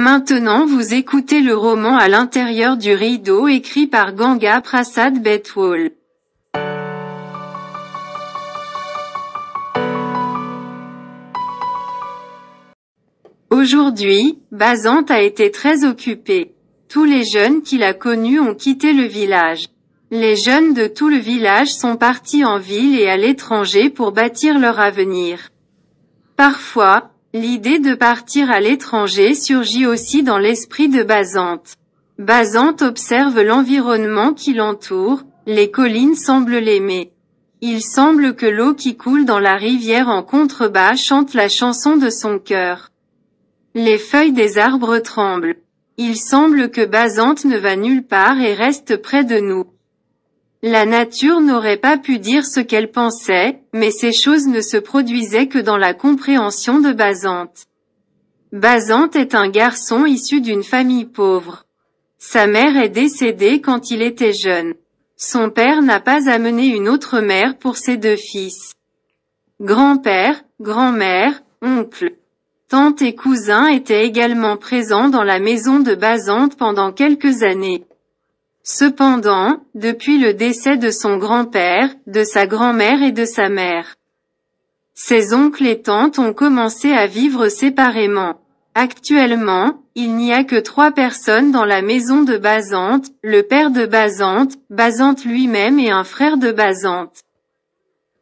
Maintenant vous écoutez le roman à l'intérieur du rideau écrit par Ganga Prasad Betwal. Aujourd'hui, Bazant a été très occupé. Tous les jeunes qu'il a connus ont quitté le village. Les jeunes de tout le village sont partis en ville et à l'étranger pour bâtir leur avenir. Parfois, L'idée de partir à l'étranger surgit aussi dans l'esprit de Bazante. Bazante observe l'environnement qui l'entoure, les collines semblent l'aimer. Il semble que l'eau qui coule dans la rivière en contrebas chante la chanson de son cœur. Les feuilles des arbres tremblent. Il semble que Bazante ne va nulle part et reste près de nous. La nature n'aurait pas pu dire ce qu'elle pensait, mais ces choses ne se produisaient que dans la compréhension de Basante. Basante est un garçon issu d'une famille pauvre. Sa mère est décédée quand il était jeune. Son père n'a pas amené une autre mère pour ses deux fils. Grand-père, grand-mère, oncle, tante et cousin étaient également présents dans la maison de Basante pendant quelques années. Cependant, depuis le décès de son grand-père, de sa grand-mère et de sa mère, ses oncles et tantes ont commencé à vivre séparément. Actuellement, il n'y a que trois personnes dans la maison de Bazante, le père de Bazante, Bazante lui-même et un frère de Bazante.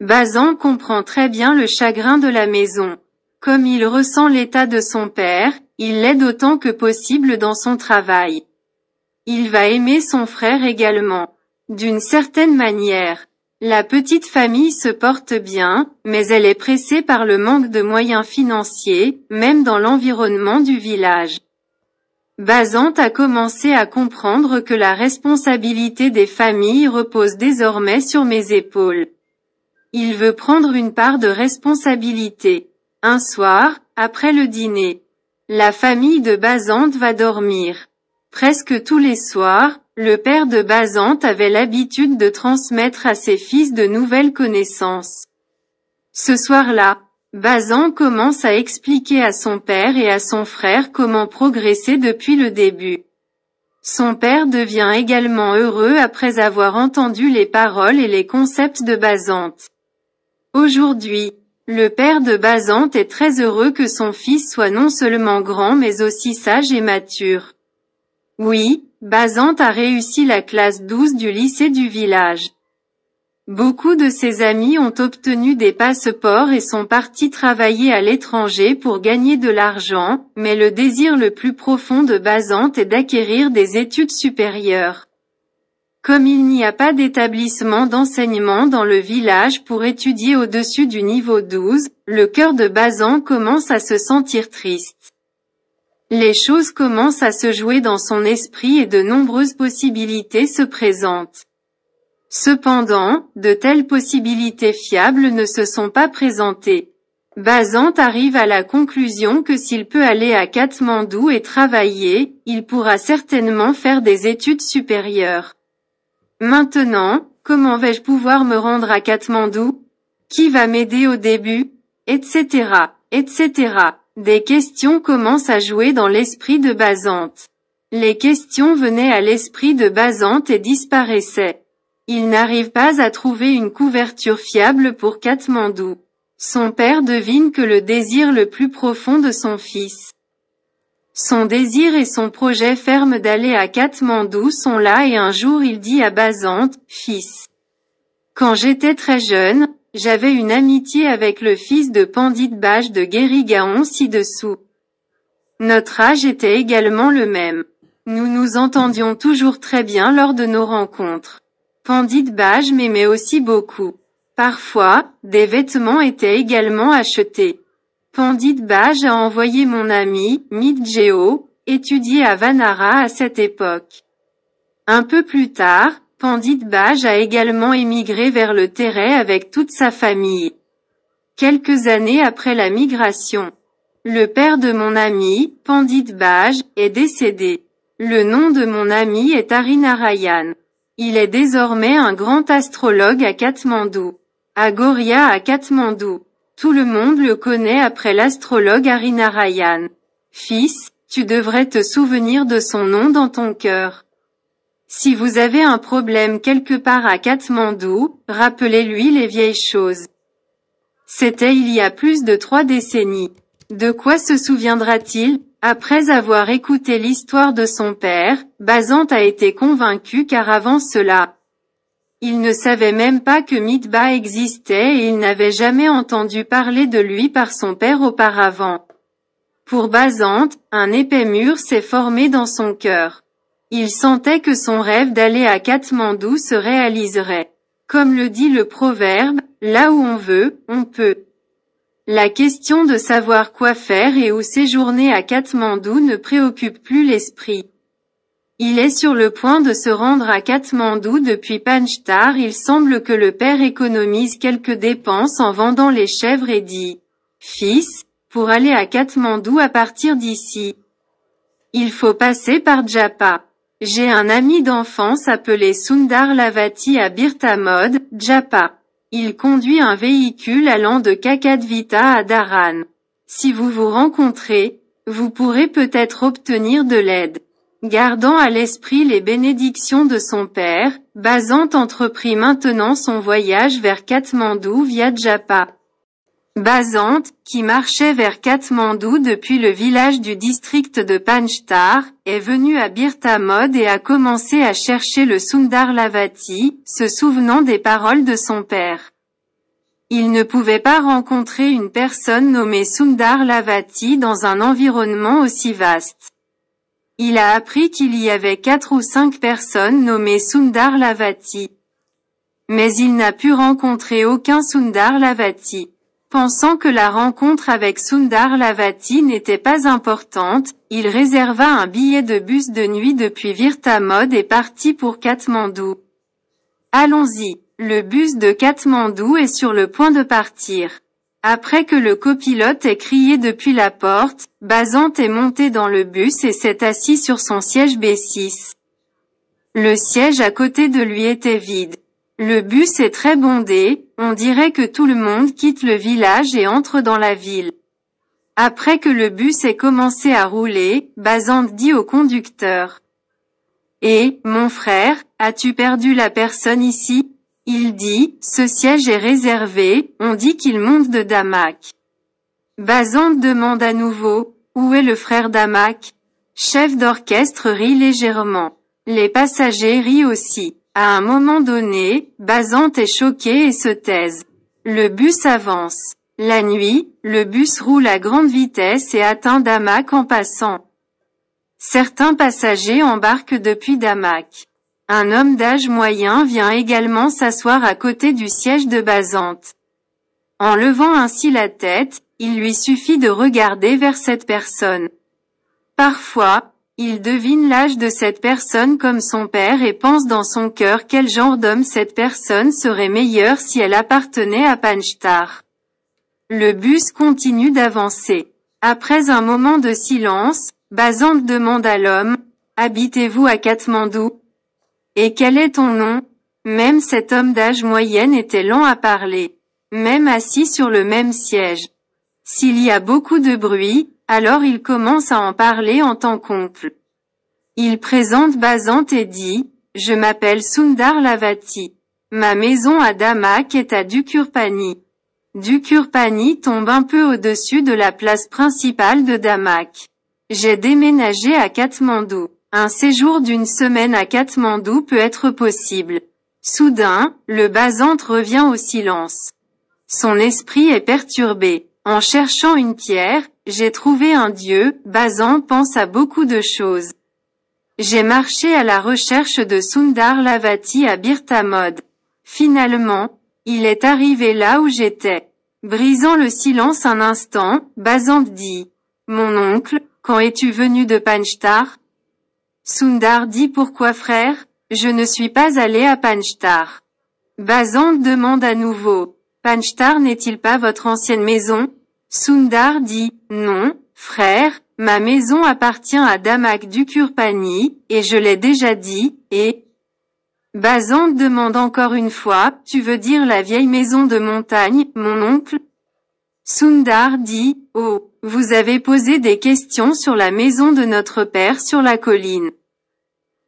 Bazan comprend très bien le chagrin de la maison. Comme il ressent l'état de son père, il l'aide autant que possible dans son travail. Il va aimer son frère également. D'une certaine manière, la petite famille se porte bien, mais elle est pressée par le manque de moyens financiers, même dans l'environnement du village. Bazante a commencé à comprendre que la responsabilité des familles repose désormais sur mes épaules. Il veut prendre une part de responsabilité. Un soir, après le dîner, la famille de Bazante va dormir. Presque tous les soirs, le père de Bazante avait l'habitude de transmettre à ses fils de nouvelles connaissances. Ce soir-là, Bazant commence à expliquer à son père et à son frère comment progresser depuis le début. Son père devient également heureux après avoir entendu les paroles et les concepts de Basante. Aujourd'hui, le père de Basante est très heureux que son fils soit non seulement grand mais aussi sage et mature. Oui, Bazant a réussi la classe 12 du lycée du village. Beaucoup de ses amis ont obtenu des passeports et sont partis travailler à l'étranger pour gagner de l'argent, mais le désir le plus profond de Bazant est d'acquérir des études supérieures. Comme il n'y a pas d'établissement d'enseignement dans le village pour étudier au-dessus du niveau 12, le cœur de Bazant commence à se sentir triste. Les choses commencent à se jouer dans son esprit et de nombreuses possibilités se présentent. Cependant, de telles possibilités fiables ne se sont pas présentées. Bazant arrive à la conclusion que s'il peut aller à Katmandou et travailler, il pourra certainement faire des études supérieures. Maintenant, comment vais-je pouvoir me rendre à Katmandou Qui va m'aider au début Etc. Etc. Des questions commencent à jouer dans l'esprit de Bazante. Les questions venaient à l'esprit de Bazante et disparaissaient. Il n'arrive pas à trouver une couverture fiable pour Katmandou. Son père devine que le désir le plus profond de son fils. Son désir et son projet ferme d'aller à Katmandou sont là et un jour il dit à Bazante, « Fils, quand j'étais très jeune, j'avais une amitié avec le fils de Pandit Baj de Guérigaon ci-dessous. Notre âge était également le même. Nous nous entendions toujours très bien lors de nos rencontres. Pandit Baj m'aimait aussi beaucoup. Parfois, des vêtements étaient également achetés. Pandit Baj a envoyé mon ami, Midgeo, étudier à Vanara à cette époque. Un peu plus tard, Pandit Baj a également émigré vers le terrain avec toute sa famille. Quelques années après la migration, le père de mon ami, Pandit Baj, est décédé. Le nom de mon ami est Arinarayan. Il est désormais un grand astrologue à Katmandou. À Goria à Katmandou. Tout le monde le connaît après l'astrologue Arinarayan. Fils, tu devrais te souvenir de son nom dans ton cœur. Si vous avez un problème quelque part à Katmandou, rappelez-lui les vieilles choses. C'était il y a plus de trois décennies. De quoi se souviendra-t-il Après avoir écouté l'histoire de son père, Bazant a été convaincu car avant cela, il ne savait même pas que Mitba existait et il n'avait jamais entendu parler de lui par son père auparavant. Pour Bazante, un épais mur s'est formé dans son cœur. Il sentait que son rêve d'aller à Katmandou se réaliserait. Comme le dit le proverbe, là où on veut, on peut. La question de savoir quoi faire et où séjourner à Katmandou ne préoccupe plus l'esprit. Il est sur le point de se rendre à Katmandou depuis Panchtar. Il semble que le père économise quelques dépenses en vendant les chèvres et dit « Fils, pour aller à Katmandou à partir d'ici, il faut passer par Japa. J'ai un ami d'enfance appelé Sundar Lavati à Birtamod, Japa. Il conduit un véhicule allant de Kakadvita à Dharan. Si vous vous rencontrez, vous pourrez peut-être obtenir de l'aide. Gardant à l'esprit les bénédictions de son père, Bazant entreprit maintenant son voyage vers Katmandou via Japa basante qui marchait vers Katmandou depuis le village du district de Panchtar, est venu à Birtamod et a commencé à chercher le Sundar Lavati, se souvenant des paroles de son père. Il ne pouvait pas rencontrer une personne nommée Sundar Lavati dans un environnement aussi vaste. Il a appris qu'il y avait quatre ou cinq personnes nommées Sundar Lavati. Mais il n'a pu rencontrer aucun Sundar Lavati. Pensant que la rencontre avec Sundar Lavati n'était pas importante, il réserva un billet de bus de nuit depuis Virtamod et partit pour Katmandou. Allons-y. Le bus de Katmandou est sur le point de partir. Après que le copilote ait crié depuis la porte, Bazant est monté dans le bus et s'est assis sur son siège B6. Le siège à côté de lui était vide. Le bus est très bondé, on dirait que tout le monde quitte le village et entre dans la ville. Après que le bus ait commencé à rouler, Bazant dit au conducteur. Et, eh, mon frère, as-tu perdu la personne ici Il dit, ce siège est réservé, on dit qu'il monte de Damak. Bazant demande à nouveau, où est le frère Damak Chef d'orchestre rit légèrement. Les passagers rient aussi. À un moment donné, Bazante est choqué et se taise. Le bus avance. La nuit, le bus roule à grande vitesse et atteint Damak en passant. Certains passagers embarquent depuis Damak. Un homme d'âge moyen vient également s'asseoir à côté du siège de Bazante. En levant ainsi la tête, il lui suffit de regarder vers cette personne. Parfois, il devine l'âge de cette personne comme son père et pense dans son cœur quel genre d'homme cette personne serait meilleure si elle appartenait à Panchtar. Le bus continue d'avancer. Après un moment de silence, Bazant demande à l'homme, Habitez-vous à Katmandou Et quel est ton nom Même cet homme d'âge moyen était lent à parler. Même assis sur le même siège. S'il y a beaucoup de bruit, alors il commence à en parler en tant qu'oncle. Il présente Basante et dit, je m'appelle Sundar Lavati. Ma maison à Damak est à Dukurpani. Dukurpani tombe un peu au-dessus de la place principale de Damak. J'ai déménagé à Katmandou. Un séjour d'une semaine à Katmandou peut être possible. Soudain, le Basant revient au silence. Son esprit est perturbé. En cherchant une pierre, j'ai trouvé un Dieu, Bazan pense à beaucoup de choses. J'ai marché à la recherche de Sundar Lavati à Birtamod. Finalement, il est arrivé là où j'étais. Brisant le silence un instant, Bazan dit. Mon oncle, quand es-tu venu de Panjtar Sundar dit pourquoi frère, je ne suis pas allé à Panjtar. Bazan demande à nouveau. Panjtar n'est-il pas votre ancienne maison Sundar dit, non, frère, ma maison appartient à Damak du Kurpani, et je l'ai déjà dit, et... Bazant demande encore une fois, tu veux dire la vieille maison de montagne, mon oncle Sundar dit, oh, vous avez posé des questions sur la maison de notre père sur la colline.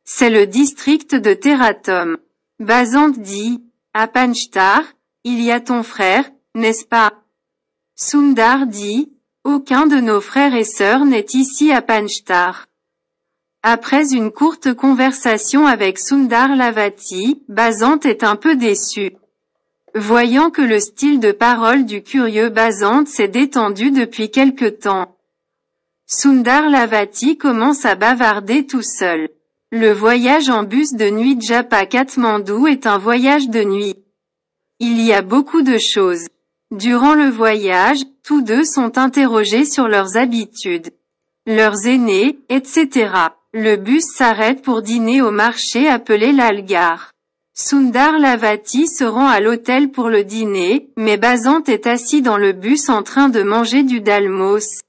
C'est le district de Teratom. Bazant dit, à Panchtar, il y a ton frère, n'est-ce pas Sundar dit, aucun de nos frères et sœurs n'est ici à Panchtar. Après une courte conversation avec Sundar Lavati, Bazant est un peu déçu. Voyant que le style de parole du curieux Basant s'est détendu depuis quelque temps. Sundar Lavati commence à bavarder tout seul. Le voyage en bus de nuit Japa Katmandou est un voyage de nuit. Il y a beaucoup de choses. Durant le voyage, tous deux sont interrogés sur leurs habitudes, leurs aînés, etc. Le bus s'arrête pour dîner au marché appelé l'Algar. Sundar Lavati se rend à l'hôtel pour le dîner, mais Basante est assis dans le bus en train de manger du dalmos,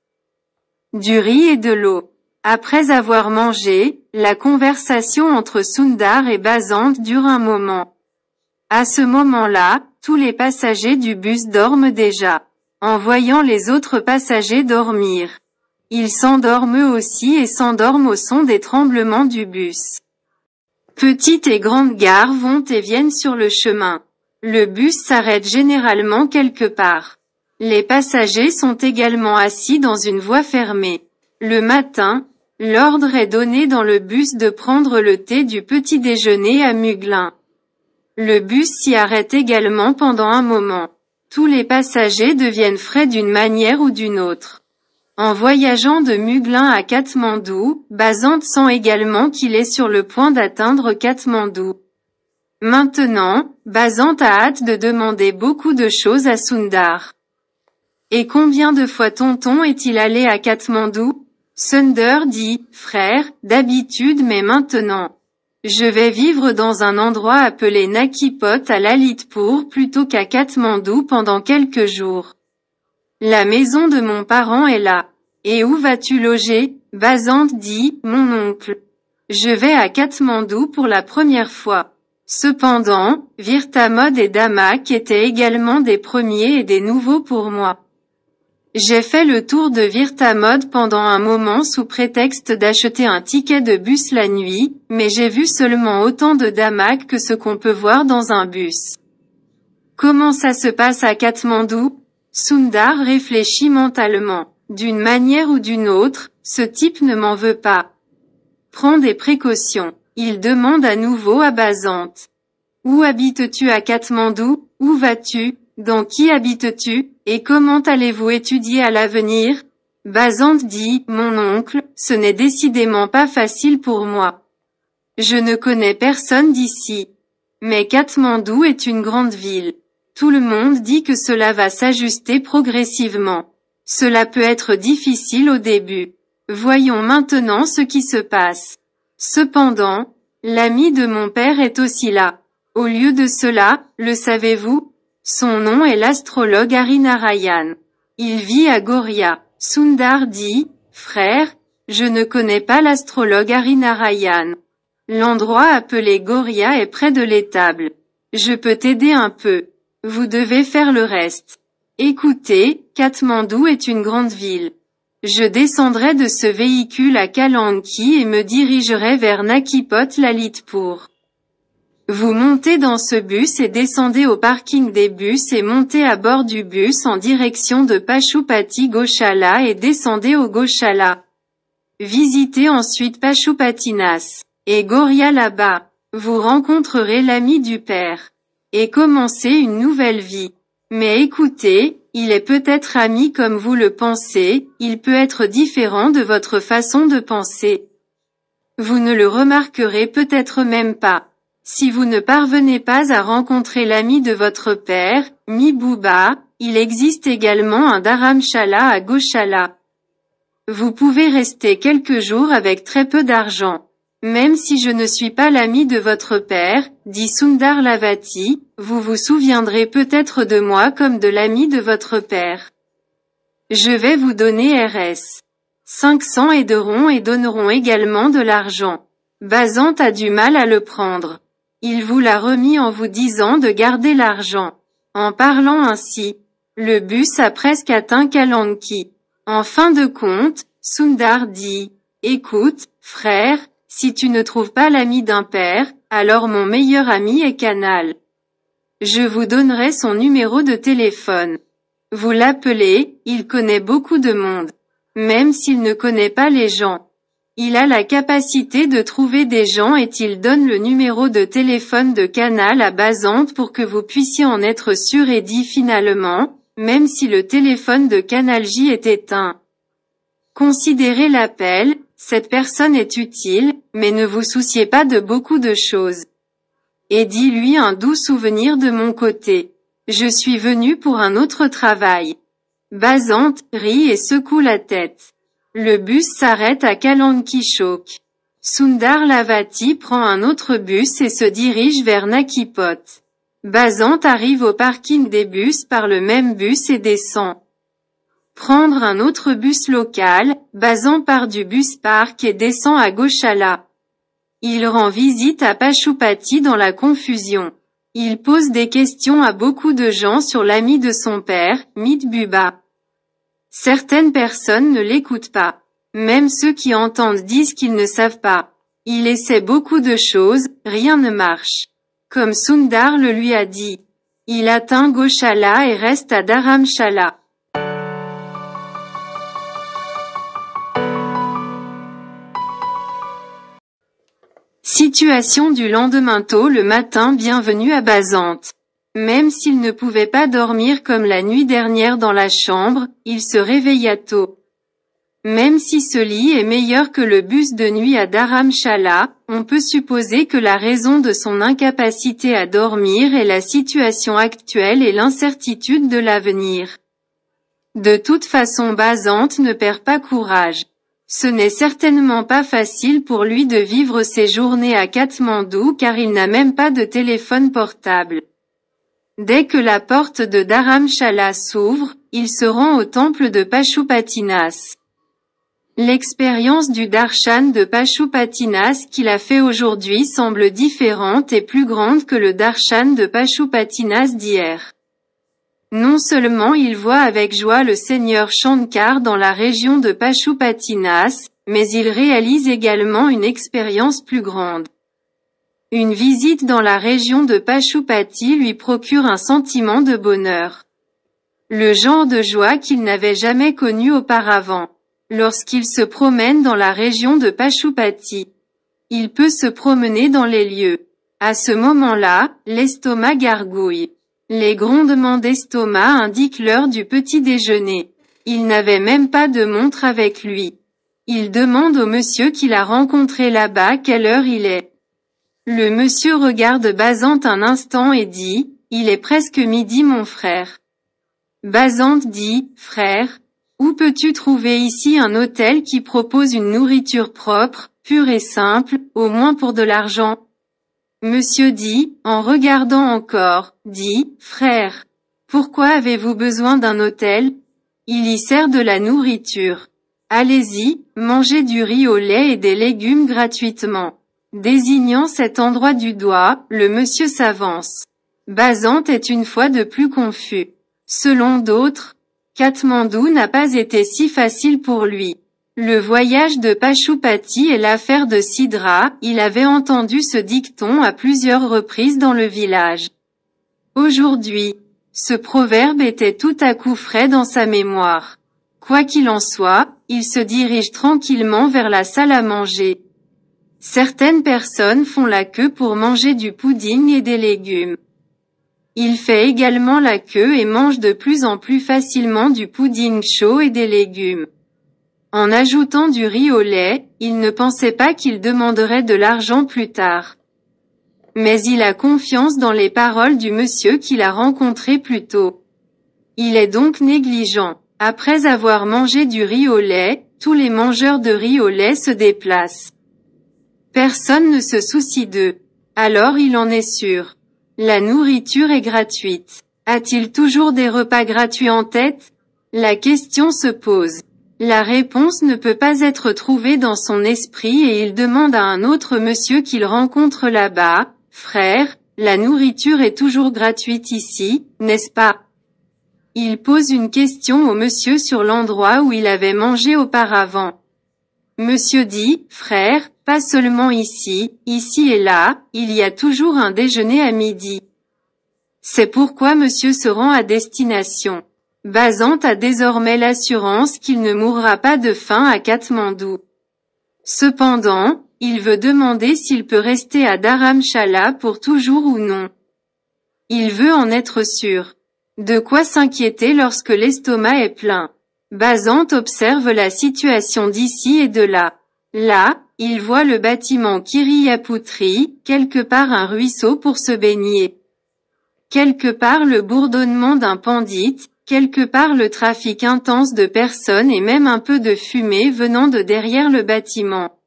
du riz et de l'eau. Après avoir mangé, la conversation entre Sundar et Basante dure un moment. À ce moment-là, tous les passagers du bus dorment déjà. En voyant les autres passagers dormir, ils s'endorment eux aussi et s'endorment au son des tremblements du bus. Petites et grandes gares vont et viennent sur le chemin. Le bus s'arrête généralement quelque part. Les passagers sont également assis dans une voie fermée. Le matin, l'ordre est donné dans le bus de prendre le thé du petit déjeuner à Muglin. Le bus s'y arrête également pendant un moment. Tous les passagers deviennent frais d'une manière ou d'une autre. En voyageant de Muglin à Katmandou, Bazant sent également qu'il est sur le point d'atteindre Katmandou. Maintenant, Bazant a hâte de demander beaucoup de choses à Sundar. Et combien de fois Tonton est-il allé à Katmandou Sunder dit, frère, d'habitude mais maintenant. Je vais vivre dans un endroit appelé Nakipot à Lalitpur plutôt qu'à Katmandou pendant quelques jours. La maison de mon parent est là. Et où vas-tu loger Bazant dit, mon oncle. Je vais à Katmandou pour la première fois. Cependant, Virtamod et Damak étaient également des premiers et des nouveaux pour moi. J'ai fait le tour de Virtamod pendant un moment sous prétexte d'acheter un ticket de bus la nuit, mais j'ai vu seulement autant de damak que ce qu'on peut voir dans un bus. Comment ça se passe à Katmandou Sundar réfléchit mentalement. D'une manière ou d'une autre, ce type ne m'en veut pas. Prends des précautions. Il demande à nouveau à Bazante. Où habites-tu à Katmandou Où vas-tu Dans qui habites-tu et comment allez-vous étudier à l'avenir Bazante dit, mon oncle, ce n'est décidément pas facile pour moi. Je ne connais personne d'ici. Mais Katmandou est une grande ville. Tout le monde dit que cela va s'ajuster progressivement. Cela peut être difficile au début. Voyons maintenant ce qui se passe. Cependant, l'ami de mon père est aussi là. Au lieu de cela, le savez-vous, son nom est l'astrologue Arinarayan. Il vit à Goria. Sundar dit, frère, je ne connais pas l'astrologue Arinarayan. L'endroit appelé Goria est près de l'étable. Je peux t'aider un peu. Vous devez faire le reste. Écoutez, Katmandou est une grande ville. Je descendrai de ce véhicule à Kalanki et me dirigerai vers Nakipot Lalitpur. Vous montez dans ce bus et descendez au parking des bus et montez à bord du bus en direction de Pachupati Goshala et descendez au Goshala. Visitez ensuite Pachupatinas et Goria là-bas. Vous rencontrerez l'ami du Père et commencez une nouvelle vie. Mais écoutez, il est peut-être ami comme vous le pensez, il peut être différent de votre façon de penser. Vous ne le remarquerez peut-être même pas. Si vous ne parvenez pas à rencontrer l'ami de votre père, Mibouba, il existe également un Dharamshala à Goshala. Vous pouvez rester quelques jours avec très peu d'argent. Même si je ne suis pas l'ami de votre père, dit Sundar Lavati, vous vous souviendrez peut-être de moi comme de l'ami de votre père. Je vais vous donner RS. 500 aideront et donneront également de l'argent. Bazant a du mal à le prendre. Il vous l'a remis en vous disant de garder l'argent. En parlant ainsi, le bus a presque atteint Kalanki. En fin de compte, Sundar dit, écoute, frère, si tu ne trouves pas l'ami d'un père, alors mon meilleur ami est Canal. Je vous donnerai son numéro de téléphone. Vous l'appelez, il connaît beaucoup de monde. Même s'il ne connaît pas les gens. Il a la capacité de trouver des gens et il donne le numéro de téléphone de Canal à Bazante pour que vous puissiez en être sûr et dit finalement, même si le téléphone de Canal J est éteint. Considérez l'appel, cette personne est utile, mais ne vous souciez pas de beaucoup de choses. Et dis-lui un doux souvenir de mon côté. Je suis venu pour un autre travail. Bazante rit et secoue la tête. Le bus s'arrête à Kalankishok. Sundar Lavati prend un autre bus et se dirige vers Nakipot. Basant arrive au parking des bus par le même bus et descend. Prendre un autre bus local, Basant part du bus park et descend à Gauchala. Il rend visite à Pachupati dans la confusion. Il pose des questions à beaucoup de gens sur l'ami de son père, Midbuba. Certaines personnes ne l'écoutent pas. Même ceux qui entendent disent qu'ils ne savent pas. Il essaie beaucoup de choses, rien ne marche. Comme Sundar le lui a dit. Il atteint Goshala et reste à Dharamshala. Situation du lendemain tôt le matin Bienvenue à Bazante. Même s'il ne pouvait pas dormir comme la nuit dernière dans la chambre, il se réveilla tôt. Même si ce lit est meilleur que le bus de nuit à Dharamshala, on peut supposer que la raison de son incapacité à dormir est la situation actuelle et l'incertitude de l'avenir. De toute façon Basante ne perd pas courage. Ce n'est certainement pas facile pour lui de vivre ses journées à Katmandou car il n'a même pas de téléphone portable. Dès que la porte de Dharamshala s'ouvre, il se rend au temple de Pashupatinas. L'expérience du darshan de Pashupatinas qu'il a fait aujourd'hui semble différente et plus grande que le darshan de Pashupatinas d'hier. Non seulement il voit avec joie le seigneur Shankar dans la région de Pashupatinas, mais il réalise également une expérience plus grande. Une visite dans la région de Pachupati lui procure un sentiment de bonheur. Le genre de joie qu'il n'avait jamais connu auparavant. Lorsqu'il se promène dans la région de Pachupati, il peut se promener dans les lieux. À ce moment-là, l'estomac gargouille. Les grondements d'estomac indiquent l'heure du petit déjeuner. Il n'avait même pas de montre avec lui. Il demande au monsieur qu'il a rencontré là-bas quelle heure il est. Le monsieur regarde Bazante un instant et dit, Il est presque midi mon frère. Bazante dit, Frère, où peux-tu trouver ici un hôtel qui propose une nourriture propre, pure et simple, au moins pour de l'argent Monsieur dit, en regardant encore, dit, Frère, pourquoi avez-vous besoin d'un hôtel Il y sert de la nourriture. Allez-y, mangez du riz au lait et des légumes gratuitement. Désignant cet endroit du doigt, le monsieur s'avance. Bazante est une fois de plus confus. Selon d'autres, Katmandou n'a pas été si facile pour lui. Le voyage de Pachupati et l'affaire de Sidra, il avait entendu ce dicton à plusieurs reprises dans le village. Aujourd'hui, ce proverbe était tout à coup frais dans sa mémoire. Quoi qu'il en soit, il se dirige tranquillement vers la salle à manger. Certaines personnes font la queue pour manger du pudding et des légumes. Il fait également la queue et mange de plus en plus facilement du pudding chaud et des légumes. En ajoutant du riz au lait, il ne pensait pas qu'il demanderait de l'argent plus tard. Mais il a confiance dans les paroles du monsieur qu'il a rencontré plus tôt. Il est donc négligent. Après avoir mangé du riz au lait, tous les mangeurs de riz au lait se déplacent. Personne ne se soucie d'eux. Alors il en est sûr. La nourriture est gratuite. A-t-il toujours des repas gratuits en tête La question se pose. La réponse ne peut pas être trouvée dans son esprit et il demande à un autre monsieur qu'il rencontre là-bas, Frère, la nourriture est toujours gratuite ici, n'est-ce pas Il pose une question au monsieur sur l'endroit où il avait mangé auparavant. Monsieur dit, frère, pas seulement ici, ici et là, il y a toujours un déjeuner à midi. C'est pourquoi monsieur se rend à destination. Bazant a désormais l'assurance qu'il ne mourra pas de faim à Katmandou. Cependant, il veut demander s'il peut rester à Dharamshala pour toujours ou non. Il veut en être sûr. De quoi s'inquiéter lorsque l'estomac est plein. Bazante observe la situation d'ici et de là. Là, il voit le bâtiment Kiriyaputri, quelque part un ruisseau pour se baigner. Quelque part le bourdonnement d'un pandit, quelque part le trafic intense de personnes et même un peu de fumée venant de derrière le bâtiment.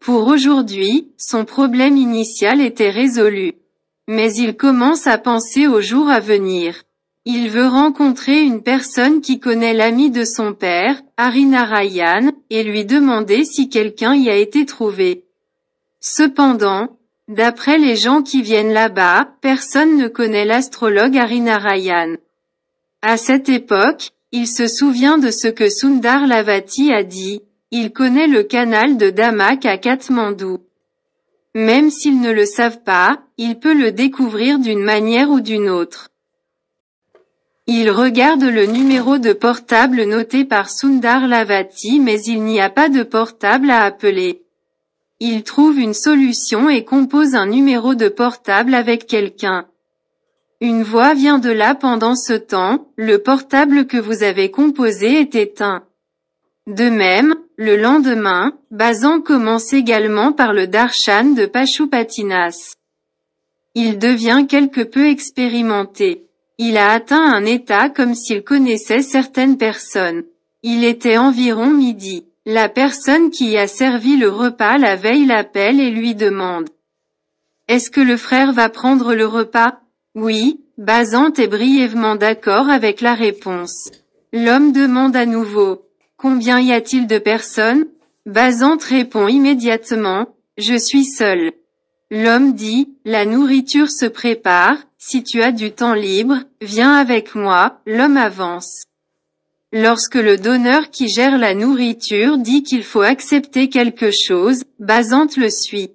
Pour aujourd'hui, son problème initial était résolu. Mais il commence à penser aux jours à venir. Il veut rencontrer une personne qui connaît l'ami de son père, Harinarayan, et lui demander si quelqu'un y a été trouvé. Cependant, d'après les gens qui viennent là-bas, personne ne connaît l'astrologue Harinarayan. À cette époque, il se souvient de ce que Sundar Lavati a dit. Il connaît le canal de Damak à Katmandou. Même s'ils ne le savent pas, il peut le découvrir d'une manière ou d'une autre. Il regarde le numéro de portable noté par Sundar Lavati mais il n'y a pas de portable à appeler. Il trouve une solution et compose un numéro de portable avec quelqu'un. Une voix vient de là pendant ce temps, le portable que vous avez composé est éteint. De même, le lendemain, Bazan commence également par le darshan de Pachupatinas. Il devient quelque peu expérimenté. Il a atteint un état comme s'il connaissait certaines personnes. Il était environ midi. La personne qui a servi le repas la veille l'appelle et lui demande. Est-ce que le frère va prendre le repas Oui, Bazante est brièvement d'accord avec la réponse. L'homme demande à nouveau. Combien y a-t-il de personnes Bazante répond immédiatement. Je suis seul. L'homme dit, la nourriture se prépare, si tu as du temps libre, viens avec moi, l'homme avance. Lorsque le donneur qui gère la nourriture dit qu'il faut accepter quelque chose, Bazante le suit.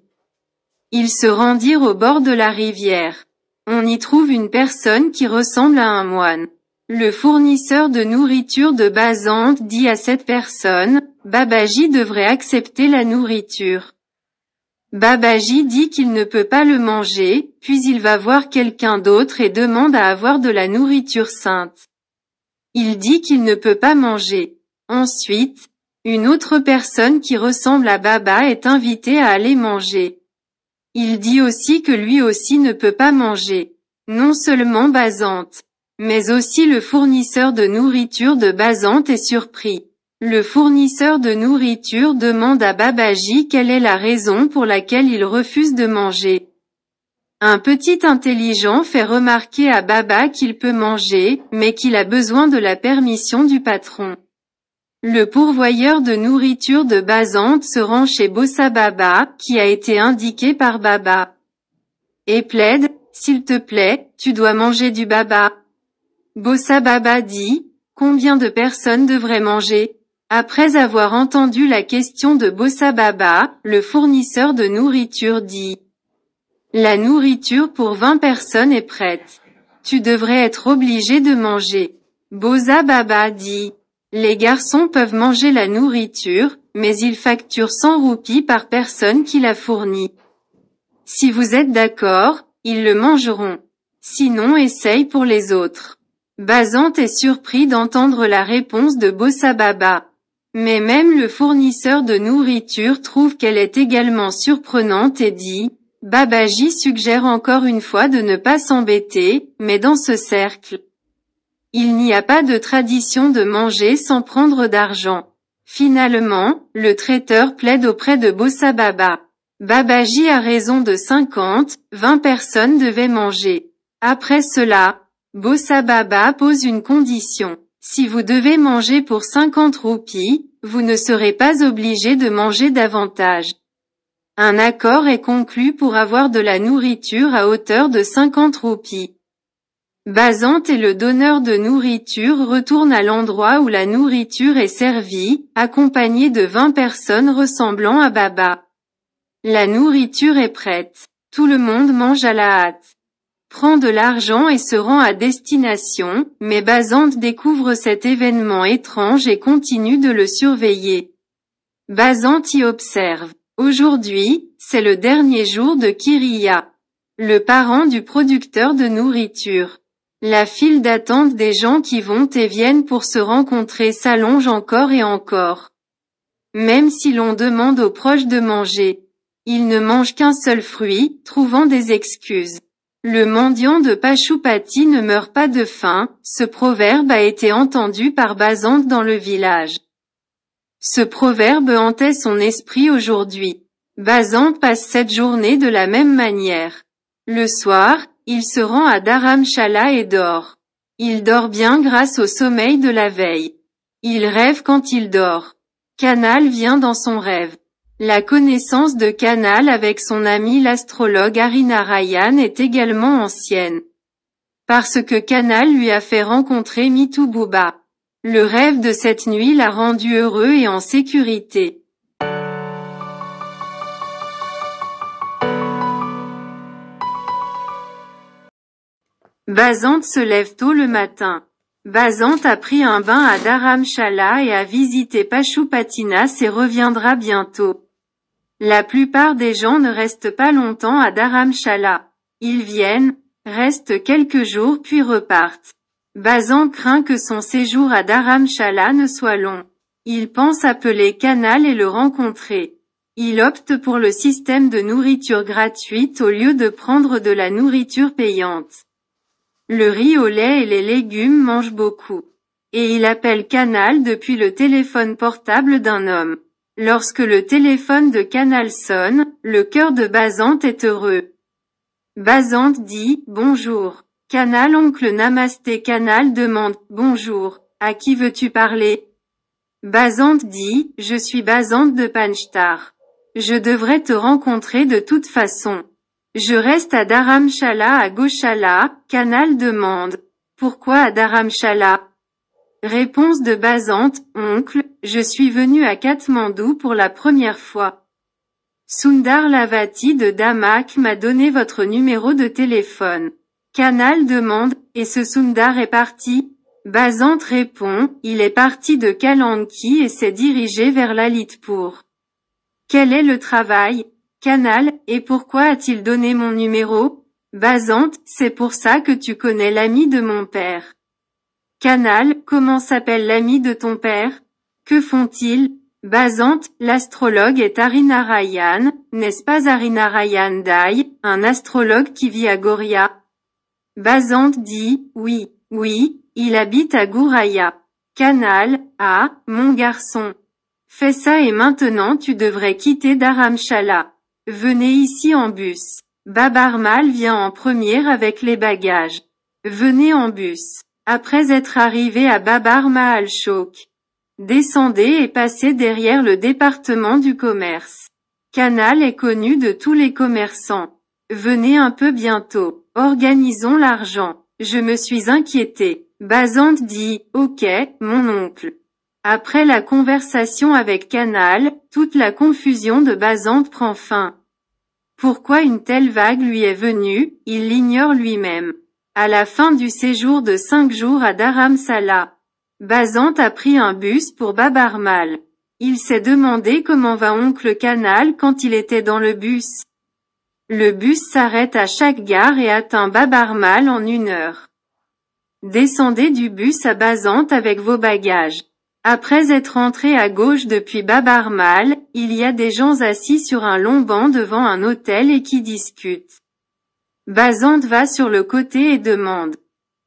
Ils se rendirent au bord de la rivière. On y trouve une personne qui ressemble à un moine. Le fournisseur de nourriture de Bazante dit à cette personne, Babaji devrait accepter la nourriture. Babaji dit qu'il ne peut pas le manger, puis il va voir quelqu'un d'autre et demande à avoir de la nourriture sainte. Il dit qu'il ne peut pas manger. Ensuite, une autre personne qui ressemble à Baba est invitée à aller manger. Il dit aussi que lui aussi ne peut pas manger. Non seulement Basante, mais aussi le fournisseur de nourriture de Basante est surpris. Le fournisseur de nourriture demande à Babaji quelle est la raison pour laquelle il refuse de manger. Un petit intelligent fait remarquer à Baba qu'il peut manger, mais qu'il a besoin de la permission du patron. Le pourvoyeur de nourriture de Bazante se rend chez Bossa Baba, qui a été indiqué par Baba. Et plaide, s'il te plaît, tu dois manger du Baba. Bossa Baba dit, combien de personnes devraient manger après avoir entendu la question de Baba, le fournisseur de nourriture dit « La nourriture pour 20 personnes est prête. Tu devrais être obligé de manger. » Baba dit « Les garçons peuvent manger la nourriture, mais ils facturent 100 roupies par personne qui la fournit. Si vous êtes d'accord, ils le mangeront. Sinon essaye pour les autres. Bazant est surpris d'entendre la réponse de Baba. Mais même le fournisseur de nourriture trouve qu'elle est également surprenante et dit, Babaji suggère encore une fois de ne pas s'embêter, mais dans ce cercle, il n'y a pas de tradition de manger sans prendre d'argent. Finalement, le traiteur plaide auprès de Bossa Baba. Babaji a raison de 50, 20 personnes devaient manger. Après cela, Baba pose une condition. Si vous devez manger pour 50 roupies, vous ne serez pas obligé de manger davantage. Un accord est conclu pour avoir de la nourriture à hauteur de 50 roupies. Bazante et le donneur de nourriture retournent à l'endroit où la nourriture est servie, accompagné de 20 personnes ressemblant à Baba. La nourriture est prête. Tout le monde mange à la hâte prend de l'argent et se rend à destination, mais Basante découvre cet événement étrange et continue de le surveiller. Basante y observe. Aujourd'hui, c'est le dernier jour de Kiria, le parent du producteur de nourriture. La file d'attente des gens qui vont et viennent pour se rencontrer s'allonge encore et encore. Même si l'on demande aux proches de manger, ils ne mangent qu'un seul fruit, trouvant des excuses. Le mendiant de Pachupati ne meurt pas de faim, ce proverbe a été entendu par Bazante dans le village. Ce proverbe hantait son esprit aujourd'hui. Bazante passe cette journée de la même manière. Le soir, il se rend à Dharamshala et dort. Il dort bien grâce au sommeil de la veille. Il rêve quand il dort. Canal vient dans son rêve. La connaissance de Canal avec son ami l'astrologue Arina Rayan est également ancienne. Parce que Canal lui a fait rencontrer Mitu Le rêve de cette nuit l'a rendu heureux et en sécurité. Bazante se lève tôt le matin. Bazante a pris un bain à Dharamshala et a visité Pashupatinas et reviendra bientôt. La plupart des gens ne restent pas longtemps à Dharamshala. Ils viennent, restent quelques jours puis repartent. Bazan craint que son séjour à Dharamshala ne soit long. Il pense appeler Canal et le rencontrer. Il opte pour le système de nourriture gratuite au lieu de prendre de la nourriture payante. Le riz au lait et les légumes mangent beaucoup. Et il appelle Canal depuis le téléphone portable d'un homme. Lorsque le téléphone de Canal sonne, le cœur de Bazante est heureux. Bazante dit « Bonjour ». Canal oncle Namasté Canal demande « Bonjour, à qui veux-tu parler ?» Bazante dit « Je suis Bazante de Panchtar. Je devrais te rencontrer de toute façon. Je reste à Dharamshala à Goshala, Canal demande. Pourquoi à Dharamshala Réponse de Bazante, oncle, je suis venu à Katmandou pour la première fois. Sundar Lavati de Damak m'a donné votre numéro de téléphone. Canal demande, et ce Sundar est parti Bazant répond, il est parti de Kalanki et s'est dirigé vers Lalitpur. Quel est le travail Canal, et pourquoi a-t-il donné mon numéro Bazant, c'est pour ça que tu connais l'ami de mon père. Canal, comment s'appelle l'ami de ton père que font-ils Basante, l'astrologue est Arinarayan, n'est-ce pas Arinarayan Dai, un astrologue qui vit à Goria Basante dit, oui, oui, il habite à Gouraya. Canal, ah, mon garçon. Fais ça et maintenant tu devrais quitter Dharamshala. Venez ici en bus. Babarmal vient en première avec les bagages. Venez en bus. Après être arrivé à Babar Descendez et passez derrière le département du commerce. Canal est connu de tous les commerçants. Venez un peu bientôt. Organisons l'argent. Je me suis inquiété. Bazante dit, ok, mon oncle. Après la conversation avec Canal, toute la confusion de Bazante prend fin. Pourquoi une telle vague lui est venue, il l'ignore lui-même. À la fin du séjour de cinq jours à Dharamsala, Bazante a pris un bus pour Babarmal. Il s'est demandé comment va oncle Canal quand il était dans le bus. Le bus s'arrête à chaque gare et atteint Babarmal en une heure. Descendez du bus à Bazante avec vos bagages. Après être entré à gauche depuis Babarmal, il y a des gens assis sur un long banc devant un hôtel et qui discutent. Bazante va sur le côté et demande.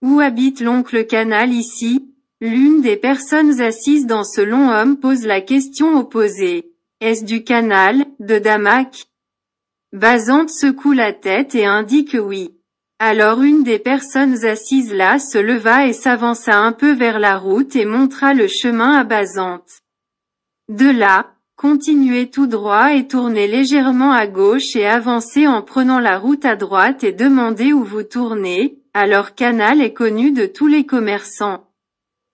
Où habite l'oncle Canal ici L'une des personnes assises dans ce long homme pose la question opposée. Est-ce du canal, de Damak Bazante secoue la tête et indique oui. Alors une des personnes assises là se leva et s'avança un peu vers la route et montra le chemin à Bazante. De là, continuez tout droit et tournez légèrement à gauche et avancez en prenant la route à droite et demandez où vous tournez, alors Canal est connu de tous les commerçants.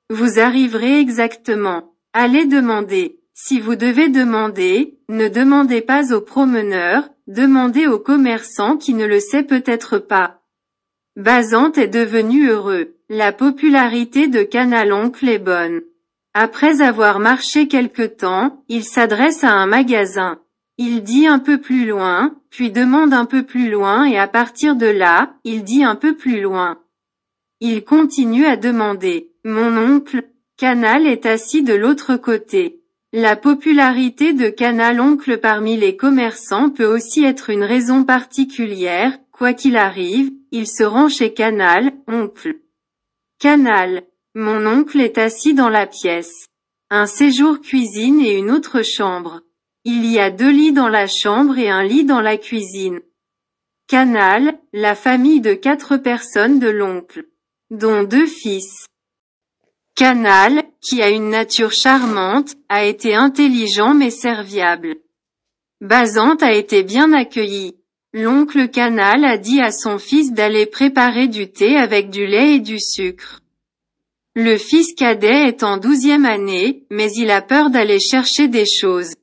Vous arriverez exactement. Allez demander. Si vous devez demander, ne demandez pas aux promeneurs, demandez aux commerçants qui ne le sait peut-être pas. Bazante est devenu heureux. La popularité de Canal Oncle est bonne. Après avoir marché quelque temps, il s'adresse à un magasin. Il dit un peu plus loin, puis demande un peu plus loin et à partir de là, il dit un peu plus loin. Il continue à demander. Mon oncle, Canal est assis de l'autre côté. La popularité de Canal Oncle parmi les commerçants peut aussi être une raison particulière, quoi qu'il arrive, il se rend chez Canal, Oncle. Canal. Mon oncle est assis dans la pièce. Un séjour cuisine et une autre chambre. Il y a deux lits dans la chambre et un lit dans la cuisine. Canal, la famille de quatre personnes de l'oncle, dont deux fils. Canal, qui a une nature charmante, a été intelligent mais serviable. Bazante a été bien accueilli. L'oncle Canal a dit à son fils d'aller préparer du thé avec du lait et du sucre. Le fils cadet est en douzième année, mais il a peur d'aller chercher des choses.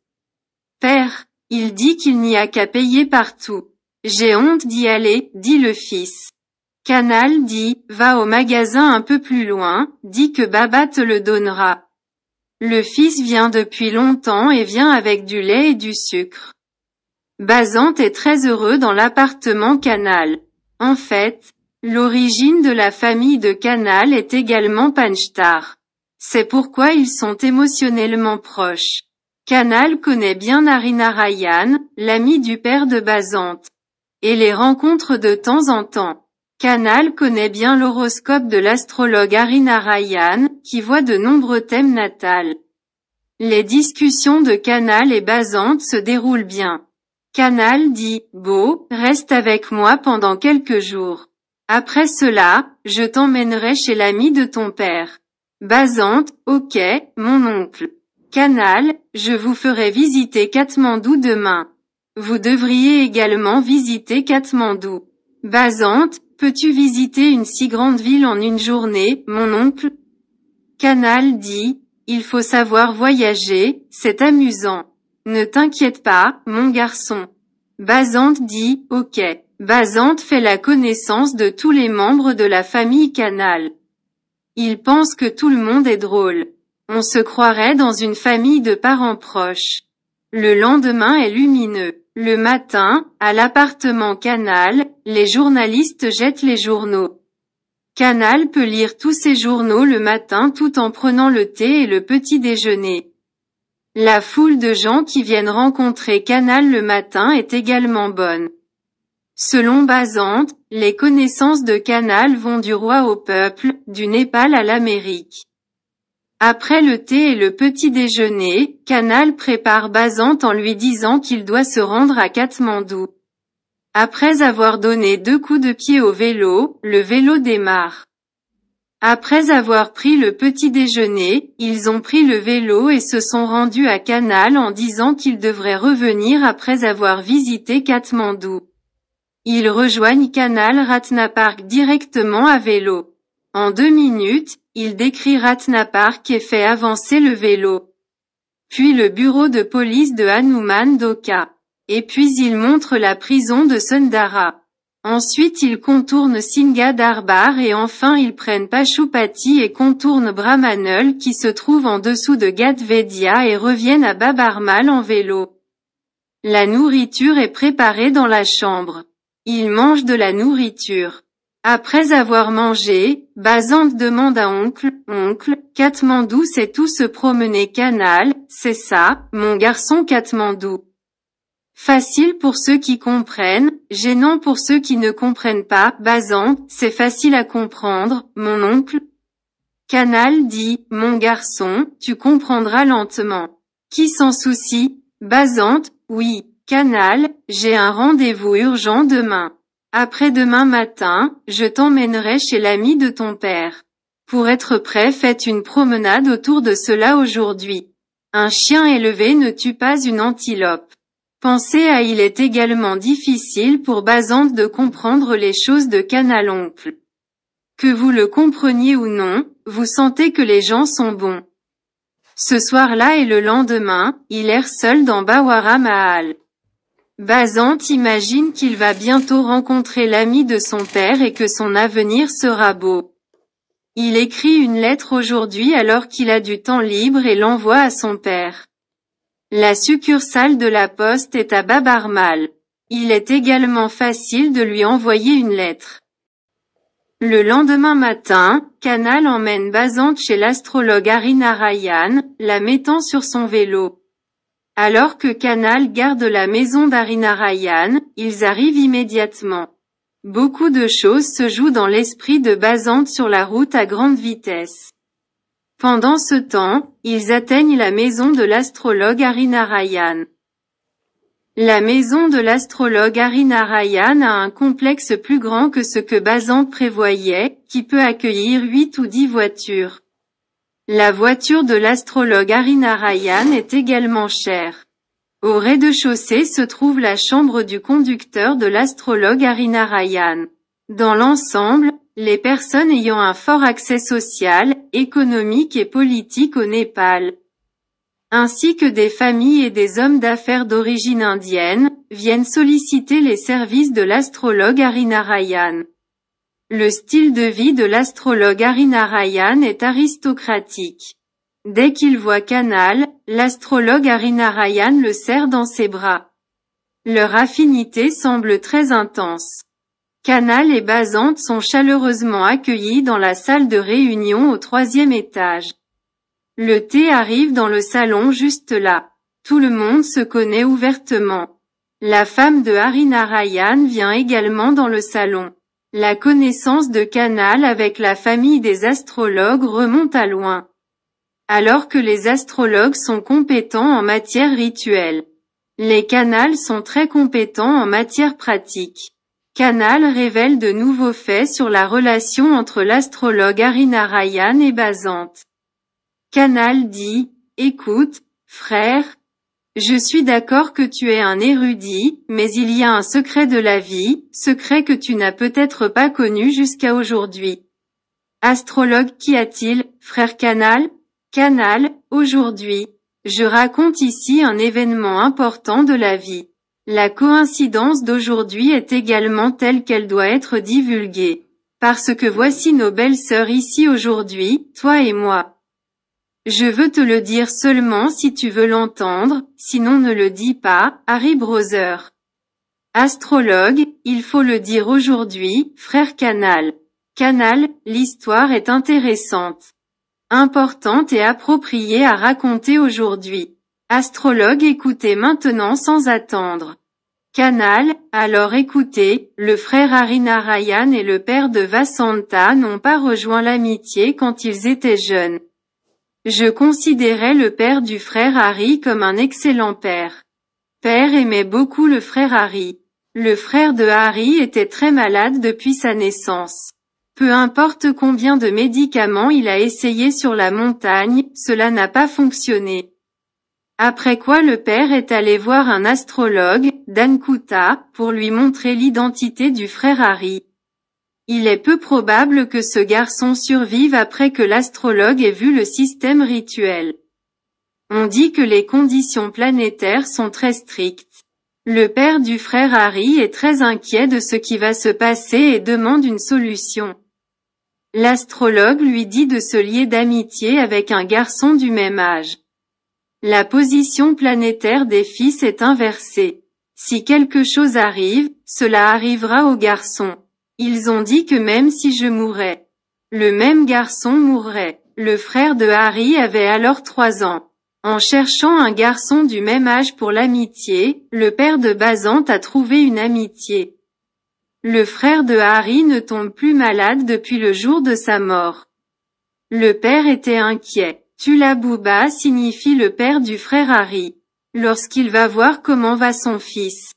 Père, il dit qu'il n'y a qu'à payer partout. J'ai honte d'y aller, dit le fils. Canal dit, va au magasin un peu plus loin, dit que Baba te le donnera. Le fils vient depuis longtemps et vient avec du lait et du sucre. Basante est très heureux dans l'appartement Canal. En fait, l'origine de la famille de Canal est également Panchtar. C'est pourquoi ils sont émotionnellement proches. Canal connaît bien Ryan, l'ami du père de Basante, Et les rencontre de temps en temps. Canal connaît bien l'horoscope de l'astrologue Arina Ryan, qui voit de nombreux thèmes natals. Les discussions de Canal et Basante se déroulent bien. Canal dit, Beau, reste avec moi pendant quelques jours. Après cela, je t'emmènerai chez l'ami de ton père. Basante, ok, mon oncle. Canal, je vous ferai visiter Katmandou demain. Vous devriez également visiter Katmandou. Basante Peux-tu visiter une si grande ville en une journée, mon oncle Canal dit, il faut savoir voyager, c'est amusant. Ne t'inquiète pas, mon garçon. Bazante dit, ok. Bazante fait la connaissance de tous les membres de la famille Canal. Il pense que tout le monde est drôle. On se croirait dans une famille de parents proches. Le lendemain est lumineux. Le matin, à l'appartement Canal, les journalistes jettent les journaux. Canal peut lire tous ses journaux le matin tout en prenant le thé et le petit déjeuner. La foule de gens qui viennent rencontrer Canal le matin est également bonne. Selon Bazante, les connaissances de Canal vont du roi au peuple, du Népal à l'Amérique. Après le thé et le petit déjeuner, Canal prépare Bazante en lui disant qu'il doit se rendre à Katmandou. Après avoir donné deux coups de pied au vélo, le vélo démarre. Après avoir pris le petit déjeuner, ils ont pris le vélo et se sont rendus à Canal en disant qu'ils devraient revenir après avoir visité Katmandou. Ils rejoignent Canal Ratnapark directement à vélo. En deux minutes, ils décrit Ratnapark et fait avancer le vélo. Puis le bureau de police de Hanuman Doka. Et puis ils montrent la prison de Sundara. Ensuite ils contournent Singa Darbar et enfin ils prennent Pachupati et contournent Brahmanul qui se trouve en dessous de Gadvedia et reviennent à Babarmal en vélo. La nourriture est préparée dans la chambre. Ils mangent de la nourriture. Après avoir mangé, Bazant demande à oncle, oncle, Katmandou c'est tout se promener canal, c'est ça, mon garçon Katmandou. Facile pour ceux qui comprennent, gênant pour ceux qui ne comprennent pas, Basante, c'est facile à comprendre, mon oncle. Canal dit, mon garçon, tu comprendras lentement. Qui s'en soucie Basante, oui. Canal, j'ai un rendez-vous urgent demain. Après-demain matin, je t'emmènerai chez l'ami de ton père. Pour être prêt, faites une promenade autour de cela aujourd'hui. Un chien élevé ne tue pas une antilope. Pensez à il est également difficile pour Basante de comprendre les choses de Canaloncle. Que vous le compreniez ou non, vous sentez que les gens sont bons. Ce soir-là et le lendemain, il erre seul dans Bawaramaal. Mahal. imagine qu'il va bientôt rencontrer l'ami de son père et que son avenir sera beau. Il écrit une lettre aujourd'hui alors qu'il a du temps libre et l'envoie à son père. La succursale de la poste est à Babarmal. Il est également facile de lui envoyer une lettre. Le lendemain matin, Canal emmène Basante chez l'astrologue Arinarayan, la mettant sur son vélo. Alors que Canal garde la maison d'Arinarayan, ils arrivent immédiatement. Beaucoup de choses se jouent dans l'esprit de Basante sur la route à grande vitesse. Pendant ce temps, ils atteignent la maison de l'astrologue Arinarayan. La maison de l'astrologue Arinarayan a un complexe plus grand que ce que Bazan prévoyait, qui peut accueillir 8 ou 10 voitures. La voiture de l'astrologue Arinarayan est également chère. Au rez-de-chaussée se trouve la chambre du conducteur de l'astrologue Arinarayan. Dans l'ensemble, les personnes ayant un fort accès social, économique et politique au Népal, ainsi que des familles et des hommes d'affaires d'origine indienne, viennent solliciter les services de l'astrologue Arinarayan. Le style de vie de l'astrologue Arinarayan est aristocratique. Dès qu'il voit Canal, l'astrologue Arinarayan le serre dans ses bras. Leur affinité semble très intense. Canal et Bazante sont chaleureusement accueillis dans la salle de réunion au troisième étage. Le thé arrive dans le salon juste là. Tout le monde se connaît ouvertement. La femme de Harinarayan vient également dans le salon. La connaissance de Canal avec la famille des astrologues remonte à loin. Alors que les astrologues sont compétents en matière rituelle. Les canals sont très compétents en matière pratique. Canal révèle de nouveaux faits sur la relation entre l'astrologue Arina Rayan et Bazante. Canal dit, écoute, frère, je suis d'accord que tu es un érudit, mais il y a un secret de la vie, secret que tu n'as peut-être pas connu jusqu'à aujourd'hui. Astrologue qui a-t-il, frère Canal Canal, aujourd'hui, je raconte ici un événement important de la vie. La coïncidence d'aujourd'hui est également telle qu'elle doit être divulguée. Parce que voici nos belles sœurs ici aujourd'hui, toi et moi. Je veux te le dire seulement si tu veux l'entendre, sinon ne le dis pas, Harry Brother. Astrologue, il faut le dire aujourd'hui, frère Canal. Canal, l'histoire est intéressante. Importante et appropriée à raconter aujourd'hui. Astrologue écoutez maintenant sans attendre. Canal, alors écoutez, le frère Narayan et le père de Vasanta n'ont pas rejoint l'amitié quand ils étaient jeunes. Je considérais le père du frère Harry comme un excellent père. Père aimait beaucoup le frère Harry. Le frère de Harry était très malade depuis sa naissance. Peu importe combien de médicaments il a essayé sur la montagne, cela n'a pas fonctionné. Après quoi le père est allé voir un astrologue, Dankuta, pour lui montrer l'identité du frère Harry. Il est peu probable que ce garçon survive après que l'astrologue ait vu le système rituel. On dit que les conditions planétaires sont très strictes. Le père du frère Harry est très inquiet de ce qui va se passer et demande une solution. L'astrologue lui dit de se lier d'amitié avec un garçon du même âge. La position planétaire des fils est inversée. Si quelque chose arrive, cela arrivera aux garçons. Ils ont dit que même si je mourais, le même garçon mourrait. Le frère de Harry avait alors trois ans. En cherchant un garçon du même âge pour l'amitié, le père de Bazante a trouvé une amitié. Le frère de Harry ne tombe plus malade depuis le jour de sa mort. Le père était inquiet. Tula-Bouba signifie le père du frère Harry. Lorsqu'il va voir comment va son fils,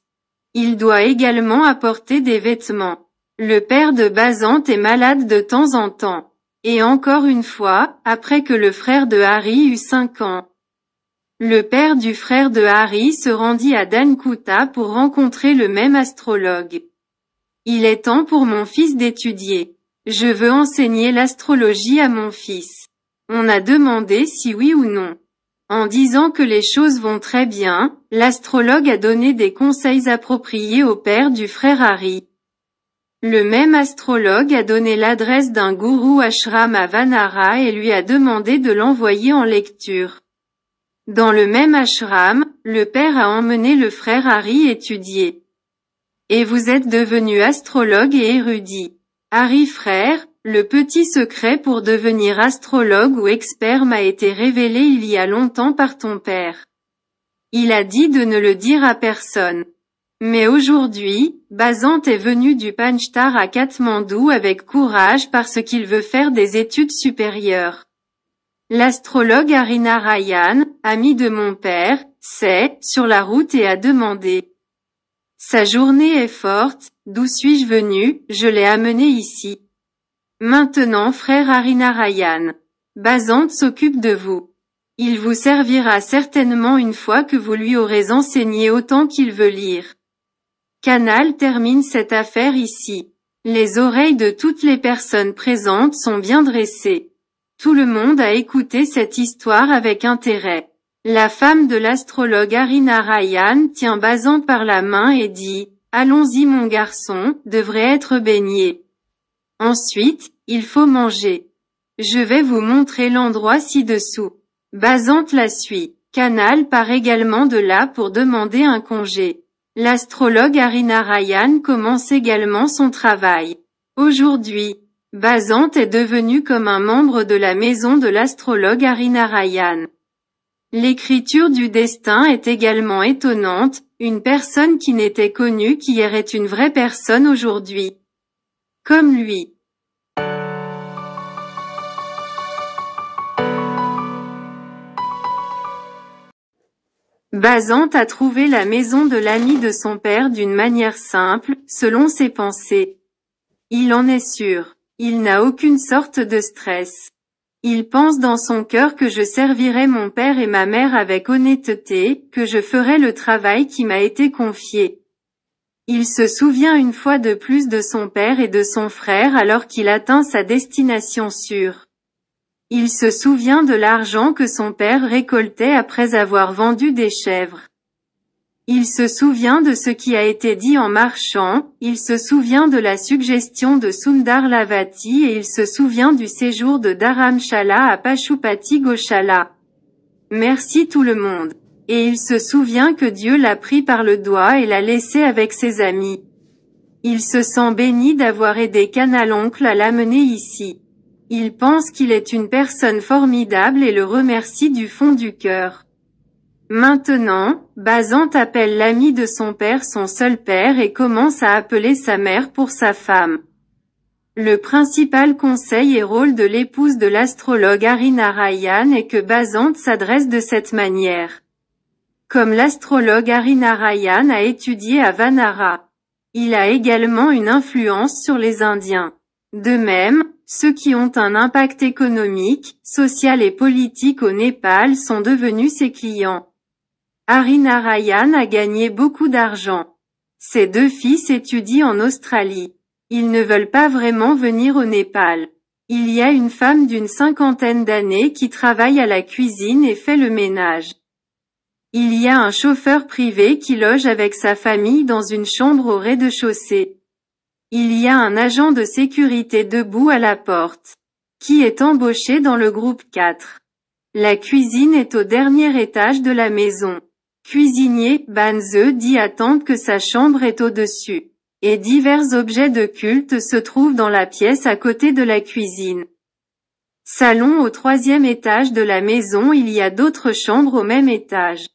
il doit également apporter des vêtements. Le père de Bazante est malade de temps en temps. Et encore une fois, après que le frère de Harry eut cinq ans, le père du frère de Harry se rendit à Dankuta pour rencontrer le même astrologue. Il est temps pour mon fils d'étudier. Je veux enseigner l'astrologie à mon fils. On a demandé si oui ou non. En disant que les choses vont très bien, l'astrologue a donné des conseils appropriés au père du frère Harry. Le même astrologue a donné l'adresse d'un gourou ashram à Vanara et lui a demandé de l'envoyer en lecture. Dans le même ashram, le père a emmené le frère Harry étudier. Et vous êtes devenu astrologue et érudit. Harry frère, le petit secret pour devenir astrologue ou expert m'a été révélé il y a longtemps par ton père. Il a dit de ne le dire à personne. Mais aujourd'hui, Bazant est venu du Panchtar à Katmandou avec courage parce qu'il veut faire des études supérieures. L'astrologue Arina Ryan, ami de mon père, s'est, sur la route et a demandé. Sa journée est forte, d'où suis-je venu, je l'ai amené ici. Maintenant frère ryan Basante s'occupe de vous. Il vous servira certainement une fois que vous lui aurez enseigné autant qu'il veut lire. Canal termine cette affaire ici. Les oreilles de toutes les personnes présentes sont bien dressées. Tout le monde a écouté cette histoire avec intérêt. La femme de l'astrologue ryan tient Basant par la main et dit, Allons-y mon garçon, devrait être baigné. Ensuite, il faut manger. Je vais vous montrer l'endroit ci-dessous. Basante la suit. Canal part également de là pour demander un congé. L'astrologue Arina Rayan commence également son travail. Aujourd'hui, Basante est devenue comme un membre de la maison de l'astrologue Arina Rayan. L'écriture du destin est également étonnante, une personne qui n'était connue qui est une vraie personne aujourd'hui. Comme lui. Bazant a trouvé la maison de l'ami de son père d'une manière simple, selon ses pensées. Il en est sûr. Il n'a aucune sorte de stress. Il pense dans son cœur que je servirai mon père et ma mère avec honnêteté, que je ferai le travail qui m'a été confié. Il se souvient une fois de plus de son père et de son frère alors qu'il atteint sa destination sûre. Il se souvient de l'argent que son père récoltait après avoir vendu des chèvres. Il se souvient de ce qui a été dit en marchant, il se souvient de la suggestion de Sundar Lavati et il se souvient du séjour de Dharamshala à Pachupati Goshala. Merci tout le monde. Et il se souvient que Dieu l'a pris par le doigt et l'a laissé avec ses amis. Il se sent béni d'avoir aidé Oncle à l'amener ici. Il pense qu'il est une personne formidable et le remercie du fond du cœur. Maintenant, Basante appelle l'ami de son père son seul père et commence à appeler sa mère pour sa femme. Le principal conseil et rôle de l'épouse de l'astrologue Ryan est que Basante s'adresse de cette manière. Comme l'astrologue Harinarayan a étudié à Vanara. Il a également une influence sur les Indiens. De même, ceux qui ont un impact économique, social et politique au Népal sont devenus ses clients. Harinarayan a gagné beaucoup d'argent. Ses deux fils étudient en Australie. Ils ne veulent pas vraiment venir au Népal. Il y a une femme d'une cinquantaine d'années qui travaille à la cuisine et fait le ménage. Il y a un chauffeur privé qui loge avec sa famille dans une chambre au rez-de-chaussée. Il y a un agent de sécurité debout à la porte, qui est embauché dans le groupe 4. La cuisine est au dernier étage de la maison. Cuisinier, Banze dit attendre que sa chambre est au-dessus. Et divers objets de culte se trouvent dans la pièce à côté de la cuisine. Salon au troisième étage de la maison il y a d'autres chambres au même étage.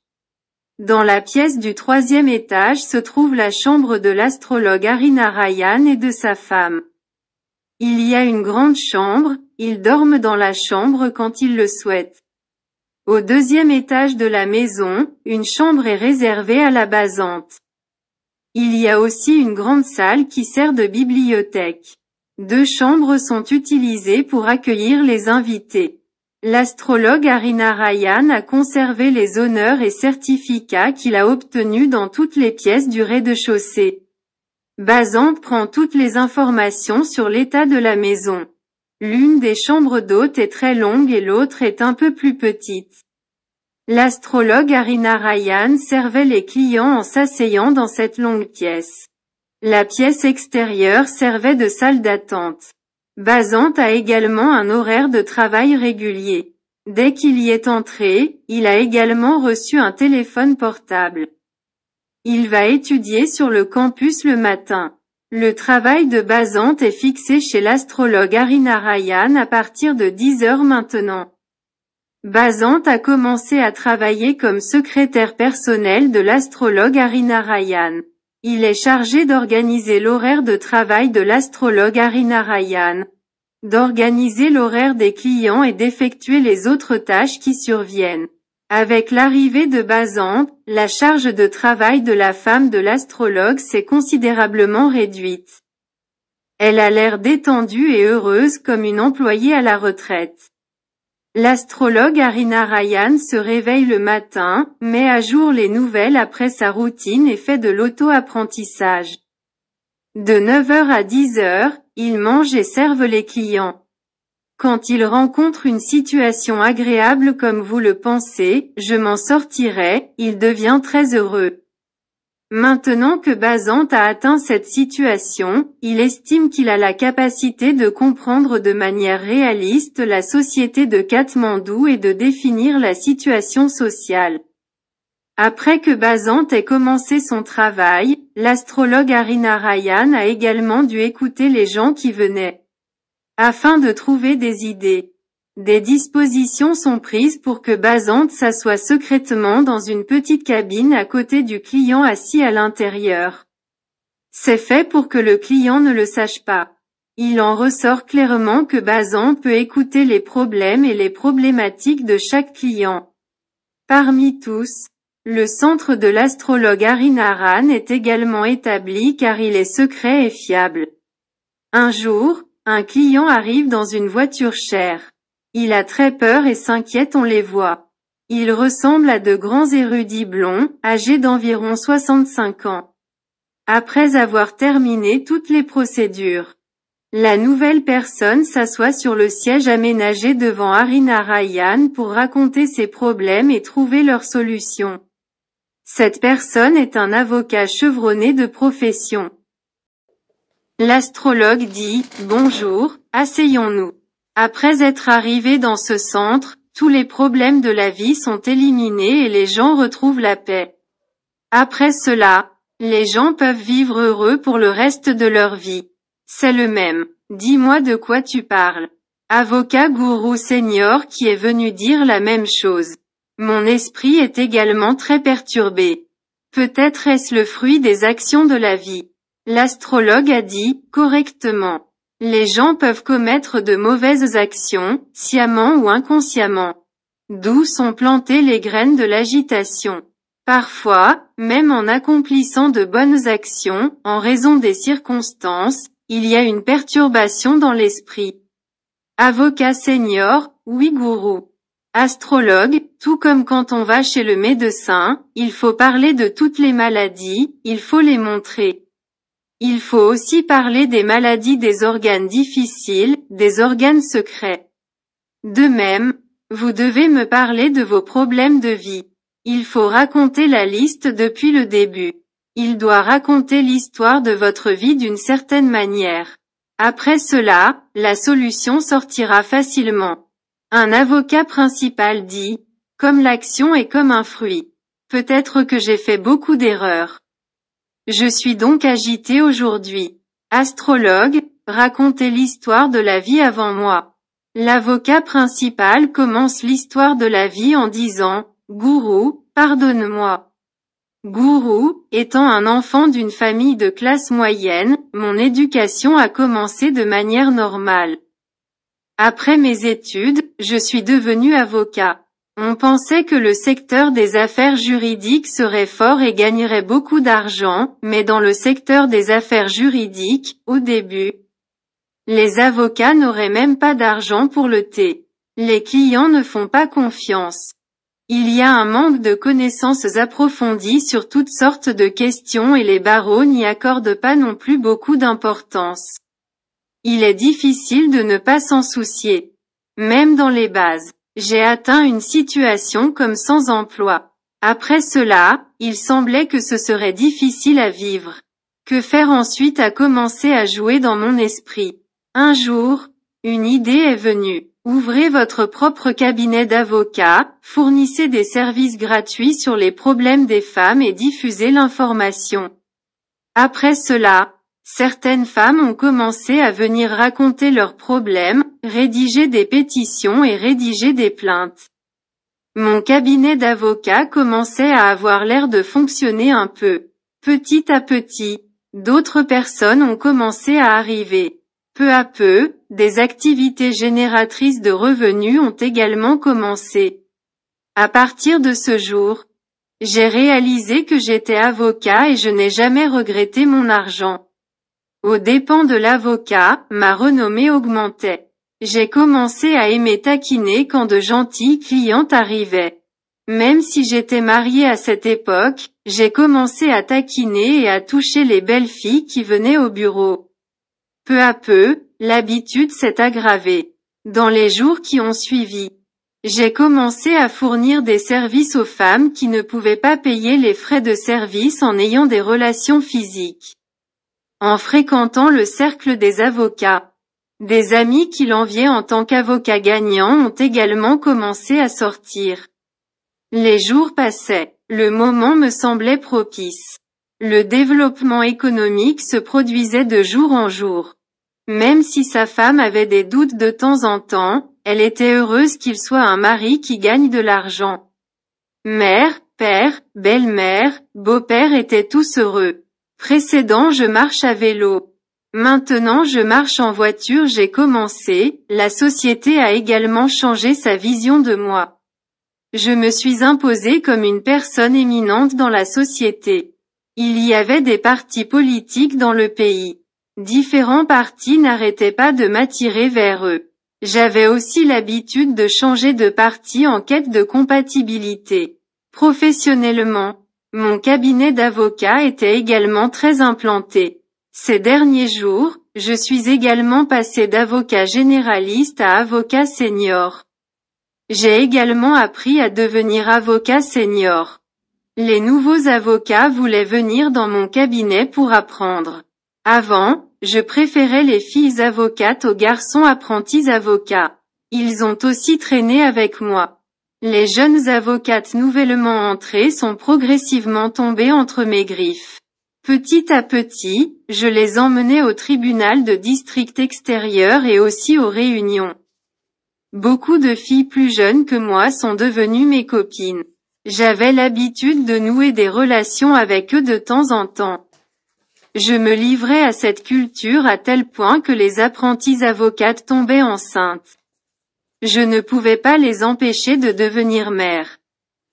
Dans la pièce du troisième étage se trouve la chambre de l'astrologue Arina Ryan et de sa femme. Il y a une grande chambre, ils dorment dans la chambre quand ils le souhaitent. Au deuxième étage de la maison, une chambre est réservée à la basante. Il y a aussi une grande salle qui sert de bibliothèque. Deux chambres sont utilisées pour accueillir les invités. L'astrologue Arina Ryan a conservé les honneurs et certificats qu'il a obtenus dans toutes les pièces du rez-de-chaussée. Bazant prend toutes les informations sur l'état de la maison. L'une des chambres d'hôtes est très longue et l'autre est un peu plus petite. L'astrologue Arina Ryan servait les clients en s'asseyant dans cette longue pièce. La pièce extérieure servait de salle d'attente. Bazant a également un horaire de travail régulier. Dès qu'il y est entré, il a également reçu un téléphone portable. Il va étudier sur le campus le matin. Le travail de Bazant est fixé chez l'astrologue Arinarayan à partir de 10 heures maintenant. Bazant a commencé à travailler comme secrétaire personnel de l'astrologue Arinarayan. Il est chargé d'organiser l'horaire de travail de l'astrologue Arina Ryan. d'organiser l'horaire des clients et d'effectuer les autres tâches qui surviennent. Avec l'arrivée de Bazan, la charge de travail de la femme de l'astrologue s'est considérablement réduite. Elle a l'air détendue et heureuse comme une employée à la retraite. L'astrologue Arina Ryan se réveille le matin, met à jour les nouvelles après sa routine et fait de l'auto-apprentissage. De 9h à 10h, il mange et serve les clients. Quand il rencontre une situation agréable comme vous le pensez, je m'en sortirai, il devient très heureux. Maintenant que Bazante a atteint cette situation, il estime qu'il a la capacité de comprendre de manière réaliste la société de Katmandou et de définir la situation sociale. Après que Bazante ait commencé son travail, l'astrologue Arina Ryan a également dû écouter les gens qui venaient afin de trouver des idées. Des dispositions sont prises pour que Bazante s'assoie secrètement dans une petite cabine à côté du client assis à l'intérieur. C'est fait pour que le client ne le sache pas. Il en ressort clairement que Bazan peut écouter les problèmes et les problématiques de chaque client. Parmi tous, le centre de l'astrologue Aran est également établi car il est secret et fiable. Un jour, un client arrive dans une voiture chère. Il a très peur et s'inquiète on les voit. Il ressemble à de grands érudits blonds, âgés d'environ 65 ans. Après avoir terminé toutes les procédures, la nouvelle personne s'assoit sur le siège aménagé devant Arina Ryan pour raconter ses problèmes et trouver leur solution. Cette personne est un avocat chevronné de profession. L'astrologue dit, Bonjour, asseyons-nous. Après être arrivé dans ce centre, tous les problèmes de la vie sont éliminés et les gens retrouvent la paix. Après cela, les gens peuvent vivre heureux pour le reste de leur vie. C'est le même. Dis-moi de quoi tu parles. Avocat gourou senior qui est venu dire la même chose. Mon esprit est également très perturbé. Peut-être est-ce le fruit des actions de la vie. L'astrologue a dit, correctement. Les gens peuvent commettre de mauvaises actions, sciemment ou inconsciemment. D'où sont plantées les graines de l'agitation. Parfois, même en accomplissant de bonnes actions, en raison des circonstances, il y a une perturbation dans l'esprit. Avocat senior, oui gourou. Astrologue, tout comme quand on va chez le médecin, il faut parler de toutes les maladies, il faut les montrer. Il faut aussi parler des maladies des organes difficiles, des organes secrets. De même, vous devez me parler de vos problèmes de vie. Il faut raconter la liste depuis le début. Il doit raconter l'histoire de votre vie d'une certaine manière. Après cela, la solution sortira facilement. Un avocat principal dit, comme l'action est comme un fruit. Peut-être que j'ai fait beaucoup d'erreurs. Je suis donc agité aujourd'hui. Astrologue, racontez l'histoire de la vie avant moi. L'avocat principal commence l'histoire de la vie en disant, Gourou, pardonne-moi. Gourou, étant un enfant d'une famille de classe moyenne, mon éducation a commencé de manière normale. Après mes études, je suis devenu avocat. On pensait que le secteur des affaires juridiques serait fort et gagnerait beaucoup d'argent, mais dans le secteur des affaires juridiques, au début, les avocats n'auraient même pas d'argent pour le thé. Les clients ne font pas confiance. Il y a un manque de connaissances approfondies sur toutes sortes de questions et les barreaux n'y accordent pas non plus beaucoup d'importance. Il est difficile de ne pas s'en soucier. Même dans les bases. J'ai atteint une situation comme sans emploi. Après cela, il semblait que ce serait difficile à vivre. Que faire ensuite a commencé à jouer dans mon esprit. Un jour, une idée est venue. Ouvrez votre propre cabinet d'avocat fournissez des services gratuits sur les problèmes des femmes et diffusez l'information. Après cela, Certaines femmes ont commencé à venir raconter leurs problèmes, rédiger des pétitions et rédiger des plaintes. Mon cabinet d'avocat commençait à avoir l'air de fonctionner un peu. Petit à petit, d'autres personnes ont commencé à arriver. Peu à peu, des activités génératrices de revenus ont également commencé. À partir de ce jour, j'ai réalisé que j'étais avocat et je n'ai jamais regretté mon argent. Au dépens de l'avocat, ma renommée augmentait. J'ai commencé à aimer taquiner quand de gentils clients arrivaient. Même si j'étais mariée à cette époque, j'ai commencé à taquiner et à toucher les belles filles qui venaient au bureau. Peu à peu, l'habitude s'est aggravée. Dans les jours qui ont suivi, j'ai commencé à fournir des services aux femmes qui ne pouvaient pas payer les frais de service en ayant des relations physiques en fréquentant le cercle des avocats. Des amis qu'il enviait en tant qu'avocat gagnant ont également commencé à sortir. Les jours passaient. Le moment me semblait propice. Le développement économique se produisait de jour en jour. Même si sa femme avait des doutes de temps en temps, elle était heureuse qu'il soit un mari qui gagne de l'argent. Mère, père, belle-mère, beau-père étaient tous heureux. Précédent je marche à vélo. Maintenant je marche en voiture j'ai commencé, la société a également changé sa vision de moi. Je me suis imposé comme une personne éminente dans la société. Il y avait des partis politiques dans le pays. Différents partis n'arrêtaient pas de m'attirer vers eux. J'avais aussi l'habitude de changer de parti en quête de compatibilité. Professionnellement, mon cabinet d'avocat était également très implanté. Ces derniers jours, je suis également passé d'avocat généraliste à avocat senior. J'ai également appris à devenir avocat senior. Les nouveaux avocats voulaient venir dans mon cabinet pour apprendre. Avant, je préférais les filles avocates aux garçons apprentis avocats. Ils ont aussi traîné avec moi. Les jeunes avocates nouvellement entrées sont progressivement tombées entre mes griffes. Petit à petit, je les emmenais au tribunal de district extérieur et aussi aux réunions. Beaucoup de filles plus jeunes que moi sont devenues mes copines. J'avais l'habitude de nouer des relations avec eux de temps en temps. Je me livrais à cette culture à tel point que les apprentis avocates tombaient enceintes. Je ne pouvais pas les empêcher de devenir mères.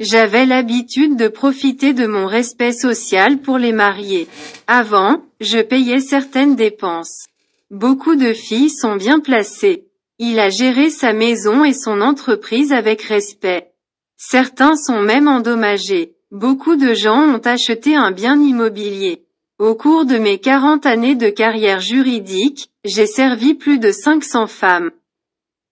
J'avais l'habitude de profiter de mon respect social pour les marier. Avant, je payais certaines dépenses. Beaucoup de filles sont bien placées. Il a géré sa maison et son entreprise avec respect. Certains sont même endommagés. Beaucoup de gens ont acheté un bien immobilier. Au cours de mes 40 années de carrière juridique, j'ai servi plus de 500 femmes.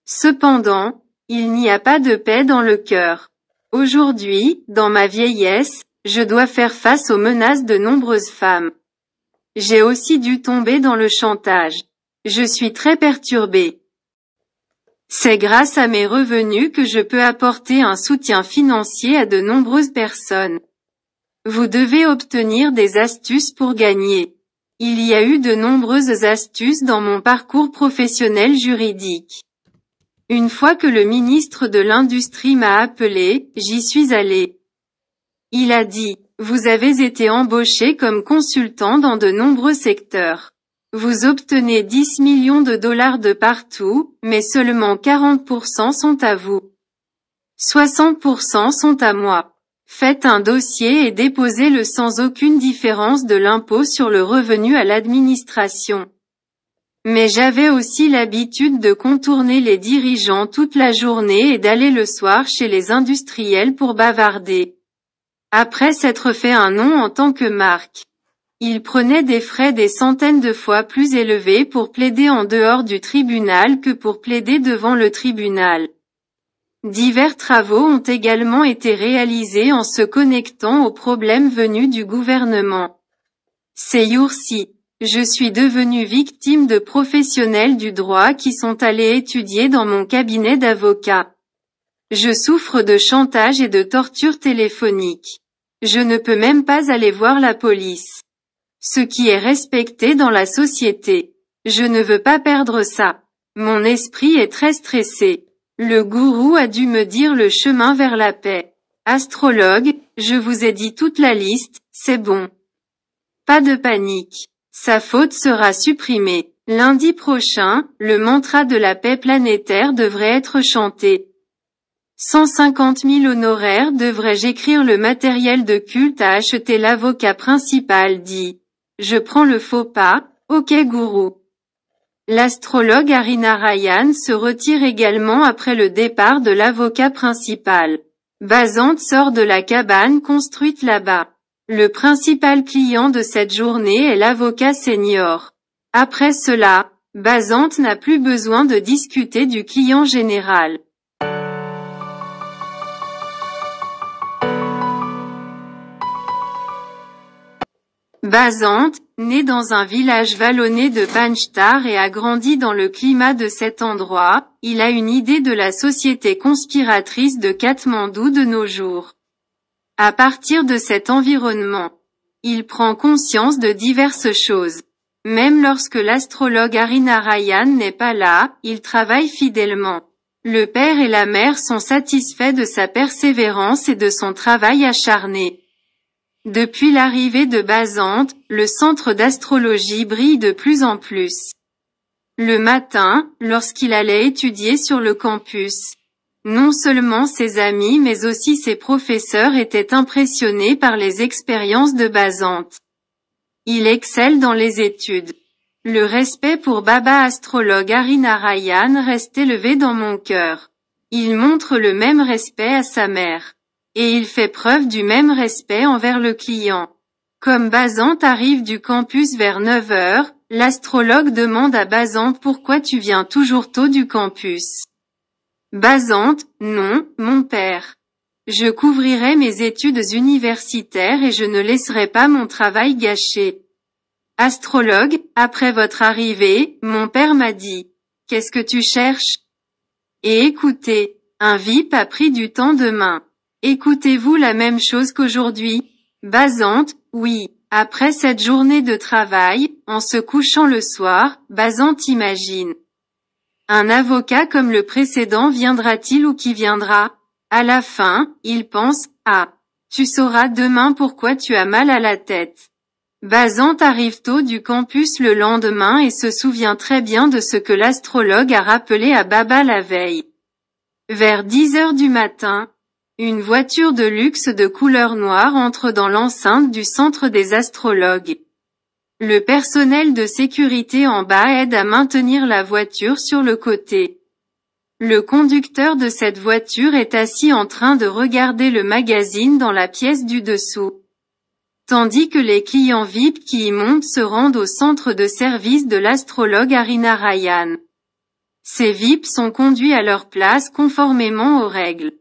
Cependant, il n'y a pas de paix dans le cœur. Aujourd'hui, dans ma vieillesse, je dois faire face aux menaces de nombreuses femmes. J'ai aussi dû tomber dans le chantage. Je suis très perturbée. C'est grâce à mes revenus que je peux apporter un soutien financier à de nombreuses personnes. Vous devez obtenir des astuces pour gagner. Il y a eu de nombreuses astuces dans mon parcours professionnel juridique. Une fois que le ministre de l'Industrie m'a appelé, j'y suis allé. Il a dit, vous avez été embauché comme consultant dans de nombreux secteurs. Vous obtenez 10 millions de dollars de partout, mais seulement 40% sont à vous. 60% sont à moi. Faites un dossier et déposez-le sans aucune différence de l'impôt sur le revenu à l'administration. Mais j'avais aussi l'habitude de contourner les dirigeants toute la journée et d'aller le soir chez les industriels pour bavarder. Après s'être fait un nom en tant que marque, il prenait des frais des centaines de fois plus élevés pour plaider en dehors du tribunal que pour plaider devant le tribunal. Divers travaux ont également été réalisés en se connectant aux problèmes venus du gouvernement. C'est je suis devenue victime de professionnels du droit qui sont allés étudier dans mon cabinet d'avocat. Je souffre de chantage et de torture téléphonique. Je ne peux même pas aller voir la police. Ce qui est respecté dans la société. Je ne veux pas perdre ça. Mon esprit est très stressé. Le gourou a dû me dire le chemin vers la paix. Astrologue, je vous ai dit toute la liste, c'est bon. Pas de panique. Sa faute sera supprimée. Lundi prochain, le mantra de la paix planétaire devrait être chanté. 150 000 honoraires devrais-je écrire le matériel de culte à acheter l'avocat principal dit. Je prends le faux pas, ok gourou. L'astrologue Arina Ryan se retire également après le départ de l'avocat principal. Bazante sort de la cabane construite là-bas. Le principal client de cette journée est l'avocat senior. Après cela, Bazante n'a plus besoin de discuter du client général. Bazante, né dans un village vallonné de Panchtar et a grandi dans le climat de cet endroit, il a une idée de la société conspiratrice de Katmandou de nos jours. À partir de cet environnement, il prend conscience de diverses choses. Même lorsque l'astrologue Arina Ryan n'est pas là, il travaille fidèlement. Le père et la mère sont satisfaits de sa persévérance et de son travail acharné. Depuis l'arrivée de Bazante, le centre d'astrologie brille de plus en plus. Le matin, lorsqu'il allait étudier sur le campus, non seulement ses amis mais aussi ses professeurs étaient impressionnés par les expériences de Bazante. Il excelle dans les études. Le respect pour Baba astrologue Ryan reste élevé dans mon cœur. Il montre le même respect à sa mère. Et il fait preuve du même respect envers le client. Comme Bazante arrive du campus vers 9 heures, l'astrologue demande à Bazante pourquoi tu viens toujours tôt du campus. « Basante, non, mon père. Je couvrirai mes études universitaires et je ne laisserai pas mon travail gâché. Astrologue, après votre arrivée, mon père m'a dit. Qu'est-ce que tu cherches Et écoutez, un VIP a pris du temps demain. Écoutez-vous la même chose qu'aujourd'hui Basante, oui. Après cette journée de travail, en se couchant le soir, Basante imagine. Un avocat comme le précédent viendra-t-il ou qui viendra À la fin, il pense, ah, tu sauras demain pourquoi tu as mal à la tête. Bazant arrive tôt du campus le lendemain et se souvient très bien de ce que l'astrologue a rappelé à Baba la veille. Vers 10 heures du matin, une voiture de luxe de couleur noire entre dans l'enceinte du centre des astrologues. Le personnel de sécurité en bas aide à maintenir la voiture sur le côté. Le conducteur de cette voiture est assis en train de regarder le magazine dans la pièce du dessous. Tandis que les clients VIP qui y montent se rendent au centre de service de l'astrologue Arina Ryan. Ces VIP sont conduits à leur place conformément aux règles.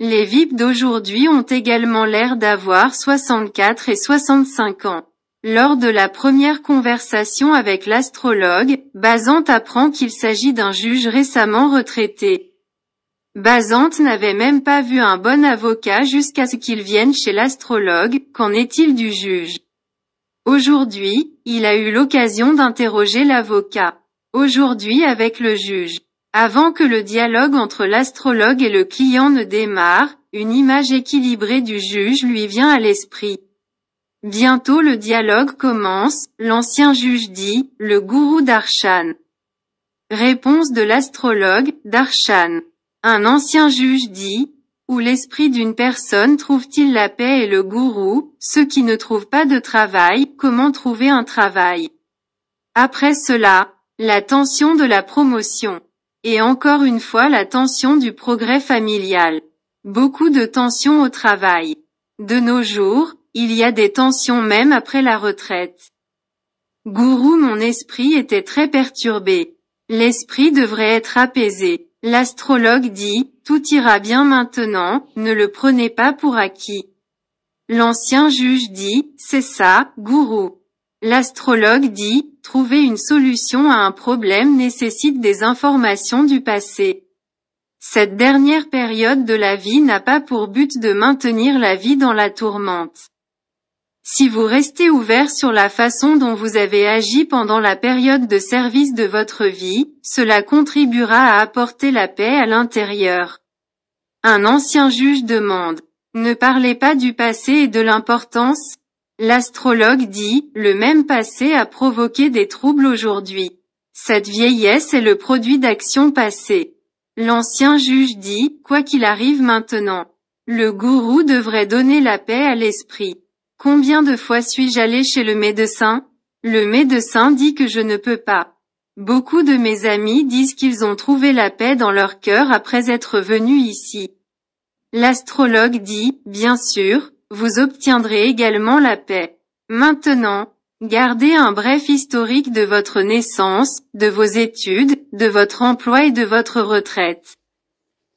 Les VIP d'aujourd'hui ont également l'air d'avoir 64 et 65 ans. Lors de la première conversation avec l'astrologue, Bazante apprend qu'il s'agit d'un juge récemment retraité. Bazante n'avait même pas vu un bon avocat jusqu'à ce qu'il vienne chez l'astrologue, qu'en est-il du juge Aujourd'hui, il a eu l'occasion d'interroger l'avocat. Aujourd'hui avec le juge. Avant que le dialogue entre l'astrologue et le client ne démarre, une image équilibrée du juge lui vient à l'esprit. Bientôt le dialogue commence, l'ancien juge dit, le gourou Darshan. Réponse de l'astrologue, Darshan. Un ancien juge dit, où l'esprit d'une personne trouve-t-il la paix et le gourou, ceux qui ne trouvent pas de travail, comment trouver un travail Après cela, la tension de la promotion. Et encore une fois la tension du progrès familial. Beaucoup de tension au travail. De nos jours, il y a des tensions même après la retraite. Gourou mon esprit était très perturbé. L'esprit devrait être apaisé. L'astrologue dit, tout ira bien maintenant, ne le prenez pas pour acquis. L'ancien juge dit, c'est ça, gourou. L'astrologue dit, trouver une solution à un problème nécessite des informations du passé. Cette dernière période de la vie n'a pas pour but de maintenir la vie dans la tourmente. Si vous restez ouvert sur la façon dont vous avez agi pendant la période de service de votre vie, cela contribuera à apporter la paix à l'intérieur. Un ancien juge demande. Ne parlez pas du passé et de l'importance. L'astrologue dit, le même passé a provoqué des troubles aujourd'hui. Cette vieillesse est le produit d'actions passées. L'ancien juge dit, quoi qu'il arrive maintenant, le gourou devrait donner la paix à l'esprit. Combien de fois suis-je allé chez le médecin Le médecin dit que je ne peux pas. Beaucoup de mes amis disent qu'ils ont trouvé la paix dans leur cœur après être venus ici. L'astrologue dit, bien sûr, vous obtiendrez également la paix. Maintenant, gardez un bref historique de votre naissance, de vos études, de votre emploi et de votre retraite.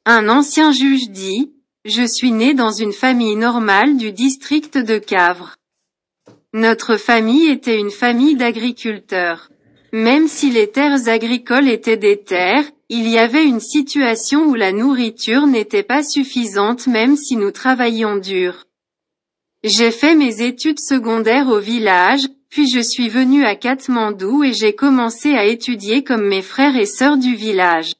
Un ancien juge dit, je suis né dans une famille normale du district de Cavre. Notre famille était une famille d'agriculteurs. Même si les terres agricoles étaient des terres, il y avait une situation où la nourriture n'était pas suffisante même si nous travaillions dur. J'ai fait mes études secondaires au village, puis je suis venu à Katmandou et j'ai commencé à étudier comme mes frères et sœurs du village.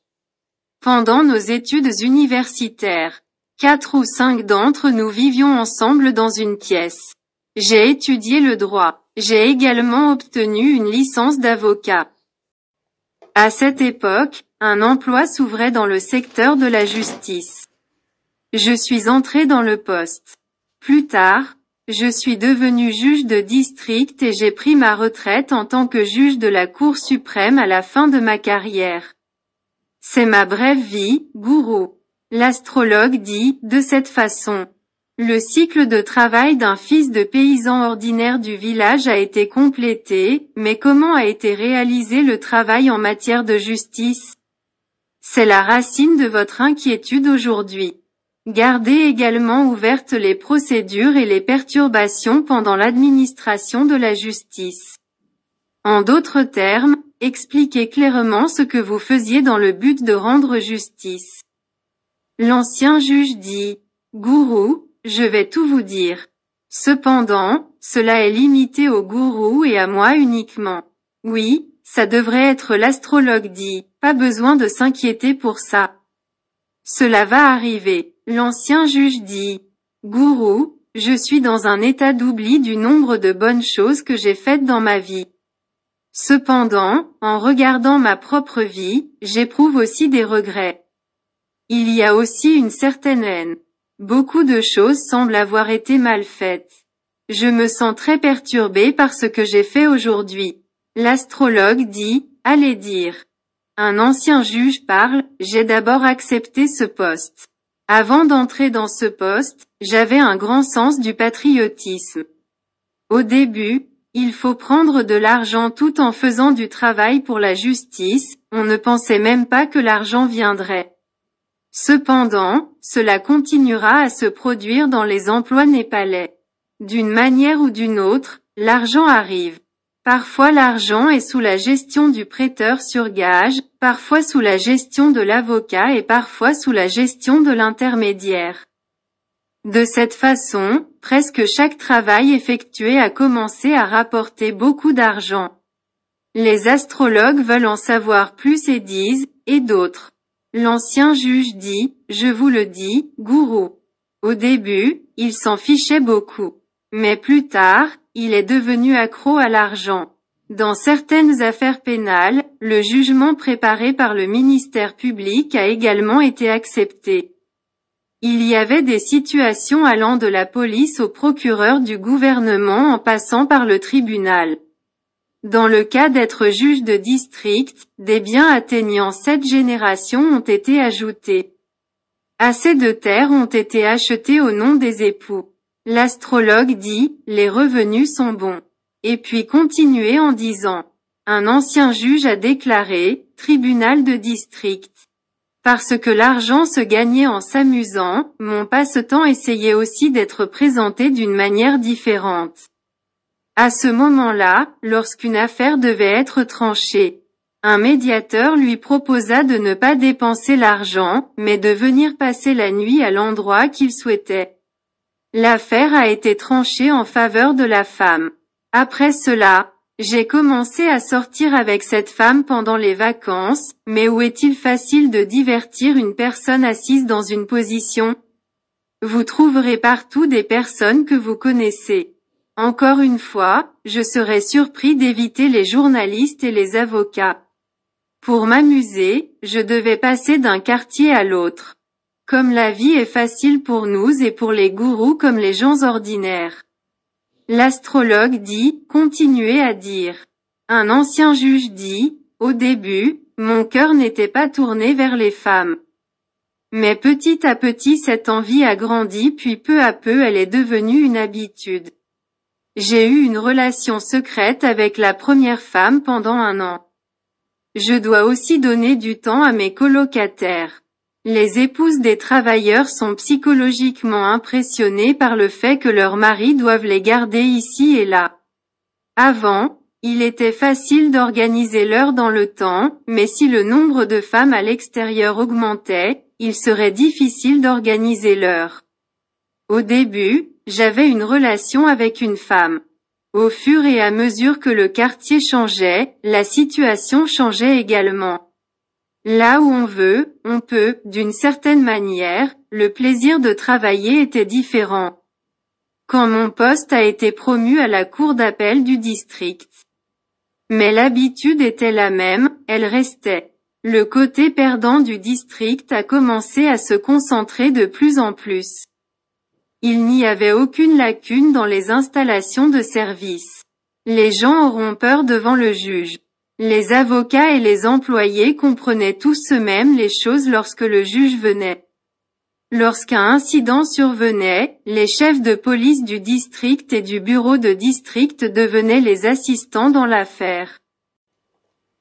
Pendant nos études universitaires, Quatre ou cinq d'entre nous vivions ensemble dans une pièce. J'ai étudié le droit. J'ai également obtenu une licence d'avocat. À cette époque, un emploi s'ouvrait dans le secteur de la justice. Je suis entré dans le poste. Plus tard, je suis devenu juge de district et j'ai pris ma retraite en tant que juge de la Cour suprême à la fin de ma carrière. C'est ma brève vie, gourou. L'astrologue dit, de cette façon, le cycle de travail d'un fils de paysan ordinaire du village a été complété, mais comment a été réalisé le travail en matière de justice C'est la racine de votre inquiétude aujourd'hui. Gardez également ouvertes les procédures et les perturbations pendant l'administration de la justice. En d'autres termes, expliquez clairement ce que vous faisiez dans le but de rendre justice. L'ancien juge dit, Gourou, je vais tout vous dire. Cependant, cela est limité au gourou et à moi uniquement. Oui, ça devrait être l'astrologue dit, pas besoin de s'inquiéter pour ça. Cela va arriver. L'ancien juge dit, Gourou, je suis dans un état d'oubli du nombre de bonnes choses que j'ai faites dans ma vie. Cependant, en regardant ma propre vie, j'éprouve aussi des regrets. Il y a aussi une certaine haine. Beaucoup de choses semblent avoir été mal faites. Je me sens très perturbée par ce que j'ai fait aujourd'hui. L'astrologue dit, allez dire. Un ancien juge parle, j'ai d'abord accepté ce poste. Avant d'entrer dans ce poste, j'avais un grand sens du patriotisme. Au début, il faut prendre de l'argent tout en faisant du travail pour la justice, on ne pensait même pas que l'argent viendrait. Cependant, cela continuera à se produire dans les emplois népalais. D'une manière ou d'une autre, l'argent arrive. Parfois l'argent est sous la gestion du prêteur sur gage, parfois sous la gestion de l'avocat et parfois sous la gestion de l'intermédiaire. De cette façon, presque chaque travail effectué a commencé à rapporter beaucoup d'argent. Les astrologues veulent en savoir plus et disent, et d'autres. L'ancien juge dit, je vous le dis, gourou. Au début, il s'en fichait beaucoup. Mais plus tard, il est devenu accro à l'argent. Dans certaines affaires pénales, le jugement préparé par le ministère public a également été accepté. Il y avait des situations allant de la police au procureur du gouvernement en passant par le tribunal. Dans le cas d'être juge de district, des biens atteignant cette génération ont été ajoutés. Assez de terres ont été achetées au nom des époux. L'astrologue dit, les revenus sont bons. Et puis continuer en disant, un ancien juge a déclaré, tribunal de district. Parce que l'argent se gagnait en s'amusant, mon passe-temps essayait aussi d'être présenté d'une manière différente. À ce moment-là, lorsqu'une affaire devait être tranchée, un médiateur lui proposa de ne pas dépenser l'argent, mais de venir passer la nuit à l'endroit qu'il souhaitait. L'affaire a été tranchée en faveur de la femme. Après cela, j'ai commencé à sortir avec cette femme pendant les vacances, mais où est-il facile de divertir une personne assise dans une position Vous trouverez partout des personnes que vous connaissez. Encore une fois, je serais surpris d'éviter les journalistes et les avocats. Pour m'amuser, je devais passer d'un quartier à l'autre. Comme la vie est facile pour nous et pour les gourous comme les gens ordinaires. L'astrologue dit, continuez à dire. Un ancien juge dit, au début, mon cœur n'était pas tourné vers les femmes. Mais petit à petit cette envie a grandi puis peu à peu elle est devenue une habitude. J'ai eu une relation secrète avec la première femme pendant un an. Je dois aussi donner du temps à mes colocataires. Les épouses des travailleurs sont psychologiquement impressionnées par le fait que leurs maris doivent les garder ici et là. Avant, il était facile d'organiser l'heure dans le temps, mais si le nombre de femmes à l'extérieur augmentait, il serait difficile d'organiser l'heure. Au début, j'avais une relation avec une femme. Au fur et à mesure que le quartier changeait, la situation changeait également. Là où on veut, on peut, d'une certaine manière, le plaisir de travailler était différent. Quand mon poste a été promu à la cour d'appel du district. Mais l'habitude était la même, elle restait. Le côté perdant du district a commencé à se concentrer de plus en plus. Il n'y avait aucune lacune dans les installations de service. Les gens auront peur devant le juge. Les avocats et les employés comprenaient tous eux-mêmes les choses lorsque le juge venait. Lorsqu'un incident survenait, les chefs de police du district et du bureau de district devenaient les assistants dans l'affaire.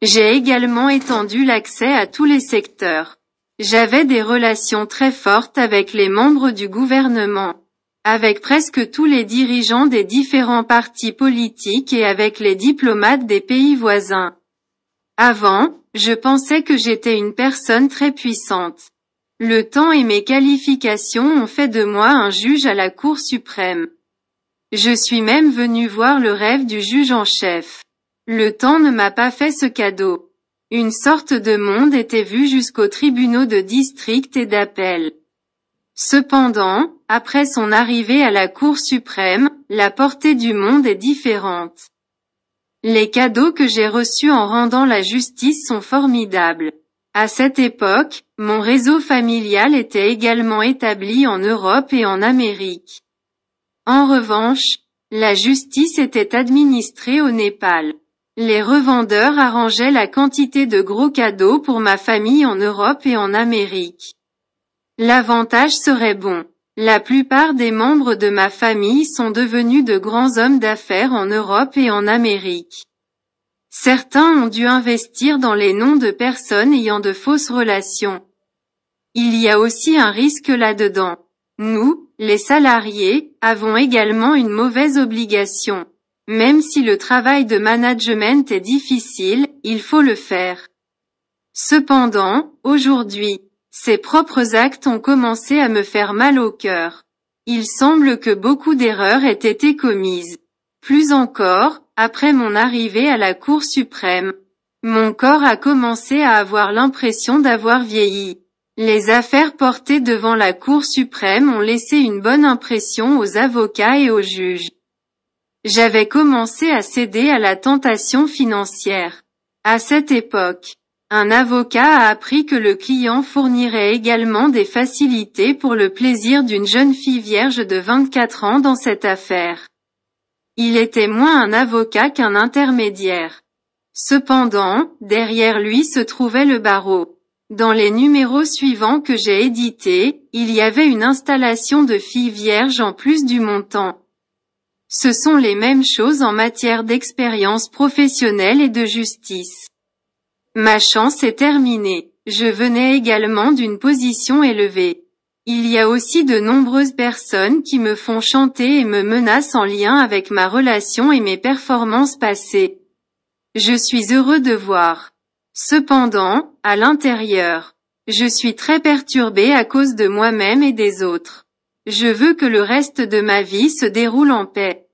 J'ai également étendu l'accès à tous les secteurs. J'avais des relations très fortes avec les membres du gouvernement avec presque tous les dirigeants des différents partis politiques et avec les diplomates des pays voisins. Avant, je pensais que j'étais une personne très puissante. Le temps et mes qualifications ont fait de moi un juge à la Cour suprême. Je suis même venu voir le rêve du juge en chef. Le temps ne m'a pas fait ce cadeau. Une sorte de monde était vu jusqu'aux tribunaux de district et d'appel. Cependant, après son arrivée à la Cour suprême, la portée du monde est différente. Les cadeaux que j'ai reçus en rendant la justice sont formidables. À cette époque, mon réseau familial était également établi en Europe et en Amérique. En revanche, la justice était administrée au Népal. Les revendeurs arrangeaient la quantité de gros cadeaux pour ma famille en Europe et en Amérique. L'avantage serait bon. La plupart des membres de ma famille sont devenus de grands hommes d'affaires en Europe et en Amérique. Certains ont dû investir dans les noms de personnes ayant de fausses relations. Il y a aussi un risque là-dedans. Nous, les salariés, avons également une mauvaise obligation. Même si le travail de management est difficile, il faut le faire. Cependant, aujourd'hui, ses propres actes ont commencé à me faire mal au cœur. Il semble que beaucoup d'erreurs aient été commises. Plus encore, après mon arrivée à la Cour suprême, mon corps a commencé à avoir l'impression d'avoir vieilli. Les affaires portées devant la Cour suprême ont laissé une bonne impression aux avocats et aux juges. J'avais commencé à céder à la tentation financière. À cette époque, un avocat a appris que le client fournirait également des facilités pour le plaisir d'une jeune fille vierge de 24 ans dans cette affaire. Il était moins un avocat qu'un intermédiaire. Cependant, derrière lui se trouvait le barreau. Dans les numéros suivants que j'ai édités, il y avait une installation de fille vierge en plus du montant. Ce sont les mêmes choses en matière d'expérience professionnelle et de justice. Ma chance est terminée. Je venais également d'une position élevée. Il y a aussi de nombreuses personnes qui me font chanter et me menacent en lien avec ma relation et mes performances passées. Je suis heureux de voir. Cependant, à l'intérieur, je suis très perturbé à cause de moi-même et des autres. Je veux que le reste de ma vie se déroule en paix.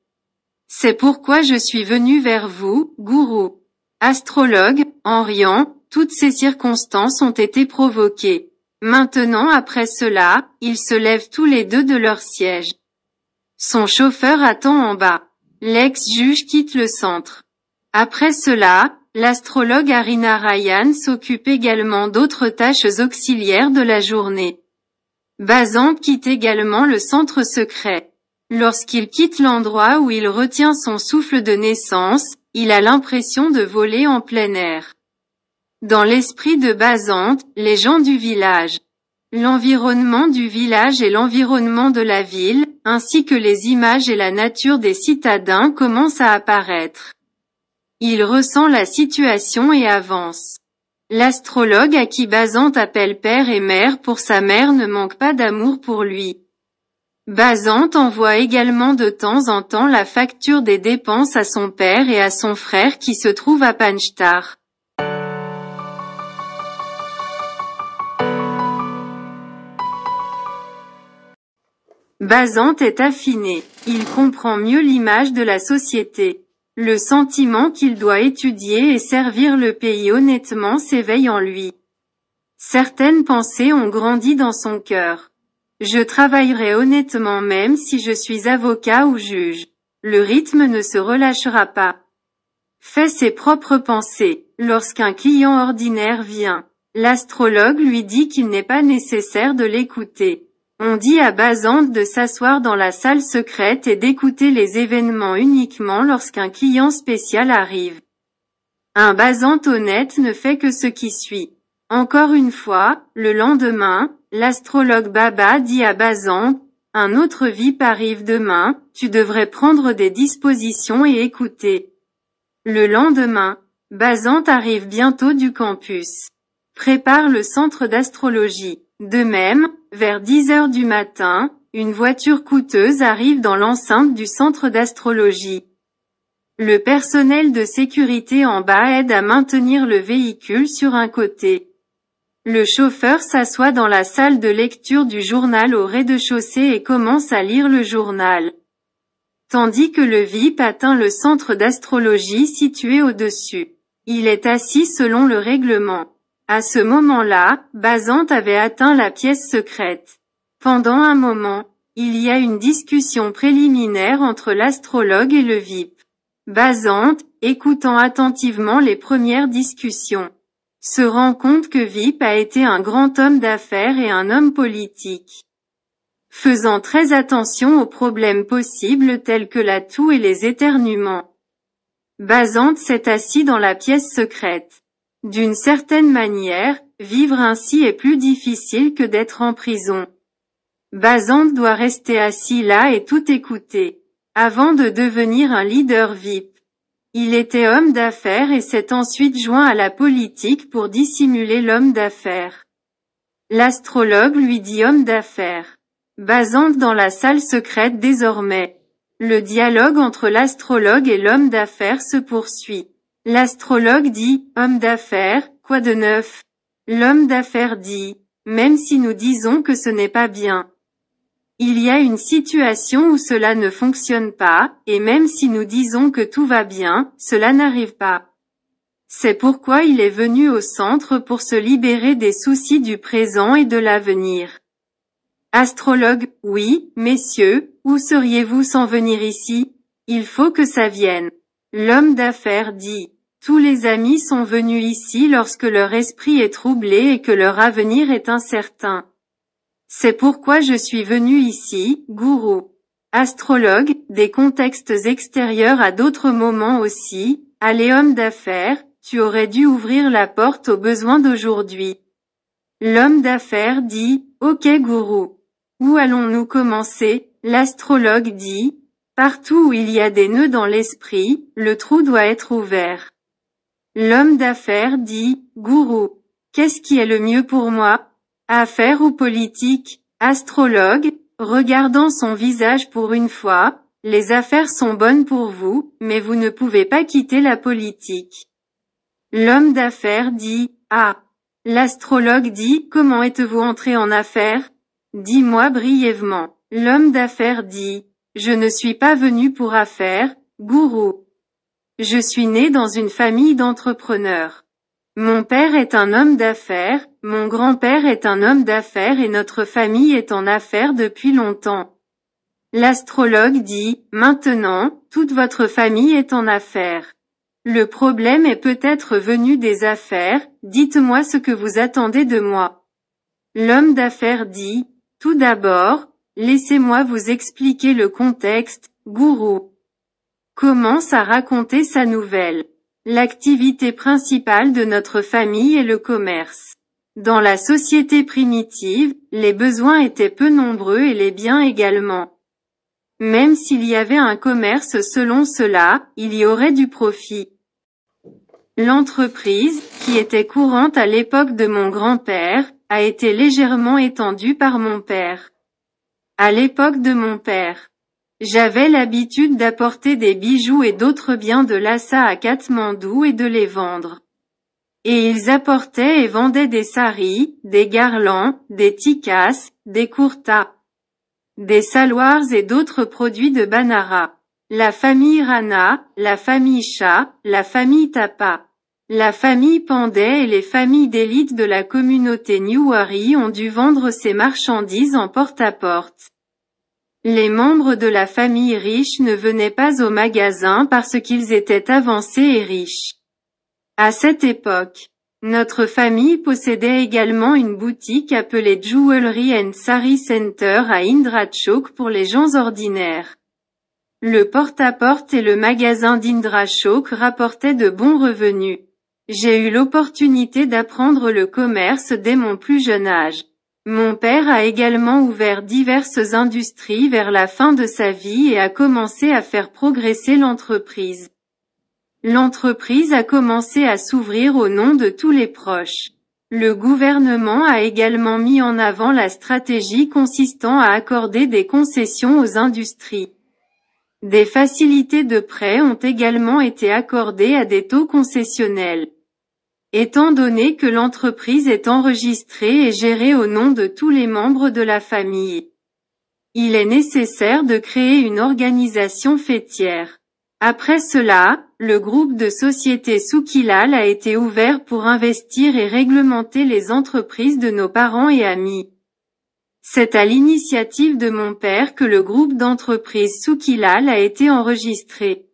C'est pourquoi je suis venu vers vous, gourou. Astrologue, en riant, toutes ces circonstances ont été provoquées. Maintenant après cela, ils se lèvent tous les deux de leur siège. Son chauffeur attend en bas. L'ex-juge quitte le centre. Après cela, l'astrologue Arina Ryan s'occupe également d'autres tâches auxiliaires de la journée. Bazan quitte également le centre secret. Lorsqu'il quitte l'endroit où il retient son souffle de naissance, il a l'impression de voler en plein air. Dans l'esprit de Bazante, les gens du village, l'environnement du village et l'environnement de la ville, ainsi que les images et la nature des citadins commencent à apparaître. Il ressent la situation et avance. L'astrologue à qui Bazante appelle père et mère pour sa mère ne manque pas d'amour pour lui. Bazante envoie également de temps en temps la facture des dépenses à son père et à son frère qui se trouve à Panchtar. Bazante est affiné. Il comprend mieux l'image de la société. Le sentiment qu'il doit étudier et servir le pays honnêtement s'éveille en lui. Certaines pensées ont grandi dans son cœur. Je travaillerai honnêtement même si je suis avocat ou juge. Le rythme ne se relâchera pas. Fais ses propres pensées. Lorsqu'un client ordinaire vient, l'astrologue lui dit qu'il n'est pas nécessaire de l'écouter. On dit à Bazante de s'asseoir dans la salle secrète et d'écouter les événements uniquement lorsqu'un client spécial arrive. Un Bazante honnête ne fait que ce qui suit. Encore une fois, le lendemain, L'astrologue Baba dit à Bazan, un autre VIP arrive demain, tu devrais prendre des dispositions et écouter. Le lendemain, Bazan arrive bientôt du campus. Prépare le centre d'astrologie. De même, vers 10 heures du matin, une voiture coûteuse arrive dans l'enceinte du centre d'astrologie. Le personnel de sécurité en bas aide à maintenir le véhicule sur un côté. Le chauffeur s'assoit dans la salle de lecture du journal au rez-de-chaussée et commence à lire le journal. Tandis que le VIP atteint le centre d'astrologie situé au-dessus. Il est assis selon le règlement. À ce moment-là, Bazante avait atteint la pièce secrète. Pendant un moment, il y a une discussion préliminaire entre l'astrologue et le VIP. Bazante, écoutant attentivement les premières discussions se rend compte que Vip a été un grand homme d'affaires et un homme politique. Faisant très attention aux problèmes possibles tels que la toux et les éternuements. Basante s'est assis dans la pièce secrète. D'une certaine manière, vivre ainsi est plus difficile que d'être en prison. Basante doit rester assis là et tout écouter. Avant de devenir un leader VIP, il était homme d'affaires et s'est ensuite joint à la politique pour dissimuler l'homme d'affaires. L'astrologue lui dit homme d'affaires. Basante dans la salle secrète désormais. Le dialogue entre l'astrologue et l'homme d'affaires se poursuit. L'astrologue dit, homme d'affaires, quoi de neuf L'homme d'affaires dit, même si nous disons que ce n'est pas bien, il y a une situation où cela ne fonctionne pas, et même si nous disons que tout va bien, cela n'arrive pas. C'est pourquoi il est venu au centre pour se libérer des soucis du présent et de l'avenir. Astrologue, oui, messieurs, où seriez-vous sans venir ici Il faut que ça vienne. L'homme d'affaires dit, tous les amis sont venus ici lorsque leur esprit est troublé et que leur avenir est incertain. C'est pourquoi je suis venu ici, gourou. Astrologue, des contextes extérieurs à d'autres moments aussi, allez homme d'affaires, tu aurais dû ouvrir la porte aux besoins d'aujourd'hui. L'homme d'affaires dit, ok gourou. Où allons-nous commencer L'astrologue dit, partout où il y a des nœuds dans l'esprit, le trou doit être ouvert. L'homme d'affaires dit, gourou, qu'est-ce qui est le mieux pour moi Affaires ou politique, astrologue, regardant son visage pour une fois, les affaires sont bonnes pour vous, mais vous ne pouvez pas quitter la politique. L'homme d'affaires dit, Ah. L'astrologue dit, Comment êtes-vous entré en affaires Dis-moi brièvement. L'homme d'affaires dit, Je ne suis pas venu pour affaires, gourou. Je suis né dans une famille d'entrepreneurs. Mon père est un homme d'affaires, mon grand-père est un homme d'affaires et notre famille est en affaires depuis longtemps. L'astrologue dit, maintenant, toute votre famille est en affaires. Le problème est peut-être venu des affaires, dites-moi ce que vous attendez de moi. L'homme d'affaires dit, tout d'abord, laissez-moi vous expliquer le contexte, gourou. Commence à raconter sa nouvelle. L'activité principale de notre famille est le commerce. Dans la société primitive, les besoins étaient peu nombreux et les biens également. Même s'il y avait un commerce selon cela, il y aurait du profit. L'entreprise, qui était courante à l'époque de mon grand-père, a été légèrement étendue par mon père. À l'époque de mon père, j'avais l'habitude d'apporter des bijoux et d'autres biens de l'Assa à Katmandou et de les vendre. Et ils apportaient et vendaient des saris, des garlands, des tikas, des kurtas, des saloirs et d'autres produits de Banara. La famille Rana, la famille Shah, la famille Tapa. La famille Pandey et les familles d'élite de la communauté Newari ont dû vendre ces marchandises en porte à -porte. Les membres de la famille riche ne venaient pas au magasin parce qu'ils étaient avancés et riches. À cette époque, notre famille possédait également une boutique appelée Jewelry and Sari Center à Indrachok pour les gens ordinaires. Le porte-à-porte et le magasin d'Indrachok rapportaient de bons revenus. J'ai eu l'opportunité d'apprendre le commerce dès mon plus jeune âge. Mon père a également ouvert diverses industries vers la fin de sa vie et a commencé à faire progresser l'entreprise. L'entreprise a commencé à s'ouvrir au nom de tous les proches. Le gouvernement a également mis en avant la stratégie consistant à accorder des concessions aux industries. Des facilités de prêt ont également été accordées à des taux concessionnels. Étant donné que l'entreprise est enregistrée et gérée au nom de tous les membres de la famille, il est nécessaire de créer une organisation fêtière. Après cela, le groupe de société Soukilal a été ouvert pour investir et réglementer les entreprises de nos parents et amis. C'est à l'initiative de mon père que le groupe d'entreprises Soukilal a été enregistré.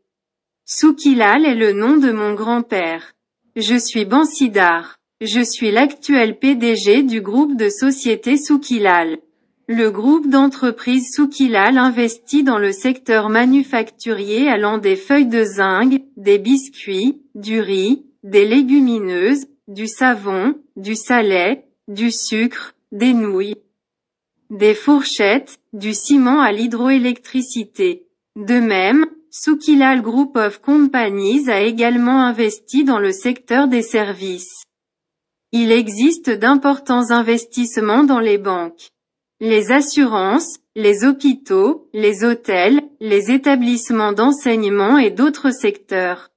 Soukilal est le nom de mon grand-père. Je suis Bansidar. Je suis l'actuel PDG du groupe de société Soukilal. Le groupe d'entreprises Sukilal investit dans le secteur manufacturier allant des feuilles de zinc, des biscuits, du riz, des légumineuses, du savon, du salé, du sucre, des nouilles, des fourchettes, du ciment à l'hydroélectricité. De même, Sukilal Group of Companies a également investi dans le secteur des services. Il existe d'importants investissements dans les banques les assurances, les hôpitaux, les hôtels, les établissements d'enseignement et d'autres secteurs.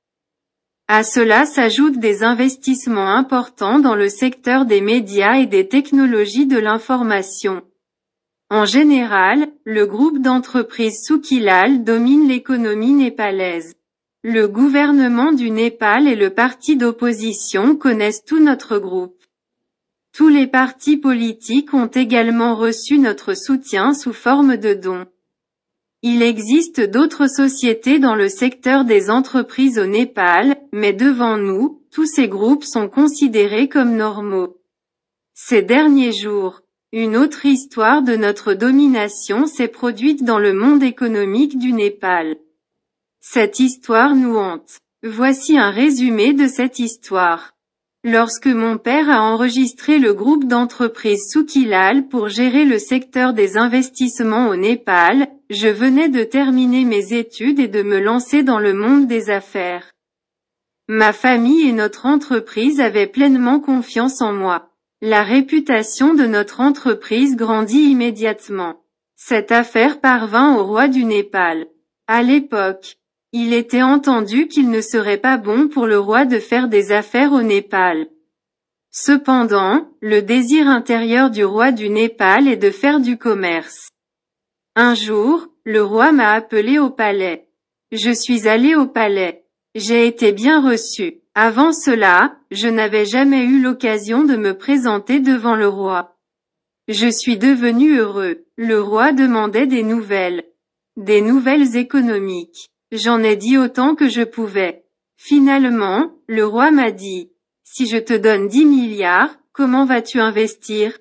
À cela s'ajoutent des investissements importants dans le secteur des médias et des technologies de l'information. En général, le groupe d'entreprises Sukhilal domine l'économie népalaise. Le gouvernement du Népal et le parti d'opposition connaissent tout notre groupe. Tous les partis politiques ont également reçu notre soutien sous forme de dons. Il existe d'autres sociétés dans le secteur des entreprises au Népal, mais devant nous, tous ces groupes sont considérés comme normaux. Ces derniers jours, une autre histoire de notre domination s'est produite dans le monde économique du Népal. Cette histoire nous hante. Voici un résumé de cette histoire. Lorsque mon père a enregistré le groupe d'entreprise Soukilal pour gérer le secteur des investissements au Népal, je venais de terminer mes études et de me lancer dans le monde des affaires. Ma famille et notre entreprise avaient pleinement confiance en moi. La réputation de notre entreprise grandit immédiatement. Cette affaire parvint au roi du Népal. À l'époque, il était entendu qu'il ne serait pas bon pour le roi de faire des affaires au Népal. Cependant, le désir intérieur du roi du Népal est de faire du commerce. Un jour, le roi m'a appelé au palais. Je suis allé au palais. J'ai été bien reçu. Avant cela, je n'avais jamais eu l'occasion de me présenter devant le roi. Je suis devenu heureux. Le roi demandait des nouvelles. Des nouvelles économiques. J'en ai dit autant que je pouvais. Finalement, le roi m'a dit, si je te donne 10 milliards, comment vas-tu investir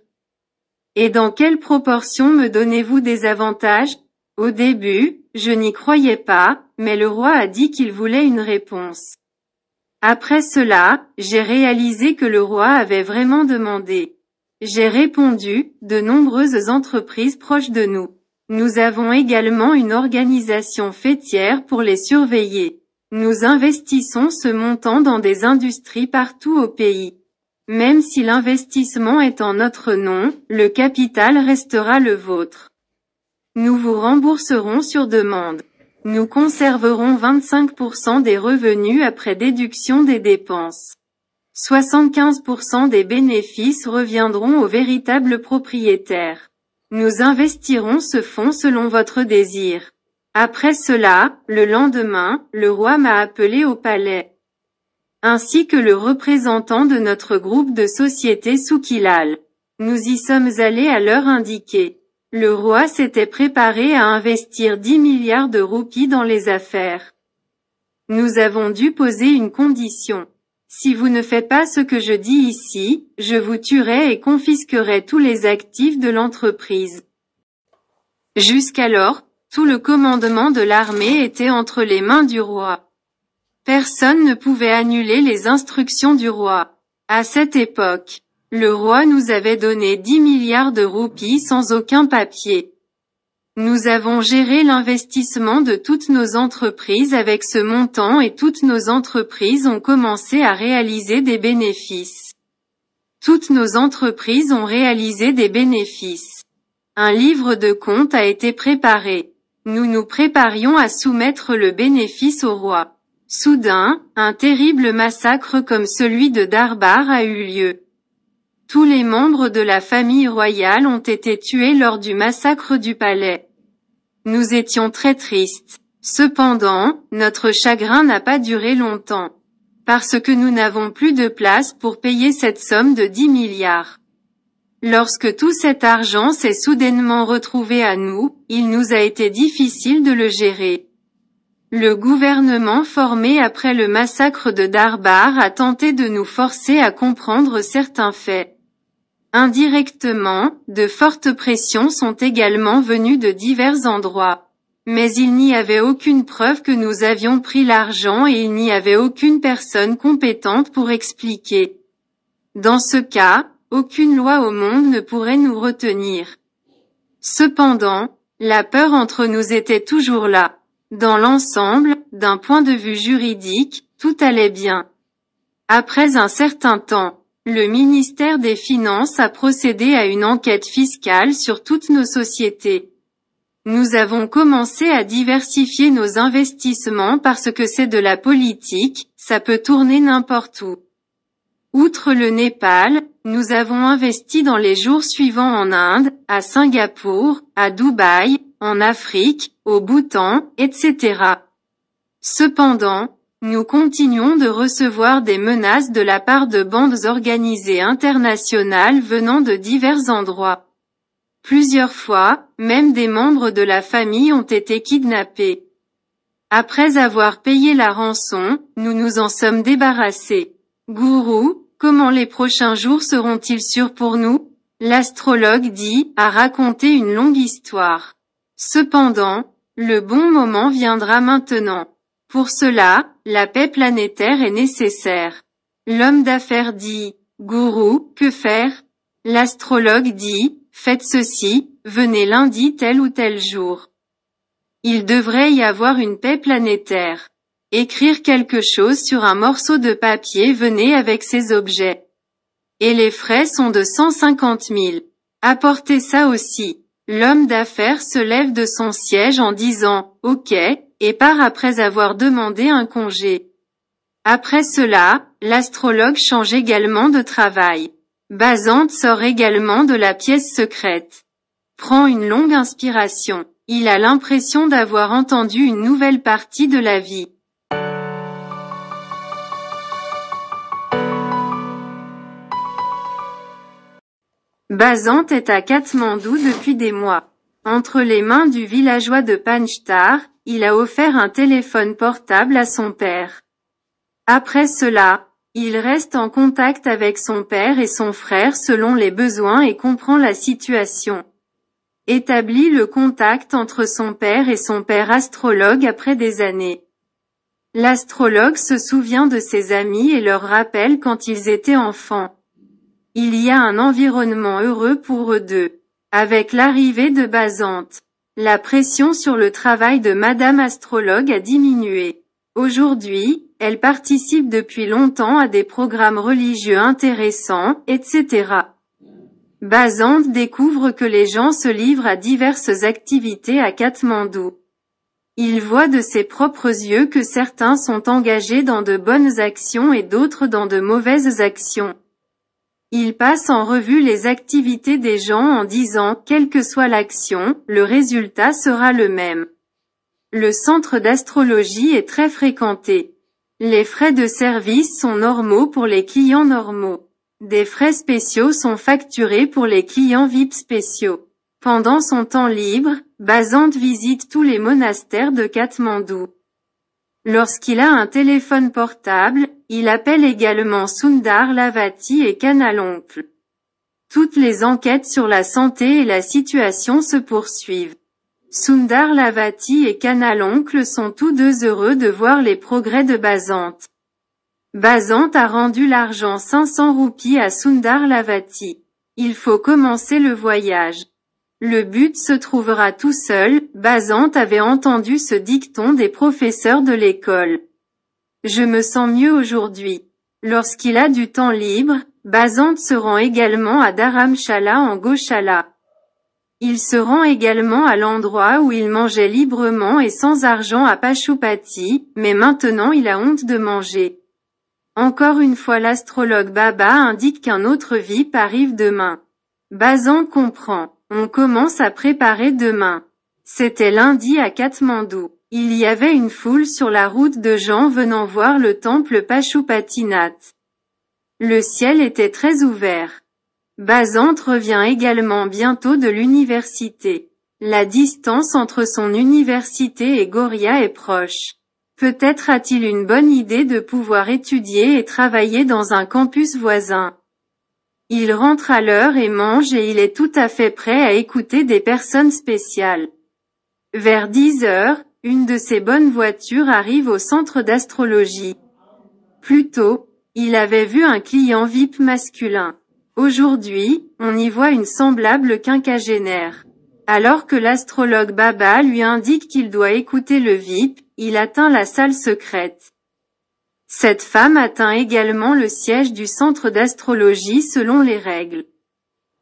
Et dans quelle proportion me donnez-vous des avantages Au début, je n'y croyais pas, mais le roi a dit qu'il voulait une réponse. Après cela, j'ai réalisé que le roi avait vraiment demandé. J'ai répondu, de nombreuses entreprises proches de nous. Nous avons également une organisation fêtière pour les surveiller. Nous investissons ce montant dans des industries partout au pays. Même si l'investissement est en notre nom, le capital restera le vôtre. Nous vous rembourserons sur demande. Nous conserverons 25% des revenus après déduction des dépenses. 75% des bénéfices reviendront aux véritables propriétaires. Nous investirons ce fonds selon votre désir. Après cela, le lendemain, le roi m'a appelé au palais. Ainsi que le représentant de notre groupe de société Soukilal. Nous y sommes allés à l'heure indiquée. Le roi s'était préparé à investir 10 milliards de roupies dans les affaires. Nous avons dû poser une condition. Si vous ne faites pas ce que je dis ici, je vous tuerai et confisquerai tous les actifs de l'entreprise. Jusqu'alors, tout le commandement de l'armée était entre les mains du roi. Personne ne pouvait annuler les instructions du roi. À cette époque, le roi nous avait donné 10 milliards de roupies sans aucun papier. Nous avons géré l'investissement de toutes nos entreprises avec ce montant et toutes nos entreprises ont commencé à réaliser des bénéfices. Toutes nos entreprises ont réalisé des bénéfices. Un livre de compte a été préparé. Nous nous préparions à soumettre le bénéfice au roi. Soudain, un terrible massacre comme celui de Darbar a eu lieu. Tous les membres de la famille royale ont été tués lors du massacre du palais. Nous étions très tristes. Cependant, notre chagrin n'a pas duré longtemps. Parce que nous n'avons plus de place pour payer cette somme de 10 milliards. Lorsque tout cet argent s'est soudainement retrouvé à nous, il nous a été difficile de le gérer. Le gouvernement formé après le massacre de Darbar a tenté de nous forcer à comprendre certains faits. Indirectement, de fortes pressions sont également venues de divers endroits. Mais il n'y avait aucune preuve que nous avions pris l'argent et il n'y avait aucune personne compétente pour expliquer. Dans ce cas, aucune loi au monde ne pourrait nous retenir. Cependant, la peur entre nous était toujours là. Dans l'ensemble, d'un point de vue juridique, tout allait bien. Après un certain temps, le ministère des Finances a procédé à une enquête fiscale sur toutes nos sociétés. Nous avons commencé à diversifier nos investissements parce que c'est de la politique, ça peut tourner n'importe où. Outre le Népal, nous avons investi dans les jours suivants en Inde, à Singapour, à Dubaï, en Afrique, au Bhoutan, etc. Cependant, nous continuons de recevoir des menaces de la part de bandes organisées internationales venant de divers endroits. Plusieurs fois, même des membres de la famille ont été kidnappés. Après avoir payé la rançon, nous nous en sommes débarrassés. Gourou, comment les prochains jours seront-ils sûrs pour nous L'astrologue dit, a raconté une longue histoire. Cependant, le bon moment viendra maintenant. Pour cela, la paix planétaire est nécessaire. L'homme d'affaires dit, Gourou, que faire L'astrologue dit, faites ceci, venez lundi tel ou tel jour. Il devrait y avoir une paix planétaire. Écrire quelque chose sur un morceau de papier venez avec ces objets. Et les frais sont de 150 000. Apportez ça aussi. L'homme d'affaires se lève de son siège en disant « Ok » et part après avoir demandé un congé. Après cela, l'astrologue change également de travail. Bazante sort également de la pièce secrète. Prend une longue inspiration. Il a l'impression d'avoir entendu une nouvelle partie de la vie. Bazant est à Katmandou depuis des mois. Entre les mains du villageois de Panchtar, il a offert un téléphone portable à son père. Après cela, il reste en contact avec son père et son frère selon les besoins et comprend la situation. Établit le contact entre son père et son père astrologue après des années. L'astrologue se souvient de ses amis et leur rappelle quand ils étaient enfants. Il y a un environnement heureux pour eux deux. Avec l'arrivée de Bazante, la pression sur le travail de Madame Astrologue a diminué. Aujourd'hui, elle participe depuis longtemps à des programmes religieux intéressants, etc. Bazante découvre que les gens se livrent à diverses activités à Katmandou. Il voit de ses propres yeux que certains sont engagés dans de bonnes actions et d'autres dans de mauvaises actions. Il passe en revue les activités des gens en disant quelle que soit l'action, le résultat sera le même. Le centre d'astrologie est très fréquenté. Les frais de service sont normaux pour les clients normaux. Des frais spéciaux sont facturés pour les clients VIP spéciaux. Pendant son temps libre, Bazante visite tous les monastères de Katmandou. Lorsqu'il a un téléphone portable, il appelle également Sundar Lavati et Kanaloncle. Toutes les enquêtes sur la santé et la situation se poursuivent. Sundar Lavati et Kanaloncle sont tous deux heureux de voir les progrès de Basante. Basante a rendu l'argent 500 roupies à Sundar Lavati. Il faut commencer le voyage. Le but se trouvera tout seul, Bazant avait entendu ce dicton des professeurs de l'école. Je me sens mieux aujourd'hui. Lorsqu'il a du temps libre, Bazant se rend également à Dharamshala en Goshala. Il se rend également à l'endroit où il mangeait librement et sans argent à Pachupati, mais maintenant il a honte de manger. Encore une fois l'astrologue Baba indique qu'un autre VIP arrive demain. Bazant comprend. On commence à préparer demain. C'était lundi à Katmandou. Il y avait une foule sur la route de gens venant voir le temple Pashupatinath. Le ciel était très ouvert. Bazant revient également bientôt de l'université. La distance entre son université et Goria est proche. Peut-être a-t-il une bonne idée de pouvoir étudier et travailler dans un campus voisin. Il rentre à l'heure et mange et il est tout à fait prêt à écouter des personnes spéciales. Vers 10 heures, une de ses bonnes voitures arrive au centre d'astrologie. Plus tôt, il avait vu un client VIP masculin. Aujourd'hui, on y voit une semblable quinquagénaire. Alors que l'astrologue Baba lui indique qu'il doit écouter le VIP, il atteint la salle secrète. Cette femme atteint également le siège du centre d'astrologie selon les règles.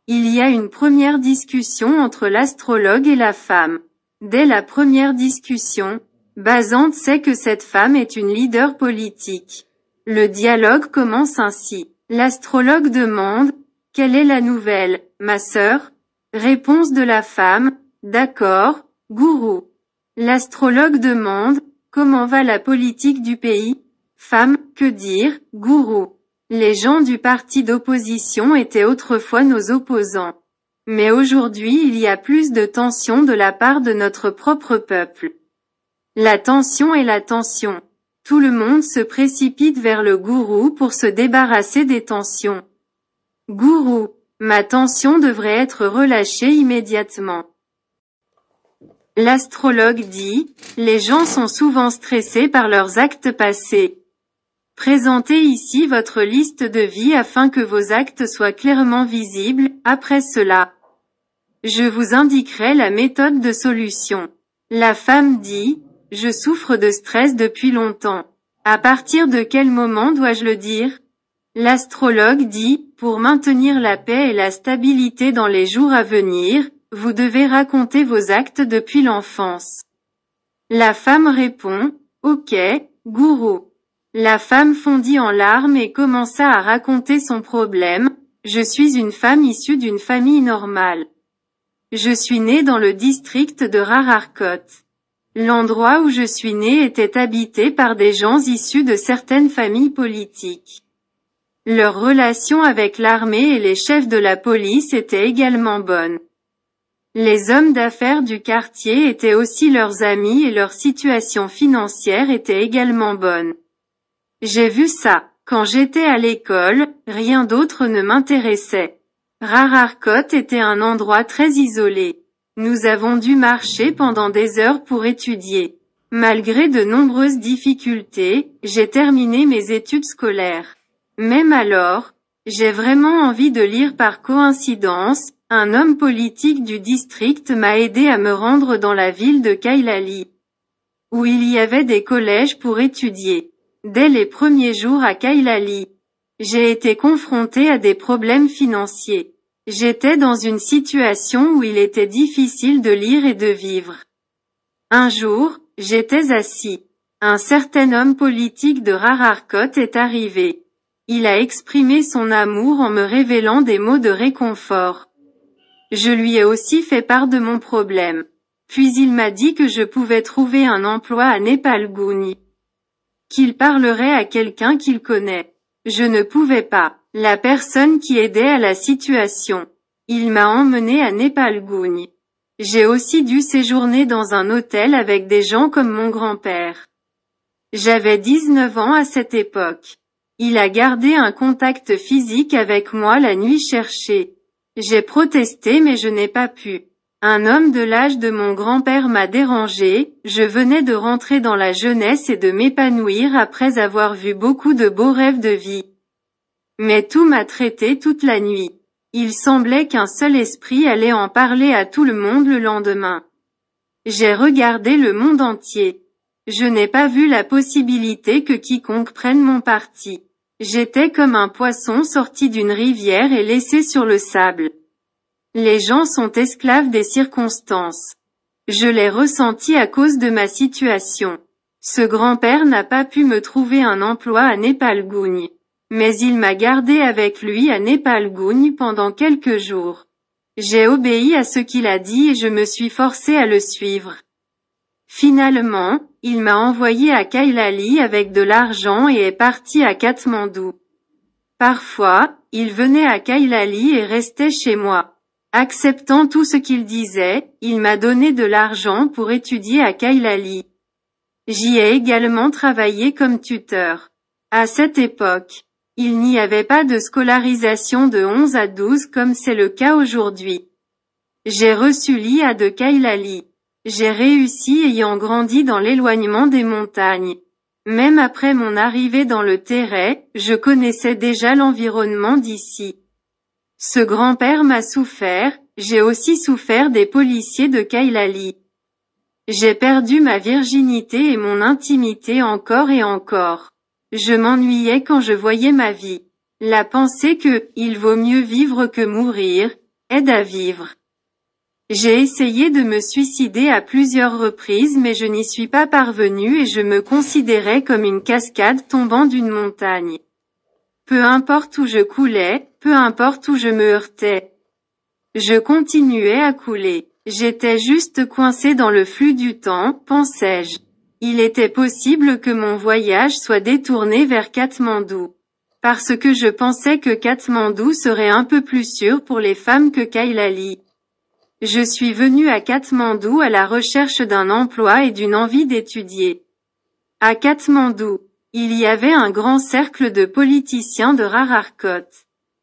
Il y a une première discussion entre l'astrologue et la femme. Dès la première discussion, Bazante sait que cette femme est une leader politique. Le dialogue commence ainsi. L'astrologue demande, quelle est la nouvelle, ma sœur Réponse de la femme, d'accord, gourou. L'astrologue demande, comment va la politique du pays Femme, que dire, gourou. Les gens du parti d'opposition étaient autrefois nos opposants. Mais aujourd'hui il y a plus de tension de la part de notre propre peuple. La tension est la tension. Tout le monde se précipite vers le gourou pour se débarrasser des tensions. Gourou, ma tension devrait être relâchée immédiatement. L'astrologue dit, les gens sont souvent stressés par leurs actes passés. Présentez ici votre liste de vie afin que vos actes soient clairement visibles, après cela. Je vous indiquerai la méthode de solution. La femme dit, je souffre de stress depuis longtemps. À partir de quel moment dois-je le dire L'astrologue dit, pour maintenir la paix et la stabilité dans les jours à venir, vous devez raconter vos actes depuis l'enfance. La femme répond, ok, gourou. La femme fondit en larmes et commença à raconter son problème. Je suis une femme issue d'une famille normale. Je suis née dans le district de Rararkot. L'endroit où je suis née était habité par des gens issus de certaines familles politiques. Leur relations avec l'armée et les chefs de la police étaient également bonnes. Les hommes d'affaires du quartier étaient aussi leurs amis et leur situation financière était également bonne. J'ai vu ça. Quand j'étais à l'école, rien d'autre ne m'intéressait. Rararcot était un endroit très isolé. Nous avons dû marcher pendant des heures pour étudier. Malgré de nombreuses difficultés, j'ai terminé mes études scolaires. Même alors, j'ai vraiment envie de lire par coïncidence, un homme politique du district m'a aidé à me rendre dans la ville de Kailali, où il y avait des collèges pour étudier. Dès les premiers jours à Kailali, j'ai été confronté à des problèmes financiers. J'étais dans une situation où il était difficile de lire et de vivre. Un jour, j'étais assis. Un certain homme politique de Rararkot est arrivé. Il a exprimé son amour en me révélant des mots de réconfort. Je lui ai aussi fait part de mon problème. Puis il m'a dit que je pouvais trouver un emploi à Gouni qu'il parlerait à quelqu'un qu'il connaît. Je ne pouvais pas. La personne qui aidait à la situation. Il m'a emmené à Népalgougne. J'ai aussi dû séjourner dans un hôtel avec des gens comme mon grand-père. J'avais 19 ans à cette époque. Il a gardé un contact physique avec moi la nuit cherchée. J'ai protesté mais je n'ai pas pu. Un homme de l'âge de mon grand-père m'a dérangé, je venais de rentrer dans la jeunesse et de m'épanouir après avoir vu beaucoup de beaux rêves de vie. Mais tout m'a traité toute la nuit. Il semblait qu'un seul esprit allait en parler à tout le monde le lendemain. J'ai regardé le monde entier. Je n'ai pas vu la possibilité que quiconque prenne mon parti. J'étais comme un poisson sorti d'une rivière et laissé sur le sable. Les gens sont esclaves des circonstances. Je l'ai ressenti à cause de ma situation. Ce grand-père n'a pas pu me trouver un emploi à Népalgougne. Mais il m'a gardé avec lui à Népalgougne pendant quelques jours. J'ai obéi à ce qu'il a dit et je me suis forcé à le suivre. Finalement, il m'a envoyé à Kailali avec de l'argent et est parti à Katmandou. Parfois, il venait à Kailali et restait chez moi. Acceptant tout ce qu'il disait, il m'a donné de l'argent pour étudier à Kailali. J'y ai également travaillé comme tuteur. À cette époque, il n'y avait pas de scolarisation de 11 à 12 comme c'est le cas aujourd'hui. J'ai reçu l'IA de Kailali. J'ai réussi ayant grandi dans l'éloignement des montagnes. Même après mon arrivée dans le terrain, je connaissais déjà l'environnement d'ici. Ce grand-père m'a souffert, j'ai aussi souffert des policiers de Kailali. J'ai perdu ma virginité et mon intimité encore et encore. Je m'ennuyais quand je voyais ma vie. La pensée que, il vaut mieux vivre que mourir, aide à vivre. J'ai essayé de me suicider à plusieurs reprises mais je n'y suis pas parvenue et je me considérais comme une cascade tombant d'une montagne. Peu importe où je coulais, peu importe où je me heurtais. Je continuais à couler. J'étais juste coincé dans le flux du temps, pensais-je. Il était possible que mon voyage soit détourné vers Katmandou. Parce que je pensais que Katmandou serait un peu plus sûr pour les femmes que Kailali. Je suis venu à Katmandou à la recherche d'un emploi et d'une envie d'étudier. À Katmandou, il y avait un grand cercle de politiciens de Rararkot.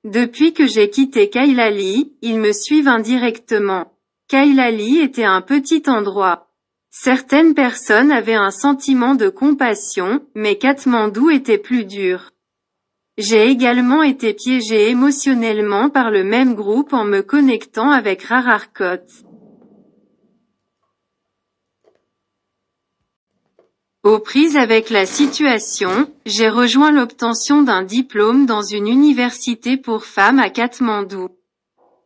Depuis que j'ai quitté Kailali, ils me suivent indirectement. Kailali était un petit endroit. Certaines personnes avaient un sentiment de compassion, mais Katmandou était plus dur. J'ai également été piégé émotionnellement par le même groupe en me connectant avec Rararkot. Aux prises avec la situation, j'ai rejoint l'obtention d'un diplôme dans une université pour femmes à Katmandou.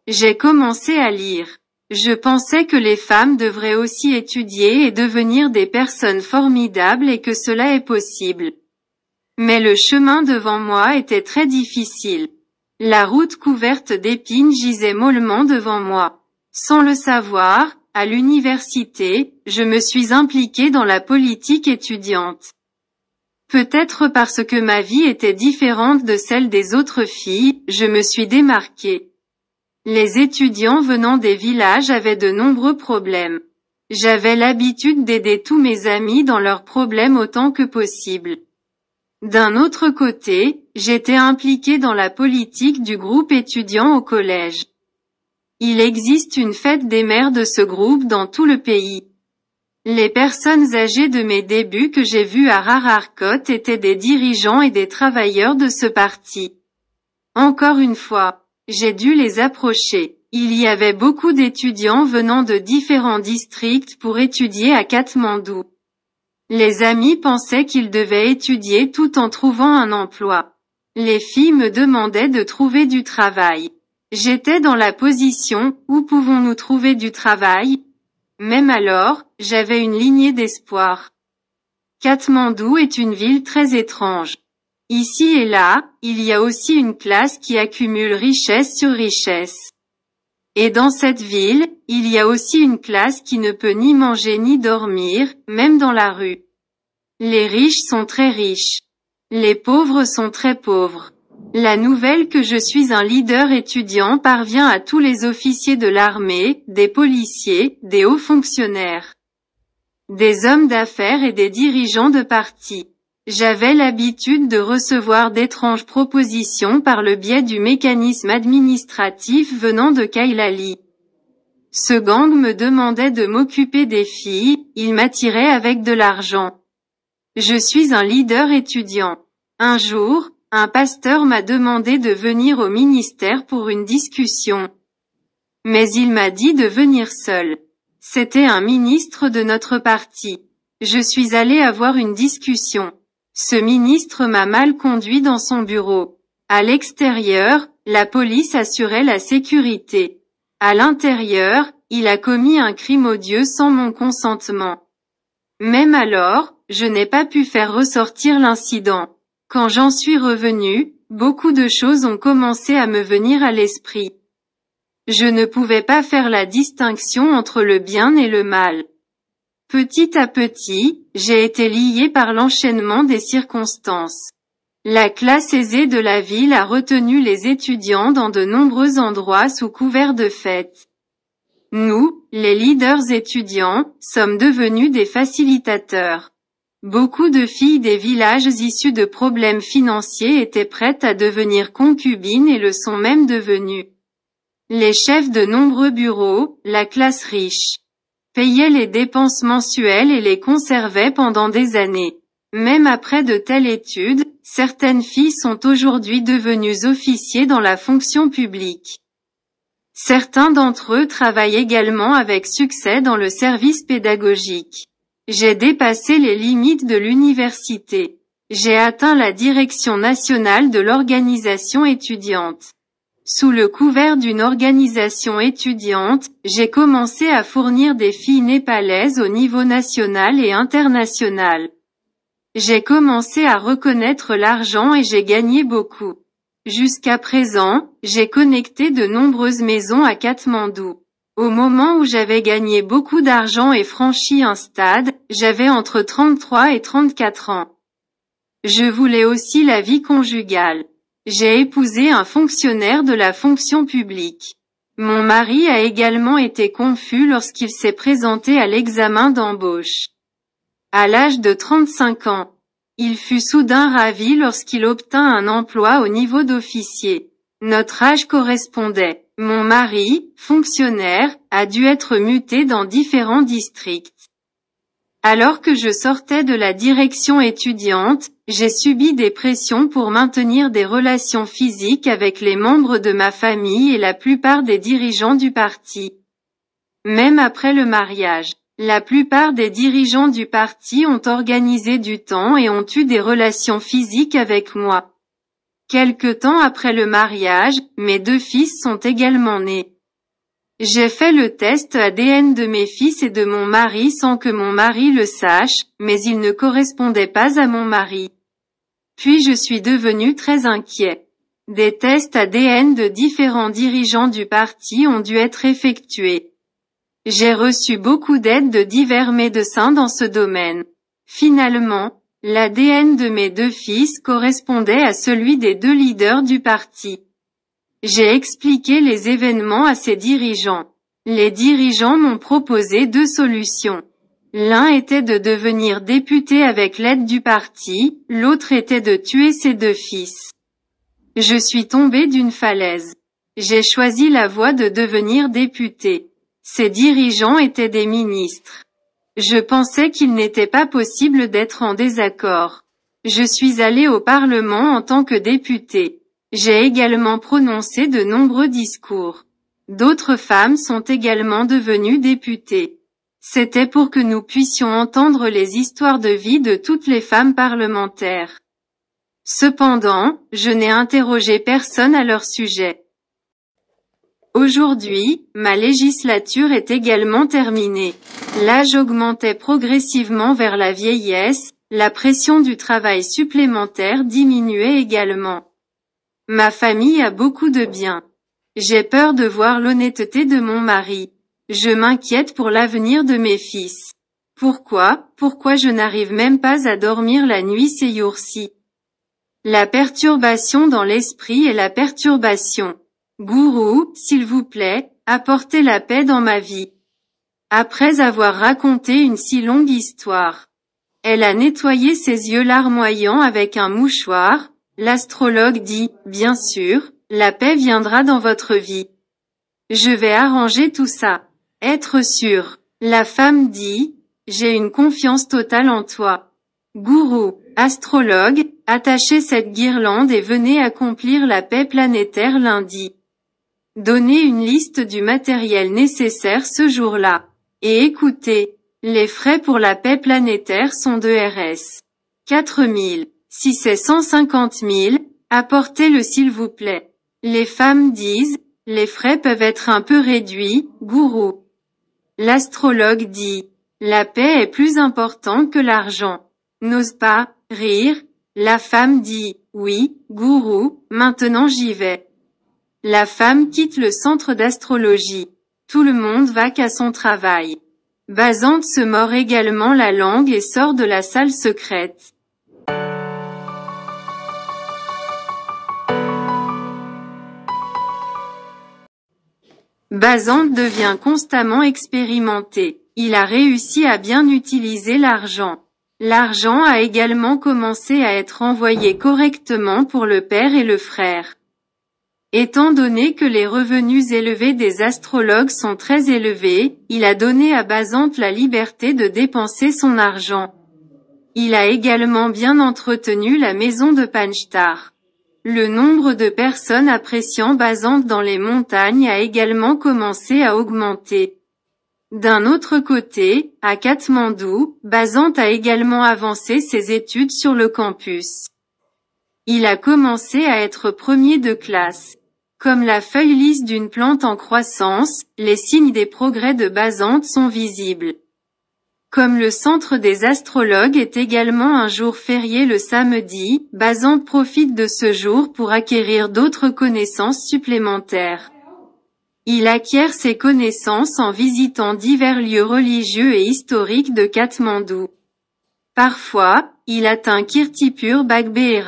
J'ai commencé à lire. Je pensais que les femmes devraient aussi étudier et devenir des personnes formidables et que cela est possible. Mais le chemin devant moi était très difficile. La route couverte d'épines gisait mollement devant moi. Sans le savoir, à l'université, je me suis impliquée dans la politique étudiante. Peut-être parce que ma vie était différente de celle des autres filles, je me suis démarquée. Les étudiants venant des villages avaient de nombreux problèmes. J'avais l'habitude d'aider tous mes amis dans leurs problèmes autant que possible. D'un autre côté, j'étais impliquée dans la politique du groupe étudiant au collège. Il existe une fête des mères de ce groupe dans tout le pays. Les personnes âgées de mes débuts que j'ai vues à Rararkot étaient des dirigeants et des travailleurs de ce parti. Encore une fois, j'ai dû les approcher. Il y avait beaucoup d'étudiants venant de différents districts pour étudier à Katmandou. Les amis pensaient qu'ils devaient étudier tout en trouvant un emploi. Les filles me demandaient de trouver du travail. J'étais dans la position où pouvons-nous trouver du travail Même alors, j'avais une lignée d'espoir. Katmandou est une ville très étrange. Ici et là, il y a aussi une classe qui accumule richesse sur richesse. Et dans cette ville, il y a aussi une classe qui ne peut ni manger ni dormir, même dans la rue. Les riches sont très riches. Les pauvres sont très pauvres. La nouvelle que je suis un leader étudiant parvient à tous les officiers de l'armée, des policiers, des hauts fonctionnaires, des hommes d'affaires et des dirigeants de partis. J'avais l'habitude de recevoir d'étranges propositions par le biais du mécanisme administratif venant de Kailali. Ce gang me demandait de m'occuper des filles, il m'attirait avec de l'argent. Je suis un leader étudiant. Un jour, un pasteur m'a demandé de venir au ministère pour une discussion. Mais il m'a dit de venir seul. C'était un ministre de notre parti. Je suis allé avoir une discussion. Ce ministre m'a mal conduit dans son bureau. À l'extérieur, la police assurait la sécurité. À l'intérieur, il a commis un crime odieux sans mon consentement. Même alors, je n'ai pas pu faire ressortir l'incident. Quand j'en suis revenu, beaucoup de choses ont commencé à me venir à l'esprit. Je ne pouvais pas faire la distinction entre le bien et le mal. Petit à petit, j'ai été lié par l'enchaînement des circonstances. La classe aisée de la ville a retenu les étudiants dans de nombreux endroits sous couvert de fêtes. Nous, les leaders étudiants, sommes devenus des facilitateurs. Beaucoup de filles des villages issues de problèmes financiers étaient prêtes à devenir concubines et le sont même devenues. Les chefs de nombreux bureaux, la classe riche, payaient les dépenses mensuelles et les conservaient pendant des années. Même après de telles études, certaines filles sont aujourd'hui devenues officiers dans la fonction publique. Certains d'entre eux travaillent également avec succès dans le service pédagogique. J'ai dépassé les limites de l'université. J'ai atteint la direction nationale de l'organisation étudiante. Sous le couvert d'une organisation étudiante, j'ai commencé à fournir des filles népalaises au niveau national et international. J'ai commencé à reconnaître l'argent et j'ai gagné beaucoup. Jusqu'à présent, j'ai connecté de nombreuses maisons à Katmandou. Au moment où j'avais gagné beaucoup d'argent et franchi un stade, j'avais entre 33 et 34 ans. Je voulais aussi la vie conjugale. J'ai épousé un fonctionnaire de la fonction publique. Mon mari a également été confus lorsqu'il s'est présenté à l'examen d'embauche. À l'âge de 35 ans, il fut soudain ravi lorsqu'il obtint un emploi au niveau d'officier. Notre âge correspondait. Mon mari, fonctionnaire, a dû être muté dans différents districts. Alors que je sortais de la direction étudiante, j'ai subi des pressions pour maintenir des relations physiques avec les membres de ma famille et la plupart des dirigeants du parti. Même après le mariage, la plupart des dirigeants du parti ont organisé du temps et ont eu des relations physiques avec moi. Quelque temps après le mariage, mes deux fils sont également nés. J'ai fait le test ADN de mes fils et de mon mari sans que mon mari le sache, mais il ne correspondait pas à mon mari. Puis je suis devenu très inquiet. Des tests ADN de différents dirigeants du parti ont dû être effectués. J'ai reçu beaucoup d'aide de divers médecins dans ce domaine. Finalement, l'ADN de mes deux fils correspondait à celui des deux leaders du parti. J'ai expliqué les événements à ses dirigeants. Les dirigeants m'ont proposé deux solutions. L'un était de devenir député avec l'aide du parti, l'autre était de tuer ses deux fils. Je suis tombé d'une falaise. J'ai choisi la voie de devenir député. Ces dirigeants étaient des ministres. Je pensais qu'il n'était pas possible d'être en désaccord. Je suis allé au Parlement en tant que député. J'ai également prononcé de nombreux discours. D'autres femmes sont également devenues députées. C'était pour que nous puissions entendre les histoires de vie de toutes les femmes parlementaires. Cependant, je n'ai interrogé personne à leur sujet. Aujourd'hui, ma législature est également terminée. L'âge augmentait progressivement vers la vieillesse, la pression du travail supplémentaire diminuait également. Ma famille a beaucoup de biens. J'ai peur de voir l'honnêteté de mon mari. Je m'inquiète pour l'avenir de mes fils. Pourquoi, pourquoi je n'arrive même pas à dormir la nuit ces jours-ci La perturbation dans l'esprit est la perturbation. Gourou, s'il vous plaît, apportez la paix dans ma vie. Après avoir raconté une si longue histoire, elle a nettoyé ses yeux larmoyants avec un mouchoir, L'astrologue dit, bien sûr, la paix viendra dans votre vie. Je vais arranger tout ça. Être sûr. La femme dit, j'ai une confiance totale en toi. Gourou, astrologue, attachez cette guirlande et venez accomplir la paix planétaire lundi. Donnez une liste du matériel nécessaire ce jour-là. Et écoutez, les frais pour la paix planétaire sont de RS 4000. Si c'est 150 000, apportez-le s'il vous plaît. Les femmes disent, les frais peuvent être un peu réduits, gourou. L'astrologue dit, la paix est plus importante que l'argent. N'ose pas, rire. La femme dit, oui, gourou, maintenant j'y vais. La femme quitte le centre d'astrologie. Tout le monde va qu'à son travail. Basante se mord également la langue et sort de la salle secrète. Bazant devient constamment expérimenté. Il a réussi à bien utiliser l'argent. L'argent a également commencé à être envoyé correctement pour le père et le frère. Étant donné que les revenus élevés des astrologues sont très élevés, il a donné à Bazant la liberté de dépenser son argent. Il a également bien entretenu la maison de Panchtar. Le nombre de personnes appréciant Bazante dans les montagnes a également commencé à augmenter. D'un autre côté, à Katmandou, Bazante a également avancé ses études sur le campus. Il a commencé à être premier de classe. Comme la feuille lisse d'une plante en croissance, les signes des progrès de Bazante sont visibles. Comme le centre des astrologues est également un jour férié le samedi, Bazan profite de ce jour pour acquérir d'autres connaissances supplémentaires. Il acquiert ses connaissances en visitant divers lieux religieux et historiques de Katmandou. Parfois, il atteint Kirtipur Bagbe et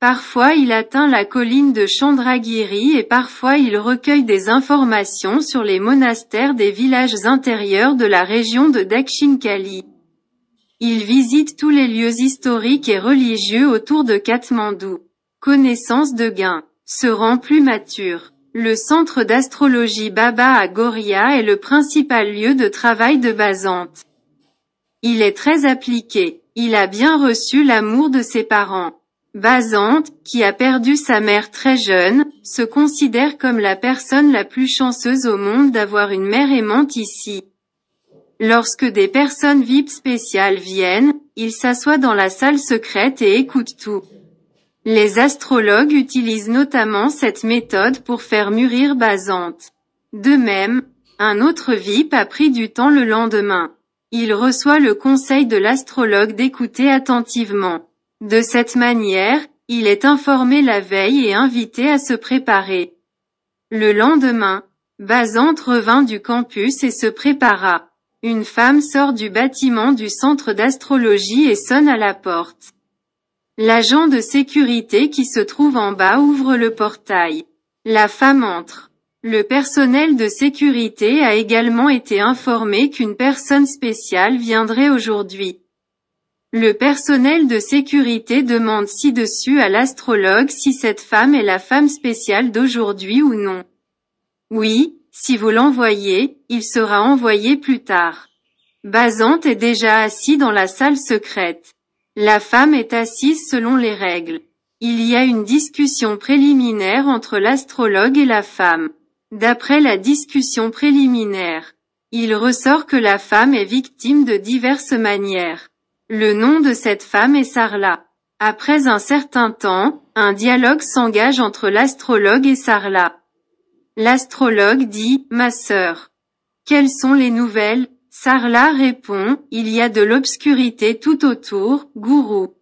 Parfois il atteint la colline de Chandragiri et parfois il recueille des informations sur les monastères des villages intérieurs de la région de Dakshinkali. Il visite tous les lieux historiques et religieux autour de Katmandou. Connaissance de gain. Se rend plus mature. Le centre d'astrologie Baba à Goria est le principal lieu de travail de Bazante. Il est très appliqué. Il a bien reçu l'amour de ses parents. Basante, qui a perdu sa mère très jeune, se considère comme la personne la plus chanceuse au monde d'avoir une mère aimante ici. Lorsque des personnes VIP spéciales viennent, il s'assoit dans la salle secrète et écoute tout. Les astrologues utilisent notamment cette méthode pour faire mûrir Basante. De même, un autre VIP a pris du temps le lendemain. Il reçoit le conseil de l'astrologue d'écouter attentivement. De cette manière, il est informé la veille et invité à se préparer. Le lendemain, Bazante revint du campus et se prépara. Une femme sort du bâtiment du centre d'astrologie et sonne à la porte. L'agent de sécurité qui se trouve en bas ouvre le portail. La femme entre. Le personnel de sécurité a également été informé qu'une personne spéciale viendrait aujourd'hui. Le personnel de sécurité demande ci-dessus à l'astrologue si cette femme est la femme spéciale d'aujourd'hui ou non. Oui, si vous l'envoyez, il sera envoyé plus tard. Bazante est déjà assis dans la salle secrète. La femme est assise selon les règles. Il y a une discussion préliminaire entre l'astrologue et la femme. D'après la discussion préliminaire, il ressort que la femme est victime de diverses manières. Le nom de cette femme est Sarla. Après un certain temps, un dialogue s'engage entre l'astrologue et Sarla. L'astrologue dit, Ma sœur, quelles sont les nouvelles Sarla répond, Il y a de l'obscurité tout autour, gourou.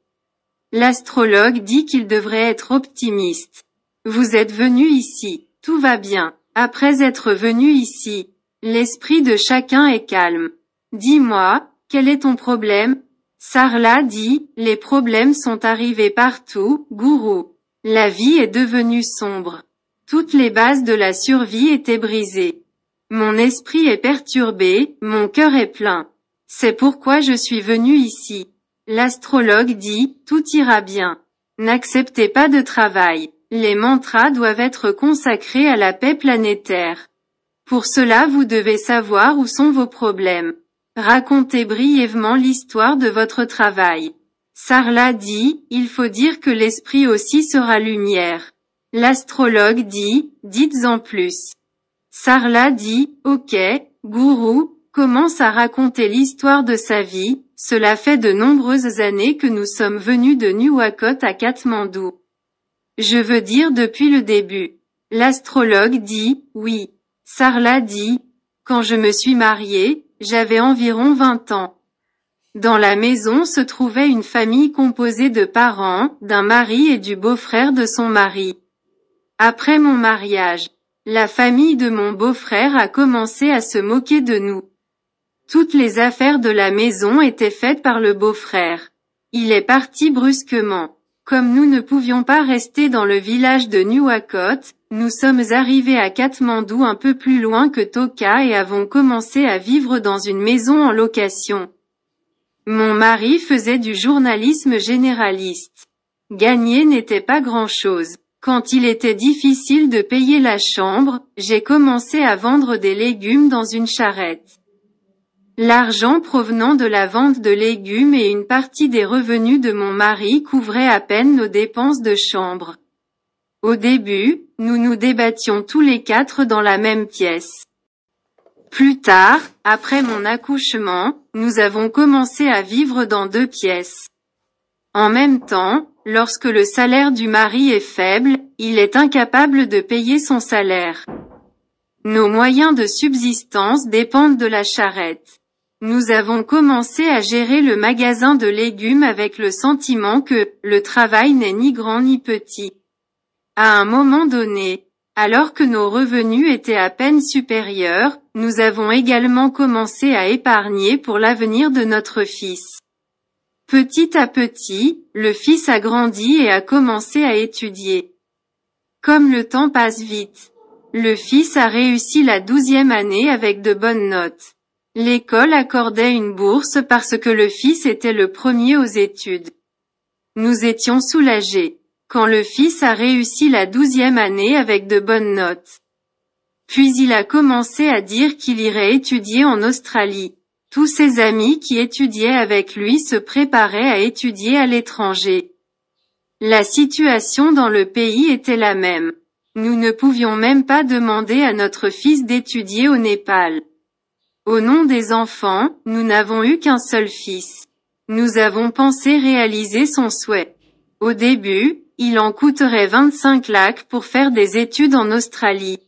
L'astrologue dit qu'il devrait être optimiste. Vous êtes venu ici, tout va bien. Après être venu ici, l'esprit de chacun est calme. Dis-moi, quel est ton problème Sarla dit, les problèmes sont arrivés partout, gourou. La vie est devenue sombre. Toutes les bases de la survie étaient brisées. Mon esprit est perturbé, mon cœur est plein. C'est pourquoi je suis venu ici. L'astrologue dit, tout ira bien. N'acceptez pas de travail. Les mantras doivent être consacrés à la paix planétaire. Pour cela vous devez savoir où sont vos problèmes. Racontez brièvement l'histoire de votre travail. Sarla dit, il faut dire que l'esprit aussi sera lumière. L'astrologue dit, dites en plus. Sarla dit, ok, gourou, commence à raconter l'histoire de sa vie, cela fait de nombreuses années que nous sommes venus de Nuwakot à Katmandou. Je veux dire depuis le début. L'astrologue dit, oui. Sarla dit, quand je me suis mariée, j'avais environ vingt ans. Dans la maison se trouvait une famille composée de parents, d'un mari et du beau-frère de son mari. Après mon mariage, la famille de mon beau-frère a commencé à se moquer de nous. Toutes les affaires de la maison étaient faites par le beau-frère. Il est parti brusquement. Comme nous ne pouvions pas rester dans le village de Newacote, nous sommes arrivés à Katmandou un peu plus loin que Toka et avons commencé à vivre dans une maison en location. Mon mari faisait du journalisme généraliste. Gagner n'était pas grand-chose. Quand il était difficile de payer la chambre, j'ai commencé à vendre des légumes dans une charrette. L'argent provenant de la vente de légumes et une partie des revenus de mon mari couvraient à peine nos dépenses de chambre. Au début, nous nous débattions tous les quatre dans la même pièce. Plus tard, après mon accouchement, nous avons commencé à vivre dans deux pièces. En même temps, lorsque le salaire du mari est faible, il est incapable de payer son salaire. Nos moyens de subsistance dépendent de la charrette. Nous avons commencé à gérer le magasin de légumes avec le sentiment que, le travail n'est ni grand ni petit. À un moment donné, alors que nos revenus étaient à peine supérieurs, nous avons également commencé à épargner pour l'avenir de notre fils. Petit à petit, le fils a grandi et a commencé à étudier. Comme le temps passe vite, le fils a réussi la douzième année avec de bonnes notes. L'école accordait une bourse parce que le fils était le premier aux études. Nous étions soulagés quand le fils a réussi la douzième année avec de bonnes notes. Puis il a commencé à dire qu'il irait étudier en Australie. Tous ses amis qui étudiaient avec lui se préparaient à étudier à l'étranger. La situation dans le pays était la même. Nous ne pouvions même pas demander à notre fils d'étudier au Népal. Au nom des enfants, nous n'avons eu qu'un seul fils. Nous avons pensé réaliser son souhait. Au début, il en coûterait 25 lacs pour faire des études en Australie.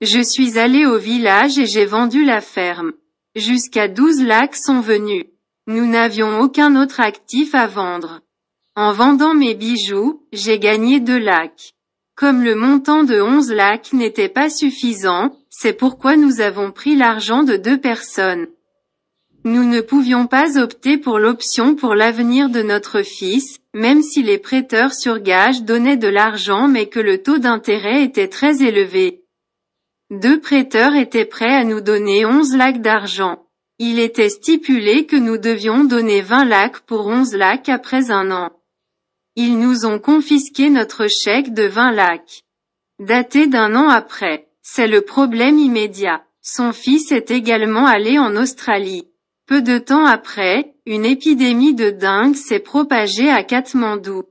Je suis allé au village et j'ai vendu la ferme. Jusqu'à 12 lacs sont venus. Nous n'avions aucun autre actif à vendre. En vendant mes bijoux, j'ai gagné 2 lacs. Comme le montant de 11 lacs n'était pas suffisant, c'est pourquoi nous avons pris l'argent de deux personnes. Nous ne pouvions pas opter pour l'option pour l'avenir de notre fils, même si les prêteurs sur gage donnaient de l'argent mais que le taux d'intérêt était très élevé. Deux prêteurs étaient prêts à nous donner 11 lacs d'argent. Il était stipulé que nous devions donner 20 lacs pour 11 lacs après un an. Ils nous ont confisqué notre chèque de 20 lacs. Daté d'un an après, c'est le problème immédiat. Son fils est également allé en Australie. Peu de temps après, une épidémie de dingue s'est propagée à Katmandou.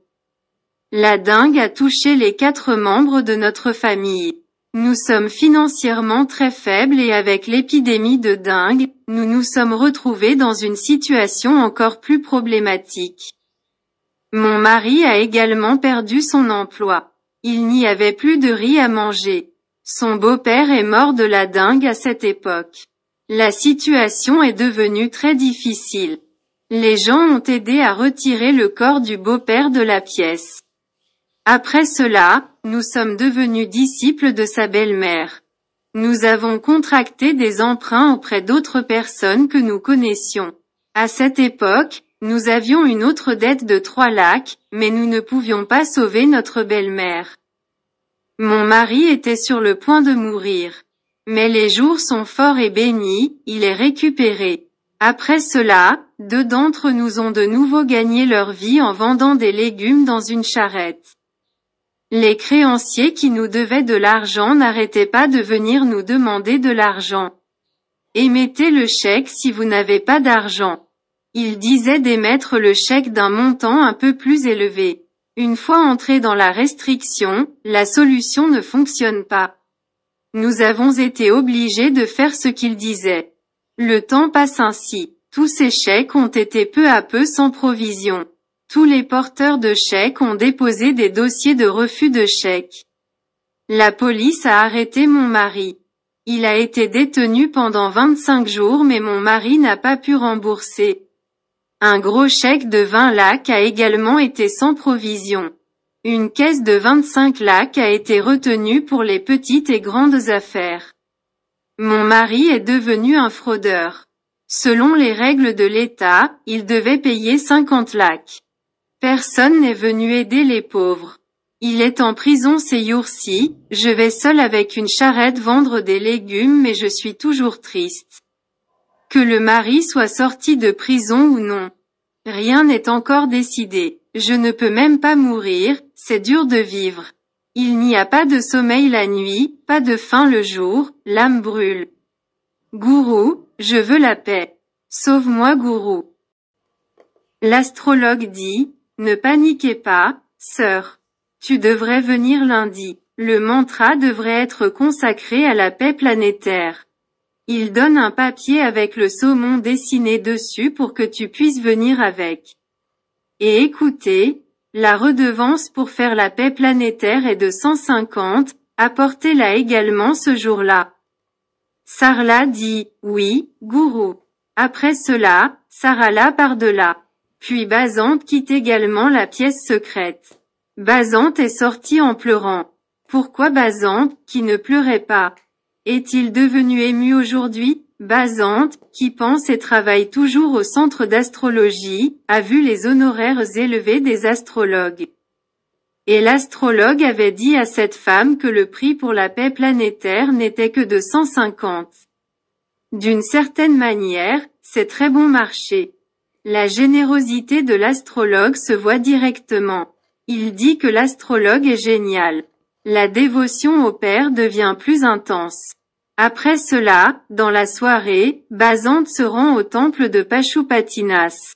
La dingue a touché les quatre membres de notre famille. Nous sommes financièrement très faibles et avec l'épidémie de dingue, nous nous sommes retrouvés dans une situation encore plus problématique. Mon mari a également perdu son emploi. Il n'y avait plus de riz à manger. Son beau-père est mort de la dingue à cette époque. La situation est devenue très difficile. Les gens ont aidé à retirer le corps du beau-père de la pièce. Après cela, nous sommes devenus disciples de sa belle-mère. Nous avons contracté des emprunts auprès d'autres personnes que nous connaissions. À cette époque, nous avions une autre dette de trois lacs, mais nous ne pouvions pas sauver notre belle-mère. Mon mari était sur le point de mourir. Mais les jours sont forts et bénis, il est récupéré. Après cela, deux d'entre nous ont de nouveau gagné leur vie en vendant des légumes dans une charrette. Les créanciers qui nous devaient de l'argent n'arrêtaient pas de venir nous demander de l'argent. Émettez le chèque si vous n'avez pas d'argent. Ils disaient d'émettre le chèque d'un montant un peu plus élevé. Une fois entré dans la restriction, la solution ne fonctionne pas. Nous avons été obligés de faire ce qu'il disait. Le temps passe ainsi. Tous ces chèques ont été peu à peu sans provision. Tous les porteurs de chèques ont déposé des dossiers de refus de chèques. La police a arrêté mon mari. Il a été détenu pendant 25 jours mais mon mari n'a pas pu rembourser. Un gros chèque de 20 lacs a également été sans provision. Une caisse de 25 lacs a été retenue pour les petites et grandes affaires. Mon mari est devenu un fraudeur. Selon les règles de l'État, il devait payer 50 lacs. Personne n'est venu aider les pauvres. Il est en prison ces jours-ci, je vais seul avec une charrette vendre des légumes mais je suis toujours triste. Que le mari soit sorti de prison ou non. Rien n'est encore décidé. Je ne peux même pas mourir, c'est dur de vivre. Il n'y a pas de sommeil la nuit, pas de faim le jour, l'âme brûle. Gourou, je veux la paix. Sauve-moi gourou. L'astrologue dit, ne paniquez pas, sœur. Tu devrais venir lundi. Le mantra devrait être consacré à la paix planétaire. Il donne un papier avec le saumon dessiné dessus pour que tu puisses venir avec et écoutez, la redevance pour faire la paix planétaire est de 150, apportez-la également ce jour-là. Sarla dit, oui, gourou. Après cela, Sarala part de là. Puis Bazante quitte également la pièce secrète. Bazante est sorti en pleurant. Pourquoi Basante, qui ne pleurait pas Est-il devenu ému aujourd'hui Basante, qui pense et travaille toujours au centre d'astrologie, a vu les honoraires élevés des astrologues. Et l'astrologue avait dit à cette femme que le prix pour la paix planétaire n'était que de 150. D'une certaine manière, c'est très bon marché. La générosité de l'astrologue se voit directement. Il dit que l'astrologue est génial. La dévotion au Père devient plus intense. Après cela, dans la soirée, Bazante se rend au temple de Pachupatinas.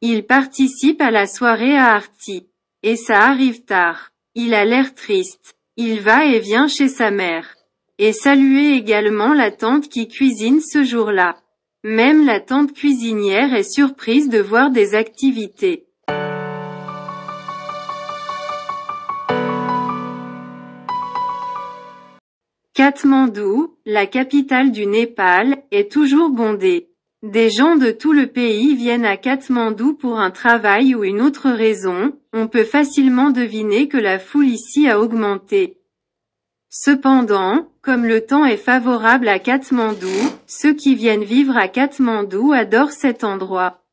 Il participe à la soirée à Arti. Et ça arrive tard. Il a l'air triste. Il va et vient chez sa mère. Et saluer également la tante qui cuisine ce jour-là. Même la tante cuisinière est surprise de voir des activités. Katmandou, la capitale du Népal, est toujours bondée. Des gens de tout le pays viennent à Katmandou pour un travail ou une autre raison, on peut facilement deviner que la foule ici a augmenté. Cependant, comme le temps est favorable à Katmandou, ceux qui viennent vivre à Katmandou adorent cet endroit.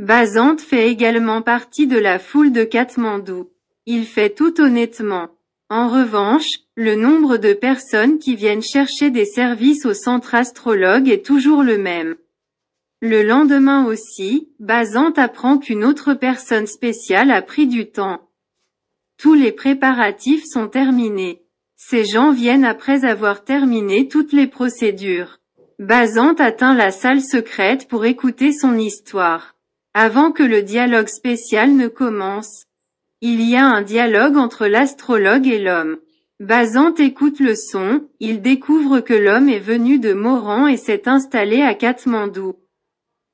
Bazante fait également partie de la foule de Katmandou. Il fait tout honnêtement. En revanche, le nombre de personnes qui viennent chercher des services au centre astrologue est toujours le même. Le lendemain aussi, Bazant apprend qu'une autre personne spéciale a pris du temps. Tous les préparatifs sont terminés. Ces gens viennent après avoir terminé toutes les procédures. Bazant atteint la salle secrète pour écouter son histoire. Avant que le dialogue spécial ne commence, il y a un dialogue entre l'astrologue et l'homme. Bazant écoute le son, il découvre que l'homme est venu de Moran et s'est installé à Katmandou.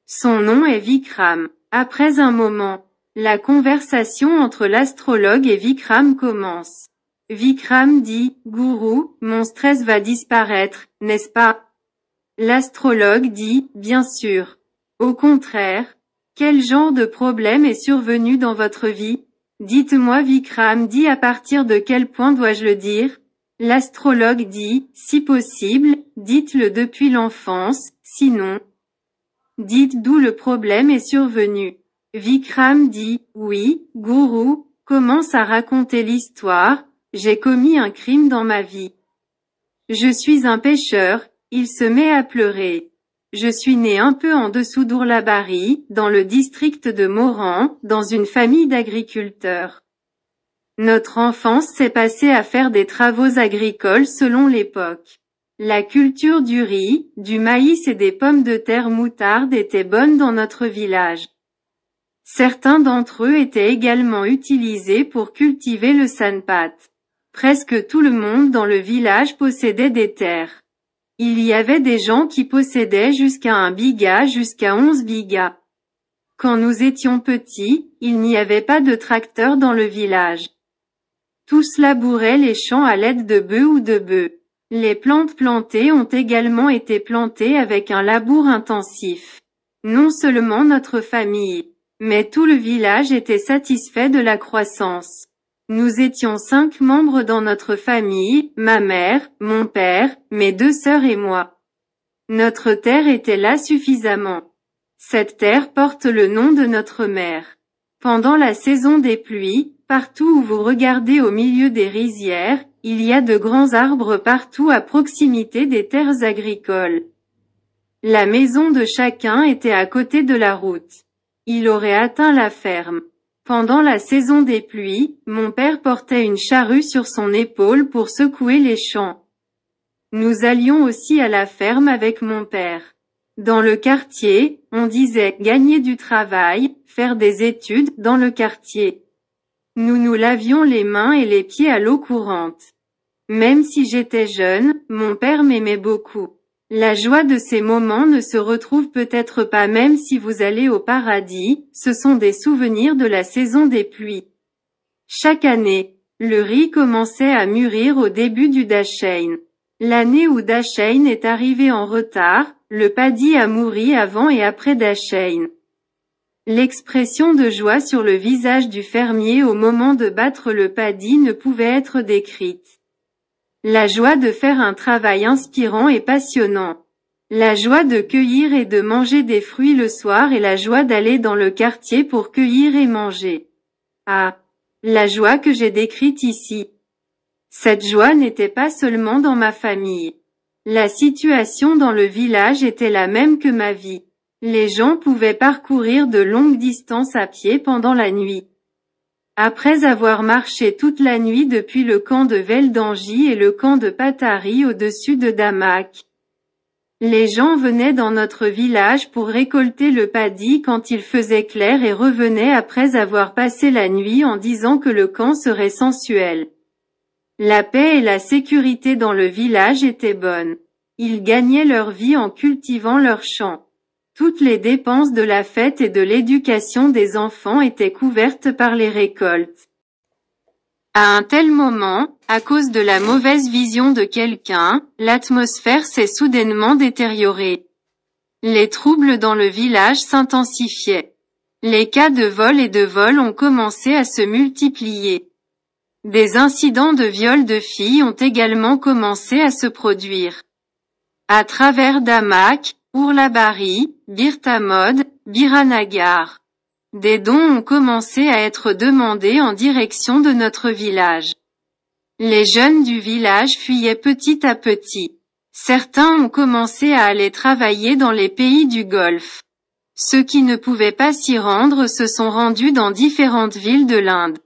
Son nom est Vikram. Après un moment, la conversation entre l'astrologue et Vikram commence. Vikram dit, Gourou, mon stress va disparaître, n'est-ce pas L'astrologue dit, bien sûr. Au contraire, quel genre de problème est survenu dans votre vie Dites-moi Vikram dit à partir de quel point dois-je le dire L'astrologue dit, si possible, dites-le depuis l'enfance, sinon. Dites d'où le problème est survenu. Vikram dit, oui, gourou, commence à raconter l'histoire, j'ai commis un crime dans ma vie. Je suis un pêcheur, il se met à pleurer. Je suis né un peu en dessous d'Ourlabari, dans le district de Moran, dans une famille d'agriculteurs. Notre enfance s'est passée à faire des travaux agricoles selon l'époque. La culture du riz, du maïs et des pommes de terre moutarde était bonne dans notre village. Certains d'entre eux étaient également utilisés pour cultiver le sanpat. Presque tout le monde dans le village possédait des terres. Il y avait des gens qui possédaient jusqu'à un biga jusqu'à onze bigas. Quand nous étions petits, il n'y avait pas de tracteur dans le village. Tous labouraient les champs à l'aide de bœufs ou de bœufs. Les plantes plantées ont également été plantées avec un labour intensif. Non seulement notre famille, mais tout le village était satisfait de la croissance. Nous étions cinq membres dans notre famille, ma mère, mon père, mes deux sœurs et moi. Notre terre était là suffisamment. Cette terre porte le nom de notre mère. Pendant la saison des pluies, partout où vous regardez au milieu des rizières, il y a de grands arbres partout à proximité des terres agricoles. La maison de chacun était à côté de la route. Il aurait atteint la ferme. Pendant la saison des pluies, mon père portait une charrue sur son épaule pour secouer les champs. Nous allions aussi à la ferme avec mon père. Dans le quartier, on disait gagner du travail, faire des études dans le quartier. Nous nous lavions les mains et les pieds à l'eau courante. Même si j'étais jeune, mon père m'aimait beaucoup. La joie de ces moments ne se retrouve peut-être pas même si vous allez au paradis, ce sont des souvenirs de la saison des pluies. Chaque année, le riz commençait à mûrir au début du Dashain. L'année où Dashain est arrivé en retard, le paddy a mouri avant et après Dashain. L'expression de joie sur le visage du fermier au moment de battre le paddy ne pouvait être décrite. La joie de faire un travail inspirant et passionnant. La joie de cueillir et de manger des fruits le soir et la joie d'aller dans le quartier pour cueillir et manger. Ah. La joie que j'ai décrite ici. Cette joie n'était pas seulement dans ma famille. La situation dans le village était la même que ma vie. Les gens pouvaient parcourir de longues distances à pied pendant la nuit. Après avoir marché toute la nuit depuis le camp de Veldangi et le camp de Patari au-dessus de Damak, les gens venaient dans notre village pour récolter le paddy quand il faisait clair et revenaient après avoir passé la nuit en disant que le camp serait sensuel. La paix et la sécurité dans le village étaient bonnes. Ils gagnaient leur vie en cultivant leurs champs. Toutes les dépenses de la fête et de l'éducation des enfants étaient couvertes par les récoltes. À un tel moment, à cause de la mauvaise vision de quelqu'un, l'atmosphère s'est soudainement détériorée. Les troubles dans le village s'intensifiaient. Les cas de vol et de vol ont commencé à se multiplier. Des incidents de viol de filles ont également commencé à se produire. À travers Damak, Ourlabari, Birtamod, Biranagar. Des dons ont commencé à être demandés en direction de notre village. Les jeunes du village fuyaient petit à petit. Certains ont commencé à aller travailler dans les pays du Golfe. Ceux qui ne pouvaient pas s'y rendre se sont rendus dans différentes villes de l'Inde.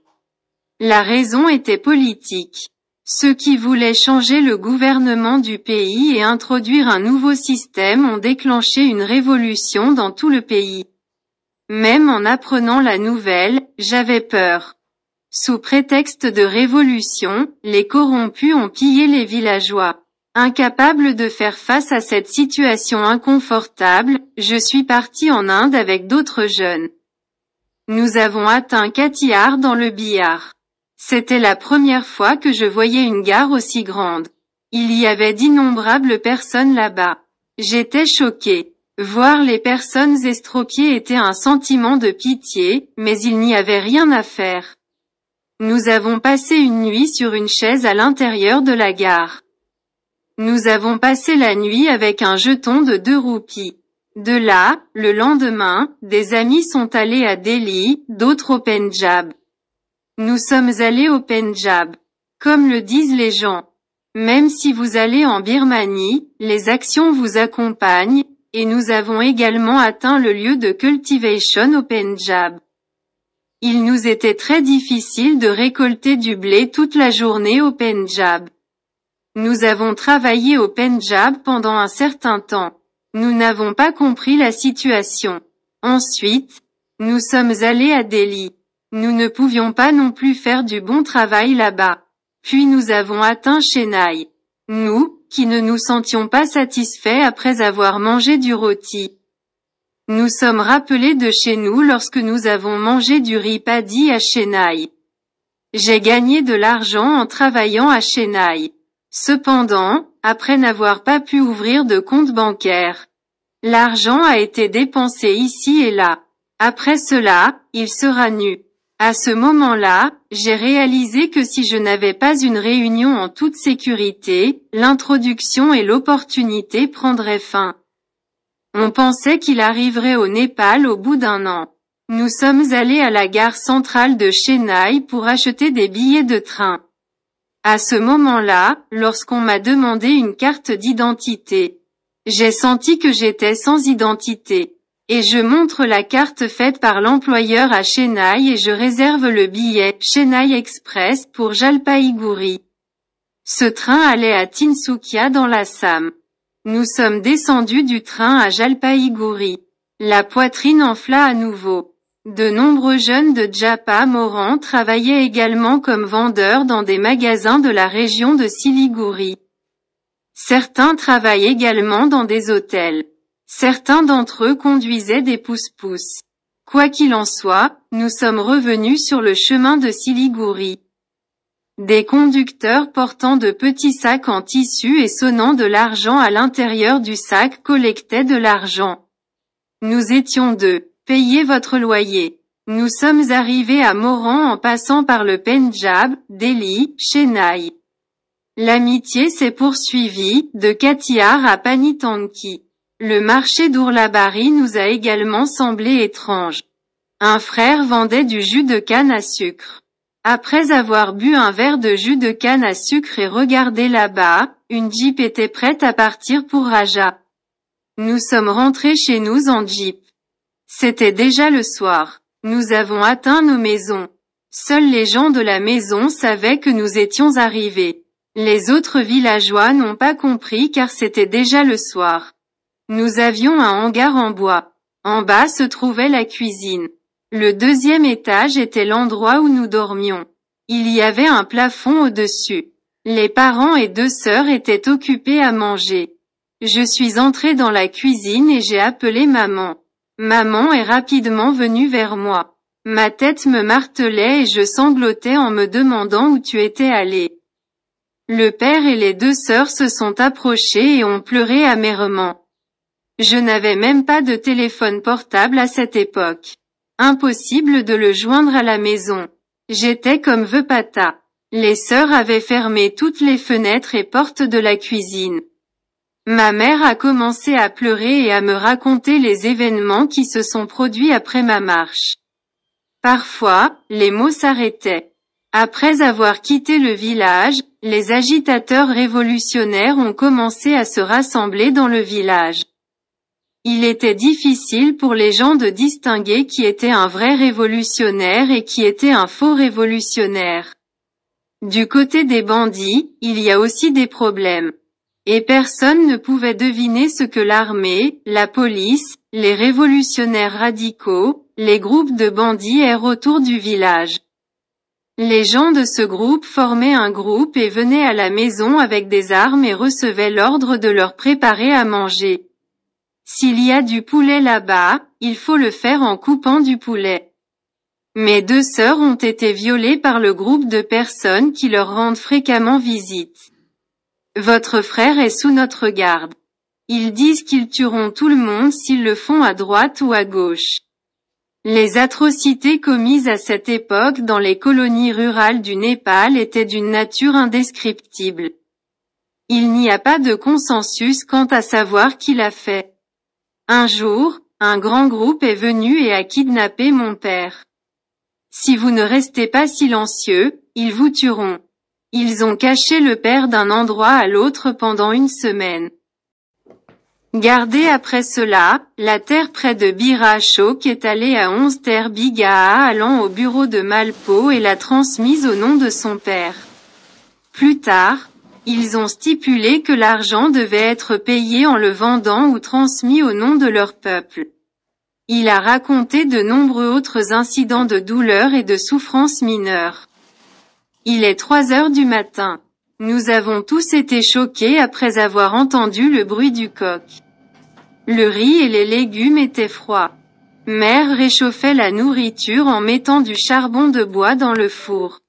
La raison était politique. Ceux qui voulaient changer le gouvernement du pays et introduire un nouveau système ont déclenché une révolution dans tout le pays. Même en apprenant la nouvelle, j'avais peur. Sous prétexte de révolution, les corrompus ont pillé les villageois. Incapable de faire face à cette situation inconfortable, je suis parti en Inde avec d'autres jeunes. Nous avons atteint Katihar dans le billard. C'était la première fois que je voyais une gare aussi grande. Il y avait d'innombrables personnes là-bas. J'étais choqué. Voir les personnes estropiées était un sentiment de pitié, mais il n'y avait rien à faire. Nous avons passé une nuit sur une chaise à l'intérieur de la gare. Nous avons passé la nuit avec un jeton de deux roupies. De là, le lendemain, des amis sont allés à Delhi, d'autres au Punjab. Nous sommes allés au Pendjab. Comme le disent les gens. Même si vous allez en Birmanie, les actions vous accompagnent, et nous avons également atteint le lieu de cultivation au Pendjab. Il nous était très difficile de récolter du blé toute la journée au Pendjab. Nous avons travaillé au Pendjab pendant un certain temps. Nous n'avons pas compris la situation. Ensuite, nous sommes allés à Delhi. Nous ne pouvions pas non plus faire du bon travail là-bas. Puis nous avons atteint Chennai. Nous, qui ne nous sentions pas satisfaits après avoir mangé du rôti. Nous sommes rappelés de chez nous lorsque nous avons mangé du riz paddy à Chennai. J'ai gagné de l'argent en travaillant à Chennai. Cependant, après n'avoir pas pu ouvrir de compte bancaire, l'argent a été dépensé ici et là. Après cela, il sera nu. À ce moment-là, j'ai réalisé que si je n'avais pas une réunion en toute sécurité, l'introduction et l'opportunité prendraient fin. On pensait qu'il arriverait au Népal au bout d'un an. Nous sommes allés à la gare centrale de Chennai pour acheter des billets de train. À ce moment-là, lorsqu'on m'a demandé une carte d'identité, j'ai senti que j'étais sans identité et je montre la carte faite par l'employeur à Chennai et je réserve le billet Chennai Express pour Jalpaiguri. Ce train allait à Tinsukia dans la Sam. Nous sommes descendus du train à Jalpaiguri. La poitrine enfla à nouveau. De nombreux jeunes de Japa Moran travaillaient également comme vendeurs dans des magasins de la région de Siliguri. Certains travaillent également dans des hôtels. Certains d'entre eux conduisaient des pousse pousses Quoi qu'il en soit, nous sommes revenus sur le chemin de Siliguri. Des conducteurs portant de petits sacs en tissu et sonnant de l'argent à l'intérieur du sac collectaient de l'argent. Nous étions deux. Payez votre loyer. Nous sommes arrivés à Moran en passant par le Pendjab, Delhi, Chennai. L'amitié s'est poursuivie, de Katihar à Panitanki. Le marché d'Ourlabari nous a également semblé étrange. Un frère vendait du jus de canne à sucre. Après avoir bu un verre de jus de canne à sucre et regardé là-bas, une jeep était prête à partir pour Raja. Nous sommes rentrés chez nous en jeep. C'était déjà le soir. Nous avons atteint nos maisons. Seuls les gens de la maison savaient que nous étions arrivés. Les autres villageois n'ont pas compris car c'était déjà le soir. Nous avions un hangar en bois. En bas se trouvait la cuisine. Le deuxième étage était l'endroit où nous dormions. Il y avait un plafond au-dessus. Les parents et deux sœurs étaient occupés à manger. Je suis entrée dans la cuisine et j'ai appelé maman. Maman est rapidement venue vers moi. Ma tête me martelait et je sanglotais en me demandant où tu étais allé. Le père et les deux sœurs se sont approchés et ont pleuré amèrement. Je n'avais même pas de téléphone portable à cette époque. Impossible de le joindre à la maison. J'étais comme Vepata. Les sœurs avaient fermé toutes les fenêtres et portes de la cuisine. Ma mère a commencé à pleurer et à me raconter les événements qui se sont produits après ma marche. Parfois, les mots s'arrêtaient. Après avoir quitté le village, les agitateurs révolutionnaires ont commencé à se rassembler dans le village. Il était difficile pour les gens de distinguer qui était un vrai révolutionnaire et qui était un faux révolutionnaire. Du côté des bandits, il y a aussi des problèmes. Et personne ne pouvait deviner ce que l'armée, la police, les révolutionnaires radicaux, les groupes de bandits errent autour du village. Les gens de ce groupe formaient un groupe et venaient à la maison avec des armes et recevaient l'ordre de leur préparer à manger. S'il y a du poulet là-bas, il faut le faire en coupant du poulet. Mes deux sœurs ont été violées par le groupe de personnes qui leur rendent fréquemment visite. Votre frère est sous notre garde. Ils disent qu'ils tueront tout le monde s'ils le font à droite ou à gauche. Les atrocités commises à cette époque dans les colonies rurales du Népal étaient d'une nature indescriptible. Il n'y a pas de consensus quant à savoir qui l'a fait. Un jour, un grand groupe est venu et a kidnappé mon père. Si vous ne restez pas silencieux, ils vous tueront. Ils ont caché le père d'un endroit à l'autre pendant une semaine. Gardez après cela, la terre près de Birachok est allée à 11 terres Bigaa allant au bureau de Malpo et l'a transmise au nom de son père. Plus tard, ils ont stipulé que l'argent devait être payé en le vendant ou transmis au nom de leur peuple. Il a raconté de nombreux autres incidents de douleur et de souffrance mineures. Il est 3 heures du matin. Nous avons tous été choqués après avoir entendu le bruit du coq. Le riz et les légumes étaient froids. Mère réchauffait la nourriture en mettant du charbon de bois dans le four.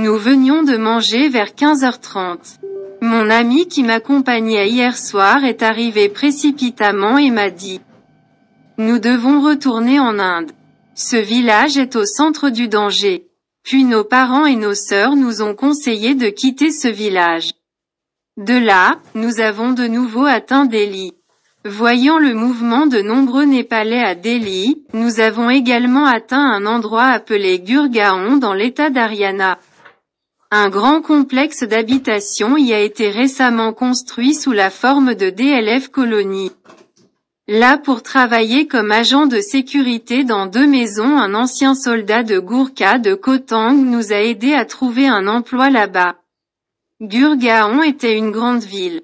Nous venions de manger vers 15h30. Mon ami qui m'accompagnait hier soir est arrivé précipitamment et m'a dit « Nous devons retourner en Inde. Ce village est au centre du danger. » Puis nos parents et nos sœurs nous ont conseillé de quitter ce village. De là, nous avons de nouveau atteint Delhi. Voyant le mouvement de nombreux Népalais à Delhi, nous avons également atteint un endroit appelé Gurgaon dans l'état d'Ariana. Un grand complexe d'habitation y a été récemment construit sous la forme de DLF Colony. Là pour travailler comme agent de sécurité dans deux maisons un ancien soldat de Gourka de Kotang nous a aidé à trouver un emploi là-bas. Gurgaon était une grande ville.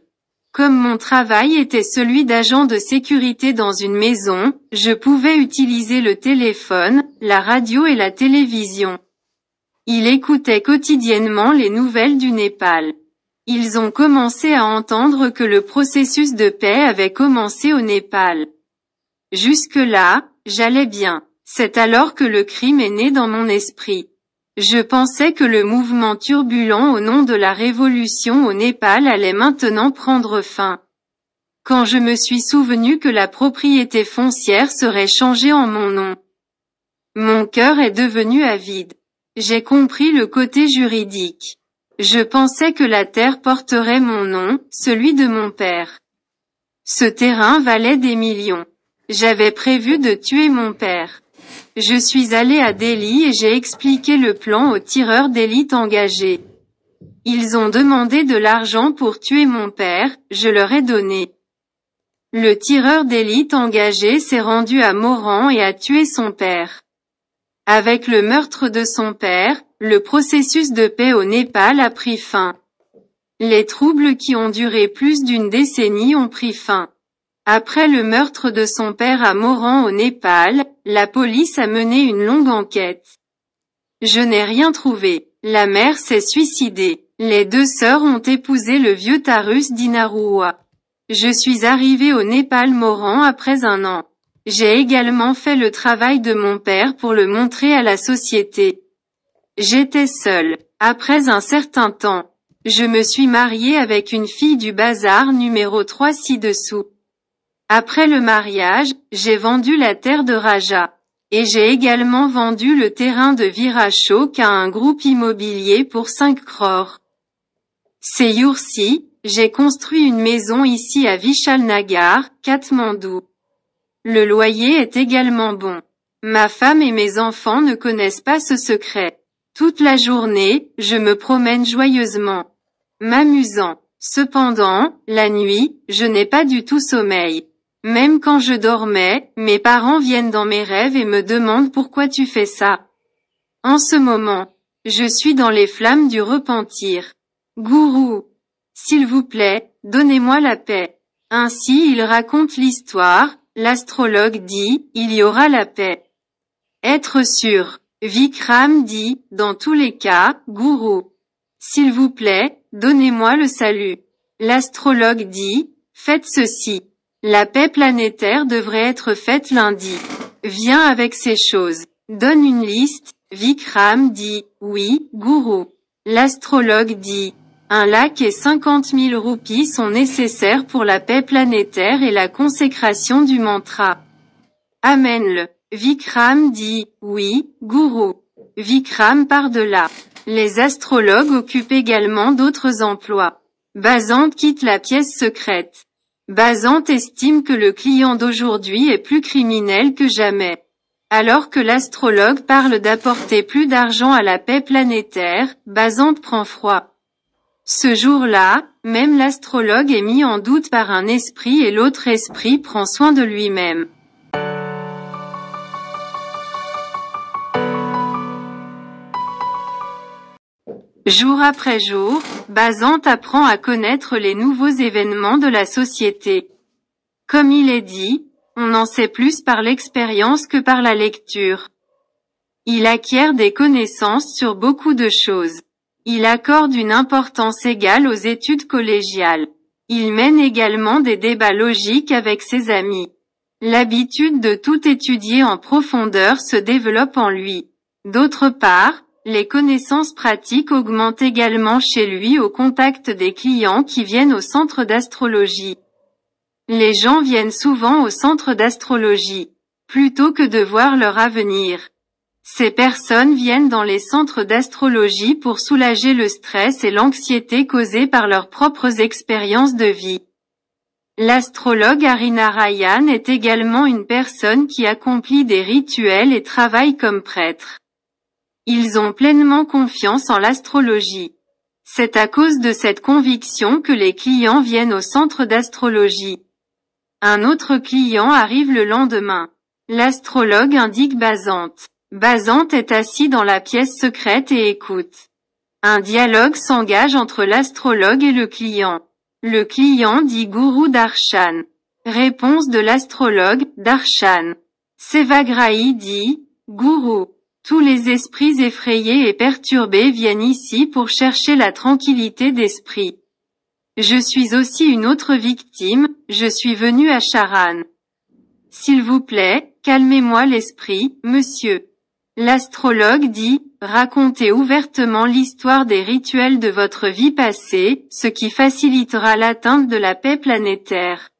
Comme mon travail était celui d'agent de sécurité dans une maison, je pouvais utiliser le téléphone, la radio et la télévision. Il écoutait quotidiennement les nouvelles du Népal. Ils ont commencé à entendre que le processus de paix avait commencé au Népal. Jusque-là, j'allais bien. C'est alors que le crime est né dans mon esprit. Je pensais que le mouvement turbulent au nom de la révolution au Népal allait maintenant prendre fin. Quand je me suis souvenu que la propriété foncière serait changée en mon nom, mon cœur est devenu avide. J'ai compris le côté juridique. Je pensais que la terre porterait mon nom, celui de mon père. Ce terrain valait des millions. J'avais prévu de tuer mon père. Je suis allé à Delhi et j'ai expliqué le plan aux tireurs d'élite engagés. Ils ont demandé de l'argent pour tuer mon père, je leur ai donné. Le tireur d'élite engagé s'est rendu à Moran et a tué son père. Avec le meurtre de son père, le processus de paix au Népal a pris fin. Les troubles qui ont duré plus d'une décennie ont pris fin. Après le meurtre de son père à Moran au Népal, la police a mené une longue enquête. Je n'ai rien trouvé. La mère s'est suicidée. Les deux sœurs ont épousé le vieux Tarus d'Inarua. Je suis arrivé au Népal Moran après un an. J'ai également fait le travail de mon père pour le montrer à la société. J'étais seule. Après un certain temps, je me suis mariée avec une fille du bazar numéro 3 ci-dessous. Après le mariage, j'ai vendu la terre de Raja. Et j'ai également vendu le terrain de Virachok à un groupe immobilier pour 5 crores. C'est ci j'ai construit une maison ici à Vishalnagar, Katmandou. Le loyer est également bon. Ma femme et mes enfants ne connaissent pas ce secret. Toute la journée, je me promène joyeusement, m'amusant. Cependant, la nuit, je n'ai pas du tout sommeil. Même quand je dormais, mes parents viennent dans mes rêves et me demandent pourquoi tu fais ça. En ce moment, je suis dans les flammes du repentir. Gourou, s'il vous plaît, donnez-moi la paix. Ainsi il raconte l'histoire, L'astrologue dit, il y aura la paix. Être sûr. Vikram dit, dans tous les cas, gourou. S'il vous plaît, donnez-moi le salut. L'astrologue dit, faites ceci. La paix planétaire devrait être faite lundi. Viens avec ces choses. Donne une liste. Vikram dit, oui, gourou. L'astrologue dit, un lac et 50 000 roupies sont nécessaires pour la paix planétaire et la consécration du mantra. amen le Vikram dit, oui, gourou. Vikram part de là. Les astrologues occupent également d'autres emplois. Bazante quitte la pièce secrète. Bazante estime que le client d'aujourd'hui est plus criminel que jamais. Alors que l'astrologue parle d'apporter plus d'argent à la paix planétaire, Bazante prend froid. Ce jour-là, même l'astrologue est mis en doute par un esprit et l'autre esprit prend soin de lui-même. Jour après jour, Bazant apprend à connaître les nouveaux événements de la société. Comme il est dit, on en sait plus par l'expérience que par la lecture. Il acquiert des connaissances sur beaucoup de choses. Il accorde une importance égale aux études collégiales. Il mène également des débats logiques avec ses amis. L'habitude de tout étudier en profondeur se développe en lui. D'autre part, les connaissances pratiques augmentent également chez lui au contact des clients qui viennent au centre d'astrologie. Les gens viennent souvent au centre d'astrologie, plutôt que de voir leur avenir. Ces personnes viennent dans les centres d'astrologie pour soulager le stress et l'anxiété causés par leurs propres expériences de vie. L'astrologue Arina Ryan est également une personne qui accomplit des rituels et travaille comme prêtre. Ils ont pleinement confiance en l'astrologie. C'est à cause de cette conviction que les clients viennent au centre d'astrologie. Un autre client arrive le lendemain. L'astrologue indique Basante. Bazante est assis dans la pièce secrète et écoute. Un dialogue s'engage entre l'astrologue et le client. Le client dit Guru Darshan. Réponse de l'astrologue, Darshan. Sevagrahi dit, Guru. Tous les esprits effrayés et perturbés viennent ici pour chercher la tranquillité d'esprit. Je suis aussi une autre victime, je suis venu à Charan. S'il vous plaît, calmez-moi l'esprit, monsieur. L'astrologue dit, racontez ouvertement l'histoire des rituels de votre vie passée, ce qui facilitera l'atteinte de la paix planétaire.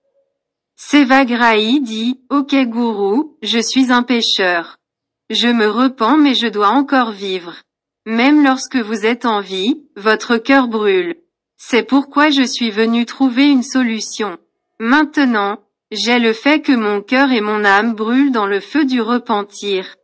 Grahi dit, Ok gourou, je suis un pêcheur. Je me repens mais je dois encore vivre. Même lorsque vous êtes en vie, votre cœur brûle. C'est pourquoi je suis venu trouver une solution. Maintenant, j'ai le fait que mon cœur et mon âme brûlent dans le feu du repentir.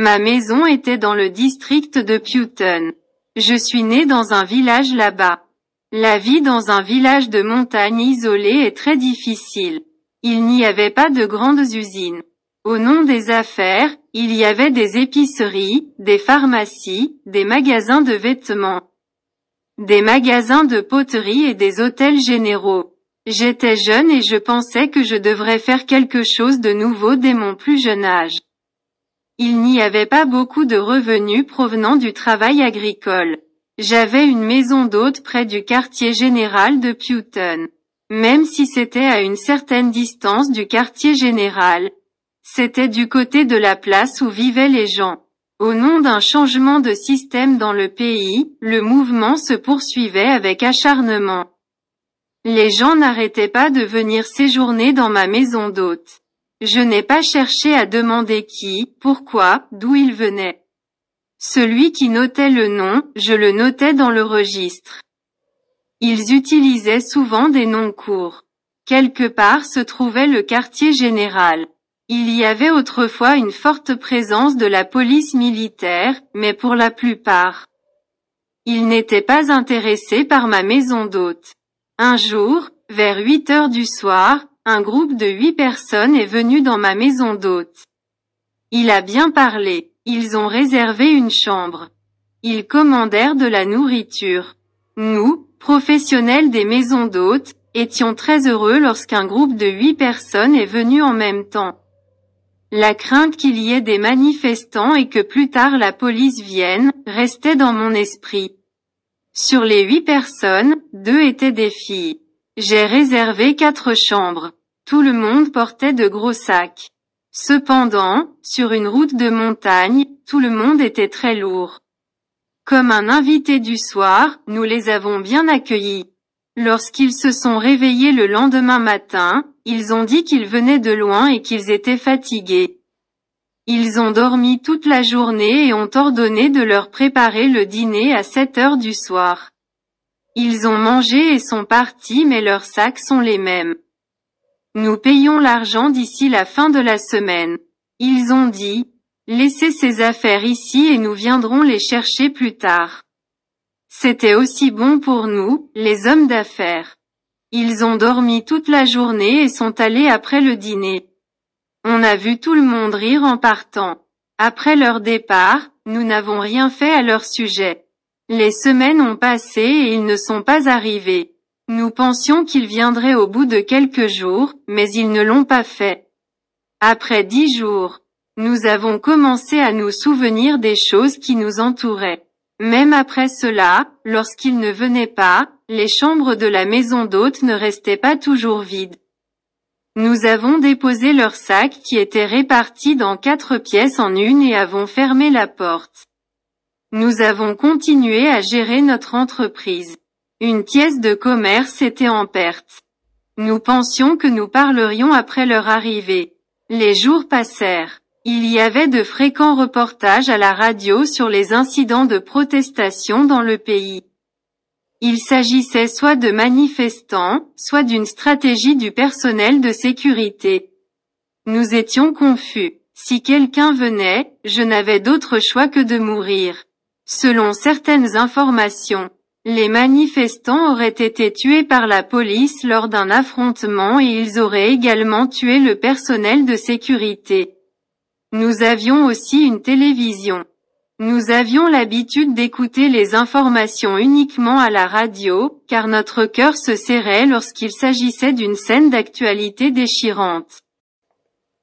Ma maison était dans le district de Pewton. Je suis né dans un village là-bas. La vie dans un village de montagne isolé est très difficile. Il n'y avait pas de grandes usines. Au nom des affaires, il y avait des épiceries, des pharmacies, des magasins de vêtements, des magasins de poterie et des hôtels généraux. J'étais jeune et je pensais que je devrais faire quelque chose de nouveau dès mon plus jeune âge. Il n'y avait pas beaucoup de revenus provenant du travail agricole. J'avais une maison d'hôte près du quartier général de Pewton. Même si c'était à une certaine distance du quartier général, c'était du côté de la place où vivaient les gens. Au nom d'un changement de système dans le pays, le mouvement se poursuivait avec acharnement. Les gens n'arrêtaient pas de venir séjourner dans ma maison d'hôte. Je n'ai pas cherché à demander qui, pourquoi, d'où il venait. Celui qui notait le nom, je le notais dans le registre. Ils utilisaient souvent des noms courts. Quelque part se trouvait le quartier général. Il y avait autrefois une forte présence de la police militaire, mais pour la plupart. Ils n'étaient pas intéressés par ma maison d'hôte. Un jour, vers 8 heures du soir, un groupe de huit personnes est venu dans ma maison d'hôte. Il a bien parlé. Ils ont réservé une chambre. Ils commandèrent de la nourriture. Nous, professionnels des maisons d'hôtes, étions très heureux lorsqu'un groupe de huit personnes est venu en même temps. La crainte qu'il y ait des manifestants et que plus tard la police vienne, restait dans mon esprit. Sur les huit personnes, deux étaient des filles. J'ai réservé quatre chambres. Tout le monde portait de gros sacs. Cependant, sur une route de montagne, tout le monde était très lourd. Comme un invité du soir, nous les avons bien accueillis. Lorsqu'ils se sont réveillés le lendemain matin, ils ont dit qu'ils venaient de loin et qu'ils étaient fatigués. Ils ont dormi toute la journée et ont ordonné de leur préparer le dîner à 7 heures du soir. Ils ont mangé et sont partis mais leurs sacs sont les mêmes. Nous payons l'argent d'ici la fin de la semaine. Ils ont dit, laissez ces affaires ici et nous viendrons les chercher plus tard. C'était aussi bon pour nous, les hommes d'affaires. Ils ont dormi toute la journée et sont allés après le dîner. On a vu tout le monde rire en partant. Après leur départ, nous n'avons rien fait à leur sujet. Les semaines ont passé et ils ne sont pas arrivés. Nous pensions qu'ils viendraient au bout de quelques jours, mais ils ne l'ont pas fait. Après dix jours, nous avons commencé à nous souvenir des choses qui nous entouraient. Même après cela, lorsqu'ils ne venaient pas, les chambres de la maison d'hôtes ne restaient pas toujours vides. Nous avons déposé leurs sacs qui étaient répartis dans quatre pièces en une et avons fermé la porte. Nous avons continué à gérer notre entreprise. Une pièce de commerce était en perte. Nous pensions que nous parlerions après leur arrivée. Les jours passèrent. Il y avait de fréquents reportages à la radio sur les incidents de protestation dans le pays. Il s'agissait soit de manifestants, soit d'une stratégie du personnel de sécurité. Nous étions confus. Si quelqu'un venait, je n'avais d'autre choix que de mourir. Selon certaines informations, les manifestants auraient été tués par la police lors d'un affrontement et ils auraient également tué le personnel de sécurité. Nous avions aussi une télévision. Nous avions l'habitude d'écouter les informations uniquement à la radio, car notre cœur se serrait lorsqu'il s'agissait d'une scène d'actualité déchirante.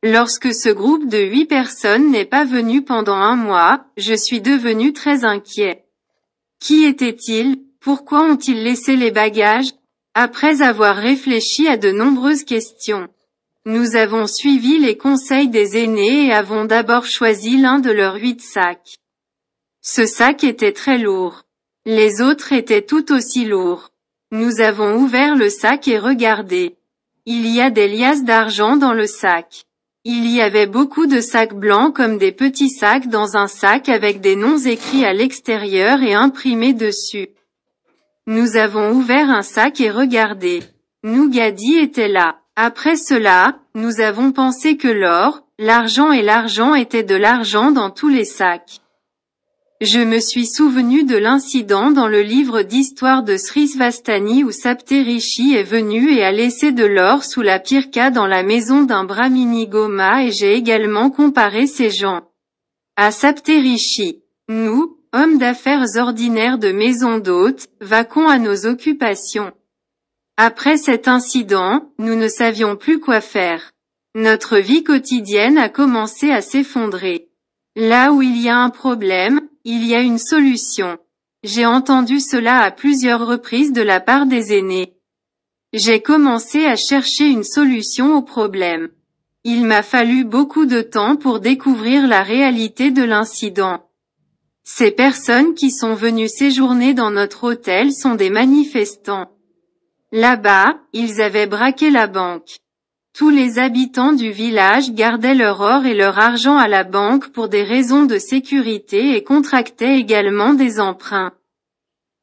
Lorsque ce groupe de huit personnes n'est pas venu pendant un mois, je suis devenu très inquiet. Qui était-il pourquoi ont-ils laissé les bagages Après avoir réfléchi à de nombreuses questions, nous avons suivi les conseils des aînés et avons d'abord choisi l'un de leurs huit sacs. Ce sac était très lourd. Les autres étaient tout aussi lourds. Nous avons ouvert le sac et regardé. Il y a des liasses d'argent dans le sac. Il y avait beaucoup de sacs blancs comme des petits sacs dans un sac avec des noms écrits à l'extérieur et imprimés dessus. Nous avons ouvert un sac et regardé. Nougadi était là. Après cela, nous avons pensé que l'or, l'argent et l'argent étaient de l'argent dans tous les sacs. Je me suis souvenu de l'incident dans le livre d'histoire de Srisvastani où Sapterishi est venu et a laissé de l'or sous la pirka dans la maison d'un brahmini Goma et j'ai également comparé ces gens à Sapterishi. Nous, hommes d'affaires ordinaires de maison d'hôtes, vacons à nos occupations. Après cet incident, nous ne savions plus quoi faire. Notre vie quotidienne a commencé à s'effondrer. Là où il y a un problème, il y a une solution. J'ai entendu cela à plusieurs reprises de la part des aînés. J'ai commencé à chercher une solution au problème. Il m'a fallu beaucoup de temps pour découvrir la réalité de l'incident. Ces personnes qui sont venues séjourner dans notre hôtel sont des manifestants. Là-bas, ils avaient braqué la banque. Tous les habitants du village gardaient leur or et leur argent à la banque pour des raisons de sécurité et contractaient également des emprunts.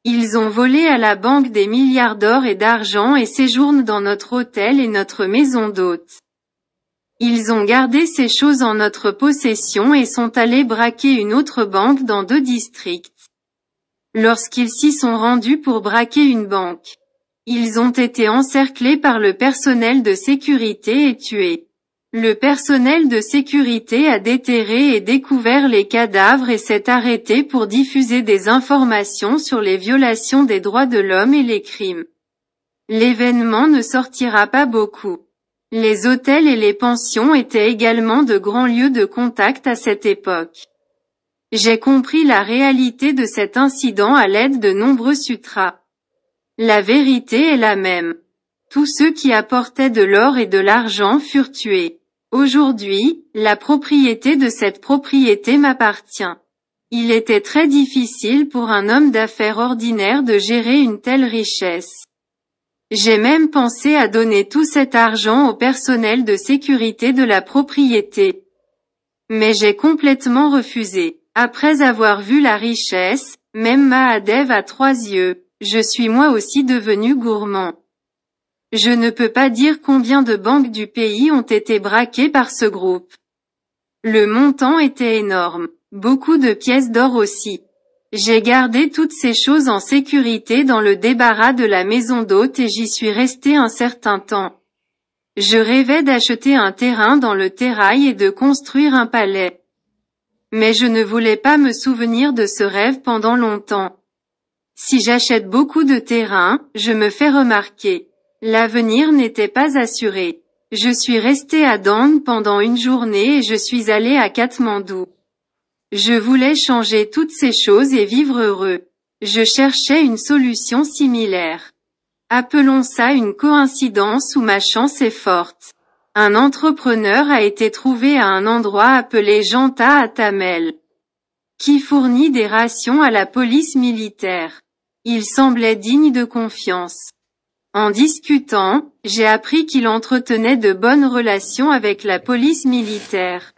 Ils ont volé à la banque des milliards d'or et d'argent et séjournent dans notre hôtel et notre maison d'hôtes. Ils ont gardé ces choses en notre possession et sont allés braquer une autre banque dans deux districts. Lorsqu'ils s'y sont rendus pour braquer une banque, ils ont été encerclés par le personnel de sécurité et tués. Le personnel de sécurité a déterré et découvert les cadavres et s'est arrêté pour diffuser des informations sur les violations des droits de l'homme et les crimes. L'événement ne sortira pas beaucoup. Les hôtels et les pensions étaient également de grands lieux de contact à cette époque. J'ai compris la réalité de cet incident à l'aide de nombreux sutras. La vérité est la même. Tous ceux qui apportaient de l'or et de l'argent furent tués. Aujourd'hui, la propriété de cette propriété m'appartient. Il était très difficile pour un homme d'affaires ordinaire de gérer une telle richesse. J'ai même pensé à donner tout cet argent au personnel de sécurité de la propriété. Mais j'ai complètement refusé. Après avoir vu la richesse, même Mahadev a trois yeux, je suis moi aussi devenu gourmand. Je ne peux pas dire combien de banques du pays ont été braquées par ce groupe. Le montant était énorme, beaucoup de pièces d'or aussi. J'ai gardé toutes ces choses en sécurité dans le débarras de la maison d'hôte et j'y suis resté un certain temps. Je rêvais d'acheter un terrain dans le terrail et de construire un palais. Mais je ne voulais pas me souvenir de ce rêve pendant longtemps. Si j'achète beaucoup de terrain, je me fais remarquer. L'avenir n'était pas assuré. Je suis resté à Dande pendant une journée et je suis allé à Katmandou. Je voulais changer toutes ces choses et vivre heureux. Je cherchais une solution similaire. Appelons ça une coïncidence où ma chance est forte. Un entrepreneur a été trouvé à un endroit appelé Janta Tamel, qui fournit des rations à la police militaire. Il semblait digne de confiance. En discutant, j'ai appris qu'il entretenait de bonnes relations avec la police militaire.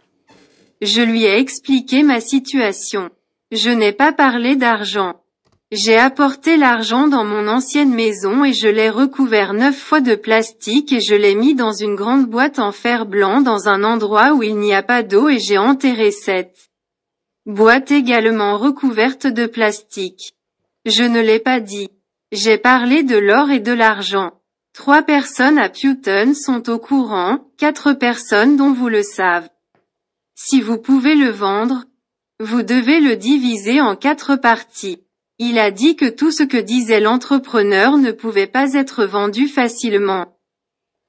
Je lui ai expliqué ma situation. Je n'ai pas parlé d'argent. J'ai apporté l'argent dans mon ancienne maison et je l'ai recouvert neuf fois de plastique et je l'ai mis dans une grande boîte en fer blanc dans un endroit où il n'y a pas d'eau et j'ai enterré cette boîte également recouverte de plastique. Je ne l'ai pas dit. J'ai parlé de l'or et de l'argent. Trois personnes à Pewton sont au courant, quatre personnes dont vous le savez. Si vous pouvez le vendre, vous devez le diviser en quatre parties. Il a dit que tout ce que disait l'entrepreneur ne pouvait pas être vendu facilement.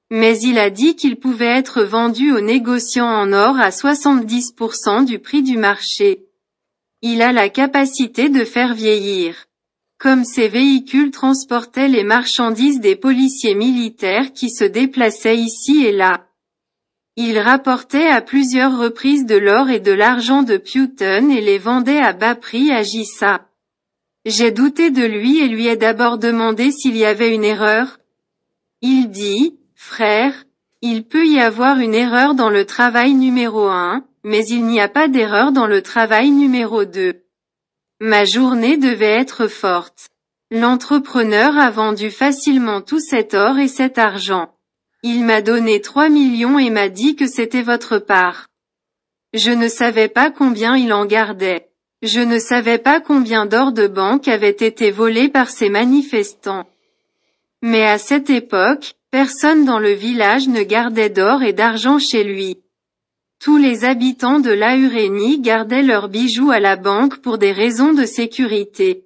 Mais il a dit qu'il pouvait être vendu aux négociants en or à 70% du prix du marché. Il a la capacité de faire vieillir. Comme ces véhicules transportaient les marchandises des policiers militaires qui se déplaçaient ici et là. Il rapportait à plusieurs reprises de l'or et de l'argent de Pewton et les vendait à bas prix à Gissa. J'ai douté de lui et lui ai d'abord demandé s'il y avait une erreur. Il dit, frère, il peut y avoir une erreur dans le travail numéro un, mais il n'y a pas d'erreur dans le travail numéro 2. Ma journée devait être forte. L'entrepreneur a vendu facilement tout cet or et cet argent. Il m'a donné 3 millions et m'a dit que c'était votre part. Je ne savais pas combien il en gardait. Je ne savais pas combien d'or de banque avait été volé par ces manifestants. Mais à cette époque, personne dans le village ne gardait d'or et d'argent chez lui. Tous les habitants de la Urénie gardaient leurs bijoux à la banque pour des raisons de sécurité.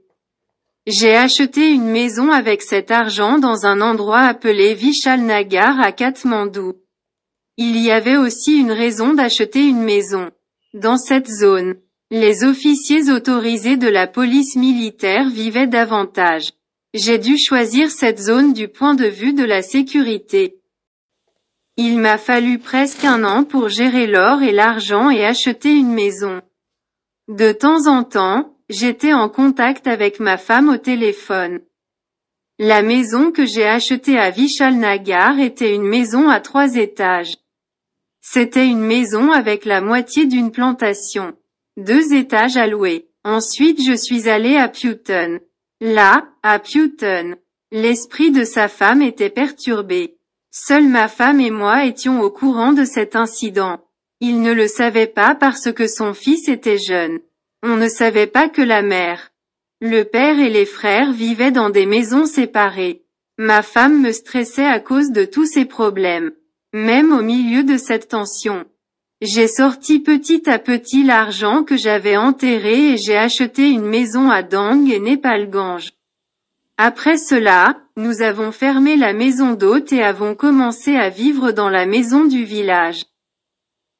J'ai acheté une maison avec cet argent dans un endroit appelé Nagar à Katmandou. Il y avait aussi une raison d'acheter une maison. Dans cette zone, les officiers autorisés de la police militaire vivaient davantage. J'ai dû choisir cette zone du point de vue de la sécurité. Il m'a fallu presque un an pour gérer l'or et l'argent et acheter une maison. De temps en temps, J'étais en contact avec ma femme au téléphone. La maison que j'ai achetée à Nagar était une maison à trois étages. C'était une maison avec la moitié d'une plantation. Deux étages à louer. Ensuite je suis allée à Pewton. Là, à Pewton, l'esprit de sa femme était perturbé. Seule ma femme et moi étions au courant de cet incident. Il ne le savait pas parce que son fils était jeune. On ne savait pas que la mère, le père et les frères vivaient dans des maisons séparées. Ma femme me stressait à cause de tous ces problèmes. Même au milieu de cette tension, j'ai sorti petit à petit l'argent que j'avais enterré et j'ai acheté une maison à Dang et Gange. Après cela, nous avons fermé la maison d'hôte et avons commencé à vivre dans la maison du village.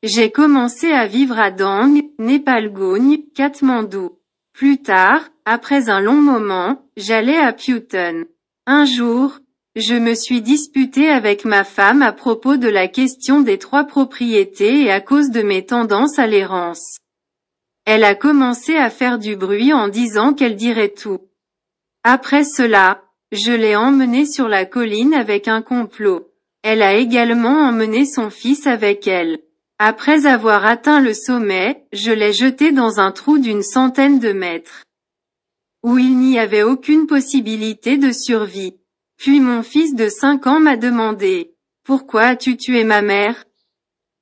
J'ai commencé à vivre à Dang, Népalgogne, Katmandou. Plus tard, après un long moment, j'allais à Pewton. Un jour, je me suis disputé avec ma femme à propos de la question des trois propriétés et à cause de mes tendances à l'errance. Elle a commencé à faire du bruit en disant qu'elle dirait tout. Après cela, je l'ai emmenée sur la colline avec un complot. Elle a également emmené son fils avec elle. Après avoir atteint le sommet, je l'ai jeté dans un trou d'une centaine de mètres. Où il n'y avait aucune possibilité de survie. Puis mon fils de cinq ans m'a demandé, pourquoi as-tu tué ma mère?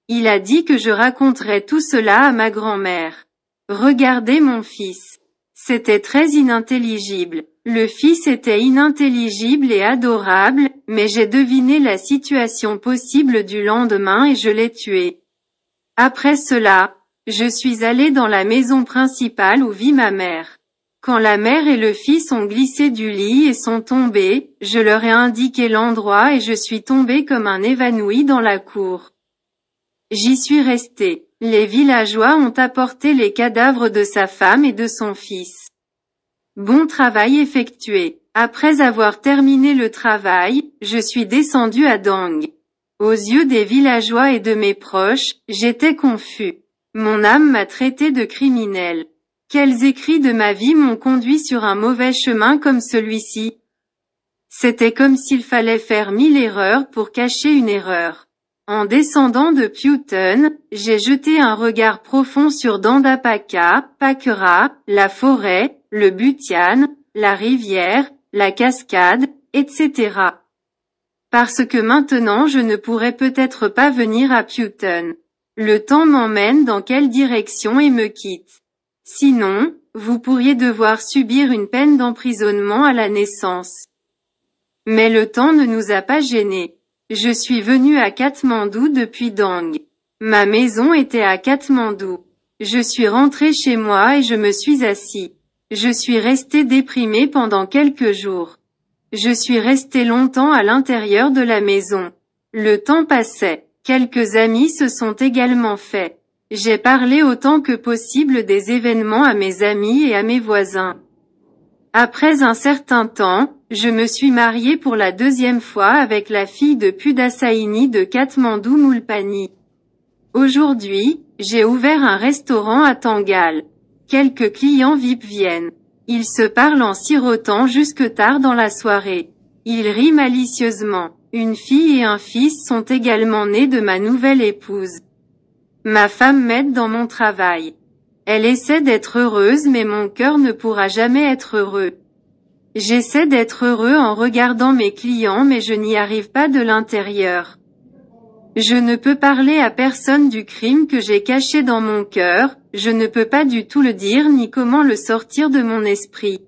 Il a dit que je raconterais tout cela à ma grand-mère. Regardez mon fils. C'était très inintelligible. Le fils était inintelligible et adorable, mais j'ai deviné la situation possible du lendemain et je l'ai tué. Après cela, je suis allé dans la maison principale où vit ma mère. Quand la mère et le fils ont glissé du lit et sont tombés, je leur ai indiqué l'endroit et je suis tombé comme un évanoui dans la cour. J'y suis resté. Les villageois ont apporté les cadavres de sa femme et de son fils. Bon travail effectué. Après avoir terminé le travail, je suis descendu à Dang. Aux yeux des villageois et de mes proches, j'étais confus. Mon âme m'a traité de criminel. Quels écrits de ma vie m'ont conduit sur un mauvais chemin comme celui-ci C'était comme s'il fallait faire mille erreurs pour cacher une erreur. En descendant de Pewton, j'ai jeté un regard profond sur Dandapaka, Pakera, la forêt, le Butian, la rivière, la cascade, etc. Parce que maintenant je ne pourrais peut-être pas venir à Pewton. Le temps m'emmène dans quelle direction et me quitte. Sinon, vous pourriez devoir subir une peine d'emprisonnement à la naissance. Mais le temps ne nous a pas gênés. Je suis venu à Katmandou depuis Dang. Ma maison était à Katmandou. Je suis rentré chez moi et je me suis assis. Je suis resté déprimé pendant quelques jours. Je suis resté longtemps à l'intérieur de la maison. Le temps passait. Quelques amis se sont également faits. J'ai parlé autant que possible des événements à mes amis et à mes voisins. Après un certain temps, je me suis marié pour la deuxième fois avec la fille de Pudasaini de Katmandou Mulpani. Aujourd'hui, j'ai ouvert un restaurant à Tangal. Quelques clients VIP viennent. Il se parle en sirotant jusque tard dans la soirée. Il rit malicieusement. Une fille et un fils sont également nés de ma nouvelle épouse. Ma femme m'aide dans mon travail. Elle essaie d'être heureuse mais mon cœur ne pourra jamais être heureux. J'essaie d'être heureux en regardant mes clients mais je n'y arrive pas de l'intérieur. Je ne peux parler à personne du crime que j'ai caché dans mon cœur, je ne peux pas du tout le dire ni comment le sortir de mon esprit.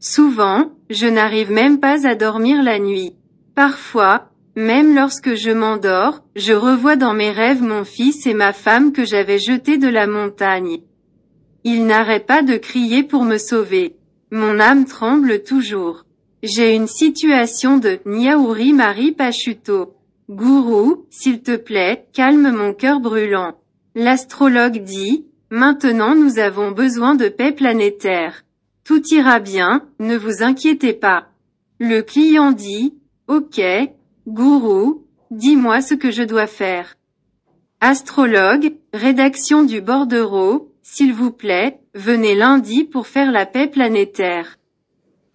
Souvent, je n'arrive même pas à dormir la nuit. Parfois, même lorsque je m'endors, je revois dans mes rêves mon fils et ma femme que j'avais jetés de la montagne. Ils n'arrêtent pas de crier pour me sauver. Mon âme tremble toujours. J'ai une situation de Niaouri Marie Pachuto. Gourou, s'il te plaît, calme mon cœur brûlant. L'astrologue dit, maintenant nous avons besoin de paix planétaire. Tout ira bien, ne vous inquiétez pas. Le client dit, ok, gourou, dis-moi ce que je dois faire. Astrologue, rédaction du bordereau, s'il vous plaît, venez lundi pour faire la paix planétaire.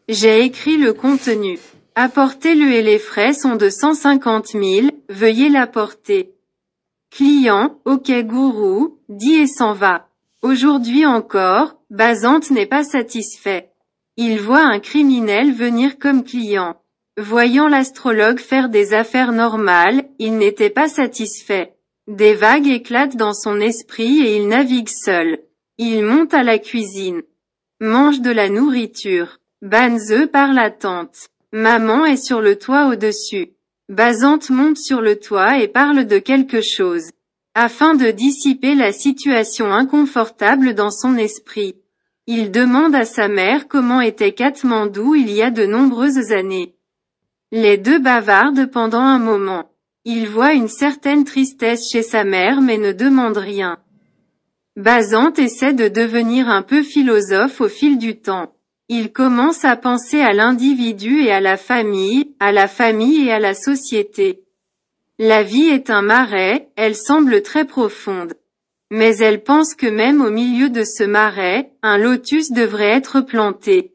J'ai écrit le contenu. Apportez-le et les frais sont de 150 000, veuillez l'apporter. Client, ok gourou, dit et s'en va. Aujourd'hui encore, Bazante n'est pas satisfait. Il voit un criminel venir comme client. Voyant l'astrologue faire des affaires normales, il n'était pas satisfait. Des vagues éclatent dans son esprit et il navigue seul. Il monte à la cuisine. Mange de la nourriture. Banze par la tente. Maman est sur le toit au-dessus. Bazante monte sur le toit et parle de quelque chose. Afin de dissiper la situation inconfortable dans son esprit, il demande à sa mère comment était Katmandou il y a de nombreuses années. Les deux bavardent pendant un moment. Il voit une certaine tristesse chez sa mère mais ne demande rien. Bazante essaie de devenir un peu philosophe au fil du temps. Il commence à penser à l'individu et à la famille, à la famille et à la société. La vie est un marais, elle semble très profonde. Mais elle pense que même au milieu de ce marais, un lotus devrait être planté.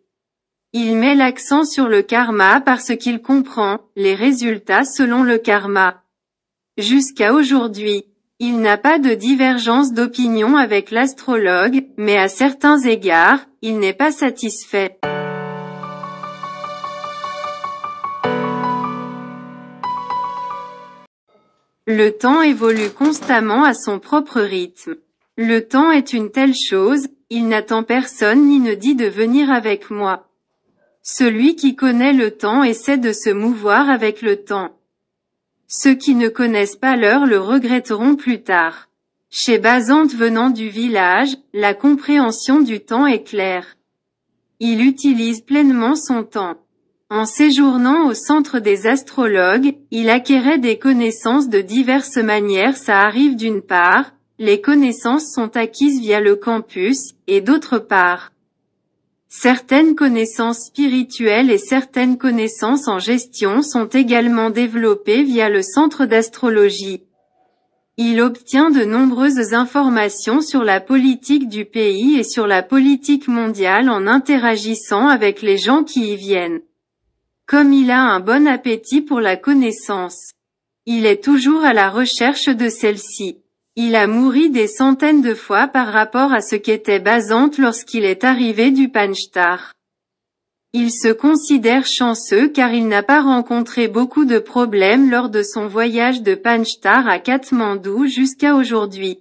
Il met l'accent sur le karma parce qu'il comprend les résultats selon le karma. Jusqu'à aujourd'hui. Il n'a pas de divergence d'opinion avec l'astrologue, mais à certains égards, il n'est pas satisfait. Le temps évolue constamment à son propre rythme. Le temps est une telle chose, il n'attend personne ni ne dit de venir avec moi. Celui qui connaît le temps essaie de se mouvoir avec le temps. Ceux qui ne connaissent pas l'heure le regretteront plus tard. Chez Bazante venant du village, la compréhension du temps est claire. Il utilise pleinement son temps. En séjournant au centre des astrologues, il acquérait des connaissances de diverses manières. Ça arrive d'une part, les connaissances sont acquises via le campus, et d'autre part, Certaines connaissances spirituelles et certaines connaissances en gestion sont également développées via le centre d'astrologie. Il obtient de nombreuses informations sur la politique du pays et sur la politique mondiale en interagissant avec les gens qui y viennent. Comme il a un bon appétit pour la connaissance, il est toujours à la recherche de celle-ci. Il a mouru des centaines de fois par rapport à ce qu'était Bazante lorsqu'il est arrivé du Panchtar. Il se considère chanceux car il n'a pas rencontré beaucoup de problèmes lors de son voyage de Panchtar à Katmandou jusqu'à aujourd'hui.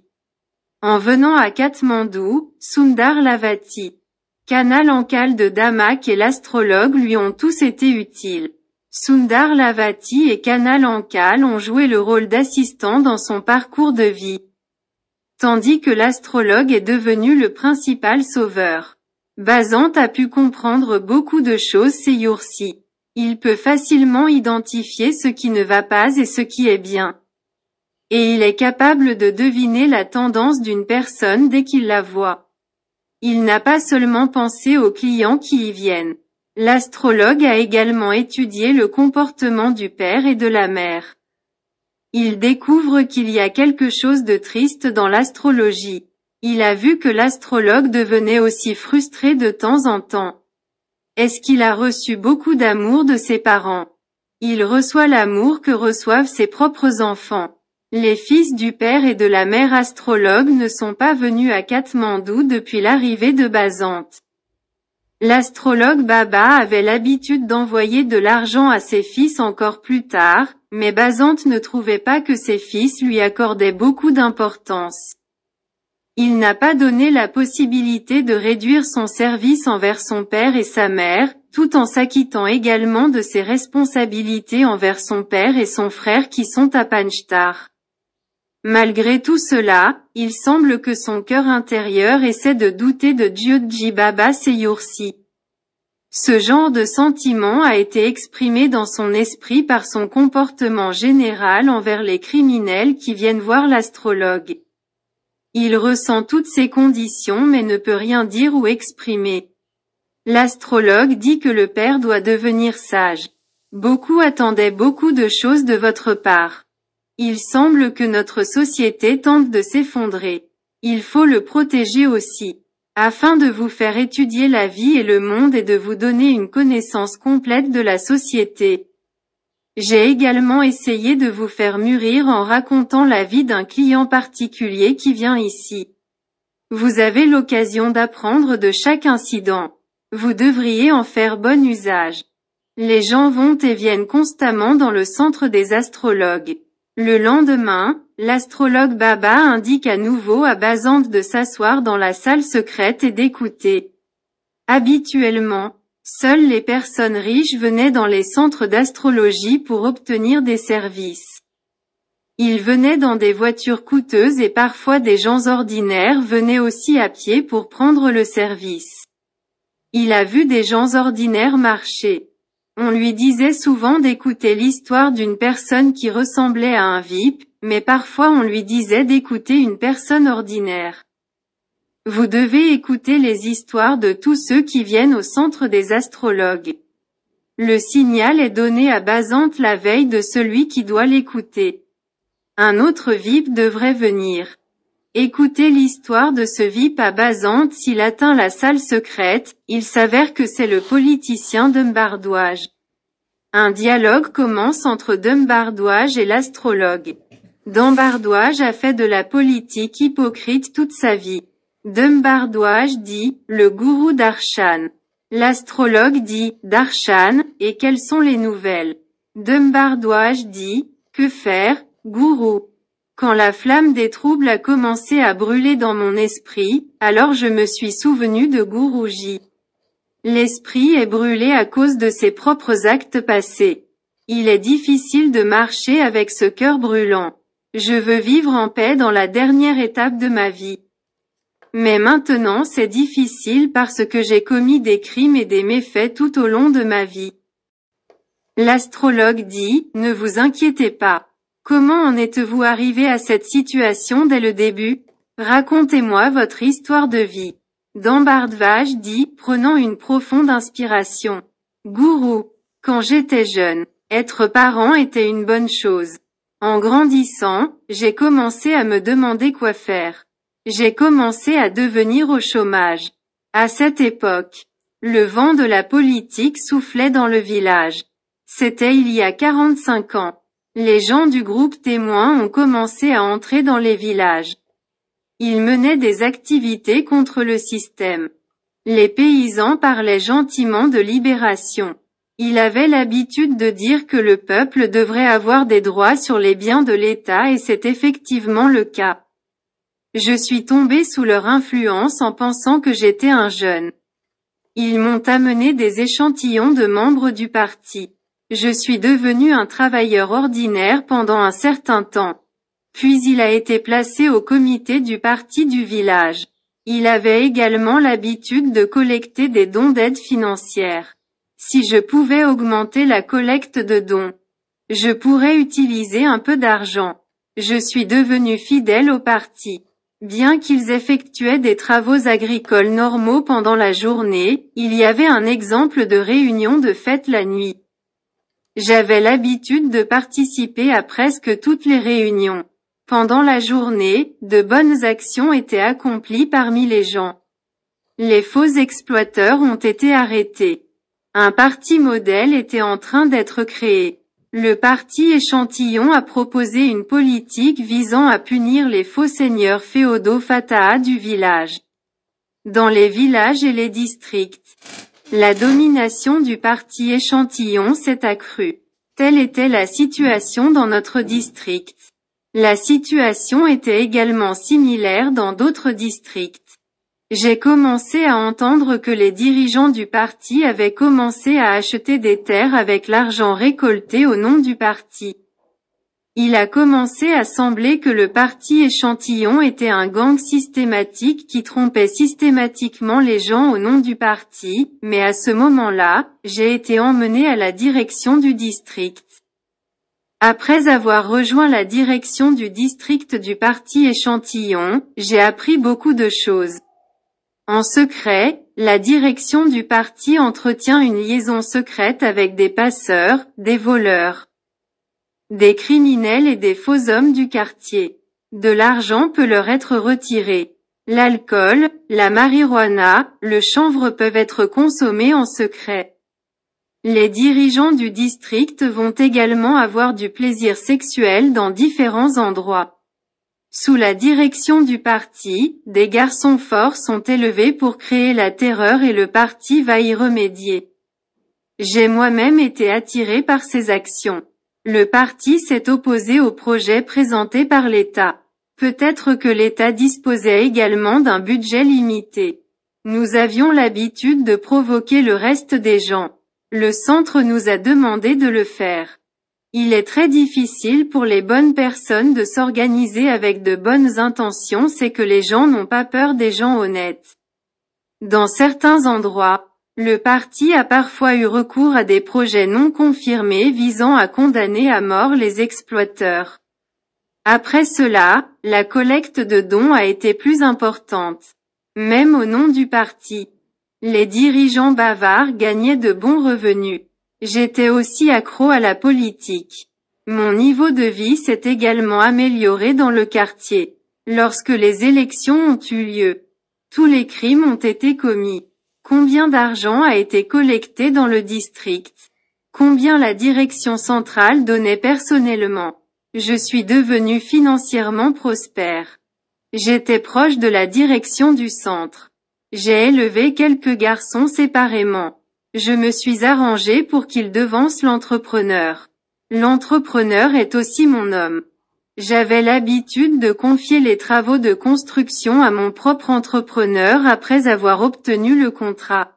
En venant à Katmandou, Sundar Lavati, Kanal Ankal de Damak et l'astrologue lui ont tous été utiles. Sundar Lavati et Kanal Ankal ont joué le rôle d'assistant dans son parcours de vie, tandis que l'astrologue est devenu le principal sauveur. Basant a pu comprendre beaucoup de choses ces jours-ci. Il peut facilement identifier ce qui ne va pas et ce qui est bien. Et il est capable de deviner la tendance d'une personne dès qu'il la voit. Il n'a pas seulement pensé aux clients qui y viennent. L'astrologue a également étudié le comportement du père et de la mère. Il découvre qu'il y a quelque chose de triste dans l'astrologie. Il a vu que l'astrologue devenait aussi frustré de temps en temps. Est-ce qu'il a reçu beaucoup d'amour de ses parents Il reçoit l'amour que reçoivent ses propres enfants. Les fils du père et de la mère astrologue ne sont pas venus à Katmandou depuis l'arrivée de Bazante. L'astrologue Baba avait l'habitude d'envoyer de l'argent à ses fils encore plus tard, mais Bazante ne trouvait pas que ses fils lui accordaient beaucoup d'importance. Il n'a pas donné la possibilité de réduire son service envers son père et sa mère, tout en s'acquittant également de ses responsabilités envers son père et son frère qui sont à Panchtar. Malgré tout cela, il semble que son cœur intérieur essaie de douter de Jyoji Baba Seyursi. Ce genre de sentiment a été exprimé dans son esprit par son comportement général envers les criminels qui viennent voir l'astrologue. Il ressent toutes ces conditions mais ne peut rien dire ou exprimer. L'astrologue dit que le père doit devenir sage. Beaucoup attendaient beaucoup de choses de votre part. Il semble que notre société tente de s'effondrer. Il faut le protéger aussi. Afin de vous faire étudier la vie et le monde et de vous donner une connaissance complète de la société. J'ai également essayé de vous faire mûrir en racontant la vie d'un client particulier qui vient ici. Vous avez l'occasion d'apprendre de chaque incident. Vous devriez en faire bon usage. Les gens vont et viennent constamment dans le centre des astrologues. Le lendemain, l'astrologue Baba indique à nouveau à Bazante de s'asseoir dans la salle secrète et d'écouter. Habituellement, seules les personnes riches venaient dans les centres d'astrologie pour obtenir des services. Ils venaient dans des voitures coûteuses et parfois des gens ordinaires venaient aussi à pied pour prendre le service. Il a vu des gens ordinaires marcher. On lui disait souvent d'écouter l'histoire d'une personne qui ressemblait à un VIP, mais parfois on lui disait d'écouter une personne ordinaire. Vous devez écouter les histoires de tous ceux qui viennent au centre des astrologues. Le signal est donné à Basante la veille de celui qui doit l'écouter. Un autre VIP devrait venir. Écoutez l'histoire de ce VIP à s'il atteint la salle secrète, il s'avère que c'est le politicien Dumbardouage. Un dialogue commence entre Dumbardouage et l'astrologue. Dumbardouage a fait de la politique hypocrite toute sa vie. Dumbardouage dit, le gourou d'Arshan. L'astrologue dit, d'Arshan, et quelles sont les nouvelles Dumbardouage dit, que faire, gourou quand la flamme des troubles a commencé à brûler dans mon esprit, alors je me suis souvenu de Guruji. L'esprit est brûlé à cause de ses propres actes passés. Il est difficile de marcher avec ce cœur brûlant. Je veux vivre en paix dans la dernière étape de ma vie. Mais maintenant c'est difficile parce que j'ai commis des crimes et des méfaits tout au long de ma vie. L'astrologue dit, ne vous inquiétez pas. Comment en êtes-vous arrivé à cette situation dès le début Racontez-moi votre histoire de vie. Dambardvaj dit, prenant une profonde inspiration. Gourou. Quand j'étais jeune, être parent était une bonne chose. En grandissant, j'ai commencé à me demander quoi faire. J'ai commencé à devenir au chômage. À cette époque, le vent de la politique soufflait dans le village. C'était il y a 45 ans. Les gens du groupe témoin ont commencé à entrer dans les villages. Ils menaient des activités contre le système. Les paysans parlaient gentiment de libération. Il avait l'habitude de dire que le peuple devrait avoir des droits sur les biens de l'État et c'est effectivement le cas. Je suis tombé sous leur influence en pensant que j'étais un jeune. Ils m'ont amené des échantillons de membres du parti. Je suis devenu un travailleur ordinaire pendant un certain temps. Puis il a été placé au comité du parti du village. Il avait également l'habitude de collecter des dons d'aide financière. Si je pouvais augmenter la collecte de dons, je pourrais utiliser un peu d'argent. Je suis devenu fidèle au parti. Bien qu'ils effectuaient des travaux agricoles normaux pendant la journée, il y avait un exemple de réunion de fête la nuit. J'avais l'habitude de participer à presque toutes les réunions. Pendant la journée, de bonnes actions étaient accomplies parmi les gens. Les faux exploiteurs ont été arrêtés. Un parti modèle était en train d'être créé. Le parti échantillon a proposé une politique visant à punir les faux seigneurs féodaux fataa du village. Dans les villages et les districts, la domination du parti échantillon s'est accrue. Telle était la situation dans notre district. La situation était également similaire dans d'autres districts. J'ai commencé à entendre que les dirigeants du parti avaient commencé à acheter des terres avec l'argent récolté au nom du parti. Il a commencé à sembler que le parti échantillon était un gang systématique qui trompait systématiquement les gens au nom du parti, mais à ce moment-là, j'ai été emmené à la direction du district. Après avoir rejoint la direction du district du parti échantillon, j'ai appris beaucoup de choses. En secret, la direction du parti entretient une liaison secrète avec des passeurs, des voleurs des criminels et des faux hommes du quartier. De l'argent peut leur être retiré. L'alcool, la marijuana, le chanvre peuvent être consommés en secret. Les dirigeants du district vont également avoir du plaisir sexuel dans différents endroits. Sous la direction du parti, des garçons forts sont élevés pour créer la terreur et le parti va y remédier. J'ai moi-même été attiré par ces actions. Le parti s'est opposé au projet présenté par l'État. Peut-être que l'État disposait également d'un budget limité. Nous avions l'habitude de provoquer le reste des gens. Le centre nous a demandé de le faire. Il est très difficile pour les bonnes personnes de s'organiser avec de bonnes intentions, c'est que les gens n'ont pas peur des gens honnêtes. Dans certains endroits, le parti a parfois eu recours à des projets non confirmés visant à condamner à mort les exploiteurs. Après cela, la collecte de dons a été plus importante. Même au nom du parti. Les dirigeants bavards gagnaient de bons revenus. J'étais aussi accro à la politique. Mon niveau de vie s'est également amélioré dans le quartier. Lorsque les élections ont eu lieu, tous les crimes ont été commis. Combien d'argent a été collecté dans le district Combien la direction centrale donnait personnellement Je suis devenu financièrement prospère. J'étais proche de la direction du centre. J'ai élevé quelques garçons séparément. Je me suis arrangé pour qu'ils devancent l'entrepreneur. L'entrepreneur est aussi mon homme. J'avais l'habitude de confier les travaux de construction à mon propre entrepreneur après avoir obtenu le contrat.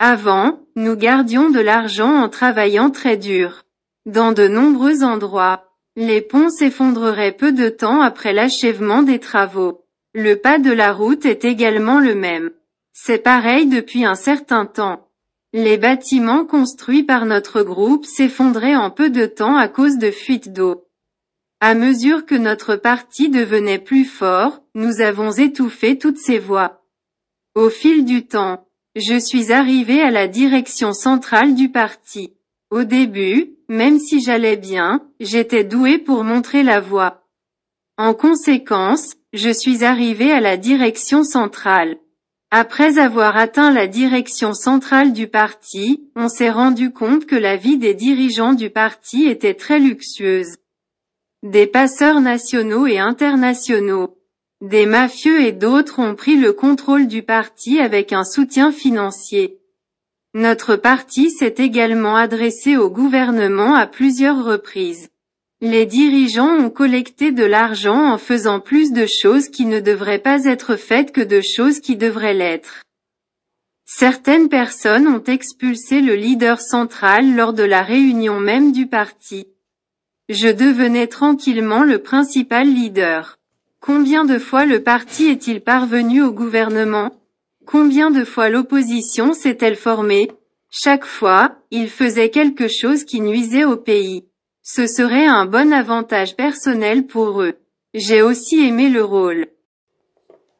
Avant, nous gardions de l'argent en travaillant très dur. Dans de nombreux endroits, les ponts s'effondreraient peu de temps après l'achèvement des travaux. Le pas de la route est également le même. C'est pareil depuis un certain temps. Les bâtiments construits par notre groupe s'effondraient en peu de temps à cause de fuites d'eau. À mesure que notre parti devenait plus fort, nous avons étouffé toutes ces voix. Au fil du temps, je suis arrivé à la direction centrale du parti. Au début, même si j'allais bien, j'étais doué pour montrer la voie. En conséquence, je suis arrivé à la direction centrale. Après avoir atteint la direction centrale du parti, on s'est rendu compte que la vie des dirigeants du parti était très luxueuse. Des passeurs nationaux et internationaux, des mafieux et d'autres ont pris le contrôle du parti avec un soutien financier. Notre parti s'est également adressé au gouvernement à plusieurs reprises. Les dirigeants ont collecté de l'argent en faisant plus de choses qui ne devraient pas être faites que de choses qui devraient l'être. Certaines personnes ont expulsé le leader central lors de la réunion même du parti. Je devenais tranquillement le principal leader. Combien de fois le parti est-il parvenu au gouvernement Combien de fois l'opposition s'est-elle formée Chaque fois, il faisait quelque chose qui nuisait au pays. Ce serait un bon avantage personnel pour eux. J'ai aussi aimé le rôle.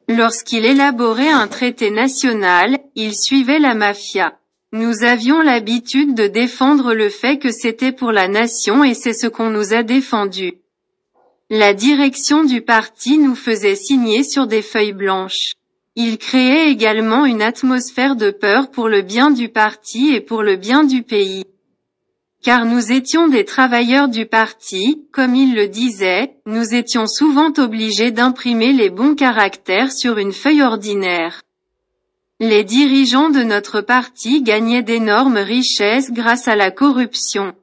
Lorsqu'il élaborait un traité national, il suivait la mafia. Nous avions l'habitude de défendre le fait que c'était pour la nation et c'est ce qu'on nous a défendu. La direction du parti nous faisait signer sur des feuilles blanches. Il créait également une atmosphère de peur pour le bien du parti et pour le bien du pays. Car nous étions des travailleurs du parti, comme il le disait, nous étions souvent obligés d'imprimer les bons caractères sur une feuille ordinaire. Les dirigeants de notre parti gagnaient d'énormes richesses grâce à la corruption.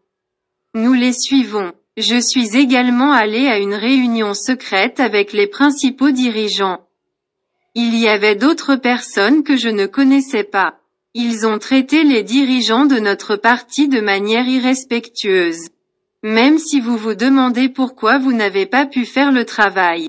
Nous les suivons. Je suis également allé à une réunion secrète avec les principaux dirigeants. Il y avait d'autres personnes que je ne connaissais pas. Ils ont traité les dirigeants de notre parti de manière irrespectueuse. Même si vous vous demandez pourquoi vous n'avez pas pu faire le travail.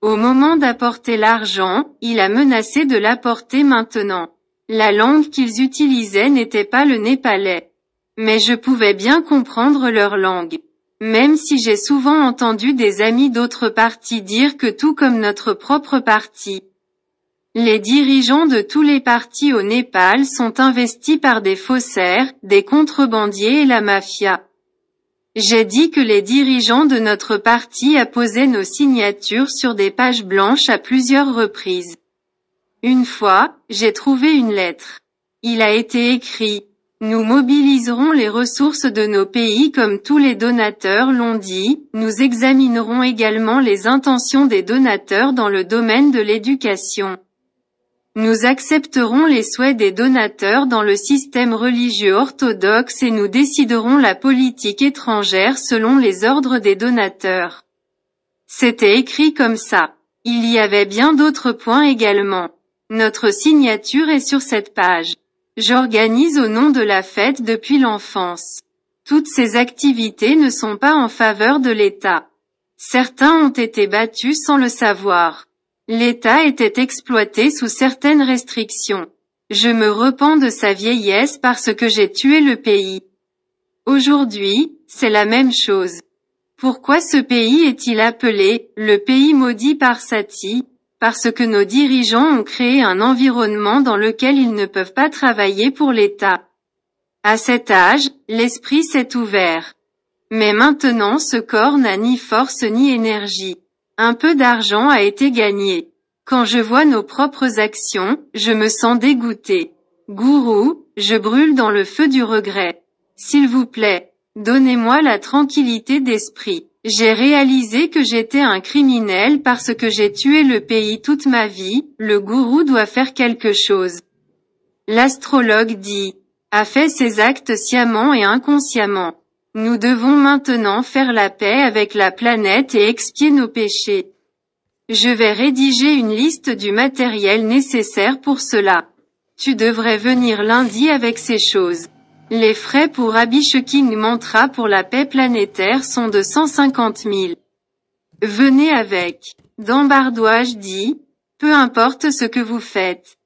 Au moment d'apporter l'argent, il a menacé de l'apporter maintenant. La langue qu'ils utilisaient n'était pas le népalais. Mais je pouvais bien comprendre leur langue. Même si j'ai souvent entendu des amis d'autres partis dire que tout comme notre propre parti, les dirigeants de tous les partis au Népal sont investis par des faussaires, des contrebandiers et la mafia. J'ai dit que les dirigeants de notre parti apposaient nos signatures sur des pages blanches à plusieurs reprises. Une fois, j'ai trouvé une lettre. Il a été écrit. Nous mobiliserons les ressources de nos pays comme tous les donateurs l'ont dit, nous examinerons également les intentions des donateurs dans le domaine de l'éducation. Nous accepterons les souhaits des donateurs dans le système religieux orthodoxe et nous déciderons la politique étrangère selon les ordres des donateurs. C'était écrit comme ça. Il y avait bien d'autres points également. Notre signature est sur cette page. J'organise au nom de la fête depuis l'enfance. Toutes ces activités ne sont pas en faveur de l'État. Certains ont été battus sans le savoir. L'État était exploité sous certaines restrictions. Je me repens de sa vieillesse parce que j'ai tué le pays. Aujourd'hui, c'est la même chose. Pourquoi ce pays est-il appelé « le pays maudit par Sati » Parce que nos dirigeants ont créé un environnement dans lequel ils ne peuvent pas travailler pour l'État. À cet âge, l'esprit s'est ouvert. Mais maintenant ce corps n'a ni force ni énergie. Un peu d'argent a été gagné. Quand je vois nos propres actions, je me sens dégoûté. Gourou, je brûle dans le feu du regret. S'il vous plaît, donnez-moi la tranquillité d'esprit. J'ai réalisé que j'étais un criminel parce que j'ai tué le pays toute ma vie, le gourou doit faire quelque chose. L'astrologue dit, a fait ses actes sciemment et inconsciemment. Nous devons maintenant faire la paix avec la planète et expier nos péchés. Je vais rédiger une liste du matériel nécessaire pour cela. Tu devrais venir lundi avec ces choses. Les frais pour Abishoking Mantra pour la paix planétaire sont de 150 000. Venez avec. Dambardouage dit, peu importe ce que vous faites.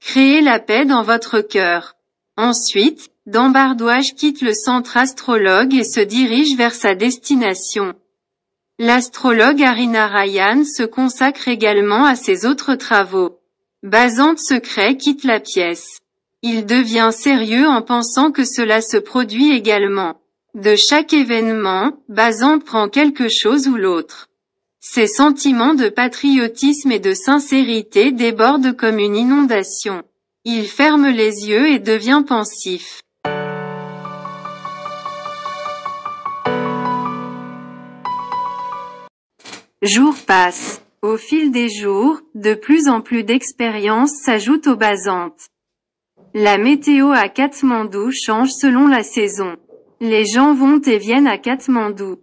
Créez la paix dans votre cœur. Ensuite, Dambardouage quitte le centre astrologue et se dirige vers sa destination. L'astrologue Arina Ryan se consacre également à ses autres travaux. Basante Secret quitte la pièce. Il devient sérieux en pensant que cela se produit également. De chaque événement, Basante prend quelque chose ou l'autre. Ses sentiments de patriotisme et de sincérité débordent comme une inondation. Il ferme les yeux et devient pensif. Jour passe. Au fil des jours, de plus en plus d'expériences s'ajoutent aux basantes. La météo à Katmandou change selon la saison. Les gens vont et viennent à Katmandou.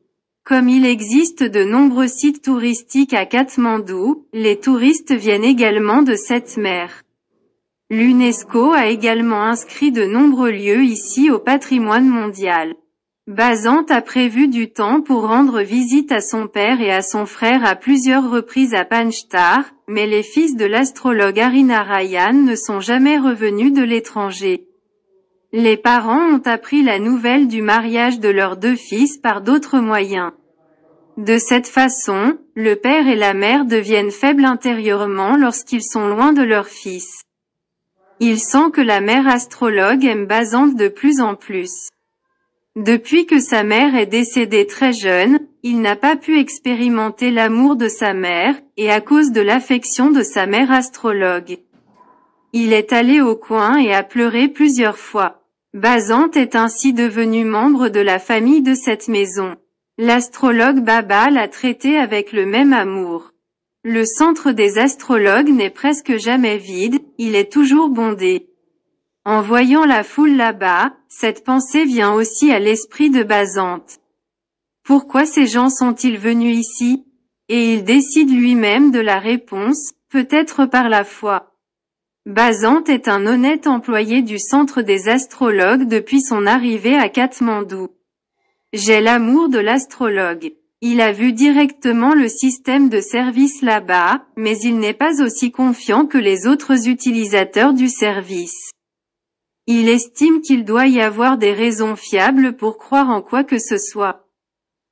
Comme il existe de nombreux sites touristiques à Katmandou, les touristes viennent également de cette mer. L'UNESCO a également inscrit de nombreux lieux ici au patrimoine mondial. Bazant a prévu du temps pour rendre visite à son père et à son frère à plusieurs reprises à Panchtar, mais les fils de l'astrologue Arina Ryan ne sont jamais revenus de l'étranger. Les parents ont appris la nouvelle du mariage de leurs deux fils par d'autres moyens. De cette façon, le père et la mère deviennent faibles intérieurement lorsqu'ils sont loin de leur fils. Il sent que la mère astrologue aime Bazant de plus en plus. Depuis que sa mère est décédée très jeune, il n'a pas pu expérimenter l'amour de sa mère, et à cause de l'affection de sa mère astrologue. Il est allé au coin et a pleuré plusieurs fois. Bazante est ainsi devenu membre de la famille de cette maison. L'astrologue Baba l'a traité avec le même amour. Le centre des astrologues n'est presque jamais vide, il est toujours bondé. En voyant la foule là-bas, cette pensée vient aussi à l'esprit de Basante. Pourquoi ces gens sont-ils venus ici Et il décide lui-même de la réponse, peut-être par la foi. Basante est un honnête employé du centre des astrologues depuis son arrivée à Katmandou. J'ai l'amour de l'astrologue. Il a vu directement le système de service là-bas, mais il n'est pas aussi confiant que les autres utilisateurs du service. Il estime qu'il doit y avoir des raisons fiables pour croire en quoi que ce soit.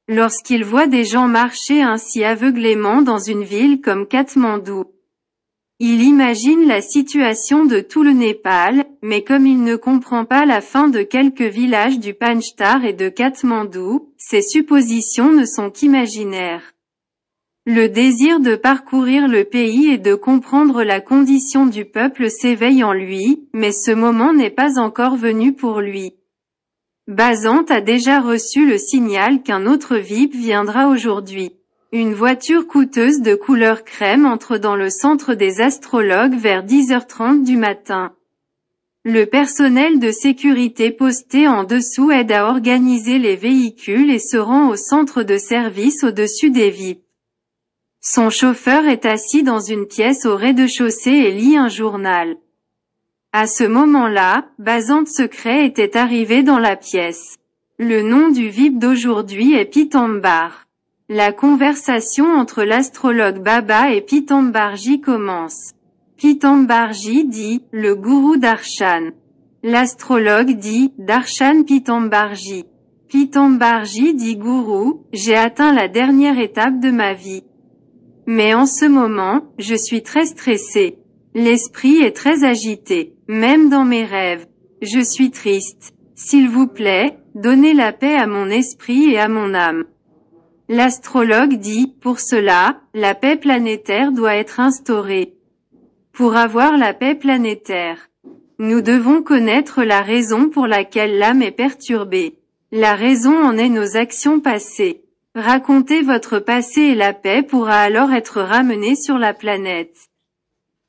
Lorsqu'il voit des gens marcher ainsi aveuglément dans une ville comme Katmandou, il imagine la situation de tout le Népal, mais comme il ne comprend pas la fin de quelques villages du Panchtar et de Katmandou, ses suppositions ne sont qu'imaginaires. Le désir de parcourir le pays et de comprendre la condition du peuple s'éveille en lui, mais ce moment n'est pas encore venu pour lui. Bazant a déjà reçu le signal qu'un autre VIP viendra aujourd'hui. Une voiture coûteuse de couleur crème entre dans le centre des astrologues vers 10h30 du matin. Le personnel de sécurité posté en dessous aide à organiser les véhicules et se rend au centre de service au-dessus des VIP. Son chauffeur est assis dans une pièce au rez-de-chaussée et lit un journal. À ce moment-là, Bazante Secret était arrivé dans la pièce. Le nom du VIP d'aujourd'hui est Pitambar. La conversation entre l'astrologue Baba et Pitambarji commence. Pitambarji dit, le gourou d'Arshan. L'astrologue dit, Darshan Pitambarji. Pitambarji dit gourou, j'ai atteint la dernière étape de ma vie. Mais en ce moment, je suis très stressé. L'esprit est très agité, même dans mes rêves. Je suis triste. S'il vous plaît, donnez la paix à mon esprit et à mon âme. L'astrologue dit, pour cela, la paix planétaire doit être instaurée. Pour avoir la paix planétaire, nous devons connaître la raison pour laquelle l'âme est perturbée. La raison en est nos actions passées. Racontez votre passé et la paix pourra alors être ramenée sur la planète.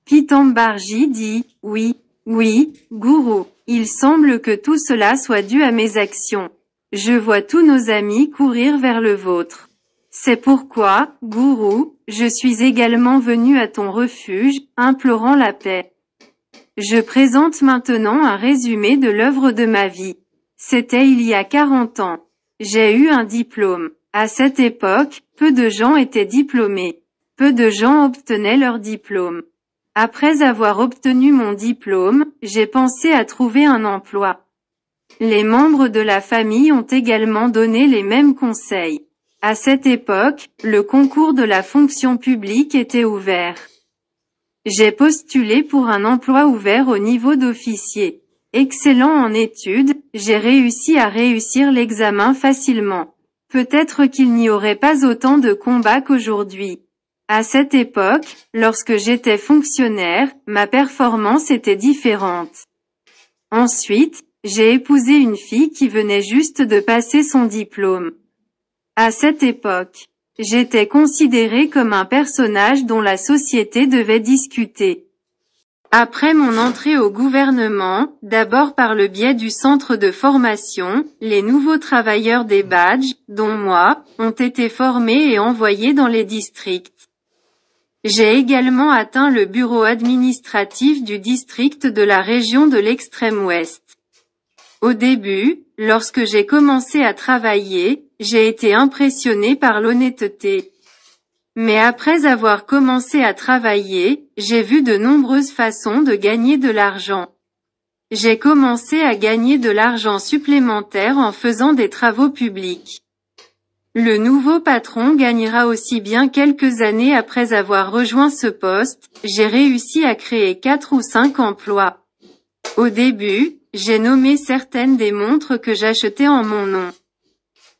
Pitambarji dit, oui, oui, gourou, il semble que tout cela soit dû à mes actions. Je vois tous nos amis courir vers le vôtre. C'est pourquoi, gourou, je suis également venu à ton refuge, implorant la paix. Je présente maintenant un résumé de l'œuvre de ma vie. C'était il y a 40 ans. J'ai eu un diplôme. À cette époque, peu de gens étaient diplômés. Peu de gens obtenaient leur diplôme. Après avoir obtenu mon diplôme, j'ai pensé à trouver un emploi. Les membres de la famille ont également donné les mêmes conseils. À cette époque, le concours de la fonction publique était ouvert. J'ai postulé pour un emploi ouvert au niveau d'officier. Excellent en études, j'ai réussi à réussir l'examen facilement. Peut-être qu'il n'y aurait pas autant de combats qu'aujourd'hui. À cette époque, lorsque j'étais fonctionnaire, ma performance était différente. Ensuite, j'ai épousé une fille qui venait juste de passer son diplôme. À cette époque, j'étais considéré comme un personnage dont la société devait discuter. Après mon entrée au gouvernement, d'abord par le biais du centre de formation, les nouveaux travailleurs des badges, dont moi, ont été formés et envoyés dans les districts. J'ai également atteint le bureau administratif du district de la région de l'extrême-ouest. Au début, lorsque j'ai commencé à travailler, j'ai été impressionné par l'honnêteté, mais après avoir commencé à travailler, j'ai vu de nombreuses façons de gagner de l'argent. J'ai commencé à gagner de l'argent supplémentaire en faisant des travaux publics. Le nouveau patron gagnera aussi bien quelques années après avoir rejoint ce poste, j'ai réussi à créer quatre ou cinq emplois. Au début, j'ai nommé certaines des montres que j'achetais en mon nom.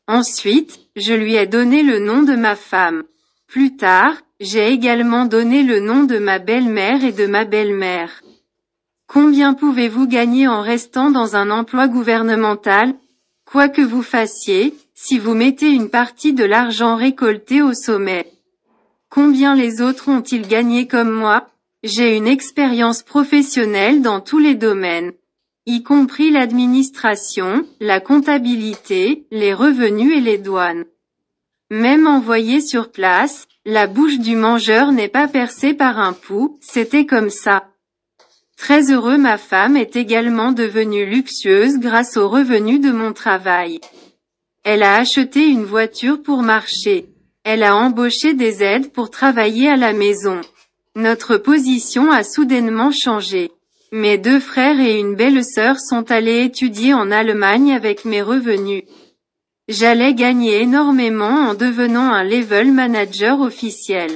Ensuite, je lui ai donné le nom de ma femme. Plus tard, j'ai également donné le nom de ma belle-mère et de ma belle-mère. Combien pouvez-vous gagner en restant dans un emploi gouvernemental Quoi que vous fassiez, si vous mettez une partie de l'argent récolté au sommet. Combien les autres ont-ils gagné comme moi J'ai une expérience professionnelle dans tous les domaines, y compris l'administration, la comptabilité, les revenus et les douanes. Même envoyé sur place, la bouche du mangeur n'est pas percée par un pouls, c'était comme ça. Très heureux ma femme est également devenue luxueuse grâce aux revenus de mon travail. Elle a acheté une voiture pour marcher. Elle a embauché des aides pour travailler à la maison. Notre position a soudainement changé. Mes deux frères et une belle sœur sont allés étudier en Allemagne avec mes revenus. J'allais gagner énormément en devenant un level manager officiel.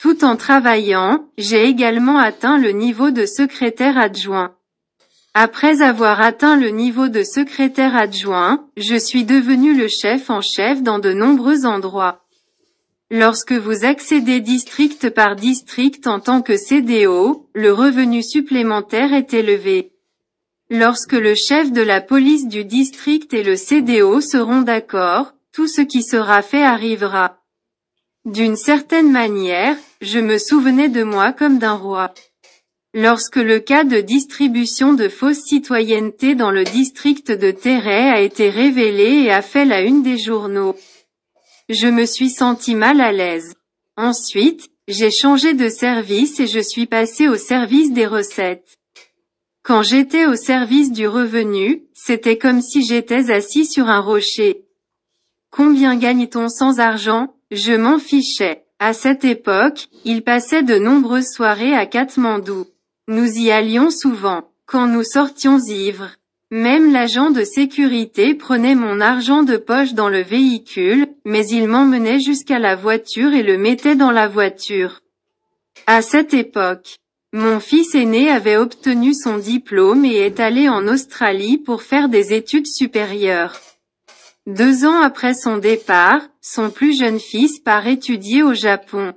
Tout en travaillant, j'ai également atteint le niveau de secrétaire adjoint. Après avoir atteint le niveau de secrétaire adjoint, je suis devenu le chef en chef dans de nombreux endroits. Lorsque vous accédez district par district en tant que CDO, le revenu supplémentaire est élevé. Lorsque le chef de la police du district et le CDO seront d'accord, tout ce qui sera fait arrivera. D'une certaine manière, je me souvenais de moi comme d'un roi. Lorsque le cas de distribution de fausses citoyenneté dans le district de Terre a été révélé et a fait la une des journaux, je me suis senti mal à l'aise. Ensuite, j'ai changé de service et je suis passé au service des recettes. Quand j'étais au service du revenu, c'était comme si j'étais assis sur un rocher. Combien gagne-t-on sans argent Je m'en fichais. À cette époque, il passait de nombreuses soirées à Katmandou. Nous y allions souvent, quand nous sortions ivres. Même l'agent de sécurité prenait mon argent de poche dans le véhicule, mais il m'emmenait jusqu'à la voiture et le mettait dans la voiture. À cette époque, mon fils aîné avait obtenu son diplôme et est allé en Australie pour faire des études supérieures. Deux ans après son départ, son plus jeune fils part étudier au Japon.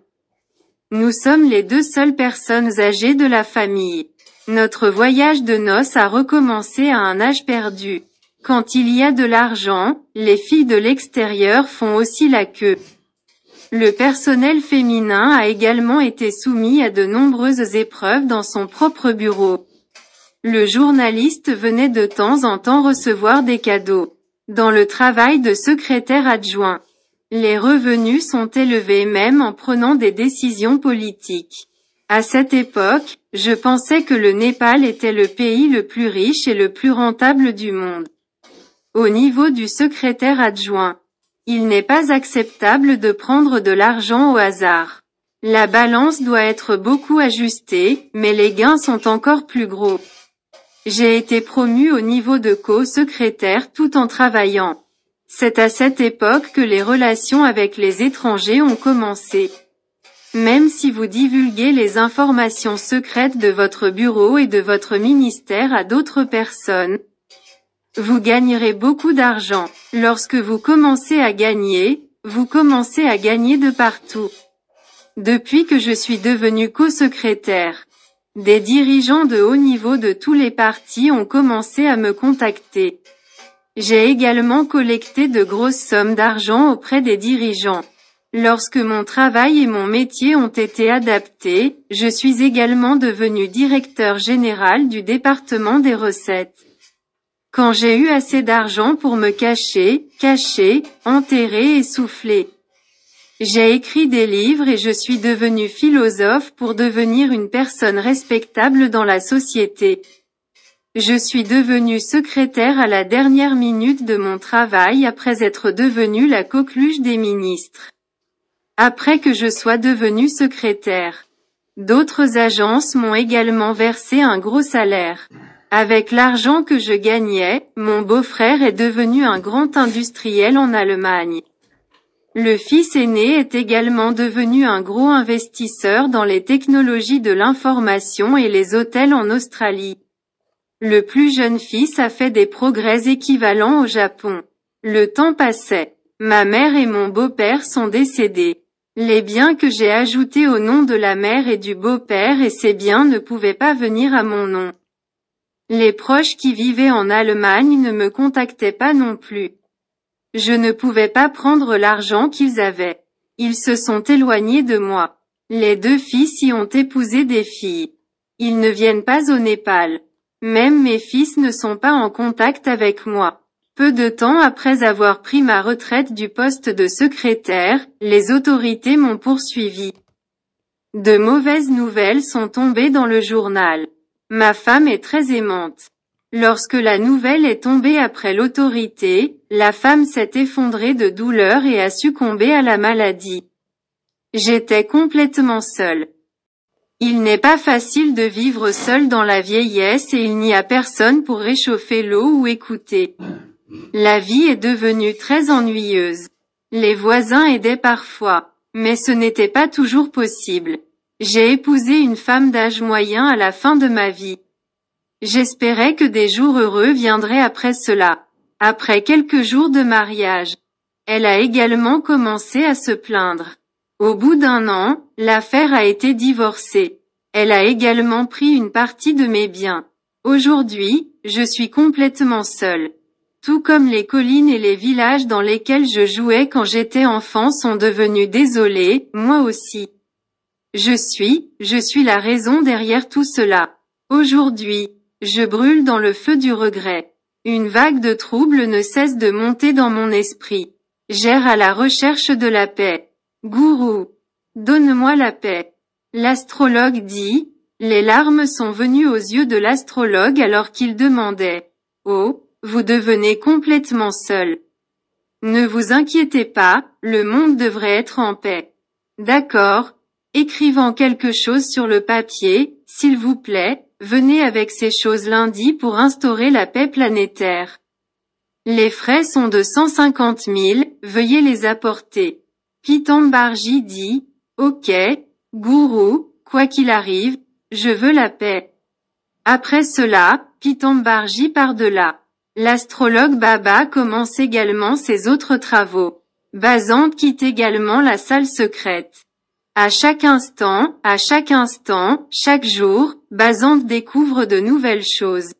Nous sommes les deux seules personnes âgées de la famille. Notre voyage de noces a recommencé à un âge perdu. Quand il y a de l'argent, les filles de l'extérieur font aussi la queue. Le personnel féminin a également été soumis à de nombreuses épreuves dans son propre bureau. Le journaliste venait de temps en temps recevoir des cadeaux. Dans le travail de secrétaire adjoint, les revenus sont élevés même en prenant des décisions politiques. À cette époque, je pensais que le Népal était le pays le plus riche et le plus rentable du monde. Au niveau du secrétaire adjoint, il n'est pas acceptable de prendre de l'argent au hasard. La balance doit être beaucoup ajustée, mais les gains sont encore plus gros. J'ai été promu au niveau de co-secrétaire tout en travaillant. C'est à cette époque que les relations avec les étrangers ont commencé. Même si vous divulguez les informations secrètes de votre bureau et de votre ministère à d'autres personnes, vous gagnerez beaucoup d'argent. Lorsque vous commencez à gagner, vous commencez à gagner de partout. Depuis que je suis devenu co-secrétaire, des dirigeants de haut niveau de tous les partis ont commencé à me contacter. J'ai également collecté de grosses sommes d'argent auprès des dirigeants. Lorsque mon travail et mon métier ont été adaptés, je suis également devenu directeur général du département des recettes. Quand j'ai eu assez d'argent pour me cacher, cacher, enterrer et souffler. J'ai écrit des livres et je suis devenu philosophe pour devenir une personne respectable dans la société. Je suis devenu secrétaire à la dernière minute de mon travail après être devenu la coqueluche des ministres. Après que je sois devenu secrétaire. D'autres agences m'ont également versé un gros salaire. Avec l'argent que je gagnais, mon beau-frère est devenu un grand industriel en Allemagne. Le fils aîné est également devenu un gros investisseur dans les technologies de l'information et les hôtels en Australie. Le plus jeune fils a fait des progrès équivalents au Japon. Le temps passait. Ma mère et mon beau-père sont décédés. Les biens que j'ai ajoutés au nom de la mère et du beau-père et ces biens ne pouvaient pas venir à mon nom. Les proches qui vivaient en Allemagne ne me contactaient pas non plus. Je ne pouvais pas prendre l'argent qu'ils avaient. Ils se sont éloignés de moi. Les deux fils y ont épousé des filles. Ils ne viennent pas au Népal. Même mes fils ne sont pas en contact avec moi. Peu de temps après avoir pris ma retraite du poste de secrétaire, les autorités m'ont poursuivi. De mauvaises nouvelles sont tombées dans le journal. Ma femme est très aimante. Lorsque la nouvelle est tombée après l'autorité, la femme s'est effondrée de douleur et a succombé à la maladie. J'étais complètement seule. Il n'est pas facile de vivre seul dans la vieillesse et il n'y a personne pour réchauffer l'eau ou écouter. La vie est devenue très ennuyeuse. Les voisins aidaient parfois, mais ce n'était pas toujours possible. J'ai épousé une femme d'âge moyen à la fin de ma vie. J'espérais que des jours heureux viendraient après cela. Après quelques jours de mariage, elle a également commencé à se plaindre. Au bout d'un an, l'affaire a été divorcée. Elle a également pris une partie de mes biens. Aujourd'hui, je suis complètement seule. Tout comme les collines et les villages dans lesquels je jouais quand j'étais enfant sont devenus désolés, moi aussi. Je suis, je suis la raison derrière tout cela. Aujourd'hui, je brûle dans le feu du regret. Une vague de troubles ne cesse de monter dans mon esprit. J'erre à la recherche de la paix. Gourou, donne-moi la paix. L'astrologue dit, les larmes sont venues aux yeux de l'astrologue alors qu'il demandait, Oh, vous devenez complètement seul. Ne vous inquiétez pas, le monde devrait être en paix. D'accord, Écrivant quelque chose sur le papier, s'il vous plaît, venez avec ces choses lundi pour instaurer la paix planétaire. Les frais sont de 150 000, veuillez les apporter. Pitambarji dit, Ok, gourou, quoi qu'il arrive, je veux la paix. Après cela, Pitambarji part de là. L'astrologue Baba commence également ses autres travaux. Bazante quitte également la salle secrète. À chaque instant, à chaque instant, chaque jour, Bazante découvre de nouvelles choses.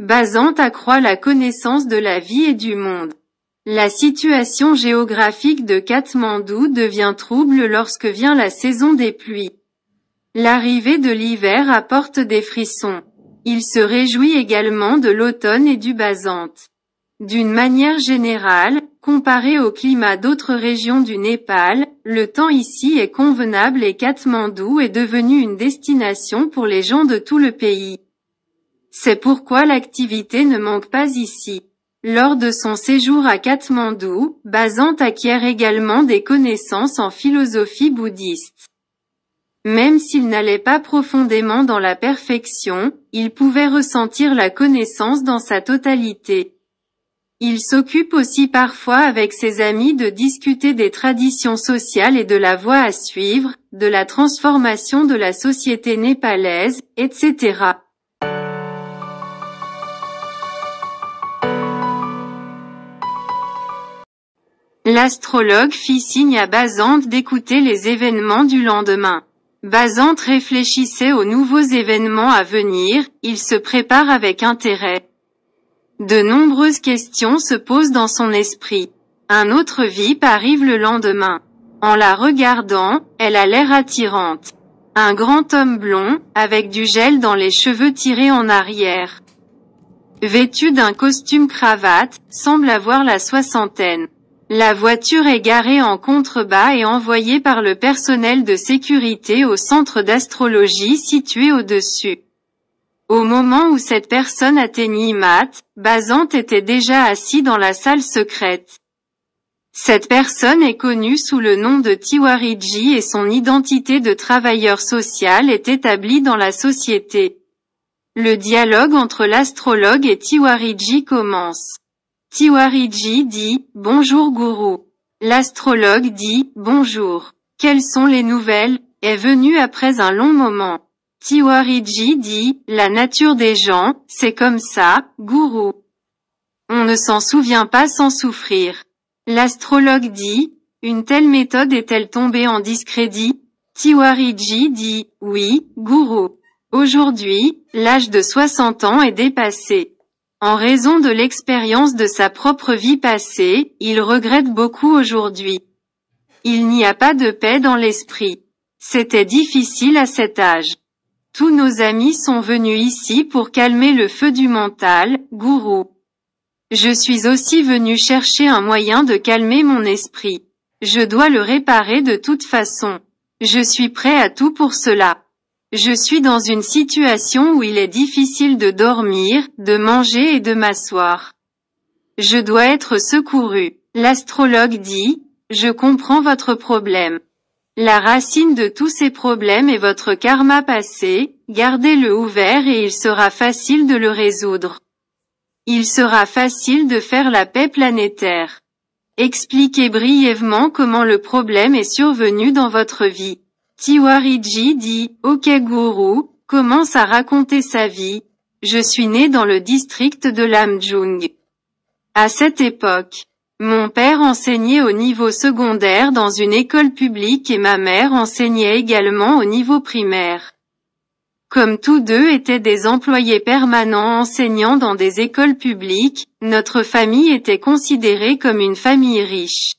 Bazante accroît la connaissance de la vie et du monde. La situation géographique de Katmandou devient trouble lorsque vient la saison des pluies. L'arrivée de l'hiver apporte des frissons. Il se réjouit également de l'automne et du Bazante. D'une manière générale, Comparé au climat d'autres régions du Népal, le temps ici est convenable et Katmandou est devenu une destination pour les gens de tout le pays. C'est pourquoi l'activité ne manque pas ici. Lors de son séjour à Katmandou, Bazant acquiert également des connaissances en philosophie bouddhiste. Même s'il n'allait pas profondément dans la perfection, il pouvait ressentir la connaissance dans sa totalité. Il s'occupe aussi parfois avec ses amis de discuter des traditions sociales et de la voie à suivre, de la transformation de la société népalaise, etc. L'astrologue fit signe à Bazante d'écouter les événements du lendemain. Bazante réfléchissait aux nouveaux événements à venir, il se prépare avec intérêt. De nombreuses questions se posent dans son esprit. Un autre VIP arrive le lendemain. En la regardant, elle a l'air attirante. Un grand homme blond, avec du gel dans les cheveux tirés en arrière. Vêtu d'un costume cravate, semble avoir la soixantaine. La voiture est garée en contrebas et envoyée par le personnel de sécurité au centre d'astrologie situé au-dessus. Au moment où cette personne atteignit Matt, Bazant était déjà assis dans la salle secrète. Cette personne est connue sous le nom de Tiwariji et son identité de travailleur social est établie dans la société. Le dialogue entre l'astrologue et Tiwariji commence. Tiwariji dit « Bonjour gourou ». L'astrologue dit « Bonjour. Quelles sont les nouvelles ?» est venu après un long moment. Tiwariji dit, la nature des gens, c'est comme ça, gourou. On ne s'en souvient pas sans souffrir. L'astrologue dit, une telle méthode est-elle tombée en discrédit Tiwariji dit, oui, gourou. Aujourd'hui, l'âge de 60 ans est dépassé. En raison de l'expérience de sa propre vie passée, il regrette beaucoup aujourd'hui. Il n'y a pas de paix dans l'esprit. C'était difficile à cet âge. Tous nos amis sont venus ici pour calmer le feu du mental, gourou. Je suis aussi venu chercher un moyen de calmer mon esprit. Je dois le réparer de toute façon. Je suis prêt à tout pour cela. Je suis dans une situation où il est difficile de dormir, de manger et de m'asseoir. Je dois être secouru. L'astrologue dit, je comprends votre problème. La racine de tous ces problèmes est votre karma passé, gardez-le ouvert et il sera facile de le résoudre. Il sera facile de faire la paix planétaire. Expliquez brièvement comment le problème est survenu dans votre vie. Tiwariji dit, Ok Guru, commence à raconter sa vie. Je suis né dans le district de Lamjung. À cette époque, mon père enseignait au niveau secondaire dans une école publique et ma mère enseignait également au niveau primaire. Comme tous deux étaient des employés permanents enseignant dans des écoles publiques, notre famille était considérée comme une famille riche.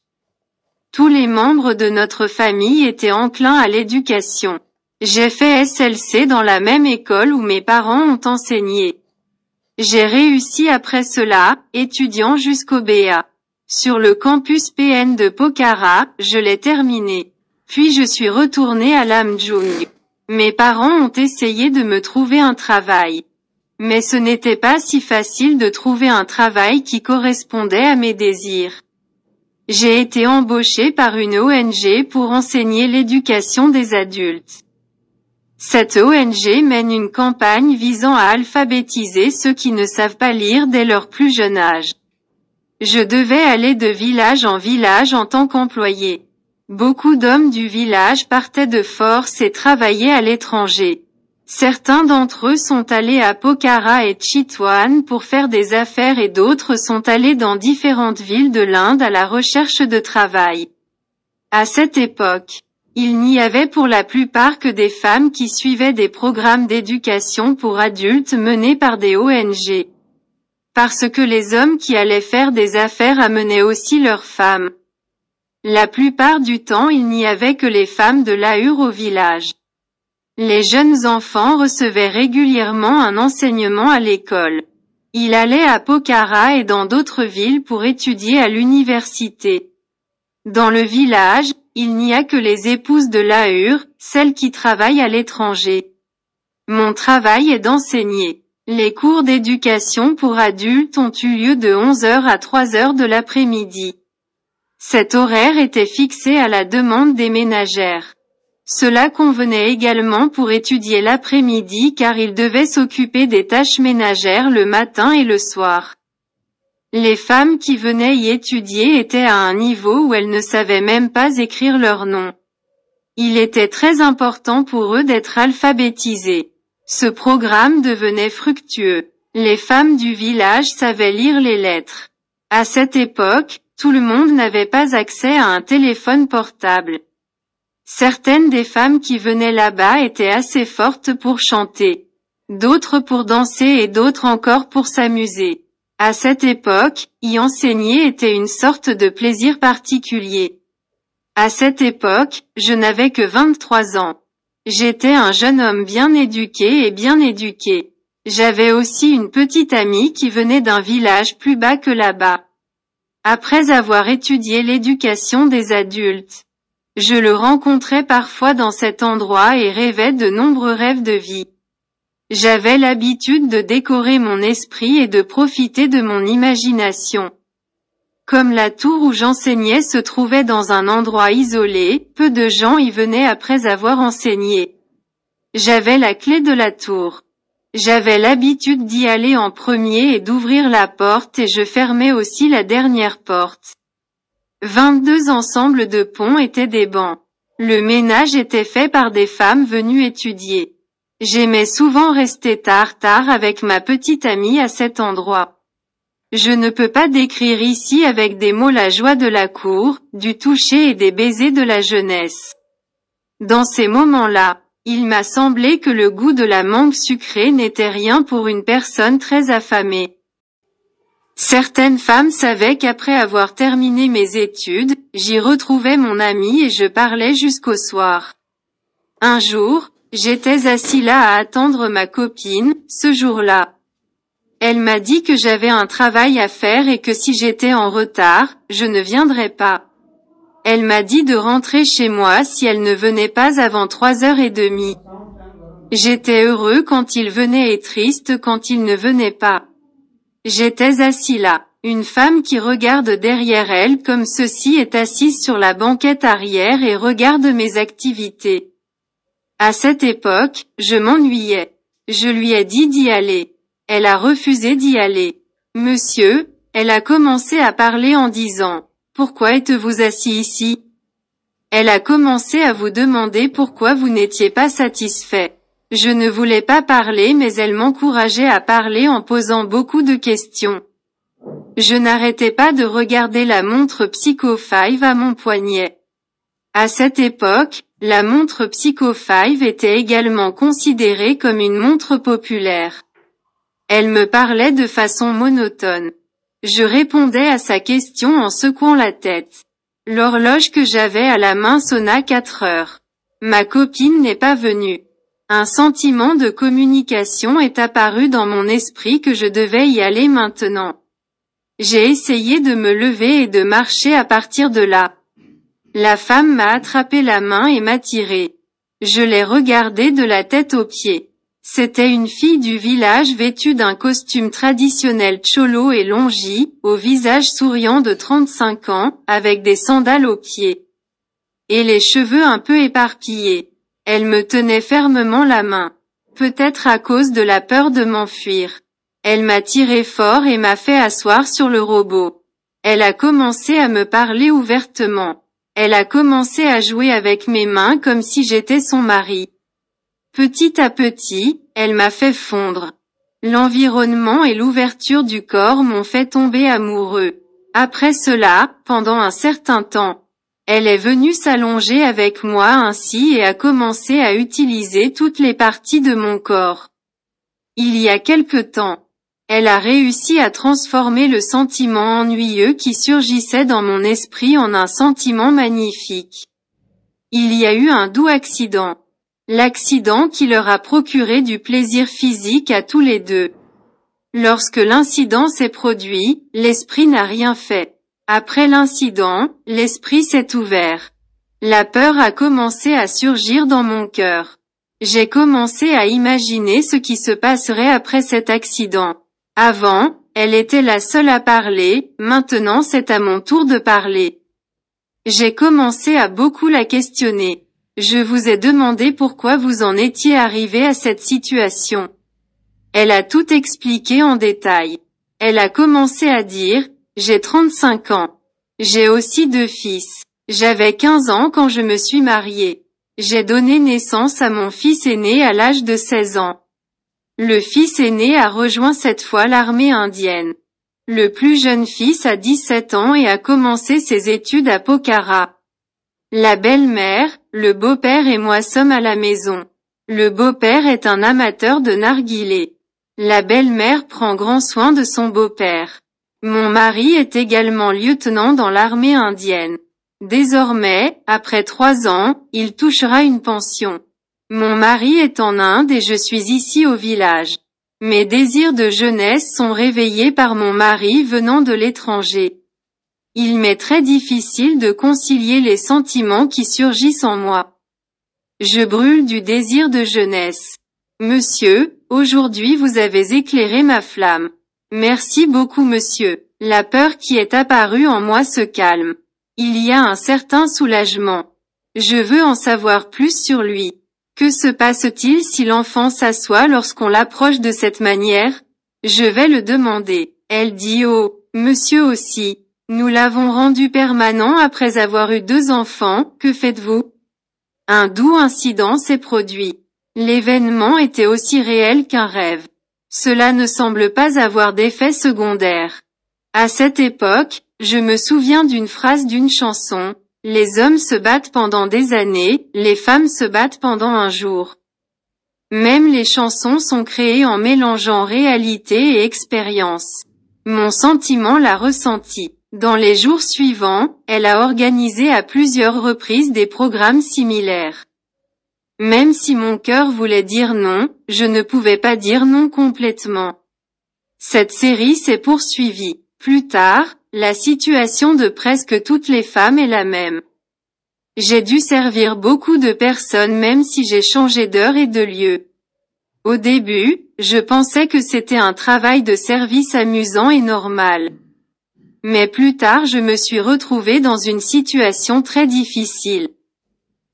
Tous les membres de notre famille étaient enclins à l'éducation. J'ai fait SLC dans la même école où mes parents ont enseigné. J'ai réussi après cela, étudiant jusqu'au BA. Sur le campus PN de Pokhara, je l'ai terminé. Puis je suis retourné à Lamjung. Mes parents ont essayé de me trouver un travail. Mais ce n'était pas si facile de trouver un travail qui correspondait à mes désirs. J'ai été embauché par une ONG pour enseigner l'éducation des adultes. Cette ONG mène une campagne visant à alphabétiser ceux qui ne savent pas lire dès leur plus jeune âge. Je devais aller de village en village en tant qu'employé. Beaucoup d'hommes du village partaient de force et travaillaient à l'étranger. Certains d'entre eux sont allés à Pokhara et Chitwan pour faire des affaires et d'autres sont allés dans différentes villes de l'Inde à la recherche de travail. À cette époque, il n'y avait pour la plupart que des femmes qui suivaient des programmes d'éducation pour adultes menés par des ONG parce que les hommes qui allaient faire des affaires amenaient aussi leurs femmes. La plupart du temps il n'y avait que les femmes de l'Ahur au village. Les jeunes enfants recevaient régulièrement un enseignement à l'école. Ils allaient à Pokhara et dans d'autres villes pour étudier à l'université. Dans le village, il n'y a que les épouses de l'Ahur, celles qui travaillent à l'étranger. Mon travail est d'enseigner. Les cours d'éducation pour adultes ont eu lieu de 11h à 3h de l'après-midi. Cet horaire était fixé à la demande des ménagères. Cela convenait également pour étudier l'après-midi car ils devaient s'occuper des tâches ménagères le matin et le soir. Les femmes qui venaient y étudier étaient à un niveau où elles ne savaient même pas écrire leur nom. Il était très important pour eux d'être alphabétisés. Ce programme devenait fructueux. Les femmes du village savaient lire les lettres. À cette époque, tout le monde n'avait pas accès à un téléphone portable. Certaines des femmes qui venaient là-bas étaient assez fortes pour chanter, d'autres pour danser et d'autres encore pour s'amuser. À cette époque, y enseigner était une sorte de plaisir particulier. À cette époque, je n'avais que 23 ans. J'étais un jeune homme bien éduqué et bien éduqué. J'avais aussi une petite amie qui venait d'un village plus bas que là-bas. Après avoir étudié l'éducation des adultes, je le rencontrais parfois dans cet endroit et rêvais de nombreux rêves de vie. J'avais l'habitude de décorer mon esprit et de profiter de mon imagination. Comme la tour où j'enseignais se trouvait dans un endroit isolé, peu de gens y venaient après avoir enseigné. J'avais la clé de la tour. J'avais l'habitude d'y aller en premier et d'ouvrir la porte et je fermais aussi la dernière porte. 22 ensembles de ponts étaient des bancs. Le ménage était fait par des femmes venues étudier. J'aimais souvent rester tard tard avec ma petite amie à cet endroit. Je ne peux pas décrire ici avec des mots la joie de la cour, du toucher et des baisers de la jeunesse. Dans ces moments-là, il m'a semblé que le goût de la mangue sucrée n'était rien pour une personne très affamée. Certaines femmes savaient qu'après avoir terminé mes études, j'y retrouvais mon ami et je parlais jusqu'au soir. Un jour, j'étais assis là à attendre ma copine, ce jour-là. Elle m'a dit que j'avais un travail à faire et que si j'étais en retard, je ne viendrais pas. Elle m'a dit de rentrer chez moi si elle ne venait pas avant trois heures et demie. J'étais heureux quand il venait et triste quand il ne venait pas. J'étais assis là. Une femme qui regarde derrière elle comme ceci est assise sur la banquette arrière et regarde mes activités. À cette époque, je m'ennuyais. Je lui ai dit d'y aller. Elle a refusé d'y aller. Monsieur, elle a commencé à parler en disant, Pourquoi êtes-vous assis ici Elle a commencé à vous demander pourquoi vous n'étiez pas satisfait. Je ne voulais pas parler mais elle m'encourageait à parler en posant beaucoup de questions. Je n'arrêtais pas de regarder la montre Psycho 5 à mon poignet. À cette époque, la montre Psycho 5 était également considérée comme une montre populaire. Elle me parlait de façon monotone. Je répondais à sa question en secouant la tête. L'horloge que j'avais à la main sonna quatre heures. Ma copine n'est pas venue. Un sentiment de communication est apparu dans mon esprit que je devais y aller maintenant. J'ai essayé de me lever et de marcher à partir de là. La femme m'a attrapé la main et m'a tiré. Je l'ai regardée de la tête aux pieds. C'était une fille du village vêtue d'un costume traditionnel cholo et longi, au visage souriant de 35 ans, avec des sandales aux pieds et les cheveux un peu éparpillés. Elle me tenait fermement la main. Peut-être à cause de la peur de m'enfuir. Elle m'a tiré fort et m'a fait asseoir sur le robot. Elle a commencé à me parler ouvertement. Elle a commencé à jouer avec mes mains comme si j'étais son mari. Petit à petit, elle m'a fait fondre. L'environnement et l'ouverture du corps m'ont fait tomber amoureux. Après cela, pendant un certain temps, elle est venue s'allonger avec moi ainsi et a commencé à utiliser toutes les parties de mon corps. Il y a quelque temps, elle a réussi à transformer le sentiment ennuyeux qui surgissait dans mon esprit en un sentiment magnifique. Il y a eu un doux accident l'accident qui leur a procuré du plaisir physique à tous les deux. Lorsque l'incident s'est produit, l'esprit n'a rien fait. Après l'incident, l'esprit s'est ouvert. La peur a commencé à surgir dans mon cœur. J'ai commencé à imaginer ce qui se passerait après cet accident. Avant, elle était la seule à parler, maintenant c'est à mon tour de parler. J'ai commencé à beaucoup la questionner. Je vous ai demandé pourquoi vous en étiez arrivé à cette situation. Elle a tout expliqué en détail. Elle a commencé à dire, j'ai 35 ans. J'ai aussi deux fils. J'avais 15 ans quand je me suis mariée. J'ai donné naissance à mon fils aîné à l'âge de 16 ans. Le fils aîné a rejoint cette fois l'armée indienne. Le plus jeune fils a 17 ans et a commencé ses études à Pokhara. La belle-mère, le beau-père et moi sommes à la maison. Le beau-père est un amateur de narguilé. La belle-mère prend grand soin de son beau-père. Mon mari est également lieutenant dans l'armée indienne. Désormais, après trois ans, il touchera une pension. Mon mari est en Inde et je suis ici au village. Mes désirs de jeunesse sont réveillés par mon mari venant de l'étranger. Il m'est très difficile de concilier les sentiments qui surgissent en moi. Je brûle du désir de jeunesse. Monsieur, aujourd'hui vous avez éclairé ma flamme. Merci beaucoup monsieur. La peur qui est apparue en moi se calme. Il y a un certain soulagement. Je veux en savoir plus sur lui. Que se passe-t-il si l'enfant s'assoit lorsqu'on l'approche de cette manière Je vais le demander. Elle dit oh, monsieur aussi, nous l'avons rendu permanent après avoir eu deux enfants, que faites-vous Un doux incident s'est produit. L'événement était aussi réel qu'un rêve. Cela ne semble pas avoir d'effet secondaire. À cette époque, je me souviens d'une phrase d'une chanson. Les hommes se battent pendant des années, les femmes se battent pendant un jour. Même les chansons sont créées en mélangeant réalité et expérience. Mon sentiment l'a ressenti. Dans les jours suivants, elle a organisé à plusieurs reprises des programmes similaires. Même si mon cœur voulait dire non, je ne pouvais pas dire non complètement. Cette série s'est poursuivie. Plus tard, la situation de presque toutes les femmes est la même. J'ai dû servir beaucoup de personnes même si j'ai changé d'heure et de lieu. Au début, je pensais que c'était un travail de service amusant et normal. Mais plus tard je me suis retrouvé dans une situation très difficile.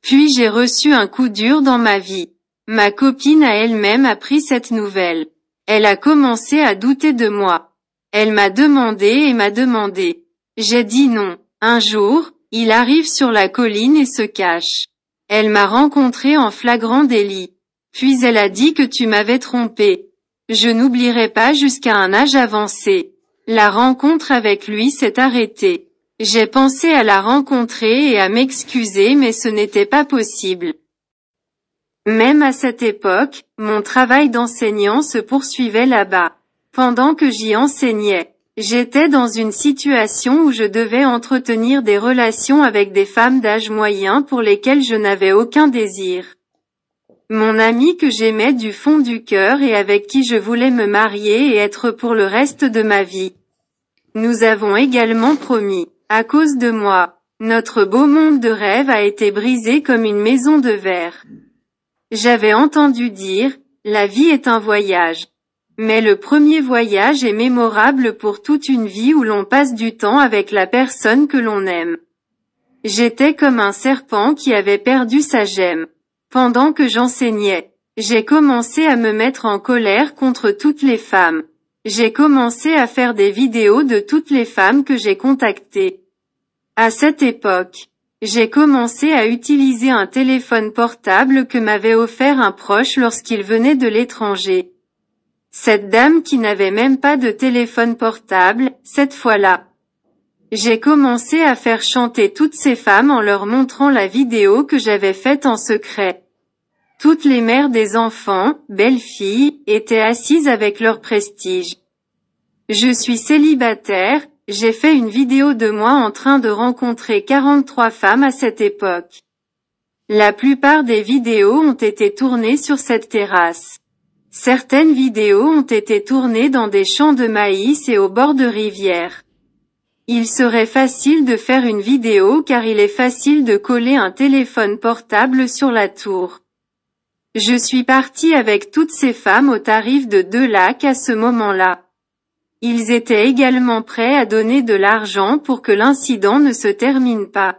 Puis j'ai reçu un coup dur dans ma vie. Ma copine a elle-même appris cette nouvelle. Elle a commencé à douter de moi. Elle m'a demandé et m'a demandé. J'ai dit non. Un jour, il arrive sur la colline et se cache. Elle m'a rencontré en flagrant délit. Puis elle a dit que tu m'avais trompé. Je n'oublierai pas jusqu'à un âge avancé. La rencontre avec lui s'est arrêtée. J'ai pensé à la rencontrer et à m'excuser mais ce n'était pas possible. Même à cette époque, mon travail d'enseignant se poursuivait là-bas. Pendant que j'y enseignais, j'étais dans une situation où je devais entretenir des relations avec des femmes d'âge moyen pour lesquelles je n'avais aucun désir. Mon ami que j'aimais du fond du cœur et avec qui je voulais me marier et être pour le reste de ma vie. Nous avons également promis, à cause de moi, notre beau monde de rêve a été brisé comme une maison de verre. J'avais entendu dire, la vie est un voyage. Mais le premier voyage est mémorable pour toute une vie où l'on passe du temps avec la personne que l'on aime. J'étais comme un serpent qui avait perdu sa gemme. Pendant que j'enseignais, j'ai commencé à me mettre en colère contre toutes les femmes. J'ai commencé à faire des vidéos de toutes les femmes que j'ai contactées. À cette époque, j'ai commencé à utiliser un téléphone portable que m'avait offert un proche lorsqu'il venait de l'étranger. Cette dame qui n'avait même pas de téléphone portable, cette fois-là. J'ai commencé à faire chanter toutes ces femmes en leur montrant la vidéo que j'avais faite en secret. Toutes les mères des enfants, belles-filles, étaient assises avec leur prestige. Je suis célibataire, j'ai fait une vidéo de moi en train de rencontrer 43 femmes à cette époque. La plupart des vidéos ont été tournées sur cette terrasse. Certaines vidéos ont été tournées dans des champs de maïs et au bord de rivières. Il serait facile de faire une vidéo car il est facile de coller un téléphone portable sur la tour. Je suis partie avec toutes ces femmes au tarif de deux lacs à ce moment-là. Ils étaient également prêts à donner de l'argent pour que l'incident ne se termine pas.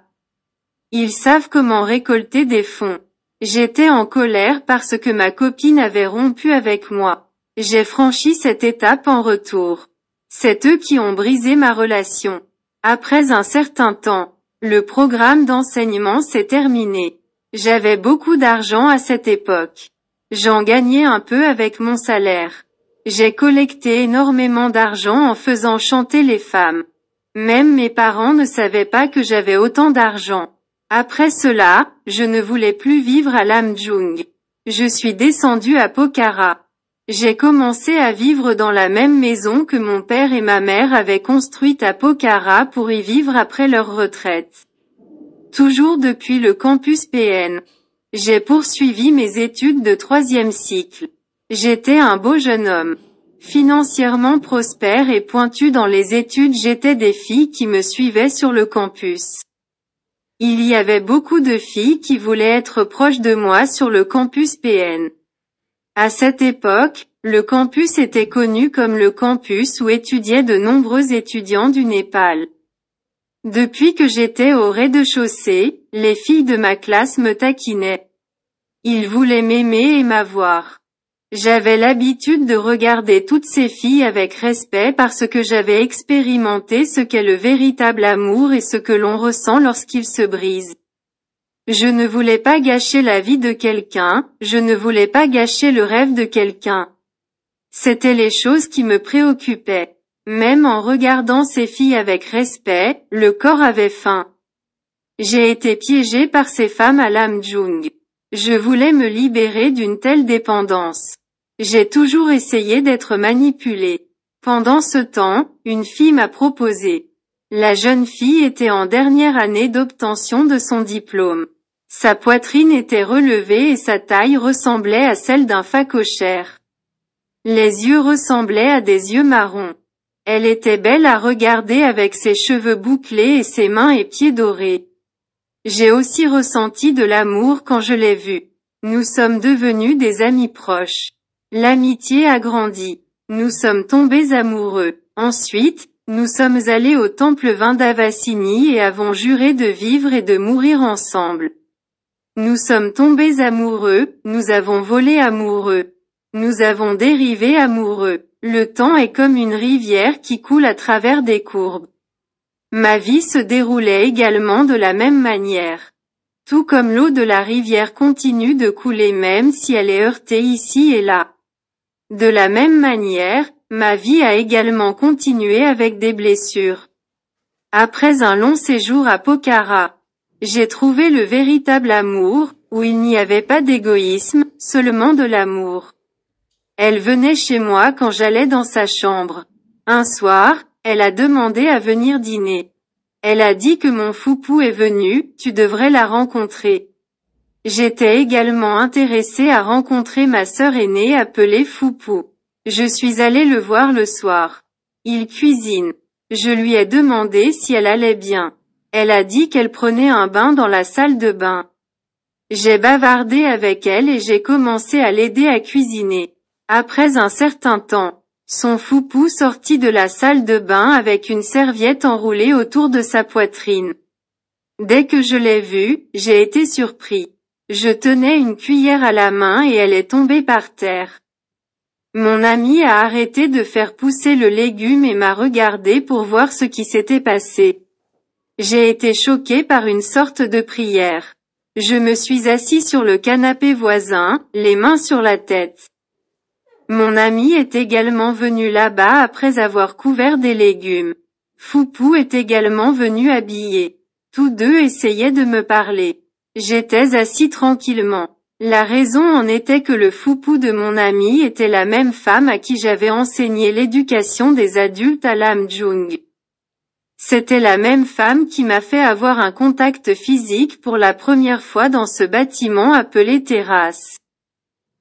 Ils savent comment récolter des fonds. J'étais en colère parce que ma copine avait rompu avec moi. J'ai franchi cette étape en retour. C'est eux qui ont brisé ma relation. Après un certain temps, le programme d'enseignement s'est terminé. J'avais beaucoup d'argent à cette époque. J'en gagnais un peu avec mon salaire. J'ai collecté énormément d'argent en faisant chanter les femmes. Même mes parents ne savaient pas que j'avais autant d'argent. Après cela, je ne voulais plus vivre à Lamjung. Je suis descendu à Pokhara. J'ai commencé à vivre dans la même maison que mon père et ma mère avaient construite à Pokhara pour y vivre après leur retraite toujours depuis le campus PN. J'ai poursuivi mes études de troisième cycle. J'étais un beau jeune homme. Financièrement prospère et pointu dans les études j'étais des filles qui me suivaient sur le campus. Il y avait beaucoup de filles qui voulaient être proches de moi sur le campus PN. À cette époque, le campus était connu comme le campus où étudiaient de nombreux étudiants du Népal. Depuis que j'étais au rez-de-chaussée, les filles de ma classe me taquinaient. Ils voulaient m'aimer et m'avoir. J'avais l'habitude de regarder toutes ces filles avec respect parce que j'avais expérimenté ce qu'est le véritable amour et ce que l'on ressent lorsqu'il se brise. Je ne voulais pas gâcher la vie de quelqu'un, je ne voulais pas gâcher le rêve de quelqu'un. C'étaient les choses qui me préoccupaient. Même en regardant ces filles avec respect, le corps avait faim. J'ai été piégé par ces femmes à l'âme Je voulais me libérer d'une telle dépendance. J'ai toujours essayé d'être manipulé. Pendant ce temps, une fille m'a proposé. La jeune fille était en dernière année d'obtention de son diplôme. Sa poitrine était relevée et sa taille ressemblait à celle d'un phacochère. Les yeux ressemblaient à des yeux marrons. Elle était belle à regarder avec ses cheveux bouclés et ses mains et pieds dorés. J'ai aussi ressenti de l'amour quand je l'ai vue. Nous sommes devenus des amis proches. L'amitié a grandi. Nous sommes tombés amoureux. Ensuite, nous sommes allés au temple d'Avassini et avons juré de vivre et de mourir ensemble. Nous sommes tombés amoureux, nous avons volé amoureux. Nous avons dérivé amoureux. Le temps est comme une rivière qui coule à travers des courbes. Ma vie se déroulait également de la même manière. Tout comme l'eau de la rivière continue de couler même si elle est heurtée ici et là. De la même manière, ma vie a également continué avec des blessures. Après un long séjour à Pokhara, j'ai trouvé le véritable amour, où il n'y avait pas d'égoïsme, seulement de l'amour. Elle venait chez moi quand j'allais dans sa chambre. Un soir, elle a demandé à venir dîner. Elle a dit que mon foupou est venu, tu devrais la rencontrer. J'étais également intéressée à rencontrer ma sœur aînée appelée Foupou. Je suis allée le voir le soir. Il cuisine. Je lui ai demandé si elle allait bien. Elle a dit qu'elle prenait un bain dans la salle de bain. J'ai bavardé avec elle et j'ai commencé à l'aider à cuisiner. Après un certain temps, son foupou sortit de la salle de bain avec une serviette enroulée autour de sa poitrine. Dès que je l'ai vue, j'ai été surpris. Je tenais une cuillère à la main et elle est tombée par terre. Mon ami a arrêté de faire pousser le légume et m'a regardé pour voir ce qui s'était passé. J'ai été choqué par une sorte de prière. Je me suis assis sur le canapé voisin, les mains sur la tête. Mon ami est également venu là-bas après avoir couvert des légumes. Foupou est également venu habiller. Tous deux essayaient de me parler. J'étais assis tranquillement. La raison en était que le foupou de mon ami était la même femme à qui j'avais enseigné l'éducation des adultes à l'Amjung. C'était la même femme qui m'a fait avoir un contact physique pour la première fois dans ce bâtiment appelé terrasse.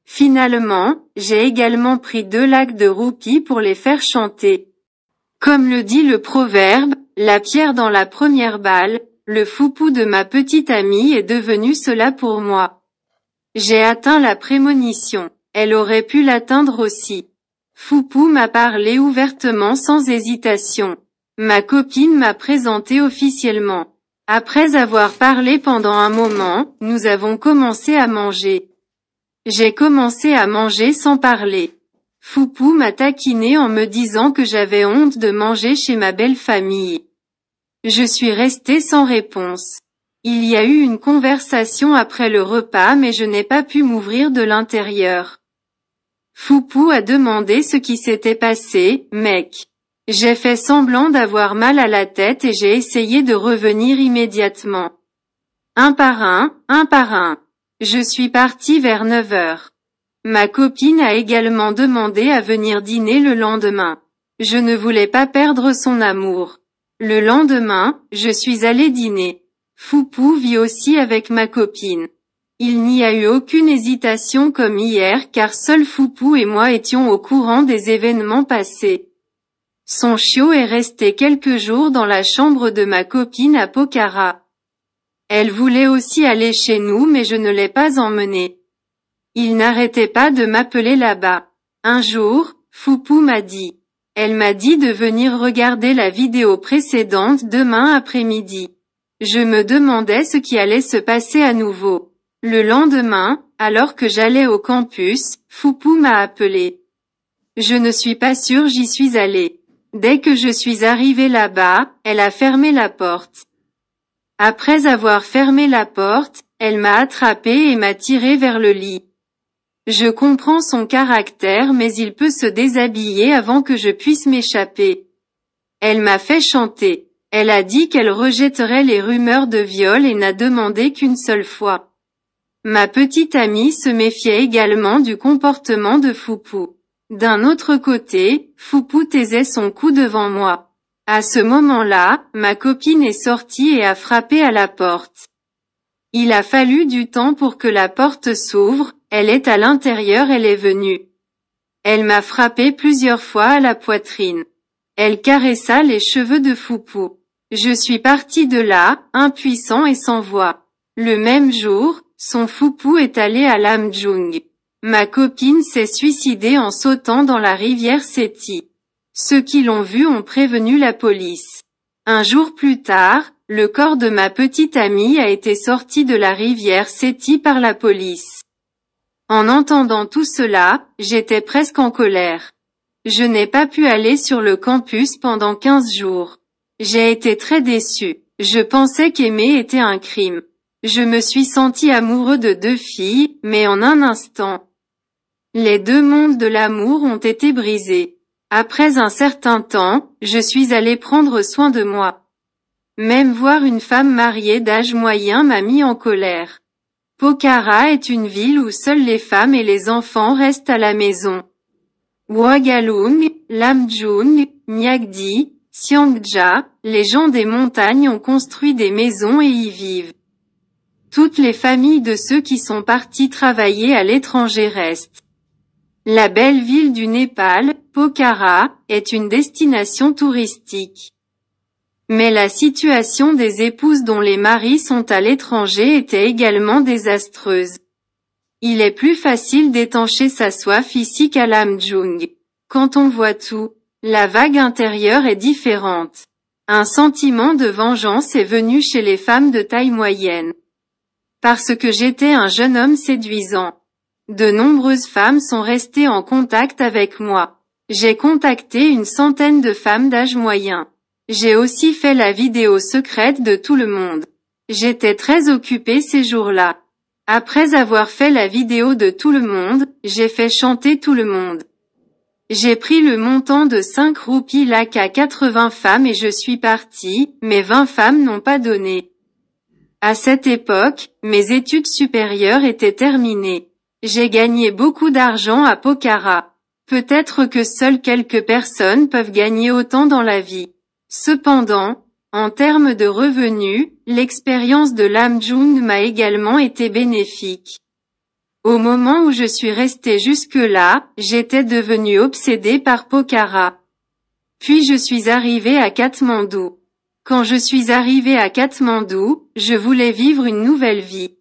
Finalement, j'ai également pris deux lacs de roupies pour les faire chanter. Comme le dit le proverbe, la pierre dans la première balle, le foupou de ma petite amie est devenu cela pour moi. J'ai atteint la prémonition. Elle aurait pu l'atteindre aussi. Foupou m'a parlé ouvertement sans hésitation. Ma copine m'a présenté officiellement. Après avoir parlé pendant un moment, nous avons commencé à manger. J'ai commencé à manger sans parler. Foupou m'a taquiné en me disant que j'avais honte de manger chez ma belle famille. Je suis resté sans réponse. Il y a eu une conversation après le repas mais je n'ai pas pu m'ouvrir de l'intérieur. Foupou a demandé ce qui s'était passé, mec. J'ai fait semblant d'avoir mal à la tête et j'ai essayé de revenir immédiatement. Un par un, un par un. Je suis parti vers 9 heures. Ma copine a également demandé à venir dîner le lendemain. Je ne voulais pas perdre son amour. Le lendemain, je suis allé dîner. Foupou vit aussi avec ma copine. Il n'y a eu aucune hésitation comme hier car seul Foupou et moi étions au courant des événements passés. Son chiot est resté quelques jours dans la chambre de ma copine à Pokhara. Elle voulait aussi aller chez nous mais je ne l'ai pas emmenée. Il n'arrêtait pas de m'appeler là-bas. Un jour, Foupou m'a dit. Elle m'a dit de venir regarder la vidéo précédente demain après-midi. Je me demandais ce qui allait se passer à nouveau. Le lendemain, alors que j'allais au campus, Foupou m'a appelé. Je ne suis pas sûre j'y suis allée. Dès que je suis arrivée là-bas, elle a fermé la porte. Après avoir fermé la porte, elle m'a attrapé et m'a tiré vers le lit. Je comprends son caractère mais il peut se déshabiller avant que je puisse m'échapper. Elle m'a fait chanter. Elle a dit qu'elle rejetterait les rumeurs de viol et n'a demandé qu'une seule fois. Ma petite amie se méfiait également du comportement de Foupou. D'un autre côté, Foupou taisait son cou devant moi. À ce moment-là, ma copine est sortie et a frappé à la porte. Il a fallu du temps pour que la porte s'ouvre, elle est à l'intérieur, elle est venue. Elle m'a frappé plusieurs fois à la poitrine. Elle caressa les cheveux de Foupou. Je suis parti de là, impuissant et sans voix. Le même jour, son Foupou est allé à Lamjung. Ma copine s'est suicidée en sautant dans la rivière Seti. Ceux qui l'ont vu ont prévenu la police. Un jour plus tard, le corps de ma petite amie a été sorti de la rivière Séti par la police. En entendant tout cela, j'étais presque en colère. Je n'ai pas pu aller sur le campus pendant 15 jours. J'ai été très déçu. Je pensais qu'aimer était un crime. Je me suis senti amoureux de deux filles, mais en un instant. Les deux mondes de l'amour ont été brisés. Après un certain temps, je suis allé prendre soin de moi. Même voir une femme mariée d'âge moyen m'a mis en colère. Pokhara est une ville où seules les femmes et les enfants restent à la maison. Wagalung, Lamjung, Nyagdi, Siangja, les gens des montagnes ont construit des maisons et y vivent. Toutes les familles de ceux qui sont partis travailler à l'étranger restent. La belle ville du Népal, Pokhara est une destination touristique. Mais la situation des épouses dont les maris sont à l'étranger était également désastreuse. Il est plus facile d'étancher sa soif ici qu'à Lamjung. Quand on voit tout, la vague intérieure est différente. Un sentiment de vengeance est venu chez les femmes de taille moyenne. Parce que j'étais un jeune homme séduisant. De nombreuses femmes sont restées en contact avec moi. J'ai contacté une centaine de femmes d'âge moyen. J'ai aussi fait la vidéo secrète de tout le monde. J'étais très occupée ces jours-là. Après avoir fait la vidéo de tout le monde, j'ai fait chanter tout le monde. J'ai pris le montant de 5 roupies lac à 80 femmes et je suis partie, mais 20 femmes n'ont pas donné. À cette époque, mes études supérieures étaient terminées. J'ai gagné beaucoup d'argent à Pokhara. Peut-être que seules quelques personnes peuvent gagner autant dans la vie. Cependant, en termes de revenus, l'expérience de Lam m'a également été bénéfique. Au moment où je suis resté jusque-là, j'étais devenu obsédé par Pokhara. Puis je suis arrivé à Katmandou. Quand je suis arrivé à Katmandou, je voulais vivre une nouvelle vie.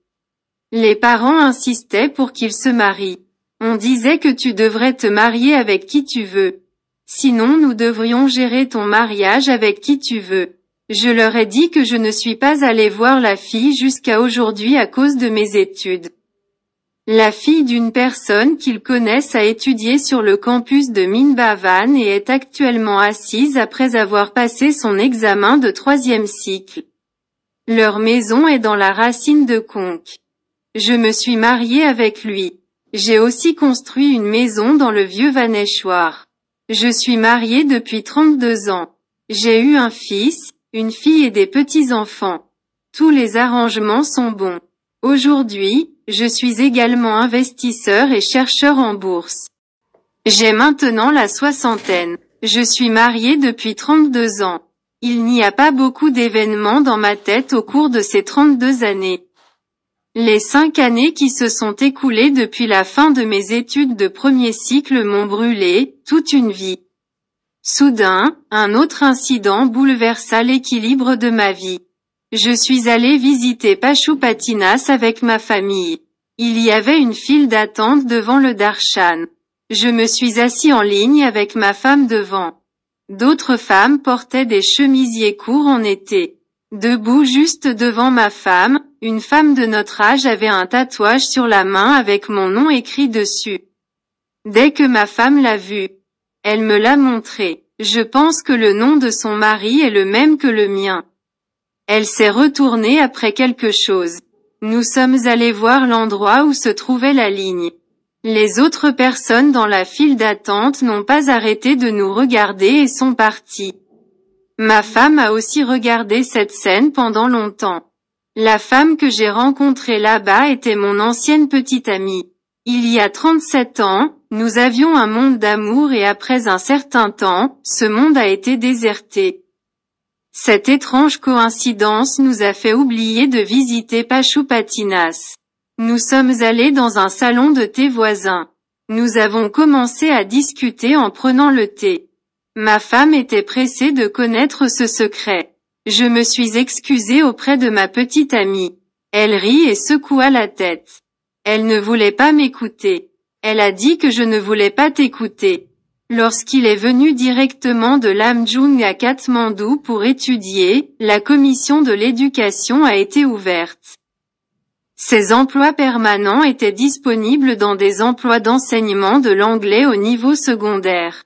Les parents insistaient pour qu'ils se marient. On disait que tu devrais te marier avec qui tu veux. Sinon nous devrions gérer ton mariage avec qui tu veux. Je leur ai dit que je ne suis pas allé voir la fille jusqu'à aujourd'hui à cause de mes études. La fille d'une personne qu'ils connaissent a étudié sur le campus de Minbavan et est actuellement assise après avoir passé son examen de troisième cycle. Leur maison est dans la racine de conque. Je me suis mariée avec lui. J'ai aussi construit une maison dans le vieux Vanéchoir. Je suis marié depuis 32 ans. J'ai eu un fils, une fille et des petits-enfants. Tous les arrangements sont bons. Aujourd'hui, je suis également investisseur et chercheur en bourse. J'ai maintenant la soixantaine. Je suis marié depuis 32 ans. Il n'y a pas beaucoup d'événements dans ma tête au cours de ces 32 années. Les cinq années qui se sont écoulées depuis la fin de mes études de premier cycle m'ont brûlé, toute une vie. Soudain, un autre incident bouleversa l'équilibre de ma vie. Je suis allé visiter Pachupatinas avec ma famille. Il y avait une file d'attente devant le Darshan. Je me suis assis en ligne avec ma femme devant. D'autres femmes portaient des chemisiers courts en été. Debout juste devant ma femme, une femme de notre âge avait un tatouage sur la main avec mon nom écrit dessus. Dès que ma femme l'a vu, elle me l'a montré. Je pense que le nom de son mari est le même que le mien. Elle s'est retournée après quelque chose. Nous sommes allés voir l'endroit où se trouvait la ligne. Les autres personnes dans la file d'attente n'ont pas arrêté de nous regarder et sont parties. Ma femme a aussi regardé cette scène pendant longtemps. La femme que j'ai rencontrée là-bas était mon ancienne petite amie. Il y a 37 ans, nous avions un monde d'amour et après un certain temps, ce monde a été déserté. Cette étrange coïncidence nous a fait oublier de visiter Pachupatinas. Nous sommes allés dans un salon de thé voisin. Nous avons commencé à discuter en prenant le thé. Ma femme était pressée de connaître ce secret. Je me suis excusée auprès de ma petite amie. Elle rit et secoua la tête. Elle ne voulait pas m'écouter. Elle a dit que je ne voulais pas t'écouter. Lorsqu'il est venu directement de Lamjung à Katmandou pour étudier, la commission de l'éducation a été ouverte. Ces emplois permanents étaient disponibles dans des emplois d'enseignement de l'anglais au niveau secondaire.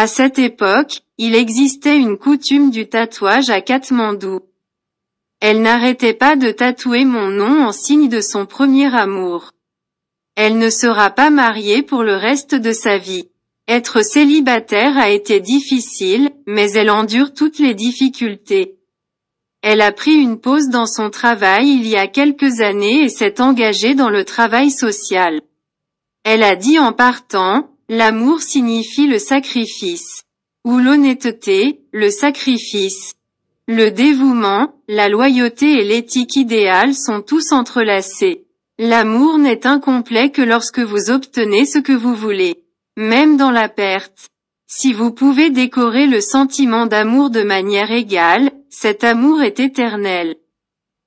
À cette époque, il existait une coutume du tatouage à Katmandou. Elle n'arrêtait pas de tatouer mon nom en signe de son premier amour. Elle ne sera pas mariée pour le reste de sa vie. Être célibataire a été difficile, mais elle endure toutes les difficultés. Elle a pris une pause dans son travail il y a quelques années et s'est engagée dans le travail social. Elle a dit en partant, L'amour signifie le sacrifice, ou l'honnêteté, le sacrifice. Le dévouement, la loyauté et l'éthique idéale sont tous entrelacés. L'amour n'est incomplet que lorsque vous obtenez ce que vous voulez, même dans la perte. Si vous pouvez décorer le sentiment d'amour de manière égale, cet amour est éternel.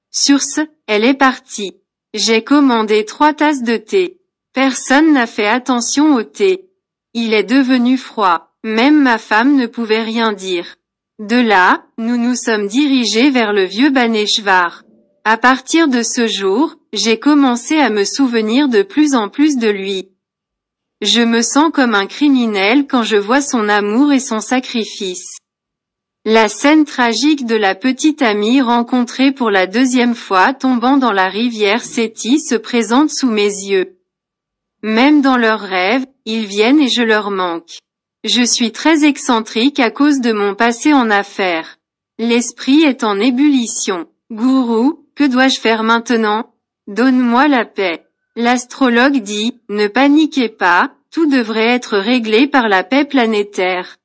Sur ce, elle est partie. J'ai commandé trois tasses de thé. Personne n'a fait attention au thé. Il est devenu froid. Même ma femme ne pouvait rien dire. De là, nous nous sommes dirigés vers le vieux Baneshvar. À partir de ce jour, j'ai commencé à me souvenir de plus en plus de lui. Je me sens comme un criminel quand je vois son amour et son sacrifice. La scène tragique de la petite amie rencontrée pour la deuxième fois tombant dans la rivière Seti se présente sous mes yeux. Même dans leurs rêves, ils viennent et je leur manque. Je suis très excentrique à cause de mon passé en affaires. L'esprit est en ébullition. Gourou, que dois-je faire maintenant Donne-moi la paix. L'astrologue dit, ne paniquez pas, tout devrait être réglé par la paix planétaire.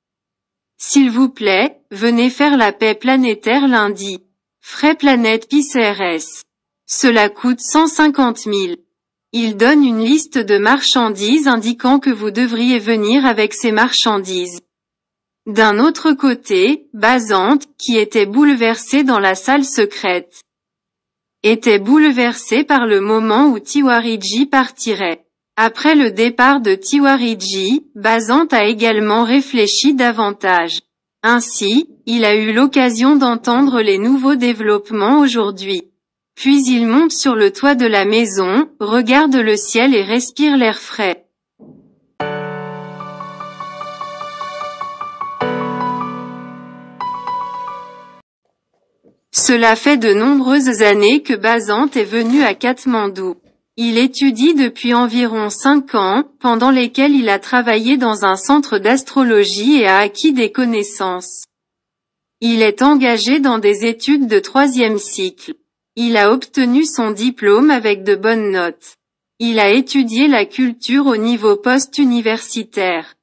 S'il vous plaît, venez faire la paix planétaire lundi. Frais Planète PCRS. Cela coûte 150 000. Il donne une liste de marchandises indiquant que vous devriez venir avec ces marchandises. D'un autre côté, Bazante, qui était bouleversé dans la salle secrète, était bouleversé par le moment où Tiwariji partirait. Après le départ de Tiwariji, Bazante a également réfléchi davantage. Ainsi, il a eu l'occasion d'entendre les nouveaux développements aujourd'hui. Puis il monte sur le toit de la maison, regarde le ciel et respire l'air frais. Cela fait de nombreuses années que Bazant est venu à Katmandou. Il étudie depuis environ 5 ans, pendant lesquels il a travaillé dans un centre d'astrologie et a acquis des connaissances. Il est engagé dans des études de troisième cycle. Il a obtenu son diplôme avec de bonnes notes. Il a étudié la culture au niveau post-universitaire.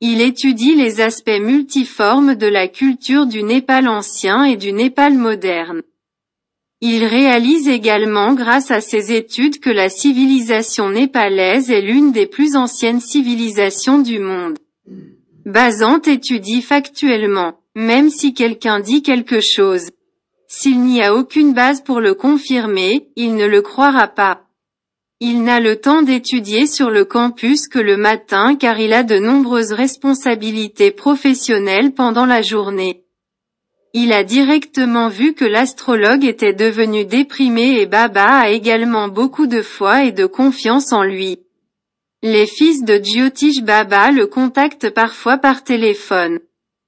Il étudie les aspects multiformes de la culture du Népal ancien et du Népal moderne. Il réalise également grâce à ses études que la civilisation népalaise est l'une des plus anciennes civilisations du monde. Bazant étudie factuellement, même si quelqu'un dit quelque chose. S'il n'y a aucune base pour le confirmer, il ne le croira pas. Il n'a le temps d'étudier sur le campus que le matin car il a de nombreuses responsabilités professionnelles pendant la journée. Il a directement vu que l'astrologue était devenu déprimé et Baba a également beaucoup de foi et de confiance en lui. Les fils de Jyotish Baba le contactent parfois par téléphone.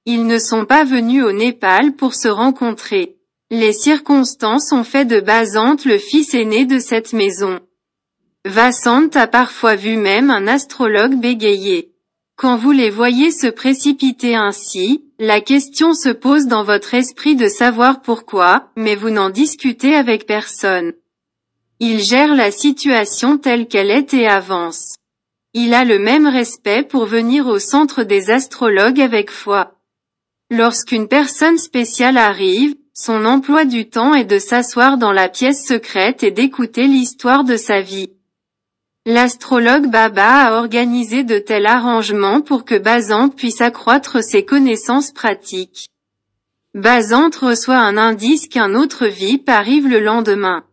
Ils ne sont pas venus au Népal pour se rencontrer. Les circonstances ont fait de Basante le fils aîné de cette maison. Vassante a parfois vu même un astrologue bégayer. Quand vous les voyez se précipiter ainsi, la question se pose dans votre esprit de savoir pourquoi, mais vous n'en discutez avec personne. Il gère la situation telle qu'elle est et avance. Il a le même respect pour venir au centre des astrologues avec foi. Lorsqu'une personne spéciale arrive, son emploi du temps est de s'asseoir dans la pièce secrète et d'écouter l'histoire de sa vie. L'astrologue Baba a organisé de tels arrangements pour que Bazant puisse accroître ses connaissances pratiques. Bazant reçoit un indice qu'un autre VIP arrive le lendemain.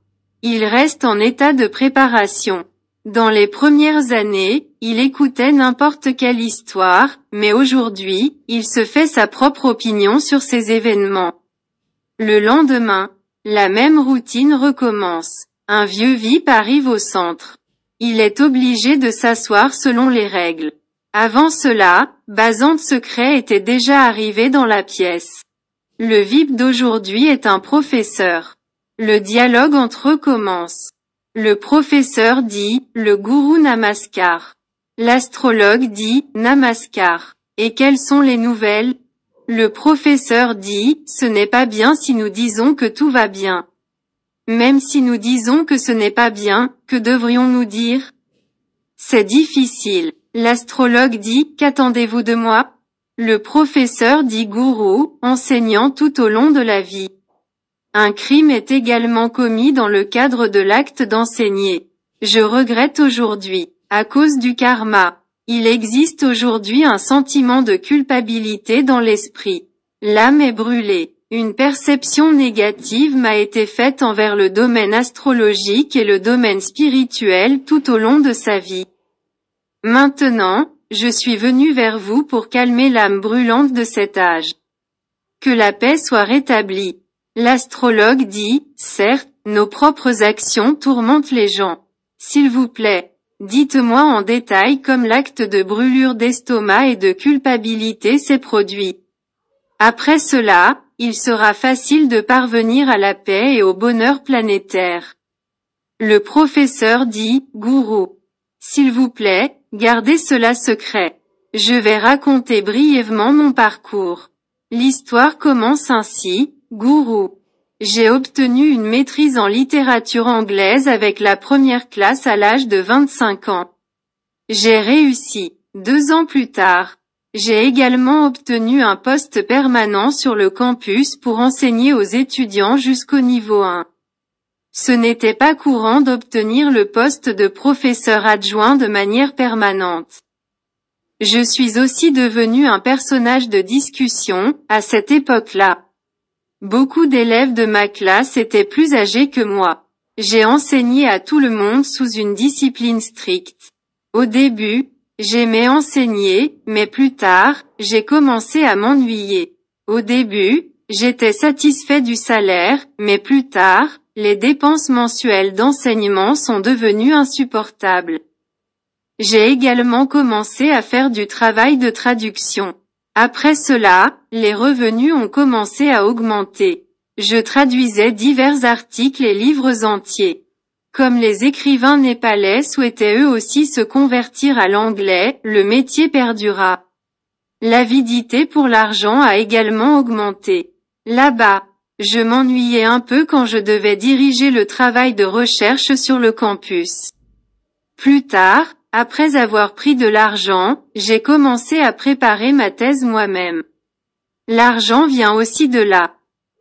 Il reste en état de préparation. Dans les premières années, il écoutait n'importe quelle histoire, mais aujourd'hui, il se fait sa propre opinion sur ces événements. Le lendemain, la même routine recommence. Un vieux VIP arrive au centre. Il est obligé de s'asseoir selon les règles. Avant cela, Bazante Secret était déjà arrivé dans la pièce. Le VIP d'aujourd'hui est un professeur. Le dialogue entre eux commence. Le professeur dit, le gourou Namaskar. L'astrologue dit, Namaskar. Et quelles sont les nouvelles le professeur dit, ce n'est pas bien si nous disons que tout va bien. Même si nous disons que ce n'est pas bien, que devrions-nous dire C'est difficile. L'astrologue dit, qu'attendez-vous de moi Le professeur dit gourou, enseignant tout au long de la vie. Un crime est également commis dans le cadre de l'acte d'enseigner. Je regrette aujourd'hui, à cause du karma. Il existe aujourd'hui un sentiment de culpabilité dans l'esprit. L'âme est brûlée. Une perception négative m'a été faite envers le domaine astrologique et le domaine spirituel tout au long de sa vie. Maintenant, je suis venu vers vous pour calmer l'âme brûlante de cet âge. Que la paix soit rétablie. L'astrologue dit, certes, nos propres actions tourmentent les gens. S'il vous plaît, Dites-moi en détail comme l'acte de brûlure d'estomac et de culpabilité s'est produit. Après cela, il sera facile de parvenir à la paix et au bonheur planétaire. Le professeur dit, Gourou. S'il vous plaît, gardez cela secret. Je vais raconter brièvement mon parcours. L'histoire commence ainsi, Gourou. J'ai obtenu une maîtrise en littérature anglaise avec la première classe à l'âge de 25 ans. J'ai réussi. Deux ans plus tard, j'ai également obtenu un poste permanent sur le campus pour enseigner aux étudiants jusqu'au niveau 1. Ce n'était pas courant d'obtenir le poste de professeur adjoint de manière permanente. Je suis aussi devenu un personnage de discussion, à cette époque-là. Beaucoup d'élèves de ma classe étaient plus âgés que moi. J'ai enseigné à tout le monde sous une discipline stricte. Au début, j'aimais enseigner, mais plus tard, j'ai commencé à m'ennuyer. Au début, j'étais satisfait du salaire, mais plus tard, les dépenses mensuelles d'enseignement sont devenues insupportables. J'ai également commencé à faire du travail de traduction. Après cela, les revenus ont commencé à augmenter. Je traduisais divers articles et livres entiers. Comme les écrivains népalais souhaitaient eux aussi se convertir à l'anglais, le métier perdura. L'avidité pour l'argent a également augmenté. Là-bas, je m'ennuyais un peu quand je devais diriger le travail de recherche sur le campus. Plus tard, après avoir pris de l'argent, j'ai commencé à préparer ma thèse moi-même. L'argent vient aussi de là.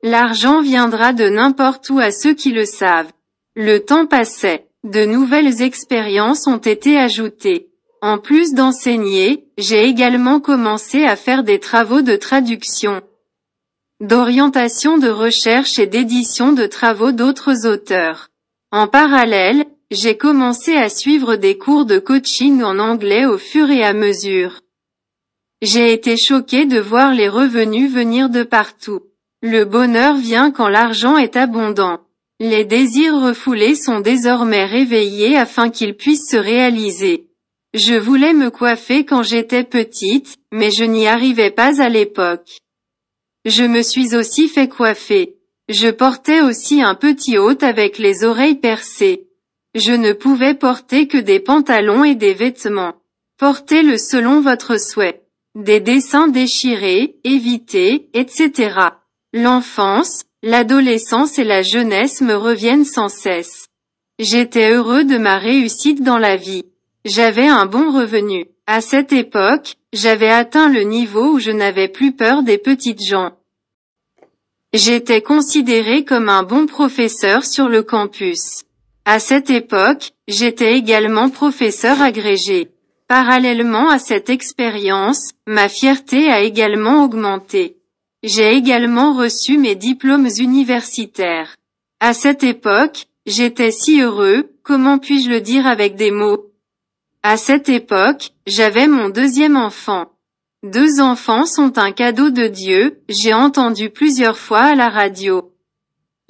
L'argent viendra de n'importe où à ceux qui le savent. Le temps passait. De nouvelles expériences ont été ajoutées. En plus d'enseigner, j'ai également commencé à faire des travaux de traduction, d'orientation de recherche et d'édition de travaux d'autres auteurs. En parallèle, j'ai commencé à suivre des cours de coaching en anglais au fur et à mesure. J'ai été choqué de voir les revenus venir de partout. Le bonheur vient quand l'argent est abondant. Les désirs refoulés sont désormais réveillés afin qu'ils puissent se réaliser. Je voulais me coiffer quand j'étais petite, mais je n'y arrivais pas à l'époque. Je me suis aussi fait coiffer. Je portais aussi un petit hôte avec les oreilles percées. Je ne pouvais porter que des pantalons et des vêtements. Portez-le selon votre souhait. Des dessins déchirés, évités, etc. L'enfance, l'adolescence et la jeunesse me reviennent sans cesse. J'étais heureux de ma réussite dans la vie. J'avais un bon revenu. À cette époque, j'avais atteint le niveau où je n'avais plus peur des petites gens. J'étais considéré comme un bon professeur sur le campus. À cette époque, j'étais également professeur agrégé. Parallèlement à cette expérience, ma fierté a également augmenté. J'ai également reçu mes diplômes universitaires. À cette époque, j'étais si heureux, comment puis-je le dire avec des mots À cette époque, j'avais mon deuxième enfant. Deux enfants sont un cadeau de Dieu, j'ai entendu plusieurs fois à la radio.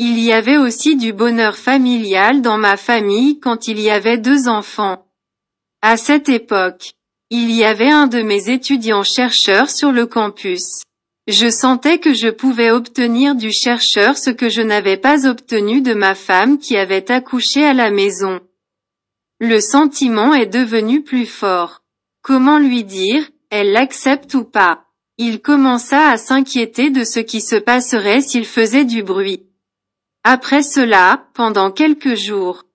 Il y avait aussi du bonheur familial dans ma famille quand il y avait deux enfants. À cette époque, il y avait un de mes étudiants chercheurs sur le campus. Je sentais que je pouvais obtenir du chercheur ce que je n'avais pas obtenu de ma femme qui avait accouché à la maison. Le sentiment est devenu plus fort. Comment lui dire, elle l'accepte ou pas Il commença à s'inquiéter de ce qui se passerait s'il faisait du bruit. Après cela, pendant quelques jours,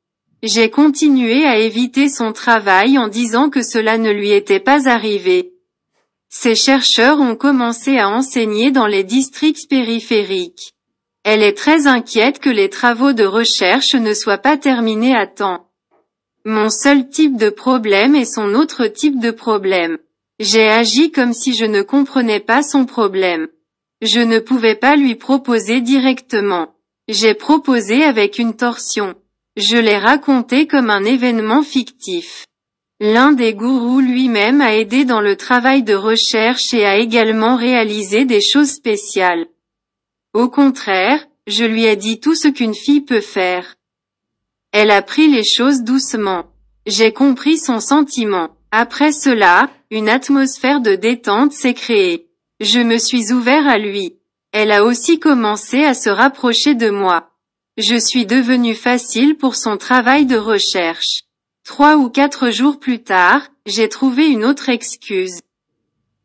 j'ai continué à éviter son travail en disant que cela ne lui était pas arrivé. Ses chercheurs ont commencé à enseigner dans les districts périphériques. Elle est très inquiète que les travaux de recherche ne soient pas terminés à temps. Mon seul type de problème est son autre type de problème. J'ai agi comme si je ne comprenais pas son problème. Je ne pouvais pas lui proposer directement. J'ai proposé avec une torsion. Je l'ai raconté comme un événement fictif. L'un des gourous lui-même a aidé dans le travail de recherche et a également réalisé des choses spéciales. Au contraire, je lui ai dit tout ce qu'une fille peut faire. Elle a pris les choses doucement. J'ai compris son sentiment. Après cela, une atmosphère de détente s'est créée. Je me suis ouvert à lui. Elle a aussi commencé à se rapprocher de moi. Je suis devenu facile pour son travail de recherche. Trois ou quatre jours plus tard, j'ai trouvé une autre excuse.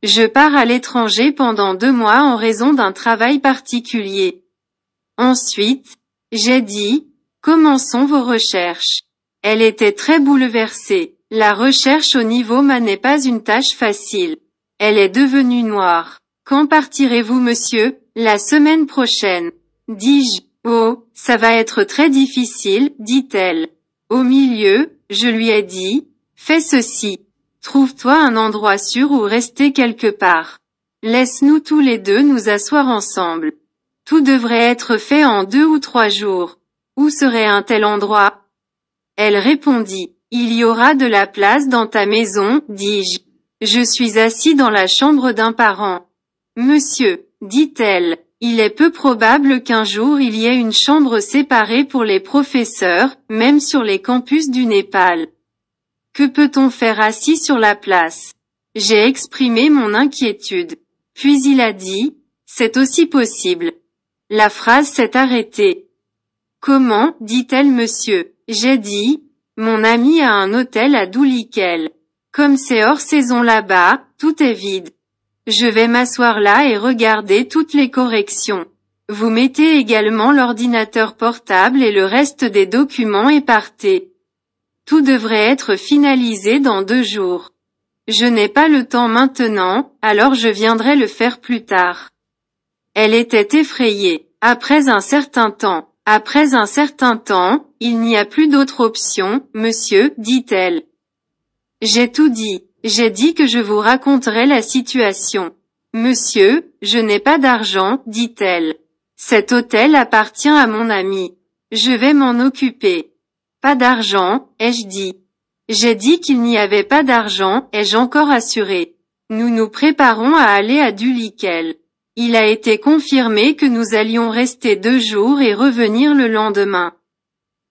Je pars à l'étranger pendant deux mois en raison d'un travail particulier. Ensuite, j'ai dit, commençons vos recherches. Elle était très bouleversée. La recherche au niveau ma n'est pas une tâche facile. Elle est devenue noire. Quand partirez-vous monsieur la semaine prochaine. Dis-je. Oh, ça va être très difficile, dit-elle. Au milieu, je lui ai dit, fais ceci. Trouve-toi un endroit sûr où rester quelque part. Laisse-nous tous les deux nous asseoir ensemble. Tout devrait être fait en deux ou trois jours. Où serait un tel endroit Elle répondit, Il y aura de la place dans ta maison, dis-je. Je suis assis dans la chambre d'un parent. Monsieur, dit-elle. Il est peu probable qu'un jour il y ait une chambre séparée pour les professeurs, même sur les campus du Népal. Que peut-on faire assis sur la place J'ai exprimé mon inquiétude. Puis il a dit, c'est aussi possible. La phrase s'est arrêtée. Comment, dit-elle monsieur J'ai dit, mon ami a un hôtel à Doulikel. Comme c'est hors saison là-bas, tout est vide. Je vais m'asseoir là et regarder toutes les corrections. Vous mettez également l'ordinateur portable et le reste des documents et partez. Tout devrait être finalisé dans deux jours. Je n'ai pas le temps maintenant, alors je viendrai le faire plus tard. Elle était effrayée. Après un certain temps, après un certain temps, il n'y a plus d'autre option, monsieur, dit-elle. J'ai tout dit. J'ai dit que je vous raconterai la situation. Monsieur, je n'ai pas d'argent, dit-elle. Cet hôtel appartient à mon ami. Je vais m'en occuper. Pas d'argent, ai-je dit. J'ai dit qu'il n'y avait pas d'argent, ai-je encore assuré. Nous nous préparons à aller à dulikel Il a été confirmé que nous allions rester deux jours et revenir le lendemain.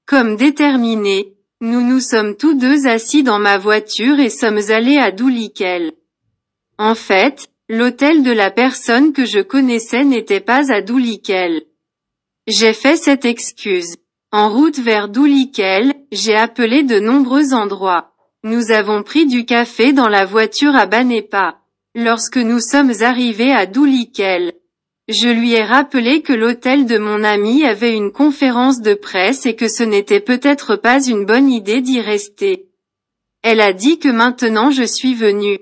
Comme déterminé, nous nous sommes tous deux assis dans ma voiture et sommes allés à Doulikel. En fait, l'hôtel de la personne que je connaissais n'était pas à Doulikel. J'ai fait cette excuse. En route vers Doulikel, j'ai appelé de nombreux endroits. Nous avons pris du café dans la voiture à Banepa. Lorsque nous sommes arrivés à Doulikel, je lui ai rappelé que l'hôtel de mon ami avait une conférence de presse et que ce n'était peut-être pas une bonne idée d'y rester. Elle a dit que maintenant je suis venu.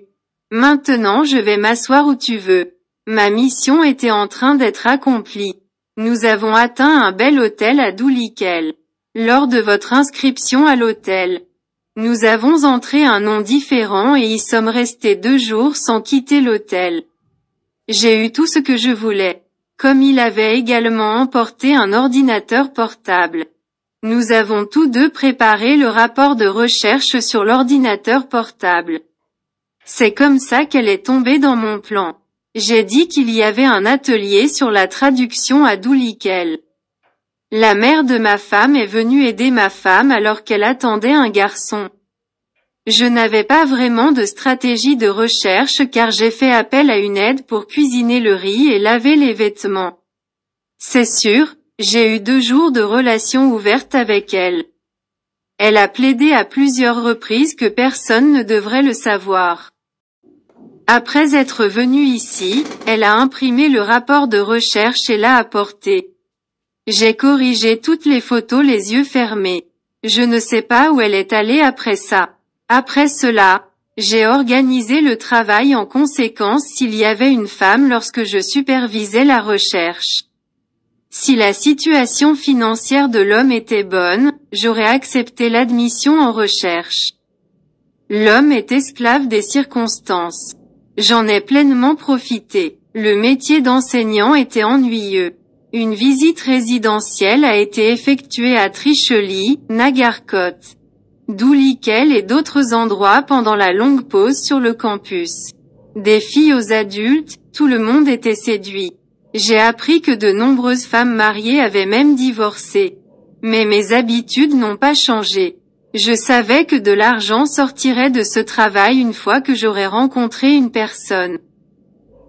Maintenant je vais m'asseoir où tu veux. Ma mission était en train d'être accomplie. Nous avons atteint un bel hôtel à Doulikel. Lors de votre inscription à l'hôtel, nous avons entré un nom différent et y sommes restés deux jours sans quitter l'hôtel. J'ai eu tout ce que je voulais. Comme il avait également emporté un ordinateur portable. Nous avons tous deux préparé le rapport de recherche sur l'ordinateur portable. C'est comme ça qu'elle est tombée dans mon plan. J'ai dit qu'il y avait un atelier sur la traduction à Doulikel. La mère de ma femme est venue aider ma femme alors qu'elle attendait un garçon. Je n'avais pas vraiment de stratégie de recherche car j'ai fait appel à une aide pour cuisiner le riz et laver les vêtements. C'est sûr, j'ai eu deux jours de relations ouvertes avec elle. Elle a plaidé à plusieurs reprises que personne ne devrait le savoir. Après être venue ici, elle a imprimé le rapport de recherche et l'a apporté. J'ai corrigé toutes les photos les yeux fermés. Je ne sais pas où elle est allée après ça. Après cela, j'ai organisé le travail en conséquence s'il y avait une femme lorsque je supervisais la recherche. Si la situation financière de l'homme était bonne, j'aurais accepté l'admission en recherche. L'homme est esclave des circonstances. J'en ai pleinement profité. Le métier d'enseignant était ennuyeux. Une visite résidentielle a été effectuée à Tricholi, Nagarkot. Doulikel et d'autres endroits pendant la longue pause sur le campus. Des filles aux adultes, tout le monde était séduit. J'ai appris que de nombreuses femmes mariées avaient même divorcé. Mais mes habitudes n'ont pas changé. Je savais que de l'argent sortirait de ce travail une fois que j'aurais rencontré une personne.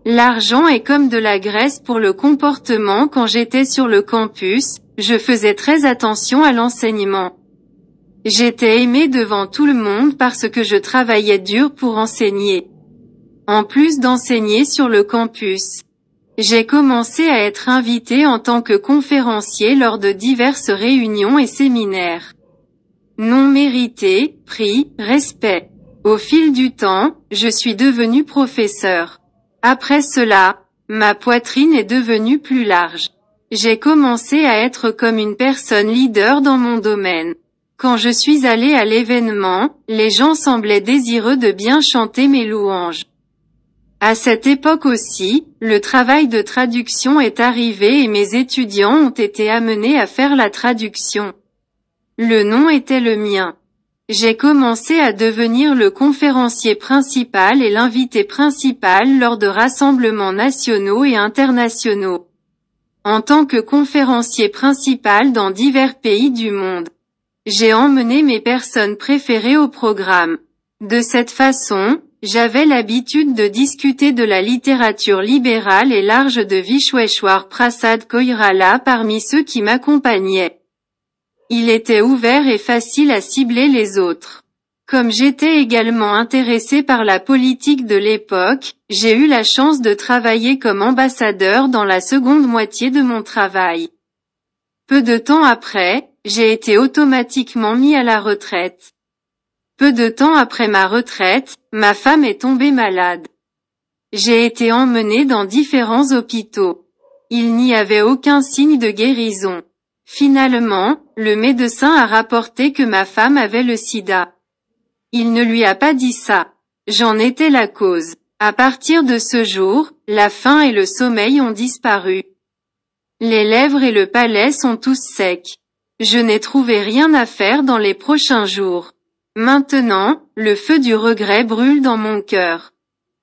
L'argent est comme de la graisse pour le comportement quand j'étais sur le campus, je faisais très attention à l'enseignement. J'étais aimé devant tout le monde parce que je travaillais dur pour enseigner. En plus d'enseigner sur le campus, j'ai commencé à être invité en tant que conférencier lors de diverses réunions et séminaires. Non mérité, prix, respect. Au fil du temps, je suis devenu professeur. Après cela, ma poitrine est devenue plus large. J'ai commencé à être comme une personne leader dans mon domaine. Quand je suis allé à l'événement, les gens semblaient désireux de bien chanter mes louanges. À cette époque aussi, le travail de traduction est arrivé et mes étudiants ont été amenés à faire la traduction. Le nom était le mien. J'ai commencé à devenir le conférencier principal et l'invité principal lors de rassemblements nationaux et internationaux. En tant que conférencier principal dans divers pays du monde, j'ai emmené mes personnes préférées au programme. De cette façon, j'avais l'habitude de discuter de la littérature libérale et large de Vishweshwar Prasad Koirala parmi ceux qui m'accompagnaient. Il était ouvert et facile à cibler les autres. Comme j'étais également intéressé par la politique de l'époque, j'ai eu la chance de travailler comme ambassadeur dans la seconde moitié de mon travail. Peu de temps après, j'ai été automatiquement mis à la retraite. Peu de temps après ma retraite, ma femme est tombée malade. J'ai été emmenée dans différents hôpitaux. Il n'y avait aucun signe de guérison. Finalement, le médecin a rapporté que ma femme avait le sida. Il ne lui a pas dit ça. J'en étais la cause. À partir de ce jour, la faim et le sommeil ont disparu. Les lèvres et le palais sont tous secs. Je n'ai trouvé rien à faire dans les prochains jours. Maintenant, le feu du regret brûle dans mon cœur.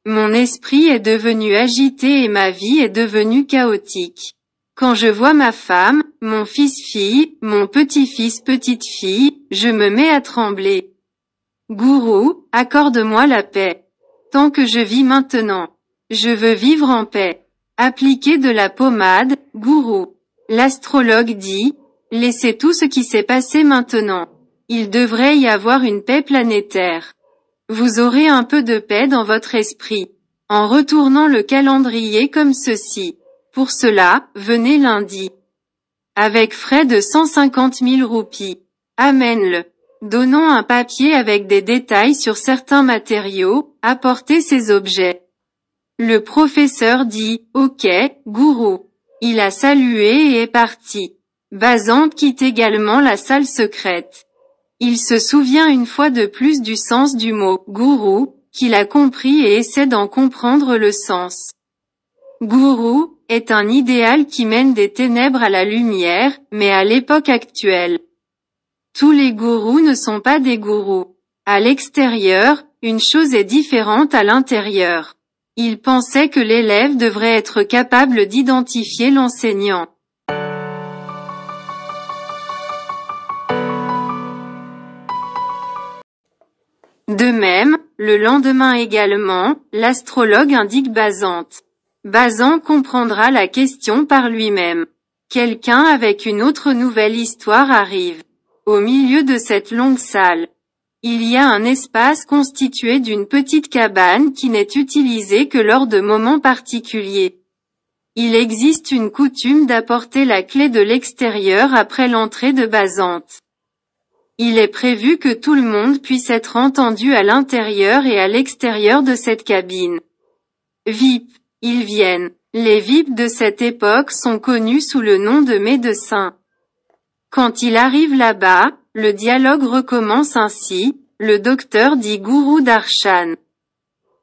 Mon esprit est devenu agité et ma vie est devenue chaotique. Quand je vois ma femme, mon fils-fille, mon petit-fils petite-fille, je me mets à trembler. Gourou, accorde-moi la paix. Tant que je vis maintenant. Je veux vivre en paix. Appliquez de la pommade, gourou. L'astrologue dit, Laissez tout ce qui s'est passé maintenant. Il devrait y avoir une paix planétaire. Vous aurez un peu de paix dans votre esprit. En retournant le calendrier comme ceci. Pour cela, venez lundi. Avec frais de 150 000 roupies. Amène-le. Donnons un papier avec des détails sur certains matériaux, apportez ces objets. Le professeur dit, ok, gourou. Il a salué et est parti. Bazant quitte également la salle secrète. Il se souvient une fois de plus du sens du mot « gourou », qu'il a compris et essaie d'en comprendre le sens. Gourou est un idéal qui mène des ténèbres à la lumière, mais à l'époque actuelle. Tous les gourous ne sont pas des gourous. À l'extérieur, une chose est différente à l'intérieur. Il pensait que l'élève devrait être capable d'identifier l'enseignant. De même, le lendemain également, l'astrologue indique Bazante. Basant comprendra la question par lui-même. Quelqu'un avec une autre nouvelle histoire arrive. Au milieu de cette longue salle, il y a un espace constitué d'une petite cabane qui n'est utilisée que lors de moments particuliers. Il existe une coutume d'apporter la clé de l'extérieur après l'entrée de Bazante. Il est prévu que tout le monde puisse être entendu à l'intérieur et à l'extérieur de cette cabine. VIP. Ils viennent. Les VIP de cette époque sont connus sous le nom de médecins. Quand il arrive là-bas, le dialogue recommence ainsi, le docteur dit Gourou Darshan.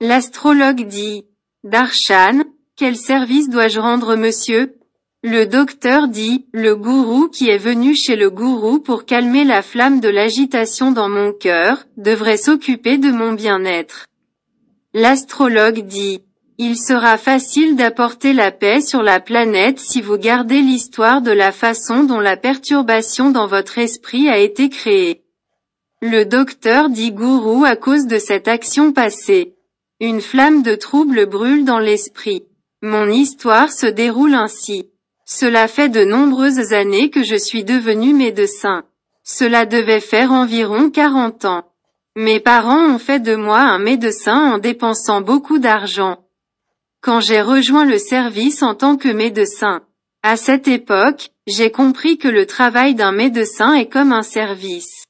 L'astrologue dit, Darshan, quel service dois-je rendre monsieur le docteur dit, le gourou qui est venu chez le gourou pour calmer la flamme de l'agitation dans mon cœur, devrait s'occuper de mon bien-être. L'astrologue dit, il sera facile d'apporter la paix sur la planète si vous gardez l'histoire de la façon dont la perturbation dans votre esprit a été créée. Le docteur dit gourou à cause de cette action passée. Une flamme de trouble brûle dans l'esprit. Mon histoire se déroule ainsi. Cela fait de nombreuses années que je suis devenu médecin. Cela devait faire environ 40 ans. Mes parents ont fait de moi un médecin en dépensant beaucoup d'argent. Quand j'ai rejoint le service en tant que médecin, à cette époque, j'ai compris que le travail d'un médecin est comme un service.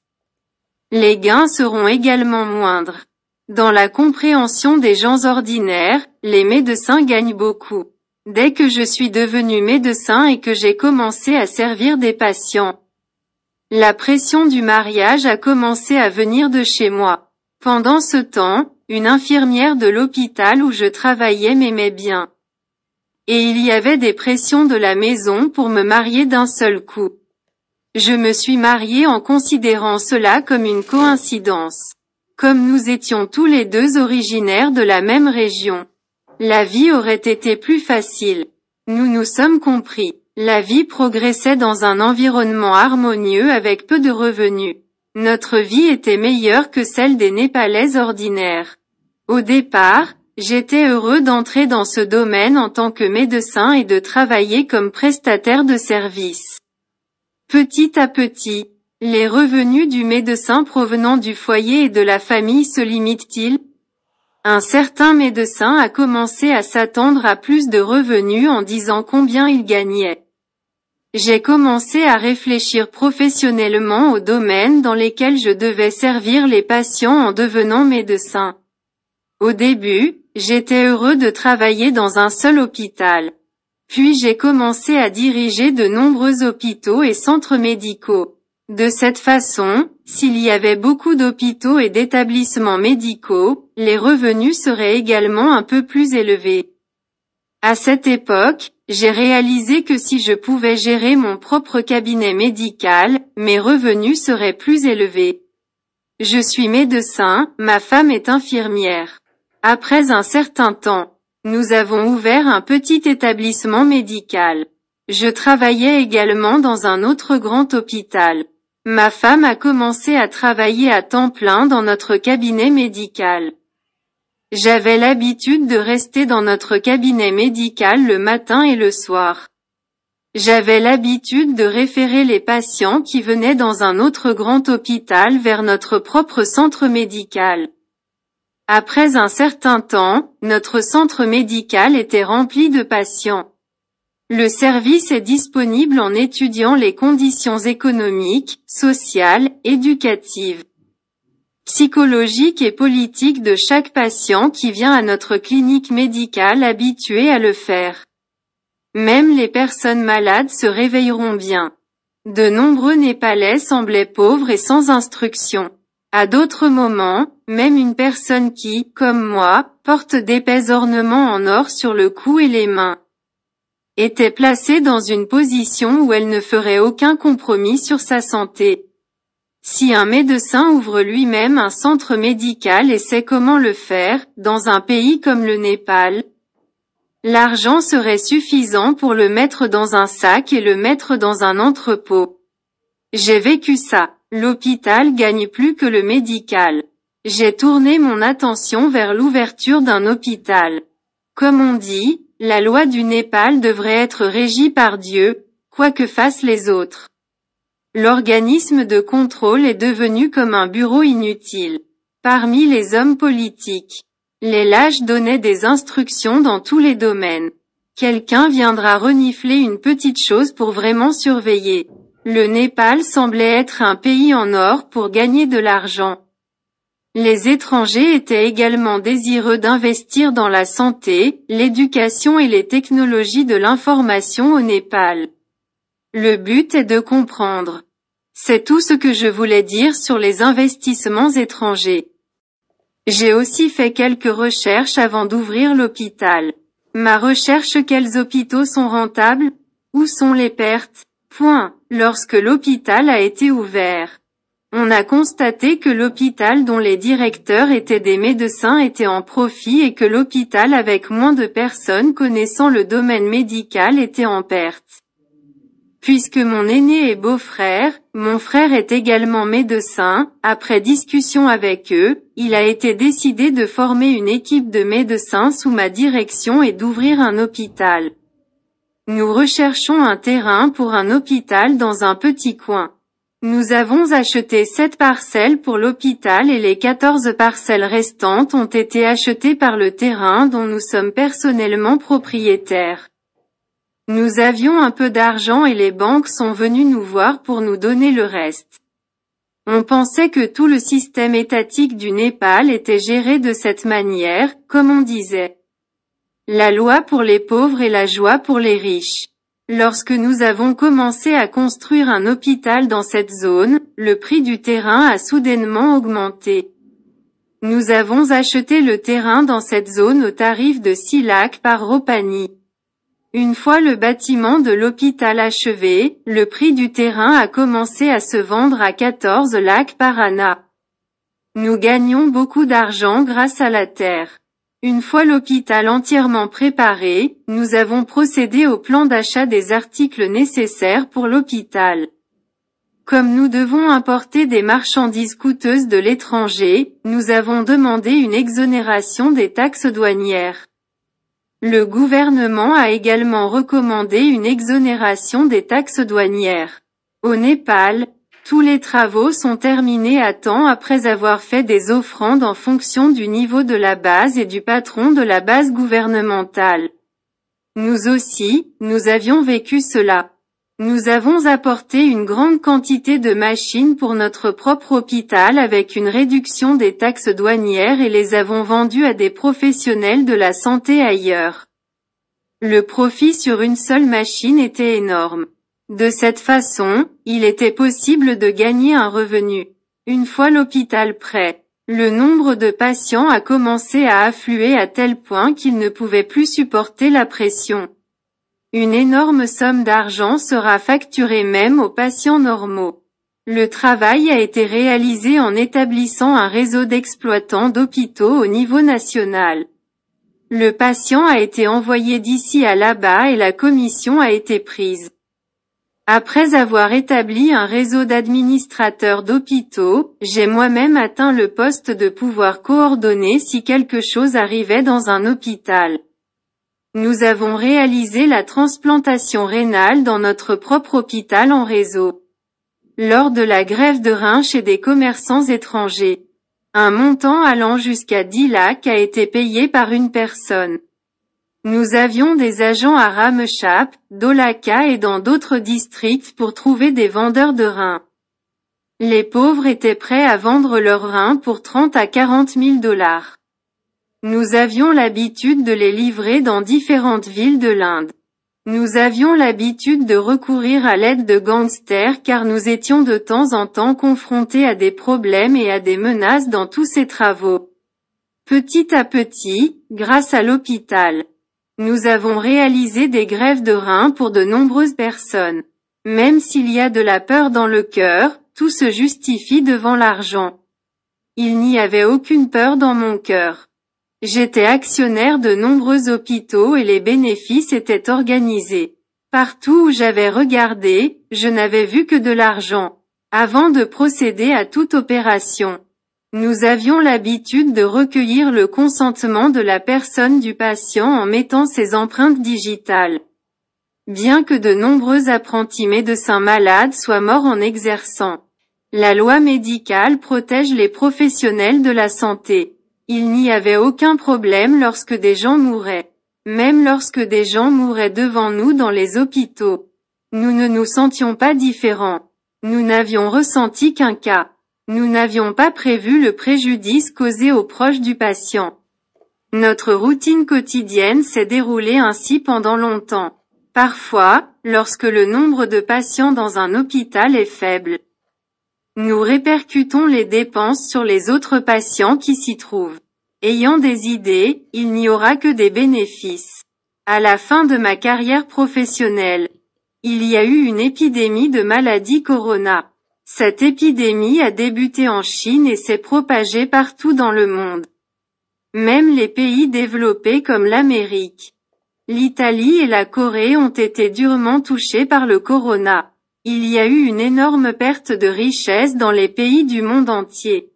Les gains seront également moindres. Dans la compréhension des gens ordinaires, les médecins gagnent beaucoup. Dès que je suis devenu médecin et que j'ai commencé à servir des patients, la pression du mariage a commencé à venir de chez moi. Pendant ce temps, une infirmière de l'hôpital où je travaillais m'aimait bien. Et il y avait des pressions de la maison pour me marier d'un seul coup. Je me suis mariée en considérant cela comme une coïncidence. Comme nous étions tous les deux originaires de la même région, la vie aurait été plus facile. Nous nous sommes compris. La vie progressait dans un environnement harmonieux avec peu de revenus. Notre vie était meilleure que celle des Népalais ordinaires. Au départ, j'étais heureux d'entrer dans ce domaine en tant que médecin et de travailler comme prestataire de service. Petit à petit, les revenus du médecin provenant du foyer et de la famille se limitent-ils un certain médecin a commencé à s'attendre à plus de revenus en disant combien il gagnait. J'ai commencé à réfléchir professionnellement aux domaines dans lesquels je devais servir les patients en devenant médecin. Au début, j'étais heureux de travailler dans un seul hôpital. Puis j'ai commencé à diriger de nombreux hôpitaux et centres médicaux. De cette façon, s'il y avait beaucoup d'hôpitaux et d'établissements médicaux, les revenus seraient également un peu plus élevés. À cette époque, j'ai réalisé que si je pouvais gérer mon propre cabinet médical, mes revenus seraient plus élevés. Je suis médecin, ma femme est infirmière. Après un certain temps, nous avons ouvert un petit établissement médical. Je travaillais également dans un autre grand hôpital. Ma femme a commencé à travailler à temps plein dans notre cabinet médical. J'avais l'habitude de rester dans notre cabinet médical le matin et le soir. J'avais l'habitude de référer les patients qui venaient dans un autre grand hôpital vers notre propre centre médical. Après un certain temps, notre centre médical était rempli de patients. Le service est disponible en étudiant les conditions économiques, sociales, éducatives, psychologiques et politiques de chaque patient qui vient à notre clinique médicale habituée à le faire. Même les personnes malades se réveilleront bien. De nombreux Népalais semblaient pauvres et sans instruction. À d'autres moments, même une personne qui, comme moi, porte d'épais ornements en or sur le cou et les mains, était placée dans une position où elle ne ferait aucun compromis sur sa santé. Si un médecin ouvre lui-même un centre médical et sait comment le faire, dans un pays comme le Népal, l'argent serait suffisant pour le mettre dans un sac et le mettre dans un entrepôt. J'ai vécu ça. L'hôpital gagne plus que le médical. J'ai tourné mon attention vers l'ouverture d'un hôpital. Comme on dit, la loi du Népal devrait être régie par Dieu, quoi que fassent les autres. L'organisme de contrôle est devenu comme un bureau inutile. Parmi les hommes politiques, les lâches donnaient des instructions dans tous les domaines. Quelqu'un viendra renifler une petite chose pour vraiment surveiller. Le Népal semblait être un pays en or pour gagner de l'argent. Les étrangers étaient également désireux d'investir dans la santé, l'éducation et les technologies de l'information au Népal. Le but est de comprendre. C'est tout ce que je voulais dire sur les investissements étrangers. J'ai aussi fait quelques recherches avant d'ouvrir l'hôpital. Ma recherche quels hôpitaux sont rentables Où sont les pertes Point. Lorsque l'hôpital a été ouvert, on a constaté que l'hôpital dont les directeurs étaient des médecins était en profit et que l'hôpital avec moins de personnes connaissant le domaine médical était en perte. Puisque mon aîné et beau-frère, mon frère est également médecin, après discussion avec eux, il a été décidé de former une équipe de médecins sous ma direction et d'ouvrir un hôpital. Nous recherchons un terrain pour un hôpital dans un petit coin. Nous avons acheté sept parcelles pour l'hôpital et les quatorze parcelles restantes ont été achetées par le terrain dont nous sommes personnellement propriétaires. Nous avions un peu d'argent et les banques sont venues nous voir pour nous donner le reste. On pensait que tout le système étatique du Népal était géré de cette manière, comme on disait. La loi pour les pauvres et la joie pour les riches. Lorsque nous avons commencé à construire un hôpital dans cette zone, le prix du terrain a soudainement augmenté. Nous avons acheté le terrain dans cette zone au tarif de 6 lacs par Ropani. Une fois le bâtiment de l'hôpital achevé, le prix du terrain a commencé à se vendre à 14 lacs par Anna. Nous gagnons beaucoup d'argent grâce à la terre. Une fois l'hôpital entièrement préparé, nous avons procédé au plan d'achat des articles nécessaires pour l'hôpital. Comme nous devons importer des marchandises coûteuses de l'étranger, nous avons demandé une exonération des taxes douanières. Le gouvernement a également recommandé une exonération des taxes douanières. Au Népal, tous les travaux sont terminés à temps après avoir fait des offrandes en fonction du niveau de la base et du patron de la base gouvernementale. Nous aussi, nous avions vécu cela. Nous avons apporté une grande quantité de machines pour notre propre hôpital avec une réduction des taxes douanières et les avons vendues à des professionnels de la santé ailleurs. Le profit sur une seule machine était énorme. De cette façon, il était possible de gagner un revenu. Une fois l'hôpital prêt, le nombre de patients a commencé à affluer à tel point qu'ils ne pouvaient plus supporter la pression. Une énorme somme d'argent sera facturée même aux patients normaux. Le travail a été réalisé en établissant un réseau d'exploitants d'hôpitaux au niveau national. Le patient a été envoyé d'ici à là-bas et la commission a été prise. Après avoir établi un réseau d'administrateurs d'hôpitaux, j'ai moi-même atteint le poste de pouvoir coordonner si quelque chose arrivait dans un hôpital. Nous avons réalisé la transplantation rénale dans notre propre hôpital en réseau. Lors de la grève de rein chez des commerçants étrangers, un montant allant jusqu'à 10 lacs a été payé par une personne. Nous avions des agents à Ramechap, Dolaka et dans d'autres districts pour trouver des vendeurs de reins. Les pauvres étaient prêts à vendre leurs reins pour 30 à 40 000 dollars. Nous avions l'habitude de les livrer dans différentes villes de l'Inde. Nous avions l'habitude de recourir à l'aide de gangsters car nous étions de temps en temps confrontés à des problèmes et à des menaces dans tous ces travaux. Petit à petit, grâce à l'hôpital, nous avons réalisé des grèves de reins pour de nombreuses personnes. Même s'il y a de la peur dans le cœur, tout se justifie devant l'argent. Il n'y avait aucune peur dans mon cœur. J'étais actionnaire de nombreux hôpitaux et les bénéfices étaient organisés. Partout où j'avais regardé, je n'avais vu que de l'argent. Avant de procéder à toute opération, nous avions l'habitude de recueillir le consentement de la personne du patient en mettant ses empreintes digitales. Bien que de nombreux apprentis médecins malades soient morts en exerçant, la loi médicale protège les professionnels de la santé. Il n'y avait aucun problème lorsque des gens mouraient. Même lorsque des gens mouraient devant nous dans les hôpitaux. Nous ne nous sentions pas différents. Nous n'avions ressenti qu'un cas. Nous n'avions pas prévu le préjudice causé aux proches du patient. Notre routine quotidienne s'est déroulée ainsi pendant longtemps. Parfois, lorsque le nombre de patients dans un hôpital est faible, nous répercutons les dépenses sur les autres patients qui s'y trouvent. Ayant des idées, il n'y aura que des bénéfices. À la fin de ma carrière professionnelle, il y a eu une épidémie de maladie corona. Cette épidémie a débuté en Chine et s'est propagée partout dans le monde. Même les pays développés comme l'Amérique, l'Italie et la Corée ont été durement touchés par le corona. Il y a eu une énorme perte de richesse dans les pays du monde entier.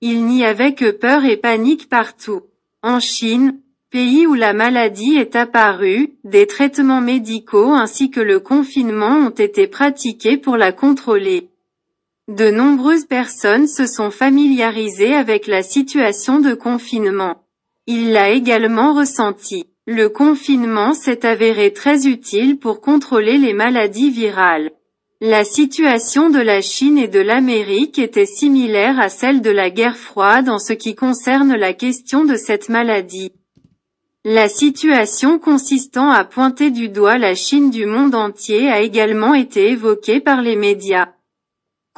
Il n'y avait que peur et panique partout. En Chine, pays où la maladie est apparue, des traitements médicaux ainsi que le confinement ont été pratiqués pour la contrôler. De nombreuses personnes se sont familiarisées avec la situation de confinement. Il l'a également ressenti. Le confinement s'est avéré très utile pour contrôler les maladies virales. La situation de la Chine et de l'Amérique était similaire à celle de la guerre froide en ce qui concerne la question de cette maladie. La situation consistant à pointer du doigt la Chine du monde entier a également été évoquée par les médias.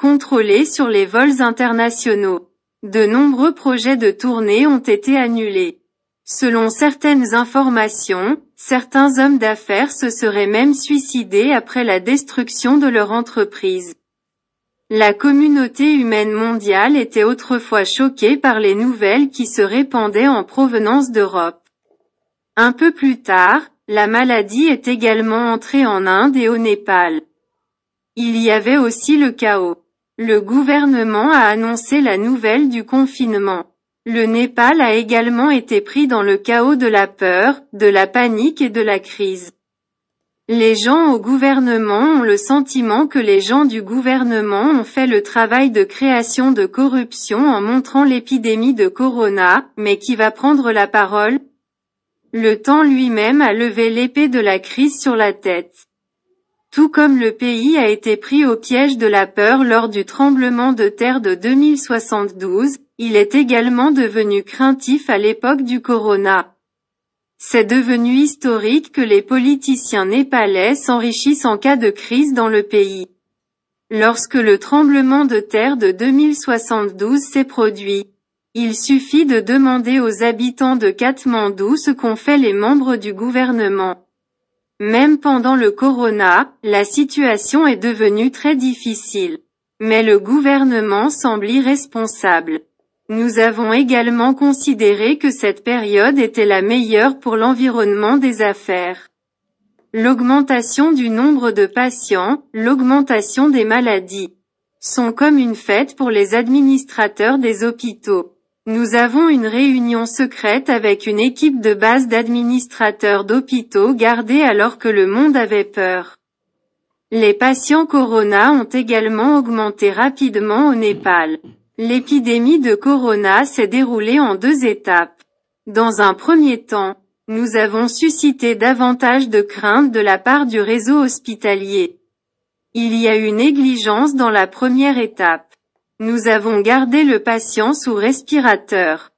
Contrôlés sur les vols internationaux. De nombreux projets de tournée ont été annulés. Selon certaines informations, certains hommes d'affaires se seraient même suicidés après la destruction de leur entreprise. La communauté humaine mondiale était autrefois choquée par les nouvelles qui se répandaient en provenance d'Europe. Un peu plus tard, la maladie est également entrée en Inde et au Népal. Il y avait aussi le chaos. Le gouvernement a annoncé la nouvelle du confinement. Le Népal a également été pris dans le chaos de la peur, de la panique et de la crise. Les gens au gouvernement ont le sentiment que les gens du gouvernement ont fait le travail de création de corruption en montrant l'épidémie de corona, mais qui va prendre la parole Le temps lui-même a levé l'épée de la crise sur la tête tout comme le pays a été pris au piège de la peur lors du tremblement de terre de 2072, il est également devenu craintif à l'époque du corona. C'est devenu historique que les politiciens népalais s'enrichissent en cas de crise dans le pays. Lorsque le tremblement de terre de 2072 s'est produit, il suffit de demander aux habitants de Katmandou ce qu'ont fait les membres du gouvernement. Même pendant le corona, la situation est devenue très difficile. Mais le gouvernement semble irresponsable. Nous avons également considéré que cette période était la meilleure pour l'environnement des affaires. L'augmentation du nombre de patients, l'augmentation des maladies, sont comme une fête pour les administrateurs des hôpitaux. Nous avons une réunion secrète avec une équipe de base d'administrateurs d'hôpitaux gardés alors que le monde avait peur. Les patients corona ont également augmenté rapidement au Népal. L'épidémie de corona s'est déroulée en deux étapes. Dans un premier temps, nous avons suscité davantage de craintes de la part du réseau hospitalier. Il y a eu négligence dans la première étape. Nous avons gardé le patient sous respirateur.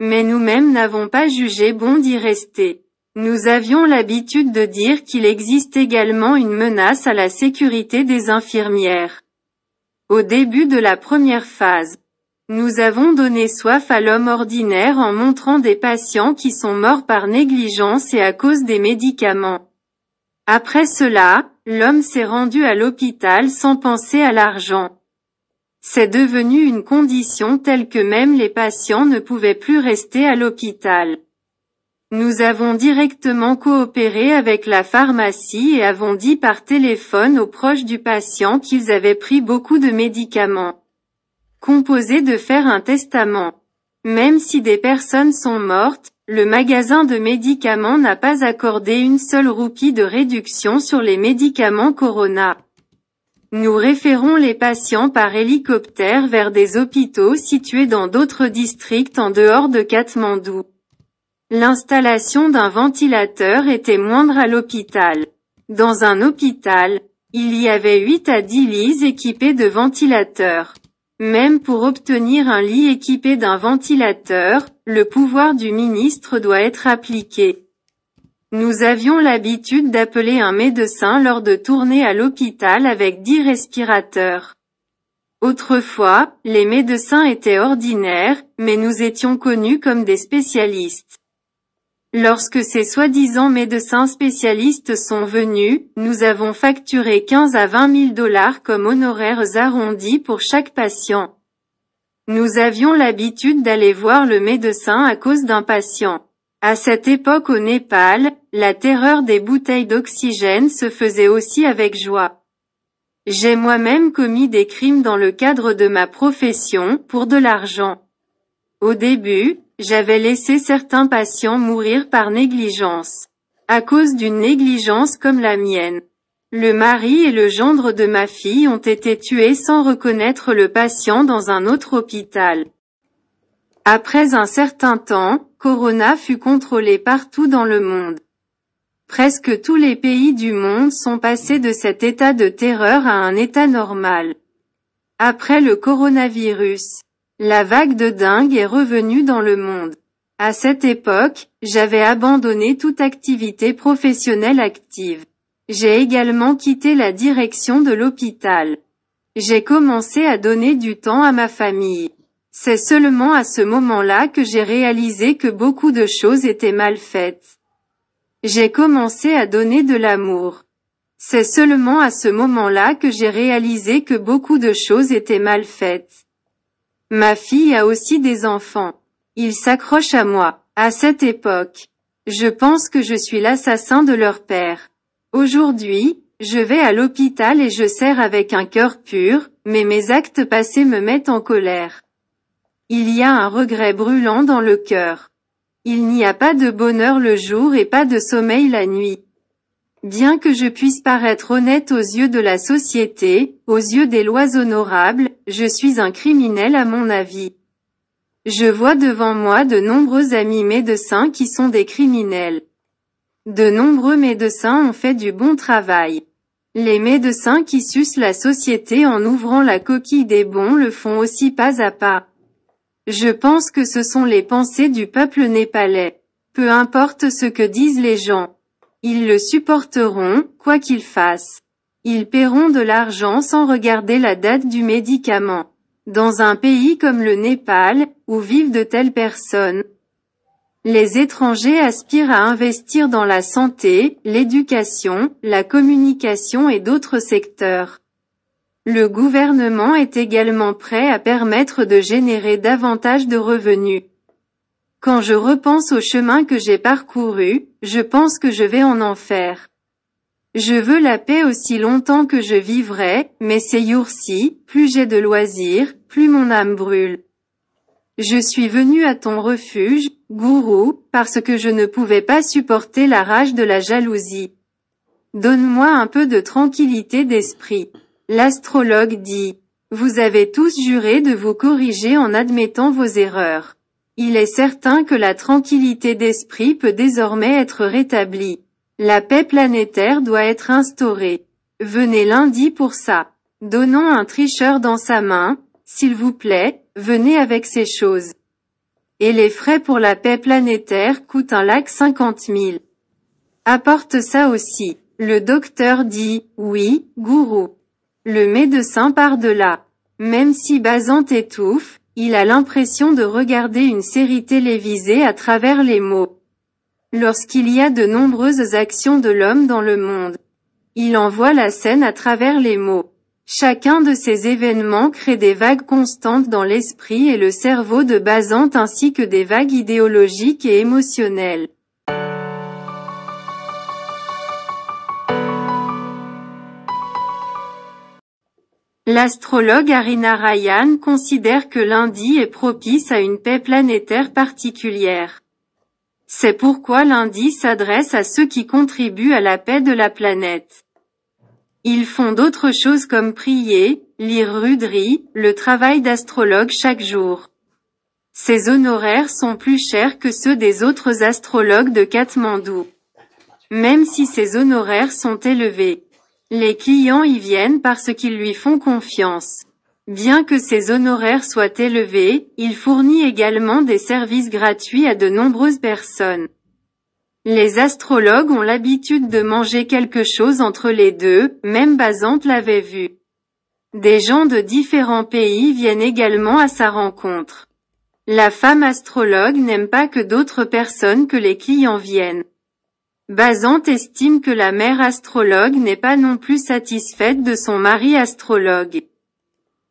Mais nous-mêmes n'avons pas jugé bon d'y rester. Nous avions l'habitude de dire qu'il existe également une menace à la sécurité des infirmières. Au début de la première phase, nous avons donné soif à l'homme ordinaire en montrant des patients qui sont morts par négligence et à cause des médicaments. Après cela, l'homme s'est rendu à l'hôpital sans penser à l'argent. C'est devenu une condition telle que même les patients ne pouvaient plus rester à l'hôpital. Nous avons directement coopéré avec la pharmacie et avons dit par téléphone aux proches du patient qu'ils avaient pris beaucoup de médicaments. Composé de faire un testament. Même si des personnes sont mortes, le magasin de médicaments n'a pas accordé une seule roupie de réduction sur les médicaments Corona. Nous référons les patients par hélicoptère vers des hôpitaux situés dans d'autres districts en dehors de Katmandou. L'installation d'un ventilateur était moindre à l'hôpital. Dans un hôpital, il y avait 8 à 10 lits équipés de ventilateurs. Même pour obtenir un lit équipé d'un ventilateur, le pouvoir du ministre doit être appliqué. Nous avions l'habitude d'appeler un médecin lors de tournées à l'hôpital avec dix respirateurs. Autrefois, les médecins étaient ordinaires, mais nous étions connus comme des spécialistes. Lorsque ces soi-disant médecins spécialistes sont venus, nous avons facturé 15 à 20 000 dollars comme honoraires arrondis pour chaque patient. Nous avions l'habitude d'aller voir le médecin à cause d'un patient. À cette époque au Népal, la terreur des bouteilles d'oxygène se faisait aussi avec joie. J'ai moi-même commis des crimes dans le cadre de ma profession, pour de l'argent. Au début, j'avais laissé certains patients mourir par négligence. À cause d'une négligence comme la mienne. Le mari et le gendre de ma fille ont été tués sans reconnaître le patient dans un autre hôpital. Après un certain temps, Corona fut contrôlé partout dans le monde. Presque tous les pays du monde sont passés de cet état de terreur à un état normal. Après le coronavirus, la vague de dingue est revenue dans le monde. À cette époque, j'avais abandonné toute activité professionnelle active. J'ai également quitté la direction de l'hôpital. J'ai commencé à donner du temps à ma famille. C'est seulement à ce moment-là que j'ai réalisé que beaucoup de choses étaient mal faites. J'ai commencé à donner de l'amour. C'est seulement à ce moment-là que j'ai réalisé que beaucoup de choses étaient mal faites. Ma fille a aussi des enfants. Ils s'accrochent à moi. À cette époque, je pense que je suis l'assassin de leur père. Aujourd'hui, je vais à l'hôpital et je sers avec un cœur pur, mais mes actes passés me mettent en colère. Il y a un regret brûlant dans le cœur. Il n'y a pas de bonheur le jour et pas de sommeil la nuit. Bien que je puisse paraître honnête aux yeux de la société, aux yeux des lois honorables, je suis un criminel à mon avis. Je vois devant moi de nombreux amis médecins qui sont des criminels. De nombreux médecins ont fait du bon travail. Les médecins qui sucent la société en ouvrant la coquille des bons le font aussi pas à pas. Je pense que ce sont les pensées du peuple népalais. Peu importe ce que disent les gens. Ils le supporteront, quoi qu'ils fassent. Ils paieront de l'argent sans regarder la date du médicament. Dans un pays comme le Népal, où vivent de telles personnes, les étrangers aspirent à investir dans la santé, l'éducation, la communication et d'autres secteurs. Le gouvernement est également prêt à permettre de générer davantage de revenus. Quand je repense au chemin que j'ai parcouru, je pense que je vais en enfer. Je veux la paix aussi longtemps que je vivrai, mais c'est yoursi, plus j'ai de loisirs, plus mon âme brûle. Je suis venu à ton refuge, gourou, parce que je ne pouvais pas supporter la rage de la jalousie. Donne-moi un peu de tranquillité d'esprit. L'astrologue dit, Vous avez tous juré de vous corriger en admettant vos erreurs. Il est certain que la tranquillité d'esprit peut désormais être rétablie. La paix planétaire doit être instaurée. Venez lundi pour ça. Donnons un tricheur dans sa main, s'il vous plaît, venez avec ces choses. Et les frais pour la paix planétaire coûtent un lac cinquante mille. Apporte ça aussi. Le docteur dit, oui, gourou. Le médecin part de là. Même si Bazant étouffe, il a l'impression de regarder une série télévisée à travers les mots. Lorsqu'il y a de nombreuses actions de l'homme dans le monde, il envoie la scène à travers les mots. Chacun de ces événements crée des vagues constantes dans l'esprit et le cerveau de Bazant ainsi que des vagues idéologiques et émotionnelles. L'astrologue Arina Ryan considère que lundi est propice à une paix planétaire particulière. C'est pourquoi lundi s'adresse à ceux qui contribuent à la paix de la planète. Ils font d'autres choses comme prier, lire Rudri, le travail d'astrologue chaque jour. Ces honoraires sont plus chers que ceux des autres astrologues de Katmandou. Même si ces honoraires sont élevés. Les clients y viennent parce qu'ils lui font confiance. Bien que ses honoraires soient élevés, il fournit également des services gratuits à de nombreuses personnes. Les astrologues ont l'habitude de manger quelque chose entre les deux, même Bazante l'avait vu. Des gens de différents pays viennent également à sa rencontre. La femme astrologue n'aime pas que d'autres personnes que les clients viennent. Bazante estime que la mère astrologue n'est pas non plus satisfaite de son mari astrologue.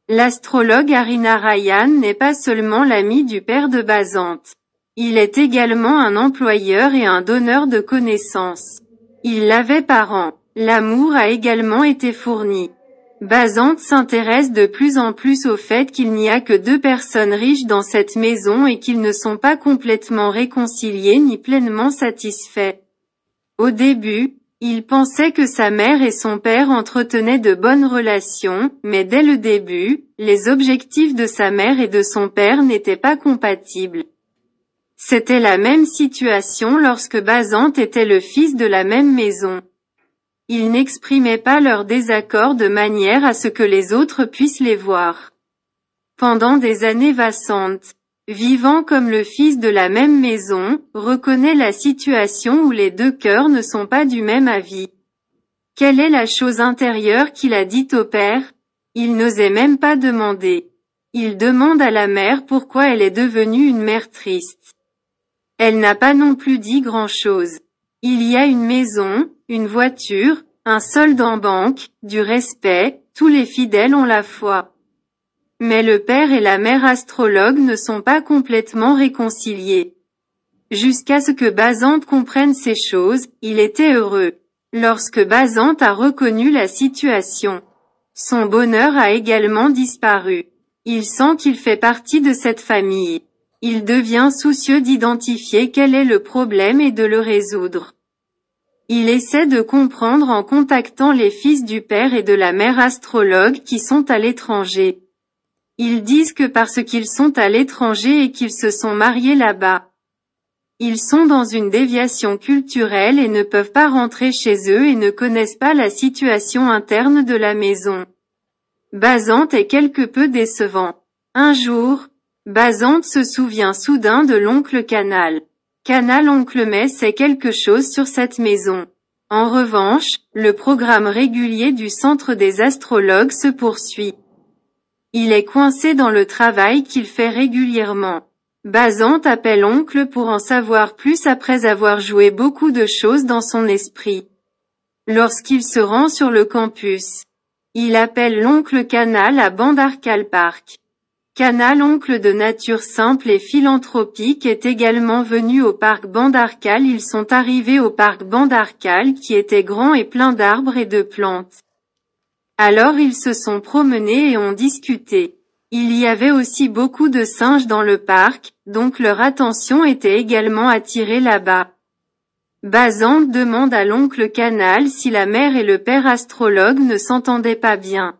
L'astrologue Arina Ryan n'est pas seulement l'ami du père de Bazante. Il est également un employeur et un donneur de connaissances. Il l'avait par an. L'amour a également été fourni. Bazante s'intéresse de plus en plus au fait qu'il n'y a que deux personnes riches dans cette maison et qu'ils ne sont pas complètement réconciliés ni pleinement satisfaits. Au début, il pensait que sa mère et son père entretenaient de bonnes relations, mais dès le début, les objectifs de sa mère et de son père n'étaient pas compatibles. C'était la même situation lorsque Bazante était le fils de la même maison. Ils n'exprimaient pas leur désaccord de manière à ce que les autres puissent les voir. Pendant des années vassantes, vivant comme le fils de la même maison, reconnaît la situation où les deux cœurs ne sont pas du même avis. Quelle est la chose intérieure qu'il a dite au père Il n'osait même pas demander. Il demande à la mère pourquoi elle est devenue une mère triste. Elle n'a pas non plus dit grand-chose. Il y a une maison, une voiture, un solde en banque, du respect, tous les fidèles ont la foi. Mais le père et la mère astrologue ne sont pas complètement réconciliés. Jusqu'à ce que Bazante comprenne ces choses, il était heureux. Lorsque Bazante a reconnu la situation, son bonheur a également disparu. Il sent qu'il fait partie de cette famille. Il devient soucieux d'identifier quel est le problème et de le résoudre. Il essaie de comprendre en contactant les fils du père et de la mère astrologue qui sont à l'étranger. Ils disent que parce qu'ils sont à l'étranger et qu'ils se sont mariés là-bas, ils sont dans une déviation culturelle et ne peuvent pas rentrer chez eux et ne connaissent pas la situation interne de la maison. Bazante est quelque peu décevant. Un jour, Bazante se souvient soudain de l'oncle Canal. Canal oncle mais sait quelque chose sur cette maison. En revanche, le programme régulier du Centre des astrologues se poursuit. Il est coincé dans le travail qu'il fait régulièrement. Bazant appelle oncle pour en savoir plus après avoir joué beaucoup de choses dans son esprit. Lorsqu'il se rend sur le campus, il appelle l'oncle Canal à Bandarkal Park. Canal oncle de nature simple et philanthropique est également venu au parc Bandarkal. Ils sont arrivés au parc Bandarkal qui était grand et plein d'arbres et de plantes. Alors ils se sont promenés et ont discuté. Il y avait aussi beaucoup de singes dans le parc, donc leur attention était également attirée là-bas. Bazan demande à l'oncle Canal si la mère et le père astrologue ne s'entendaient pas bien.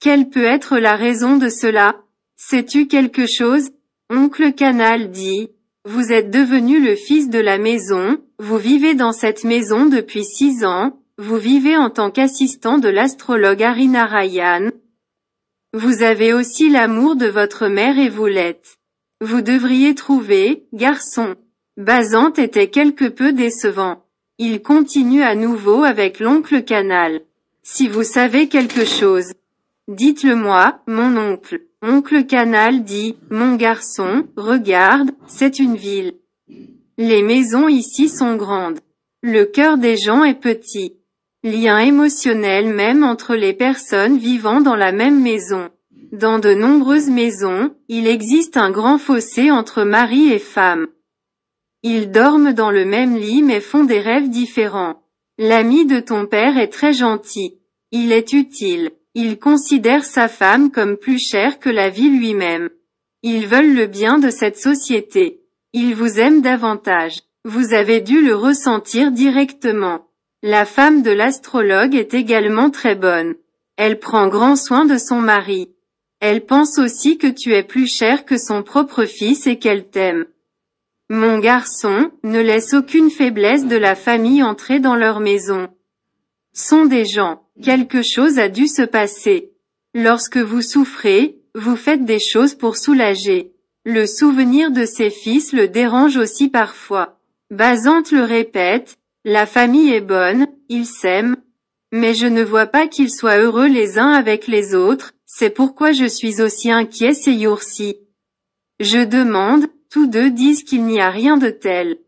Quelle peut être la raison de cela Sais-tu quelque chose Oncle Canal dit, Vous êtes devenu le fils de la maison, vous vivez dans cette maison depuis six ans, vous vivez en tant qu'assistant de l'astrologue Arina Ryan. Vous avez aussi l'amour de votre mère et vous l'êtes. Vous devriez trouver, garçon. Bazante était quelque peu décevant. Il continue à nouveau avec l'oncle Canal. Si vous savez quelque chose, dites-le moi, mon oncle. Oncle Canal dit, mon garçon, regarde, c'est une ville. Les maisons ici sont grandes. Le cœur des gens est petit. Lien émotionnel même entre les personnes vivant dans la même maison. Dans de nombreuses maisons, il existe un grand fossé entre mari et femme. Ils dorment dans le même lit mais font des rêves différents. L'ami de ton père est très gentil. Il est utile. Il considère sa femme comme plus chère que la vie lui-même. Ils veulent le bien de cette société. Ils vous aiment davantage. Vous avez dû le ressentir directement. La femme de l'astrologue est également très bonne. Elle prend grand soin de son mari. Elle pense aussi que tu es plus cher que son propre fils et qu'elle t'aime. Mon garçon, ne laisse aucune faiblesse de la famille entrer dans leur maison. Sont des gens. Quelque chose a dû se passer. Lorsque vous souffrez, vous faites des choses pour soulager. Le souvenir de ses fils le dérange aussi parfois. Basante le répète, la famille est bonne, ils s'aiment, mais je ne vois pas qu'ils soient heureux les uns avec les autres, c'est pourquoi je suis aussi inquiet ces jours Je demande, tous deux disent qu'il n'y a rien de tel.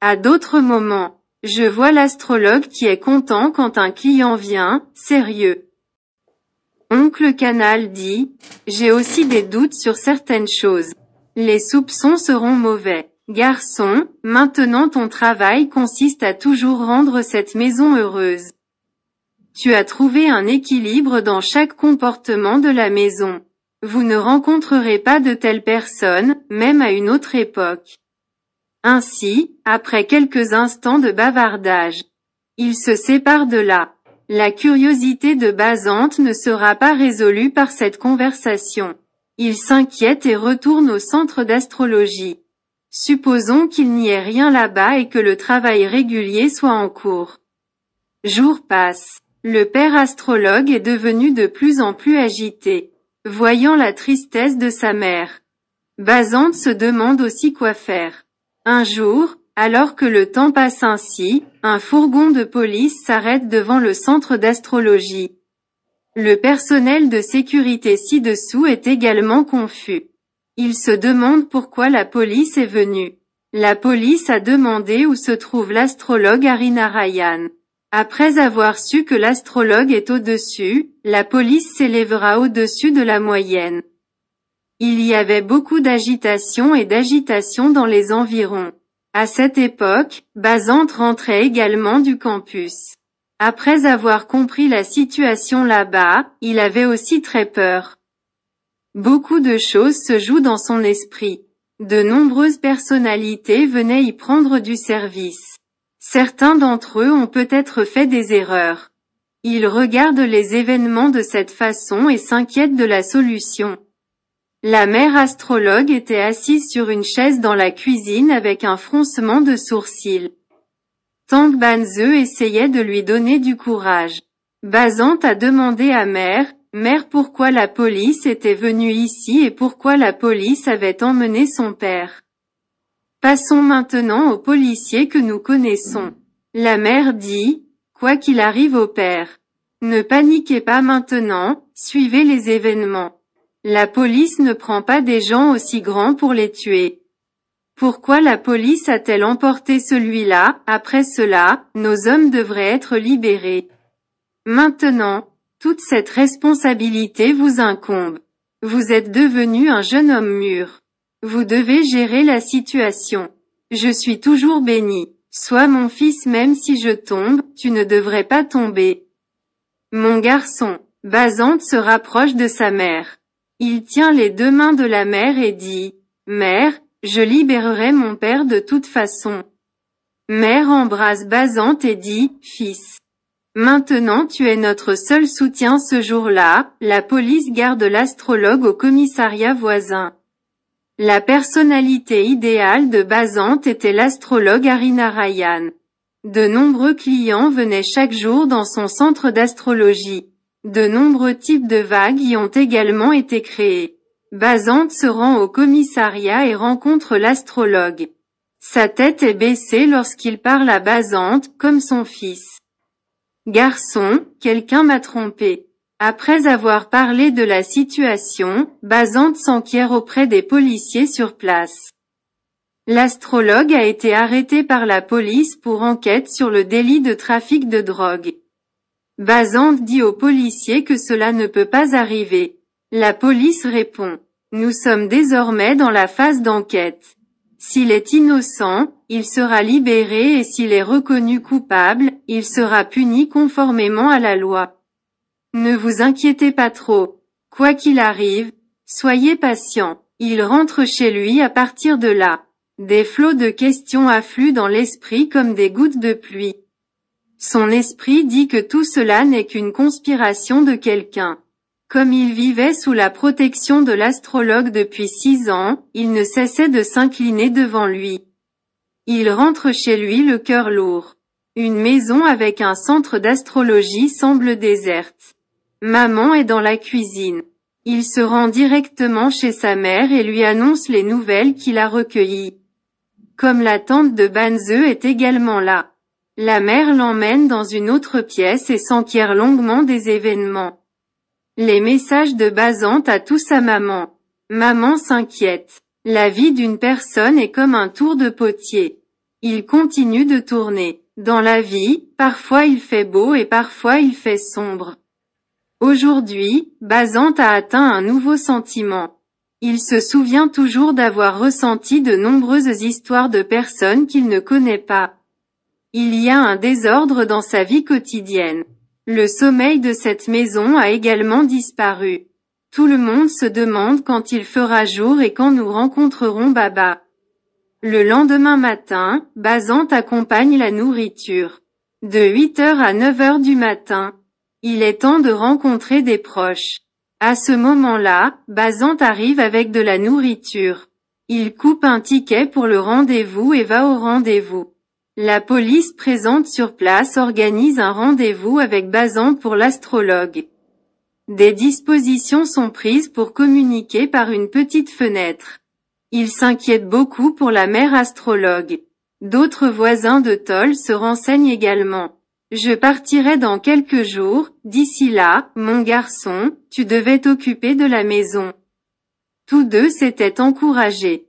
À d'autres moments, je vois l'astrologue qui est content quand un client vient, sérieux. Oncle Canal dit, j'ai aussi des doutes sur certaines choses. Les soupçons seront mauvais. Garçon, maintenant ton travail consiste à toujours rendre cette maison heureuse. Tu as trouvé un équilibre dans chaque comportement de la maison. Vous ne rencontrerez pas de telles personnes, même à une autre époque. Ainsi, après quelques instants de bavardage, ils se séparent de là. La curiosité de Basante ne sera pas résolue par cette conversation. Il s'inquiète et retourne au centre d'astrologie. Supposons qu'il n'y ait rien là-bas et que le travail régulier soit en cours. Jour passe. Le père astrologue est devenu de plus en plus agité. Voyant la tristesse de sa mère, Basante se demande aussi quoi faire. Un jour, alors que le temps passe ainsi, un fourgon de police s'arrête devant le centre d'astrologie. Le personnel de sécurité ci-dessous est également confus. Il se demande pourquoi la police est venue. La police a demandé où se trouve l'astrologue Arina Ryan. Après avoir su que l'astrologue est au-dessus, la police s'élèvera au-dessus de la moyenne. Il y avait beaucoup d'agitation et d'agitation dans les environs. À cette époque, Bazant rentrait également du campus. Après avoir compris la situation là-bas, il avait aussi très peur. Beaucoup de choses se jouent dans son esprit. De nombreuses personnalités venaient y prendre du service. Certains d'entre eux ont peut-être fait des erreurs. Ils regardent les événements de cette façon et s'inquiètent de la solution. La mère astrologue était assise sur une chaise dans la cuisine avec un froncement de sourcils. Tang Banze essayait de lui donner du courage. Bazant a demandé à mère, Mère pourquoi la police était venue ici et pourquoi la police avait emmené son père. Passons maintenant aux policiers que nous connaissons. La mère dit, quoi qu'il arrive au père. Ne paniquez pas maintenant, suivez les événements. La police ne prend pas des gens aussi grands pour les tuer. Pourquoi la police a-t-elle emporté celui-là Après cela, nos hommes devraient être libérés. Maintenant, toute cette responsabilité vous incombe. Vous êtes devenu un jeune homme mûr. Vous devez gérer la situation. Je suis toujours béni. Sois mon fils même si je tombe, tu ne devrais pas tomber. Mon garçon, Basante se rapproche de sa mère. Il tient les deux mains de la mère et dit, Mère, je libérerai mon père de toute façon. Mère embrasse Basante et dit, Fils, Maintenant tu es notre seul soutien ce jour-là, la police garde l'astrologue au commissariat voisin. La personnalité idéale de Bazante était l'astrologue Arina Ryan. De nombreux clients venaient chaque jour dans son centre d'astrologie. De nombreux types de vagues y ont également été créés. Bazante se rend au commissariat et rencontre l'astrologue. Sa tête est baissée lorsqu'il parle à Bazante, comme son fils. Garçon, quelqu'un m'a trompé. Après avoir parlé de la situation, Bazante s'enquiert auprès des policiers sur place. L'astrologue a été arrêté par la police pour enquête sur le délit de trafic de drogue. Bazante dit aux policiers que cela ne peut pas arriver. La police répond. Nous sommes désormais dans la phase d'enquête. S'il est innocent, il sera libéré et s'il est reconnu coupable, il sera puni conformément à la loi. Ne vous inquiétez pas trop. Quoi qu'il arrive, soyez patient. Il rentre chez lui à partir de là. Des flots de questions affluent dans l'esprit comme des gouttes de pluie. Son esprit dit que tout cela n'est qu'une conspiration de quelqu'un. Comme il vivait sous la protection de l'astrologue depuis six ans, il ne cessait de s'incliner devant lui. Il rentre chez lui le cœur lourd. Une maison avec un centre d'astrologie semble déserte. Maman est dans la cuisine. Il se rend directement chez sa mère et lui annonce les nouvelles qu'il a recueillies. Comme la tante de Banze est également là. La mère l'emmène dans une autre pièce et s'enquiert longuement des événements. Les messages de Bazante à tout sa maman. Maman s'inquiète. La vie d'une personne est comme un tour de potier. Il continue de tourner. Dans la vie, parfois il fait beau et parfois il fait sombre. Aujourd'hui, Bazante a atteint un nouveau sentiment. Il se souvient toujours d'avoir ressenti de nombreuses histoires de personnes qu'il ne connaît pas. Il y a un désordre dans sa vie quotidienne. Le sommeil de cette maison a également disparu. Tout le monde se demande quand il fera jour et quand nous rencontrerons Baba. Le lendemain matin, Bazant accompagne la nourriture. De 8h à 9h du matin. Il est temps de rencontrer des proches. À ce moment-là, Bazant arrive avec de la nourriture. Il coupe un ticket pour le rendez-vous et va au rendez-vous. La police présente sur place organise un rendez-vous avec Bazan pour l'astrologue. Des dispositions sont prises pour communiquer par une petite fenêtre. Il s'inquiète beaucoup pour la mère astrologue. D'autres voisins de Toll se renseignent également. Je partirai dans quelques jours, d'ici là, mon garçon, tu devais t'occuper de la maison. Tous deux s'étaient encouragés.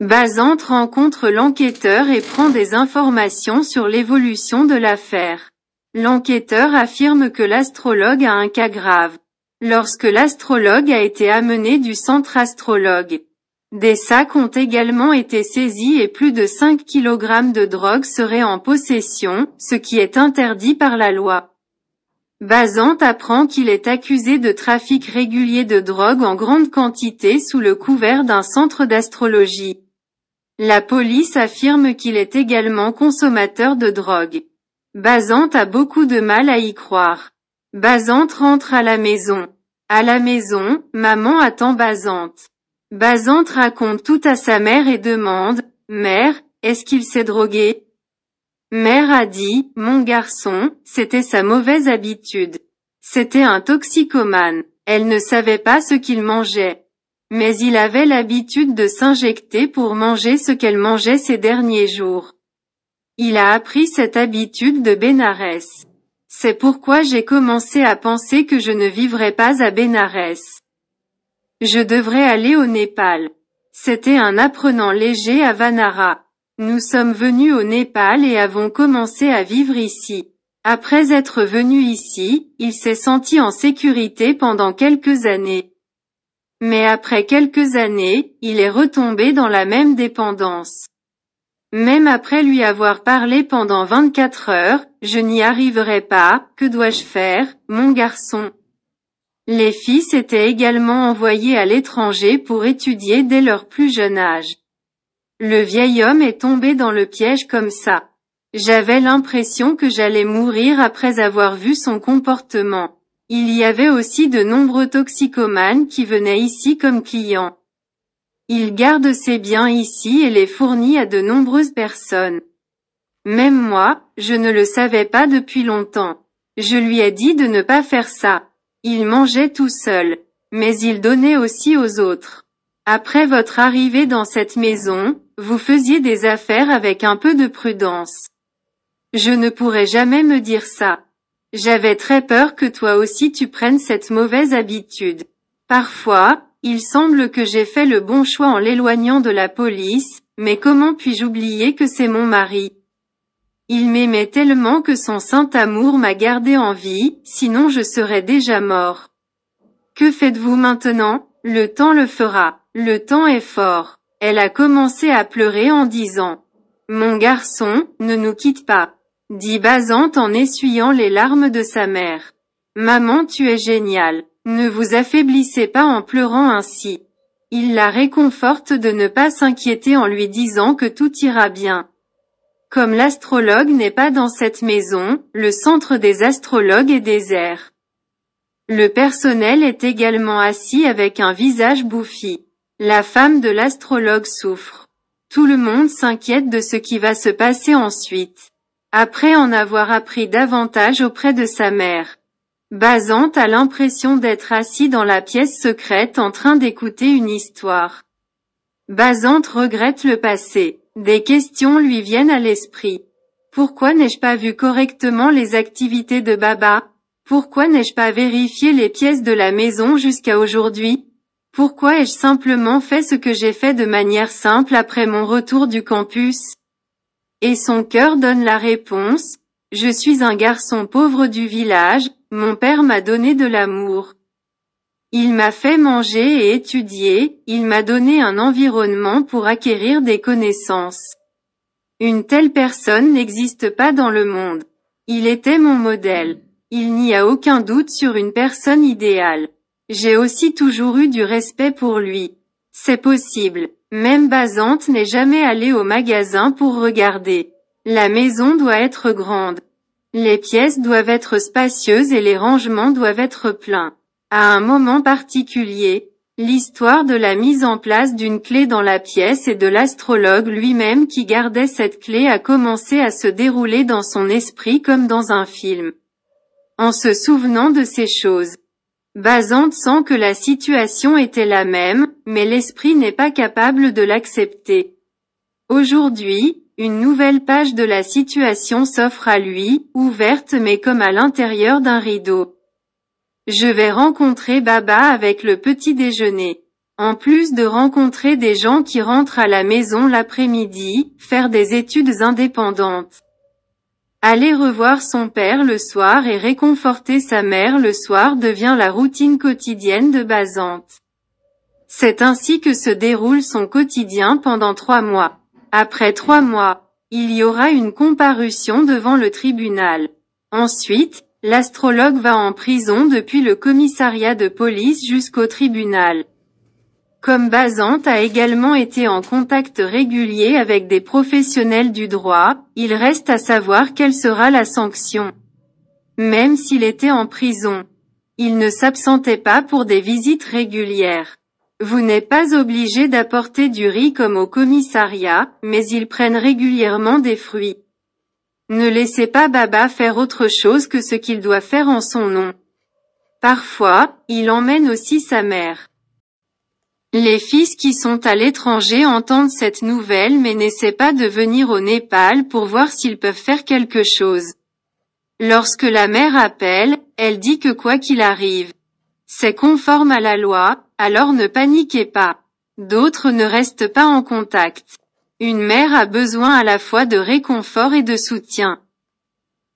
Bazant rencontre l'enquêteur et prend des informations sur l'évolution de l'affaire. L'enquêteur affirme que l'astrologue a un cas grave. Lorsque l'astrologue a été amené du centre astrologue, des sacs ont également été saisis et plus de 5 kg de drogue seraient en possession, ce qui est interdit par la loi. Bazant apprend qu'il est accusé de trafic régulier de drogue en grande quantité sous le couvert d'un centre d'astrologie. La police affirme qu'il est également consommateur de drogue. Bazante a beaucoup de mal à y croire. Bazante rentre à la maison. À la maison, maman attend Bazante. Bazante raconte tout à sa mère et demande, Mère, est-ce qu'il s'est drogué Mère a dit, Mon garçon, c'était sa mauvaise habitude. C'était un toxicomane. Elle ne savait pas ce qu'il mangeait mais il avait l'habitude de s'injecter pour manger ce qu'elle mangeait ces derniers jours. Il a appris cette habitude de Bénarès. C'est pourquoi j'ai commencé à penser que je ne vivrais pas à Bénarès. Je devrais aller au Népal. C'était un apprenant léger à Vanara. Nous sommes venus au Népal et avons commencé à vivre ici. Après être venu ici, il s'est senti en sécurité pendant quelques années. Mais après quelques années, il est retombé dans la même dépendance. Même après lui avoir parlé pendant 24 heures, je n'y arriverai pas, que dois-je faire, mon garçon Les fils étaient également envoyés à l'étranger pour étudier dès leur plus jeune âge. Le vieil homme est tombé dans le piège comme ça. J'avais l'impression que j'allais mourir après avoir vu son comportement. Il y avait aussi de nombreux toxicomanes qui venaient ici comme clients. Il garde ses biens ici et les fournit à de nombreuses personnes. Même moi, je ne le savais pas depuis longtemps. Je lui ai dit de ne pas faire ça. Il mangeait tout seul. Mais il donnait aussi aux autres. Après votre arrivée dans cette maison, vous faisiez des affaires avec un peu de prudence. Je ne pourrais jamais me dire ça. J'avais très peur que toi aussi tu prennes cette mauvaise habitude. Parfois, il semble que j'ai fait le bon choix en l'éloignant de la police, mais comment puis-je oublier que c'est mon mari Il m'aimait tellement que son saint amour m'a gardé en vie, sinon je serais déjà mort. Que faites-vous maintenant Le temps le fera. Le temps est fort. Elle a commencé à pleurer en disant ⁇ Mon garçon, ne nous quitte pas ⁇ dit Bazante en essuyant les larmes de sa mère. Maman tu es géniale. Ne vous affaiblissez pas en pleurant ainsi. Il la réconforte de ne pas s'inquiéter en lui disant que tout ira bien. Comme l'astrologue n'est pas dans cette maison, le centre des astrologues est désert. Le personnel est également assis avec un visage bouffi. La femme de l'astrologue souffre. Tout le monde s'inquiète de ce qui va se passer ensuite après en avoir appris davantage auprès de sa mère. Bazante a l'impression d'être assis dans la pièce secrète en train d'écouter une histoire. Bazante regrette le passé. Des questions lui viennent à l'esprit. Pourquoi n'ai-je pas vu correctement les activités de Baba Pourquoi n'ai-je pas vérifié les pièces de la maison jusqu'à aujourd'hui Pourquoi ai-je simplement fait ce que j'ai fait de manière simple après mon retour du campus et son cœur donne la réponse, je suis un garçon pauvre du village, mon père m'a donné de l'amour. Il m'a fait manger et étudier, il m'a donné un environnement pour acquérir des connaissances. Une telle personne n'existe pas dans le monde. Il était mon modèle. Il n'y a aucun doute sur une personne idéale. J'ai aussi toujours eu du respect pour lui. C'est possible. Même Bazante n'est jamais allé au magasin pour regarder. La maison doit être grande. Les pièces doivent être spacieuses et les rangements doivent être pleins. À un moment particulier, l'histoire de la mise en place d'une clé dans la pièce et de l'astrologue lui-même qui gardait cette clé a commencé à se dérouler dans son esprit comme dans un film. En se souvenant de ces choses, Basante sent que la situation était la même, mais l'esprit n'est pas capable de l'accepter. Aujourd'hui, une nouvelle page de la situation s'offre à lui, ouverte mais comme à l'intérieur d'un rideau. Je vais rencontrer Baba avec le petit déjeuner. En plus de rencontrer des gens qui rentrent à la maison l'après-midi, faire des études indépendantes. Aller revoir son père le soir et réconforter sa mère le soir devient la routine quotidienne de Basante. C'est ainsi que se déroule son quotidien pendant trois mois. Après trois mois, il y aura une comparution devant le tribunal. Ensuite, l'astrologue va en prison depuis le commissariat de police jusqu'au tribunal comme Bazante a également été en contact régulier avec des professionnels du droit, il reste à savoir quelle sera la sanction. Même s'il était en prison, il ne s'absentait pas pour des visites régulières. Vous n'êtes pas obligé d'apporter du riz comme au commissariat, mais ils prennent régulièrement des fruits. Ne laissez pas Baba faire autre chose que ce qu'il doit faire en son nom. Parfois, il emmène aussi sa mère. Les fils qui sont à l'étranger entendent cette nouvelle mais n'essaient pas de venir au Népal pour voir s'ils peuvent faire quelque chose. Lorsque la mère appelle, elle dit que quoi qu'il arrive, c'est conforme à la loi, alors ne paniquez pas. D'autres ne restent pas en contact. Une mère a besoin à la fois de réconfort et de soutien.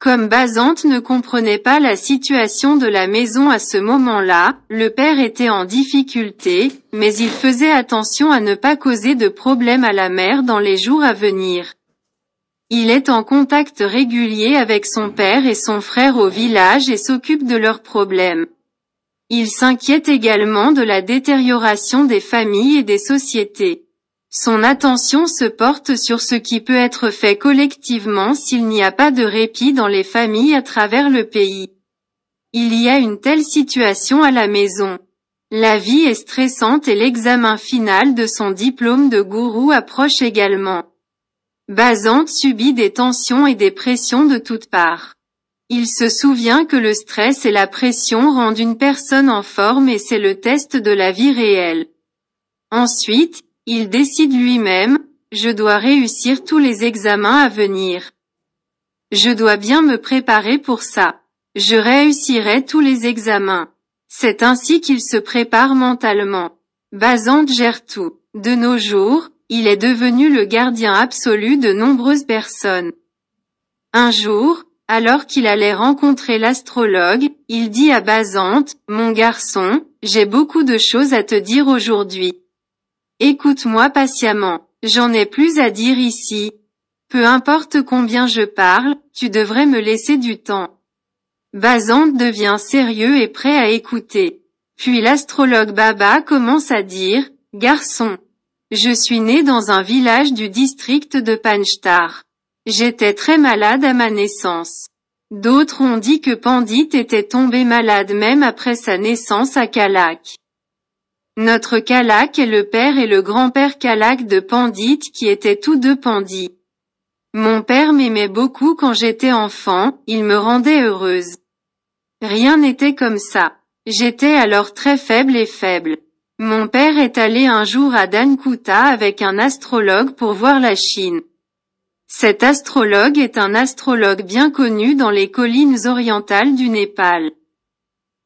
Comme Bazante ne comprenait pas la situation de la maison à ce moment-là, le père était en difficulté, mais il faisait attention à ne pas causer de problème à la mère dans les jours à venir. Il est en contact régulier avec son père et son frère au village et s'occupe de leurs problèmes. Il s'inquiète également de la détérioration des familles et des sociétés. Son attention se porte sur ce qui peut être fait collectivement s'il n'y a pas de répit dans les familles à travers le pays. Il y a une telle situation à la maison. La vie est stressante et l'examen final de son diplôme de gourou approche également. Bazante subit des tensions et des pressions de toutes parts. Il se souvient que le stress et la pression rendent une personne en forme et c'est le test de la vie réelle. Ensuite, il décide lui-même, je dois réussir tous les examens à venir. Je dois bien me préparer pour ça. Je réussirai tous les examens. C'est ainsi qu'il se prépare mentalement. Bazant gère tout. De nos jours, il est devenu le gardien absolu de nombreuses personnes. Un jour, alors qu'il allait rencontrer l'astrologue, il dit à Bazante, Mon garçon, j'ai beaucoup de choses à te dire aujourd'hui. Écoute-moi patiemment, j'en ai plus à dire ici. Peu importe combien je parle, tu devrais me laisser du temps. Bazante devient sérieux et prêt à écouter. Puis l'astrologue Baba commence à dire, Garçon, je suis né dans un village du district de Panchtar. J'étais très malade à ma naissance. D'autres ont dit que Pandit était tombé malade même après sa naissance à Kalak. Notre Kalak est le père et le grand-père Kalak de Pandit qui étaient tous deux Pandit. Mon père m'aimait beaucoup quand j'étais enfant, il me rendait heureuse. Rien n'était comme ça. J'étais alors très faible et faible. Mon père est allé un jour à Dankuta avec un astrologue pour voir la Chine. Cet astrologue est un astrologue bien connu dans les collines orientales du Népal.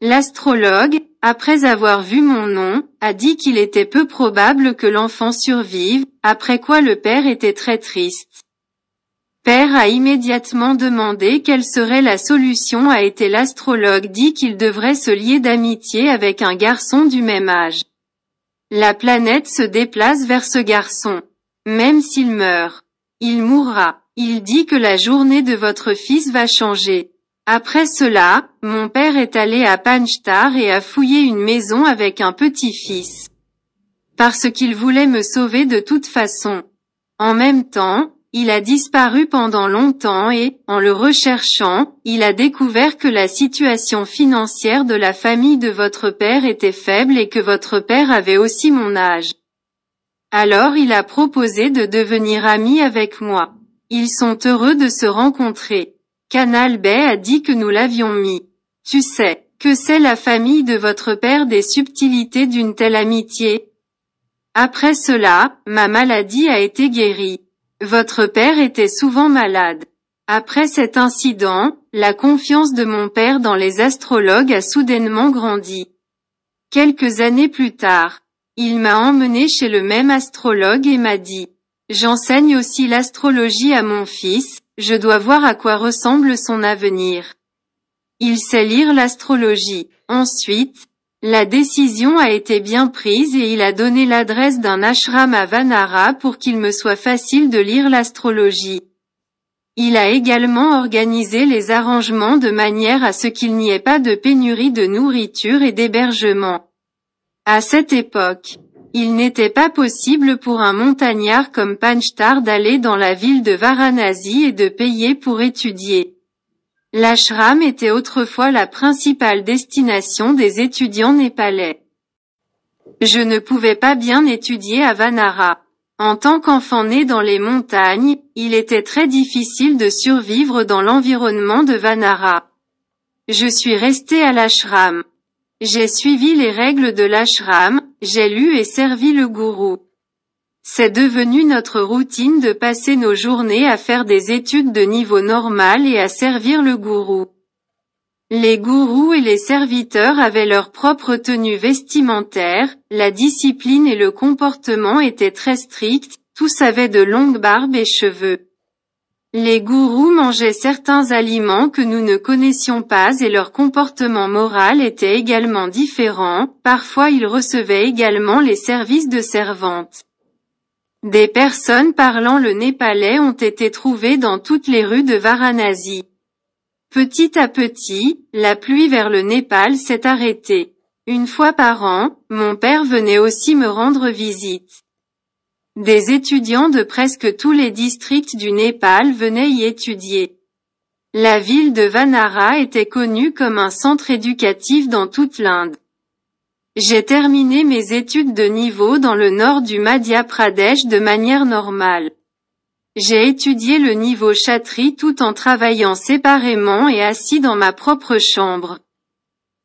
L'astrologue, après avoir vu mon nom, a dit qu'il était peu probable que l'enfant survive, après quoi le père était très triste. Père a immédiatement demandé quelle serait la solution a été l'astrologue dit qu'il devrait se lier d'amitié avec un garçon du même âge. La planète se déplace vers ce garçon. Même s'il meurt, il mourra. Il dit que la journée de votre fils va changer. Après cela, mon père est allé à Panchtar et a fouillé une maison avec un petit-fils. Parce qu'il voulait me sauver de toute façon. En même temps, il a disparu pendant longtemps et, en le recherchant, il a découvert que la situation financière de la famille de votre père était faible et que votre père avait aussi mon âge. Alors il a proposé de devenir ami avec moi. Ils sont heureux de se rencontrer. Canal Bay a dit que nous l'avions mis. Tu sais, que c'est la famille de votre père des subtilités d'une telle amitié. Après cela, ma maladie a été guérie. Votre père était souvent malade. Après cet incident, la confiance de mon père dans les astrologues a soudainement grandi. Quelques années plus tard, il m'a emmené chez le même astrologue et m'a dit, J'enseigne aussi l'astrologie à mon fils, je dois voir à quoi ressemble son avenir. Il sait lire l'astrologie. Ensuite, la décision a été bien prise et il a donné l'adresse d'un ashram à Vanara pour qu'il me soit facile de lire l'astrologie. Il a également organisé les arrangements de manière à ce qu'il n'y ait pas de pénurie de nourriture et d'hébergement. À cette époque, il n'était pas possible pour un montagnard comme Panchtar d'aller dans la ville de Varanasi et de payer pour étudier. L'ashram était autrefois la principale destination des étudiants népalais. Je ne pouvais pas bien étudier à Vanara. En tant qu'enfant né dans les montagnes, il était très difficile de survivre dans l'environnement de Vanara. Je suis resté à l'ashram. J'ai suivi les règles de l'ashram, j'ai lu et servi le gourou. C'est devenu notre routine de passer nos journées à faire des études de niveau normal et à servir le gourou. Les gourous et les serviteurs avaient leur propre tenue vestimentaire, la discipline et le comportement étaient très stricts, tous avaient de longues barbes et cheveux. Les gourous mangeaient certains aliments que nous ne connaissions pas et leur comportement moral était également différent, parfois ils recevaient également les services de servantes. Des personnes parlant le népalais ont été trouvées dans toutes les rues de Varanasi. Petit à petit, la pluie vers le Népal s'est arrêtée. Une fois par an, mon père venait aussi me rendre visite. Des étudiants de presque tous les districts du Népal venaient y étudier. La ville de Vanara était connue comme un centre éducatif dans toute l'Inde. J'ai terminé mes études de niveau dans le nord du Madhya Pradesh de manière normale. J'ai étudié le niveau Chhatri tout en travaillant séparément et assis dans ma propre chambre.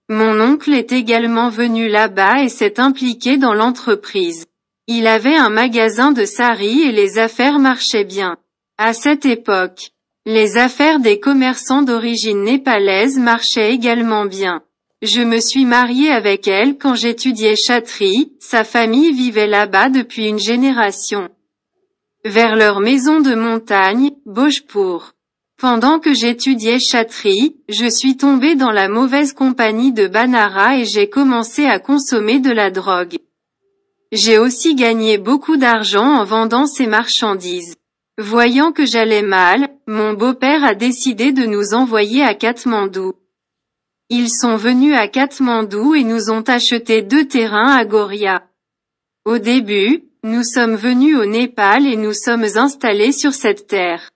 Mon oncle est également venu là-bas et s'est impliqué dans l'entreprise. Il avait un magasin de sari et les affaires marchaient bien. À cette époque, les affaires des commerçants d'origine népalaise marchaient également bien. Je me suis mariée avec elle quand j'étudiais Châtry, sa famille vivait là-bas depuis une génération. Vers leur maison de montagne, Bhojpur. Pendant que j'étudiais Chatri, je suis tombée dans la mauvaise compagnie de Banara et j'ai commencé à consommer de la drogue. J'ai aussi gagné beaucoup d'argent en vendant ces marchandises. Voyant que j'allais mal, mon beau-père a décidé de nous envoyer à Katmandou. Ils sont venus à Katmandou et nous ont acheté deux terrains à Goria. Au début, nous sommes venus au Népal et nous sommes installés sur cette terre.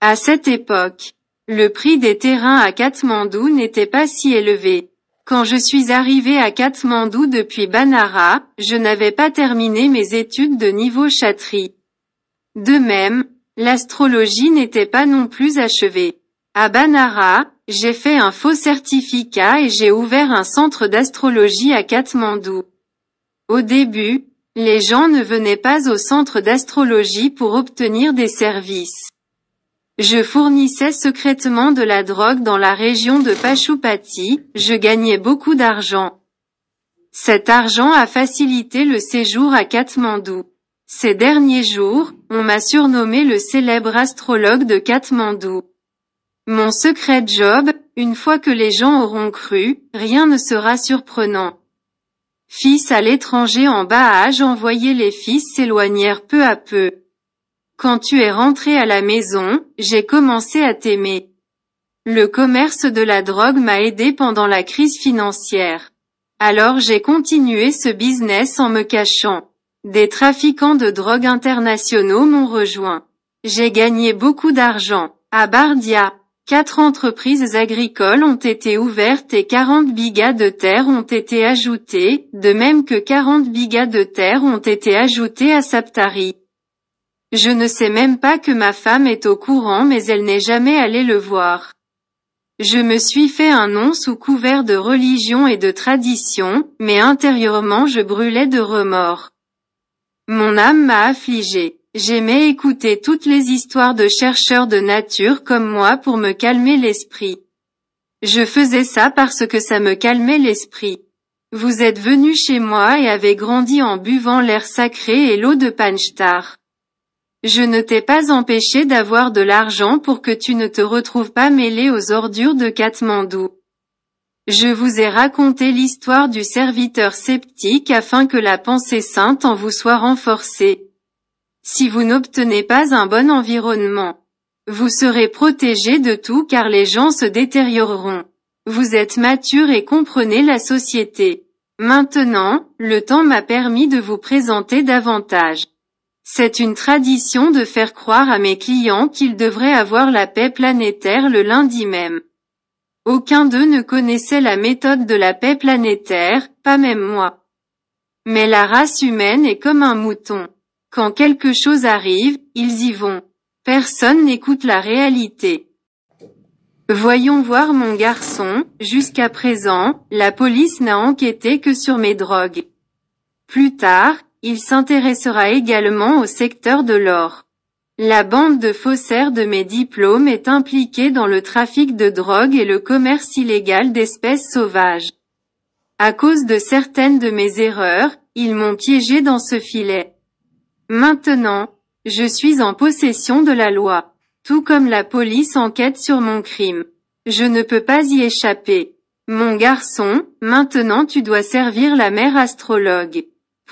À cette époque, le prix des terrains à Katmandou n'était pas si élevé. Quand je suis arrivé à Katmandou depuis Banara, je n'avais pas terminé mes études de niveau chatri. De même, l'astrologie n'était pas non plus achevée. À Banara, j'ai fait un faux certificat et j'ai ouvert un centre d'astrologie à Katmandou. Au début, les gens ne venaient pas au centre d'astrologie pour obtenir des services. Je fournissais secrètement de la drogue dans la région de Pachupati, je gagnais beaucoup d'argent. Cet argent a facilité le séjour à Katmandou. Ces derniers jours, on m'a surnommé le célèbre astrologue de Katmandou. Mon secret job, une fois que les gens auront cru, rien ne sera surprenant. Fils à l'étranger en bas âge envoyé les fils s'éloignèrent peu à peu. Quand tu es rentré à la maison, j'ai commencé à t'aimer. Le commerce de la drogue m'a aidé pendant la crise financière. Alors j'ai continué ce business en me cachant. Des trafiquants de drogue internationaux m'ont rejoint. J'ai gagné beaucoup d'argent. À Bardia, quatre entreprises agricoles ont été ouvertes et 40 bigas de terre ont été ajoutées, de même que 40 bigas de terre ont été ajoutées à Saptari. Je ne sais même pas que ma femme est au courant mais elle n'est jamais allée le voir. Je me suis fait un nom sous couvert de religion et de tradition, mais intérieurement je brûlais de remords. Mon âme m'a affligé. J'aimais écouter toutes les histoires de chercheurs de nature comme moi pour me calmer l'esprit. Je faisais ça parce que ça me calmait l'esprit. Vous êtes venu chez moi et avez grandi en buvant l'air sacré et l'eau de Panchtar. Je ne t'ai pas empêché d'avoir de l'argent pour que tu ne te retrouves pas mêlé aux ordures de Katmandou. Je vous ai raconté l'histoire du serviteur sceptique afin que la pensée sainte en vous soit renforcée. Si vous n'obtenez pas un bon environnement, vous serez protégé de tout car les gens se détérioreront. Vous êtes mature et comprenez la société. Maintenant, le temps m'a permis de vous présenter davantage. C'est une tradition de faire croire à mes clients qu'ils devraient avoir la paix planétaire le lundi même. Aucun d'eux ne connaissait la méthode de la paix planétaire, pas même moi. Mais la race humaine est comme un mouton. Quand quelque chose arrive, ils y vont. Personne n'écoute la réalité. Voyons voir mon garçon, jusqu'à présent, la police n'a enquêté que sur mes drogues. Plus tard, il s'intéressera également au secteur de l'or. La bande de faussaires de mes diplômes est impliquée dans le trafic de drogue et le commerce illégal d'espèces sauvages. À cause de certaines de mes erreurs, ils m'ont piégé dans ce filet. Maintenant, je suis en possession de la loi, tout comme la police enquête sur mon crime. Je ne peux pas y échapper. Mon garçon, maintenant tu dois servir la mère astrologue.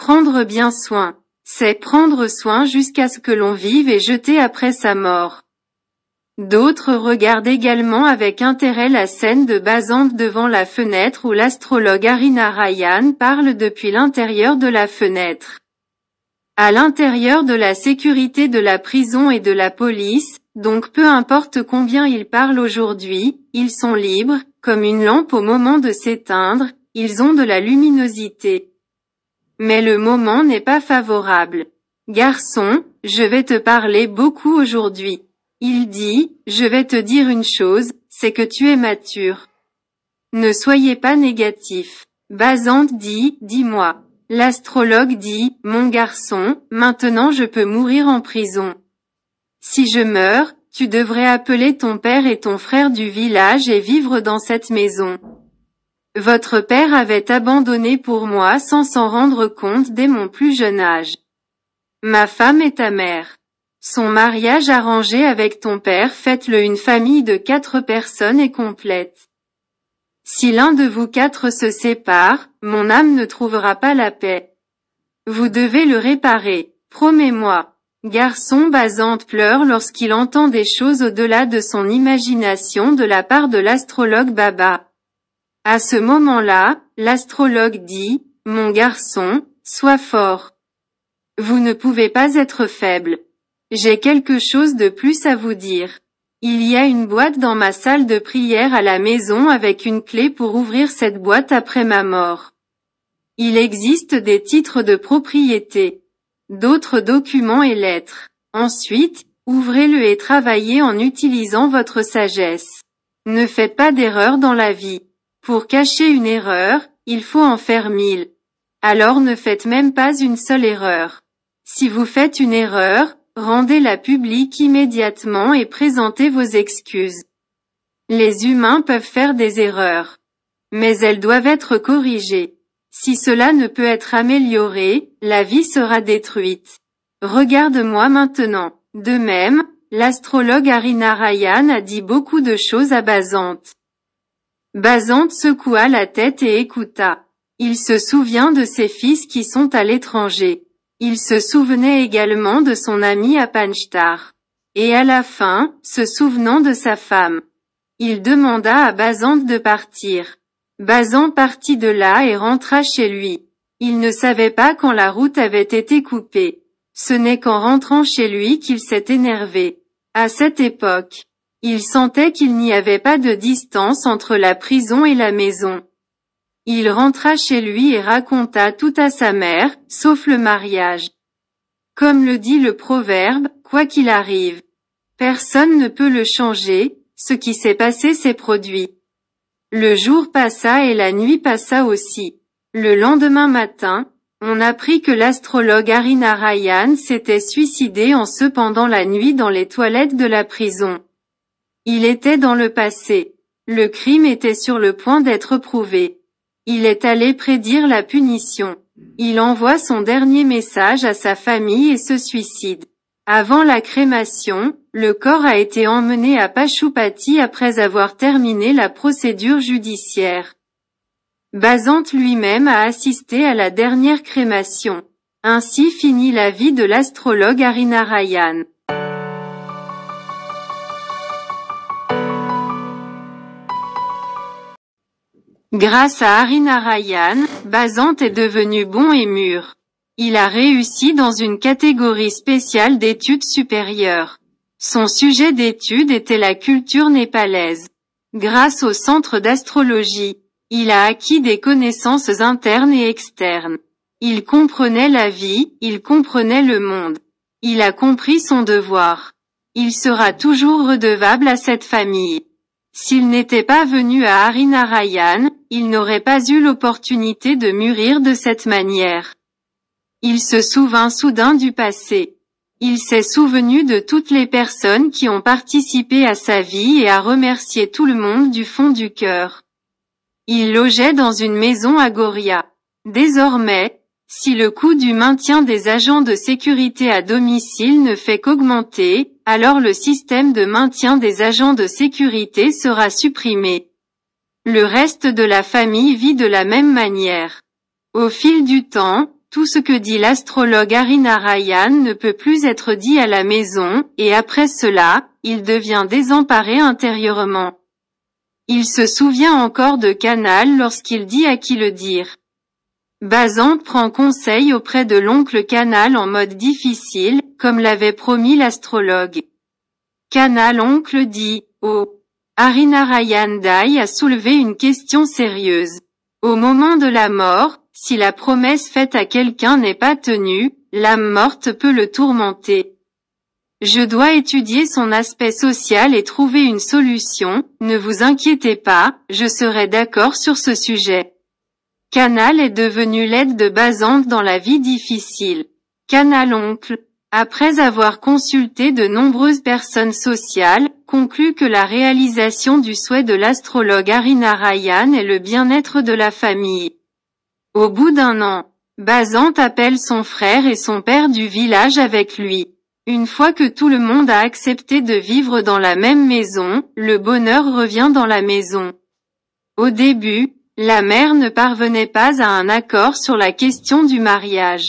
Prendre bien soin. C'est prendre soin jusqu'à ce que l'on vive et jeter après sa mort. D'autres regardent également avec intérêt la scène de Bazante devant la fenêtre où l'astrologue Arina Ryan parle depuis l'intérieur de la fenêtre. À l'intérieur de la sécurité de la prison et de la police, donc peu importe combien ils parlent aujourd'hui, ils sont libres, comme une lampe au moment de s'éteindre, ils ont de la luminosité mais le moment n'est pas favorable. Garçon, je vais te parler beaucoup aujourd'hui. Il dit, je vais te dire une chose, c'est que tu es mature. Ne soyez pas négatif. Basante dit, dis-moi. L'astrologue dit, mon garçon, maintenant je peux mourir en prison. Si je meurs, tu devrais appeler ton père et ton frère du village et vivre dans cette maison. Votre père avait abandonné pour moi sans s'en rendre compte dès mon plus jeune âge. Ma femme est ta mère. Son mariage arrangé avec ton père faites-le une famille de quatre personnes et complète. Si l'un de vous quatre se sépare, mon âme ne trouvera pas la paix. Vous devez le réparer, promets-moi. Garçon basante pleure lorsqu'il entend des choses au-delà de son imagination de la part de l'astrologue Baba. À ce moment-là, l'astrologue dit, Mon garçon, sois fort. Vous ne pouvez pas être faible. J'ai quelque chose de plus à vous dire. Il y a une boîte dans ma salle de prière à la maison avec une clé pour ouvrir cette boîte après ma mort. Il existe des titres de propriété, d'autres documents et lettres. Ensuite, ouvrez-le et travaillez en utilisant votre sagesse. Ne faites pas d'erreur dans la vie. Pour cacher une erreur, il faut en faire mille. Alors ne faites même pas une seule erreur. Si vous faites une erreur, rendez-la publique immédiatement et présentez vos excuses. Les humains peuvent faire des erreurs. Mais elles doivent être corrigées. Si cela ne peut être amélioré, la vie sera détruite. Regarde-moi maintenant. De même, l'astrologue Arina Ryan a dit beaucoup de choses abasantes. Bazante secoua la tête et écouta. Il se souvient de ses fils qui sont à l'étranger. Il se souvenait également de son ami à Panchtar. Et à la fin, se souvenant de sa femme, il demanda à Bazante de partir. Basant partit de là et rentra chez lui. Il ne savait pas quand la route avait été coupée. Ce n'est qu'en rentrant chez lui qu'il s'est énervé. À cette époque, il sentait qu'il n'y avait pas de distance entre la prison et la maison. Il rentra chez lui et raconta tout à sa mère, sauf le mariage. Comme le dit le proverbe, quoi qu'il arrive, personne ne peut le changer, ce qui s'est passé s'est produit. Le jour passa et la nuit passa aussi. Le lendemain matin, on apprit que l'astrologue Arina Ryan s'était suicidé en se pendant la nuit dans les toilettes de la prison. Il était dans le passé. Le crime était sur le point d'être prouvé. Il est allé prédire la punition. Il envoie son dernier message à sa famille et se suicide. Avant la crémation, le corps a été emmené à Pachupati après avoir terminé la procédure judiciaire. Bazante lui-même a assisté à la dernière crémation. Ainsi finit la vie de l'astrologue Arinarayan. Grâce à Rayan, Bazant est devenu bon et mûr. Il a réussi dans une catégorie spéciale d'études supérieures. Son sujet d'étude était la culture népalaise. Grâce au centre d'astrologie, il a acquis des connaissances internes et externes. Il comprenait la vie, il comprenait le monde. Il a compris son devoir. Il sera toujours redevable à cette famille. S'il n'était pas venu à Harinarayan, il n'aurait pas eu l'opportunité de mûrir de cette manière. Il se souvint soudain du passé. Il s'est souvenu de toutes les personnes qui ont participé à sa vie et a remercié tout le monde du fond du cœur. Il logeait dans une maison à Goria. Désormais, si le coût du maintien des agents de sécurité à domicile ne fait qu'augmenter, alors le système de maintien des agents de sécurité sera supprimé. Le reste de la famille vit de la même manière. Au fil du temps, tout ce que dit l'astrologue Arina Ryan ne peut plus être dit à la maison, et après cela, il devient désemparé intérieurement. Il se souvient encore de Canal lorsqu'il dit à qui le dire. Basant prend conseil auprès de l'oncle Canal en mode difficile, comme l'avait promis l'astrologue. Canal oncle dit, oh. Harinarayan Dai a soulevé une question sérieuse. Au moment de la mort, si la promesse faite à quelqu'un n'est pas tenue, l'âme morte peut le tourmenter. Je dois étudier son aspect social et trouver une solution, ne vous inquiétez pas, je serai d'accord sur ce sujet. Canal est devenu l'aide de Basante dans la vie difficile. Canal Oncle, après avoir consulté de nombreuses personnes sociales, conclut que la réalisation du souhait de l'astrologue Arina Ryan est le bien-être de la famille. Au bout d'un an, Basante appelle son frère et son père du village avec lui. Une fois que tout le monde a accepté de vivre dans la même maison, le bonheur revient dans la maison. Au début, la mère ne parvenait pas à un accord sur la question du mariage.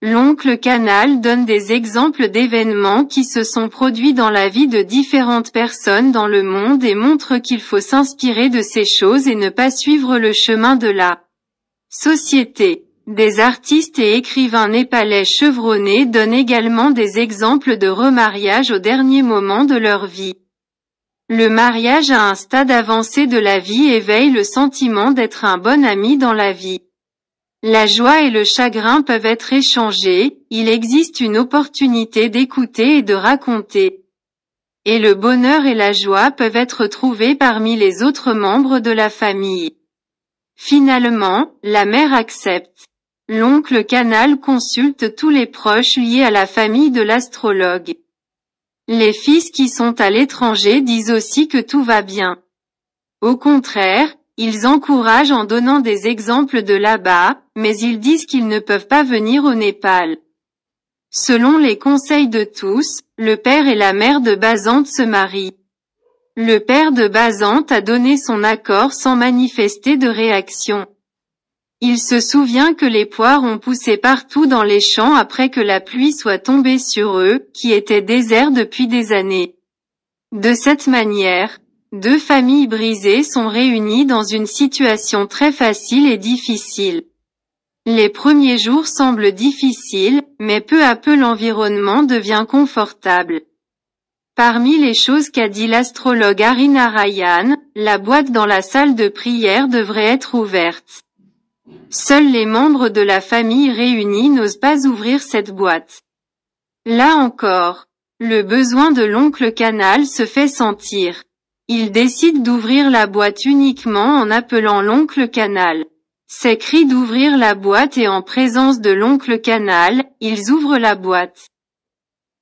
L'oncle Canal donne des exemples d'événements qui se sont produits dans la vie de différentes personnes dans le monde et montre qu'il faut s'inspirer de ces choses et ne pas suivre le chemin de la société. Des artistes et écrivains népalais chevronnés donnent également des exemples de remariage au dernier moment de leur vie. Le mariage à un stade avancé de la vie éveille le sentiment d'être un bon ami dans la vie. La joie et le chagrin peuvent être échangés, il existe une opportunité d'écouter et de raconter. Et le bonheur et la joie peuvent être trouvés parmi les autres membres de la famille. Finalement, la mère accepte. L'oncle Canal consulte tous les proches liés à la famille de l'astrologue. Les fils qui sont à l'étranger disent aussi que tout va bien. Au contraire, ils encouragent en donnant des exemples de là-bas, mais ils disent qu'ils ne peuvent pas venir au Népal. Selon les conseils de tous, le père et la mère de Bazante se marient. Le père de Bazante a donné son accord sans manifester de réaction. Il se souvient que les poires ont poussé partout dans les champs après que la pluie soit tombée sur eux, qui étaient déserts depuis des années. De cette manière, deux familles brisées sont réunies dans une situation très facile et difficile. Les premiers jours semblent difficiles, mais peu à peu l'environnement devient confortable. Parmi les choses qu'a dit l'astrologue Arina Ryan, la boîte dans la salle de prière devrait être ouverte. Seuls les membres de la famille réunis n'osent pas ouvrir cette boîte. Là encore, le besoin de l'oncle Canal se fait sentir. Il décide d'ouvrir la boîte uniquement en appelant l'oncle Canal. S'écrit d'ouvrir la boîte et en présence de l'oncle Canal, ils ouvrent la boîte.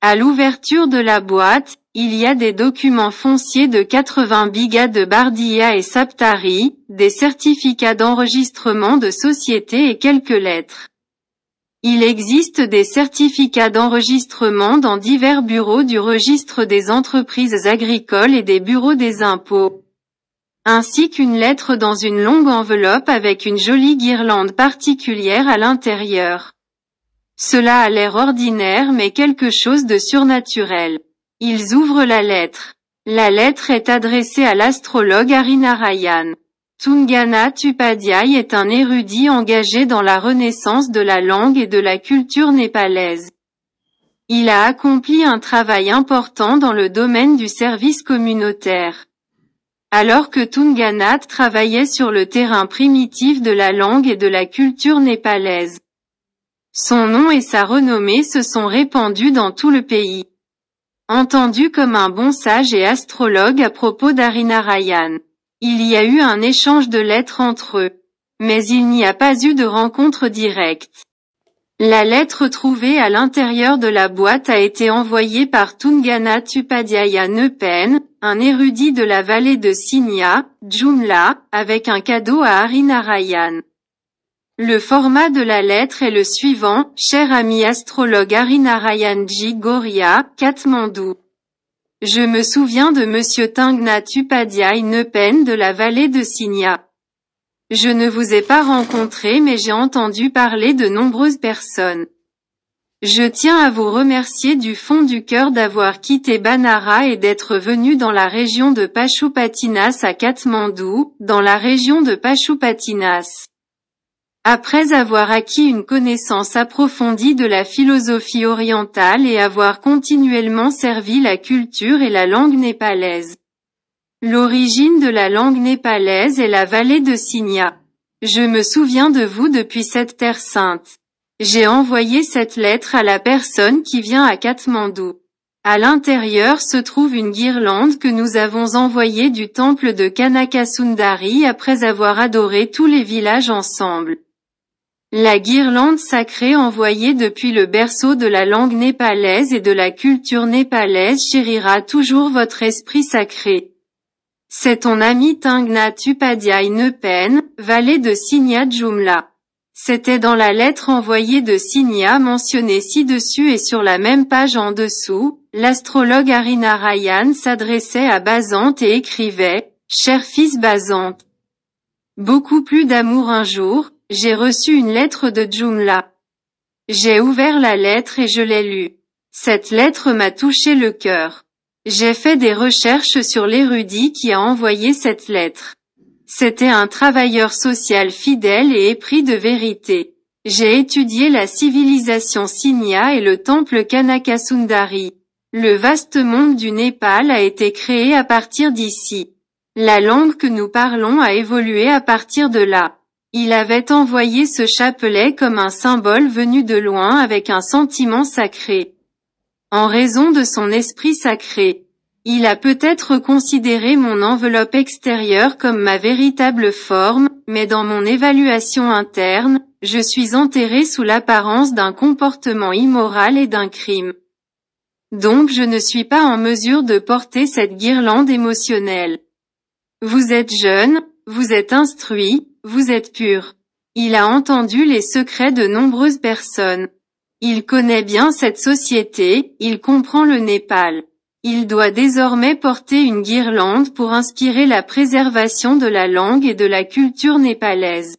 À l'ouverture de la boîte, il y a des documents fonciers de 80 bigas de Bardia et Saptari, des certificats d'enregistrement de société et quelques lettres. Il existe des certificats d'enregistrement dans divers bureaux du registre des entreprises agricoles et des bureaux des impôts. Ainsi qu'une lettre dans une longue enveloppe avec une jolie guirlande particulière à l'intérieur. Cela a l'air ordinaire mais quelque chose de surnaturel. Ils ouvrent la lettre. La lettre est adressée à l'astrologue Arinarayan. Tunganath Upadhyay est un érudit engagé dans la renaissance de la langue et de la culture népalaise. Il a accompli un travail important dans le domaine du service communautaire. Alors que Tunganath travaillait sur le terrain primitif de la langue et de la culture népalaise. Son nom et sa renommée se sont répandus dans tout le pays. Entendu comme un bon sage et astrologue à propos Rayan. Il y a eu un échange de lettres entre eux. Mais il n'y a pas eu de rencontre directe. La lettre trouvée à l'intérieur de la boîte a été envoyée par Tungana Tupadhyaya Neupen, un érudit de la vallée de Sinya, Jumla, avec un cadeau à Rayan. Le format de la lettre est le suivant, cher ami astrologue Arinarayanji Goria, Katmandou. Je me souviens de Monsieur Tingnat Upadhyay Neupen de la vallée de Signa. Je ne vous ai pas rencontré mais j'ai entendu parler de nombreuses personnes. Je tiens à vous remercier du fond du cœur d'avoir quitté Banara et d'être venu dans la région de Pachupatinas à Katmandou, dans la région de Pachupatinas. Après avoir acquis une connaissance approfondie de la philosophie orientale et avoir continuellement servi la culture et la langue népalaise. L'origine de la langue népalaise est la vallée de Signa. Je me souviens de vous depuis cette terre sainte. J'ai envoyé cette lettre à la personne qui vient à Katmandou. À l'intérieur se trouve une guirlande que nous avons envoyée du temple de Kanakasundari après avoir adoré tous les villages ensemble. La guirlande sacrée envoyée depuis le berceau de la langue népalaise et de la culture népalaise chérira toujours votre esprit sacré. C'est ton ami Tingnat Upadhyay Neupen, valet de Signa Jumla. C'était dans la lettre envoyée de Signa mentionnée ci-dessus et sur la même page en dessous, l'astrologue Arina Ryan s'adressait à Bazante et écrivait, Cher fils Bazante, beaucoup plus d'amour un jour, j'ai reçu une lettre de Jumla. J'ai ouvert la lettre et je l'ai lue. Cette lettre m'a touché le cœur. J'ai fait des recherches sur l'érudit qui a envoyé cette lettre. C'était un travailleur social fidèle et épris de vérité. J'ai étudié la civilisation Signa et le temple Kanakasundari. Le vaste monde du Népal a été créé à partir d'ici. La langue que nous parlons a évolué à partir de là. Il avait envoyé ce chapelet comme un symbole venu de loin avec un sentiment sacré. En raison de son esprit sacré, il a peut-être considéré mon enveloppe extérieure comme ma véritable forme, mais dans mon évaluation interne, je suis enterré sous l'apparence d'un comportement immoral et d'un crime. Donc je ne suis pas en mesure de porter cette guirlande émotionnelle. Vous êtes jeune, vous êtes instruit, vous êtes pur. Il a entendu les secrets de nombreuses personnes. Il connaît bien cette société, il comprend le Népal. Il doit désormais porter une guirlande pour inspirer la préservation de la langue et de la culture népalaise.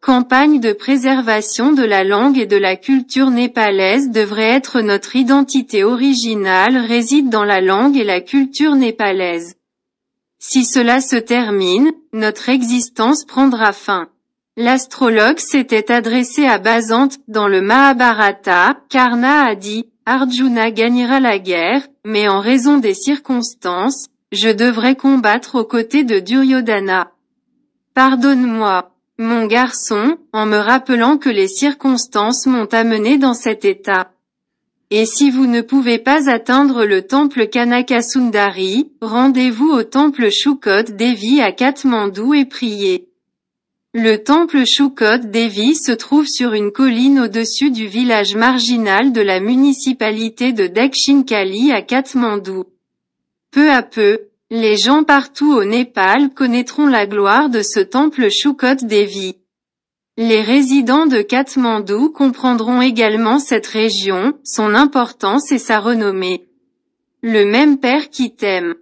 Campagne de préservation de la langue et de la culture népalaise devrait être notre identité originale réside dans la langue et la culture népalaise. Si cela se termine, notre existence prendra fin. L'astrologue s'était adressé à Basante, dans le Mahabharata, Karna a dit, Arjuna gagnera la guerre, mais en raison des circonstances, je devrais combattre aux côtés de Duryodhana. Pardonne-moi, mon garçon, en me rappelant que les circonstances m'ont amené dans cet état. Et si vous ne pouvez pas atteindre le temple Kanakasundari, rendez-vous au temple Shukot Devi à Katmandou et priez. Le temple Shukot Devi se trouve sur une colline au-dessus du village marginal de la municipalité de Dakshinkali à Katmandou. Peu à peu, les gens partout au Népal connaîtront la gloire de ce temple Shukot Devi. Les résidents de Katmandou comprendront également cette région, son importance et sa renommée. Le même père qui t'aime.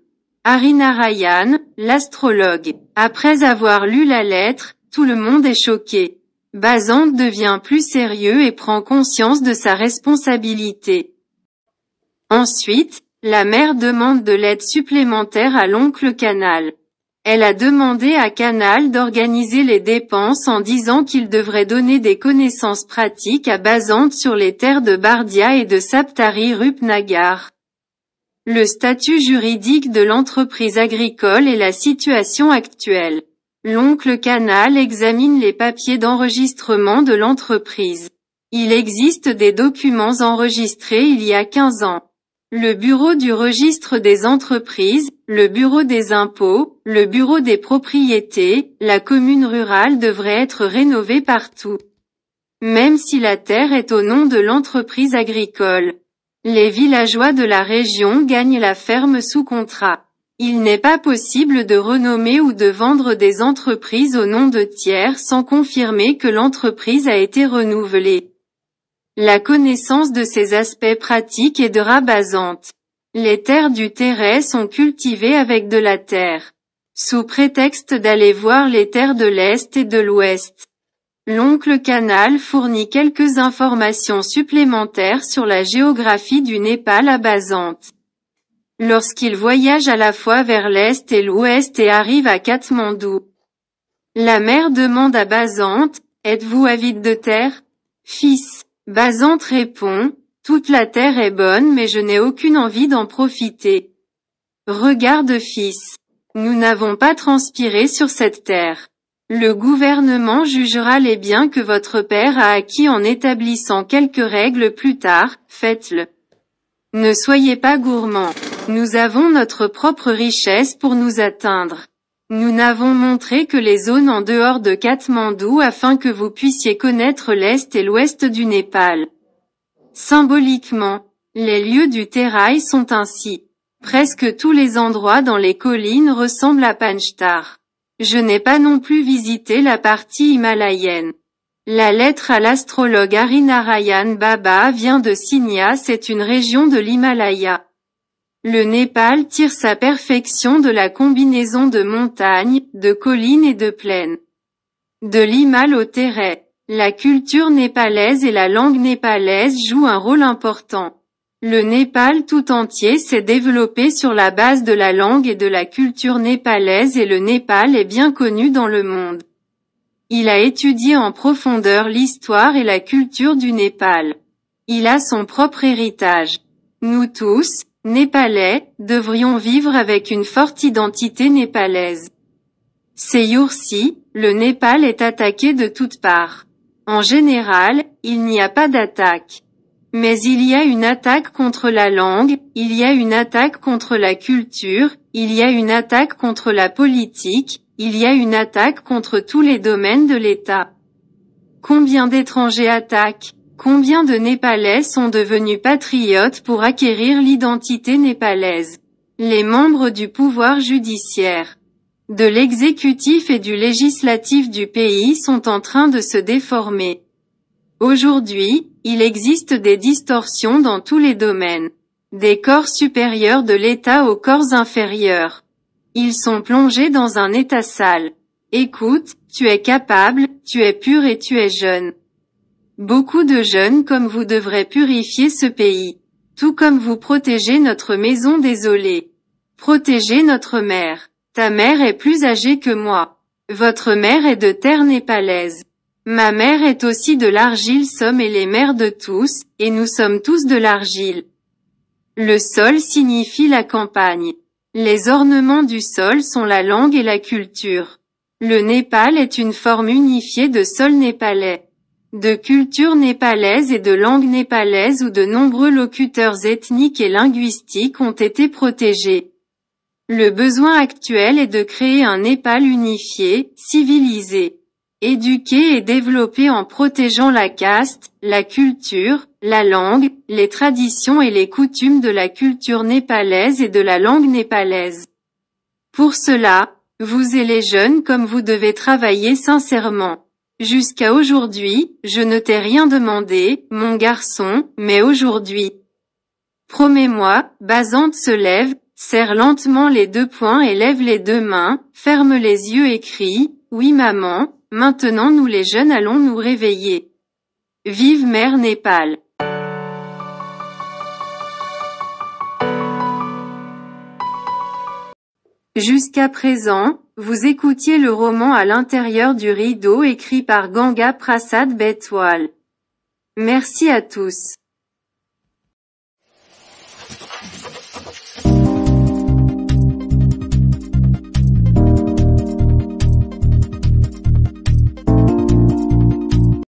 Ryan, l'astrologue. Après avoir lu la lettre, tout le monde est choqué. Bazant devient plus sérieux et prend conscience de sa responsabilité. Ensuite, la mère demande de l'aide supplémentaire à l'oncle Canal. Elle a demandé à Canal d'organiser les dépenses en disant qu'il devrait donner des connaissances pratiques à basante sur les terres de Bardia et de Saptari Rupnagar. Le statut juridique de l'entreprise agricole et la situation actuelle. L'oncle Canal examine les papiers d'enregistrement de l'entreprise. Il existe des documents enregistrés il y a 15 ans le Bureau du registre des entreprises, le Bureau des impôts, le Bureau des propriétés, la commune rurale devrait être rénovée partout. Même si la terre est au nom de l'entreprise agricole. Les villageois de la région gagnent la ferme sous contrat. Il n'est pas possible de renommer ou de vendre des entreprises au nom de tiers sans confirmer que l'entreprise a été renouvelée. La connaissance de ces aspects pratiques est de Rabazante. Les terres du terrain sont cultivées avec de la terre. Sous prétexte d'aller voir les terres de l'Est et de l'Ouest. L'oncle Canal fournit quelques informations supplémentaires sur la géographie du Népal à Bazante. Lorsqu'il voyage à la fois vers l'Est et l'Ouest et arrive à Katmandou, la mère demande à Bazante, êtes-vous avide de terre Fils, Bazante répond, Toute la terre est bonne mais je n'ai aucune envie d'en profiter. Regarde fils. Nous n'avons pas transpiré sur cette terre. Le gouvernement jugera les biens que votre père a acquis en établissant quelques règles plus tard, faites-le. Ne soyez pas gourmand, Nous avons notre propre richesse pour nous atteindre. Nous n'avons montré que les zones en dehors de Katmandou afin que vous puissiez connaître l'est et l'ouest du Népal. Symboliquement, les lieux du terrail sont ainsi. Presque tous les endroits dans les collines ressemblent à Panchtar. Je n'ai pas non plus visité la partie himalayenne. La lettre à l'astrologue Arinarayan Baba vient de Signa, c'est une région de l'Himalaya. Le Népal tire sa perfection de la combinaison de montagnes, de collines et de plaines. De l'Himal au Téret. La culture népalaise et la langue népalaise jouent un rôle important. Le Népal tout entier s'est développé sur la base de la langue et de la culture népalaise et le Népal est bien connu dans le monde. Il a étudié en profondeur l'histoire et la culture du Népal. Il a son propre héritage. Nous tous, Népalais, devrions vivre avec une forte identité népalaise. C'est jours le Népal est attaqué de toutes parts. En général, il n'y a pas d'attaque. Mais il y a une attaque contre la langue, il y a une attaque contre la culture, il y a une attaque contre la politique, il y a une attaque contre tous les domaines de l'État. Combien d'étrangers attaquent Combien de Népalais sont devenus patriotes pour acquérir l'identité népalaise Les membres du pouvoir judiciaire, de l'exécutif et du législatif du pays sont en train de se déformer. Aujourd'hui, il existe des distorsions dans tous les domaines. Des corps supérieurs de l'État aux corps inférieurs. Ils sont plongés dans un état sale. Écoute, tu es capable, tu es pur et tu es jeune. Beaucoup de jeunes comme vous devraient purifier ce pays, tout comme vous protégez notre maison désolée. Protégez notre mère. Ta mère est plus âgée que moi. Votre mère est de terre népalaise. Ma mère est aussi de l'argile somme et les mères de tous, et nous sommes tous de l'argile. Le sol signifie la campagne. Les ornements du sol sont la langue et la culture. Le Népal est une forme unifiée de sol népalais de culture népalaise et de langue népalaise où de nombreux locuteurs ethniques et linguistiques ont été protégés. Le besoin actuel est de créer un Népal unifié, civilisé, éduqué et développé en protégeant la caste, la culture, la langue, les traditions et les coutumes de la culture népalaise et de la langue népalaise. Pour cela, vous et les jeunes comme vous devez travailler sincèrement. Jusqu'à aujourd'hui, je ne t'ai rien demandé, mon garçon, mais aujourd'hui. Promets-moi, Basante se lève, serre lentement les deux poings et lève les deux mains, ferme les yeux et crie, oui maman, maintenant nous les jeunes allons nous réveiller. Vive Mère Népal. Jusqu'à présent, vous écoutiez le roman à l'intérieur du rideau écrit par Ganga Prasad Betwal. Merci à tous.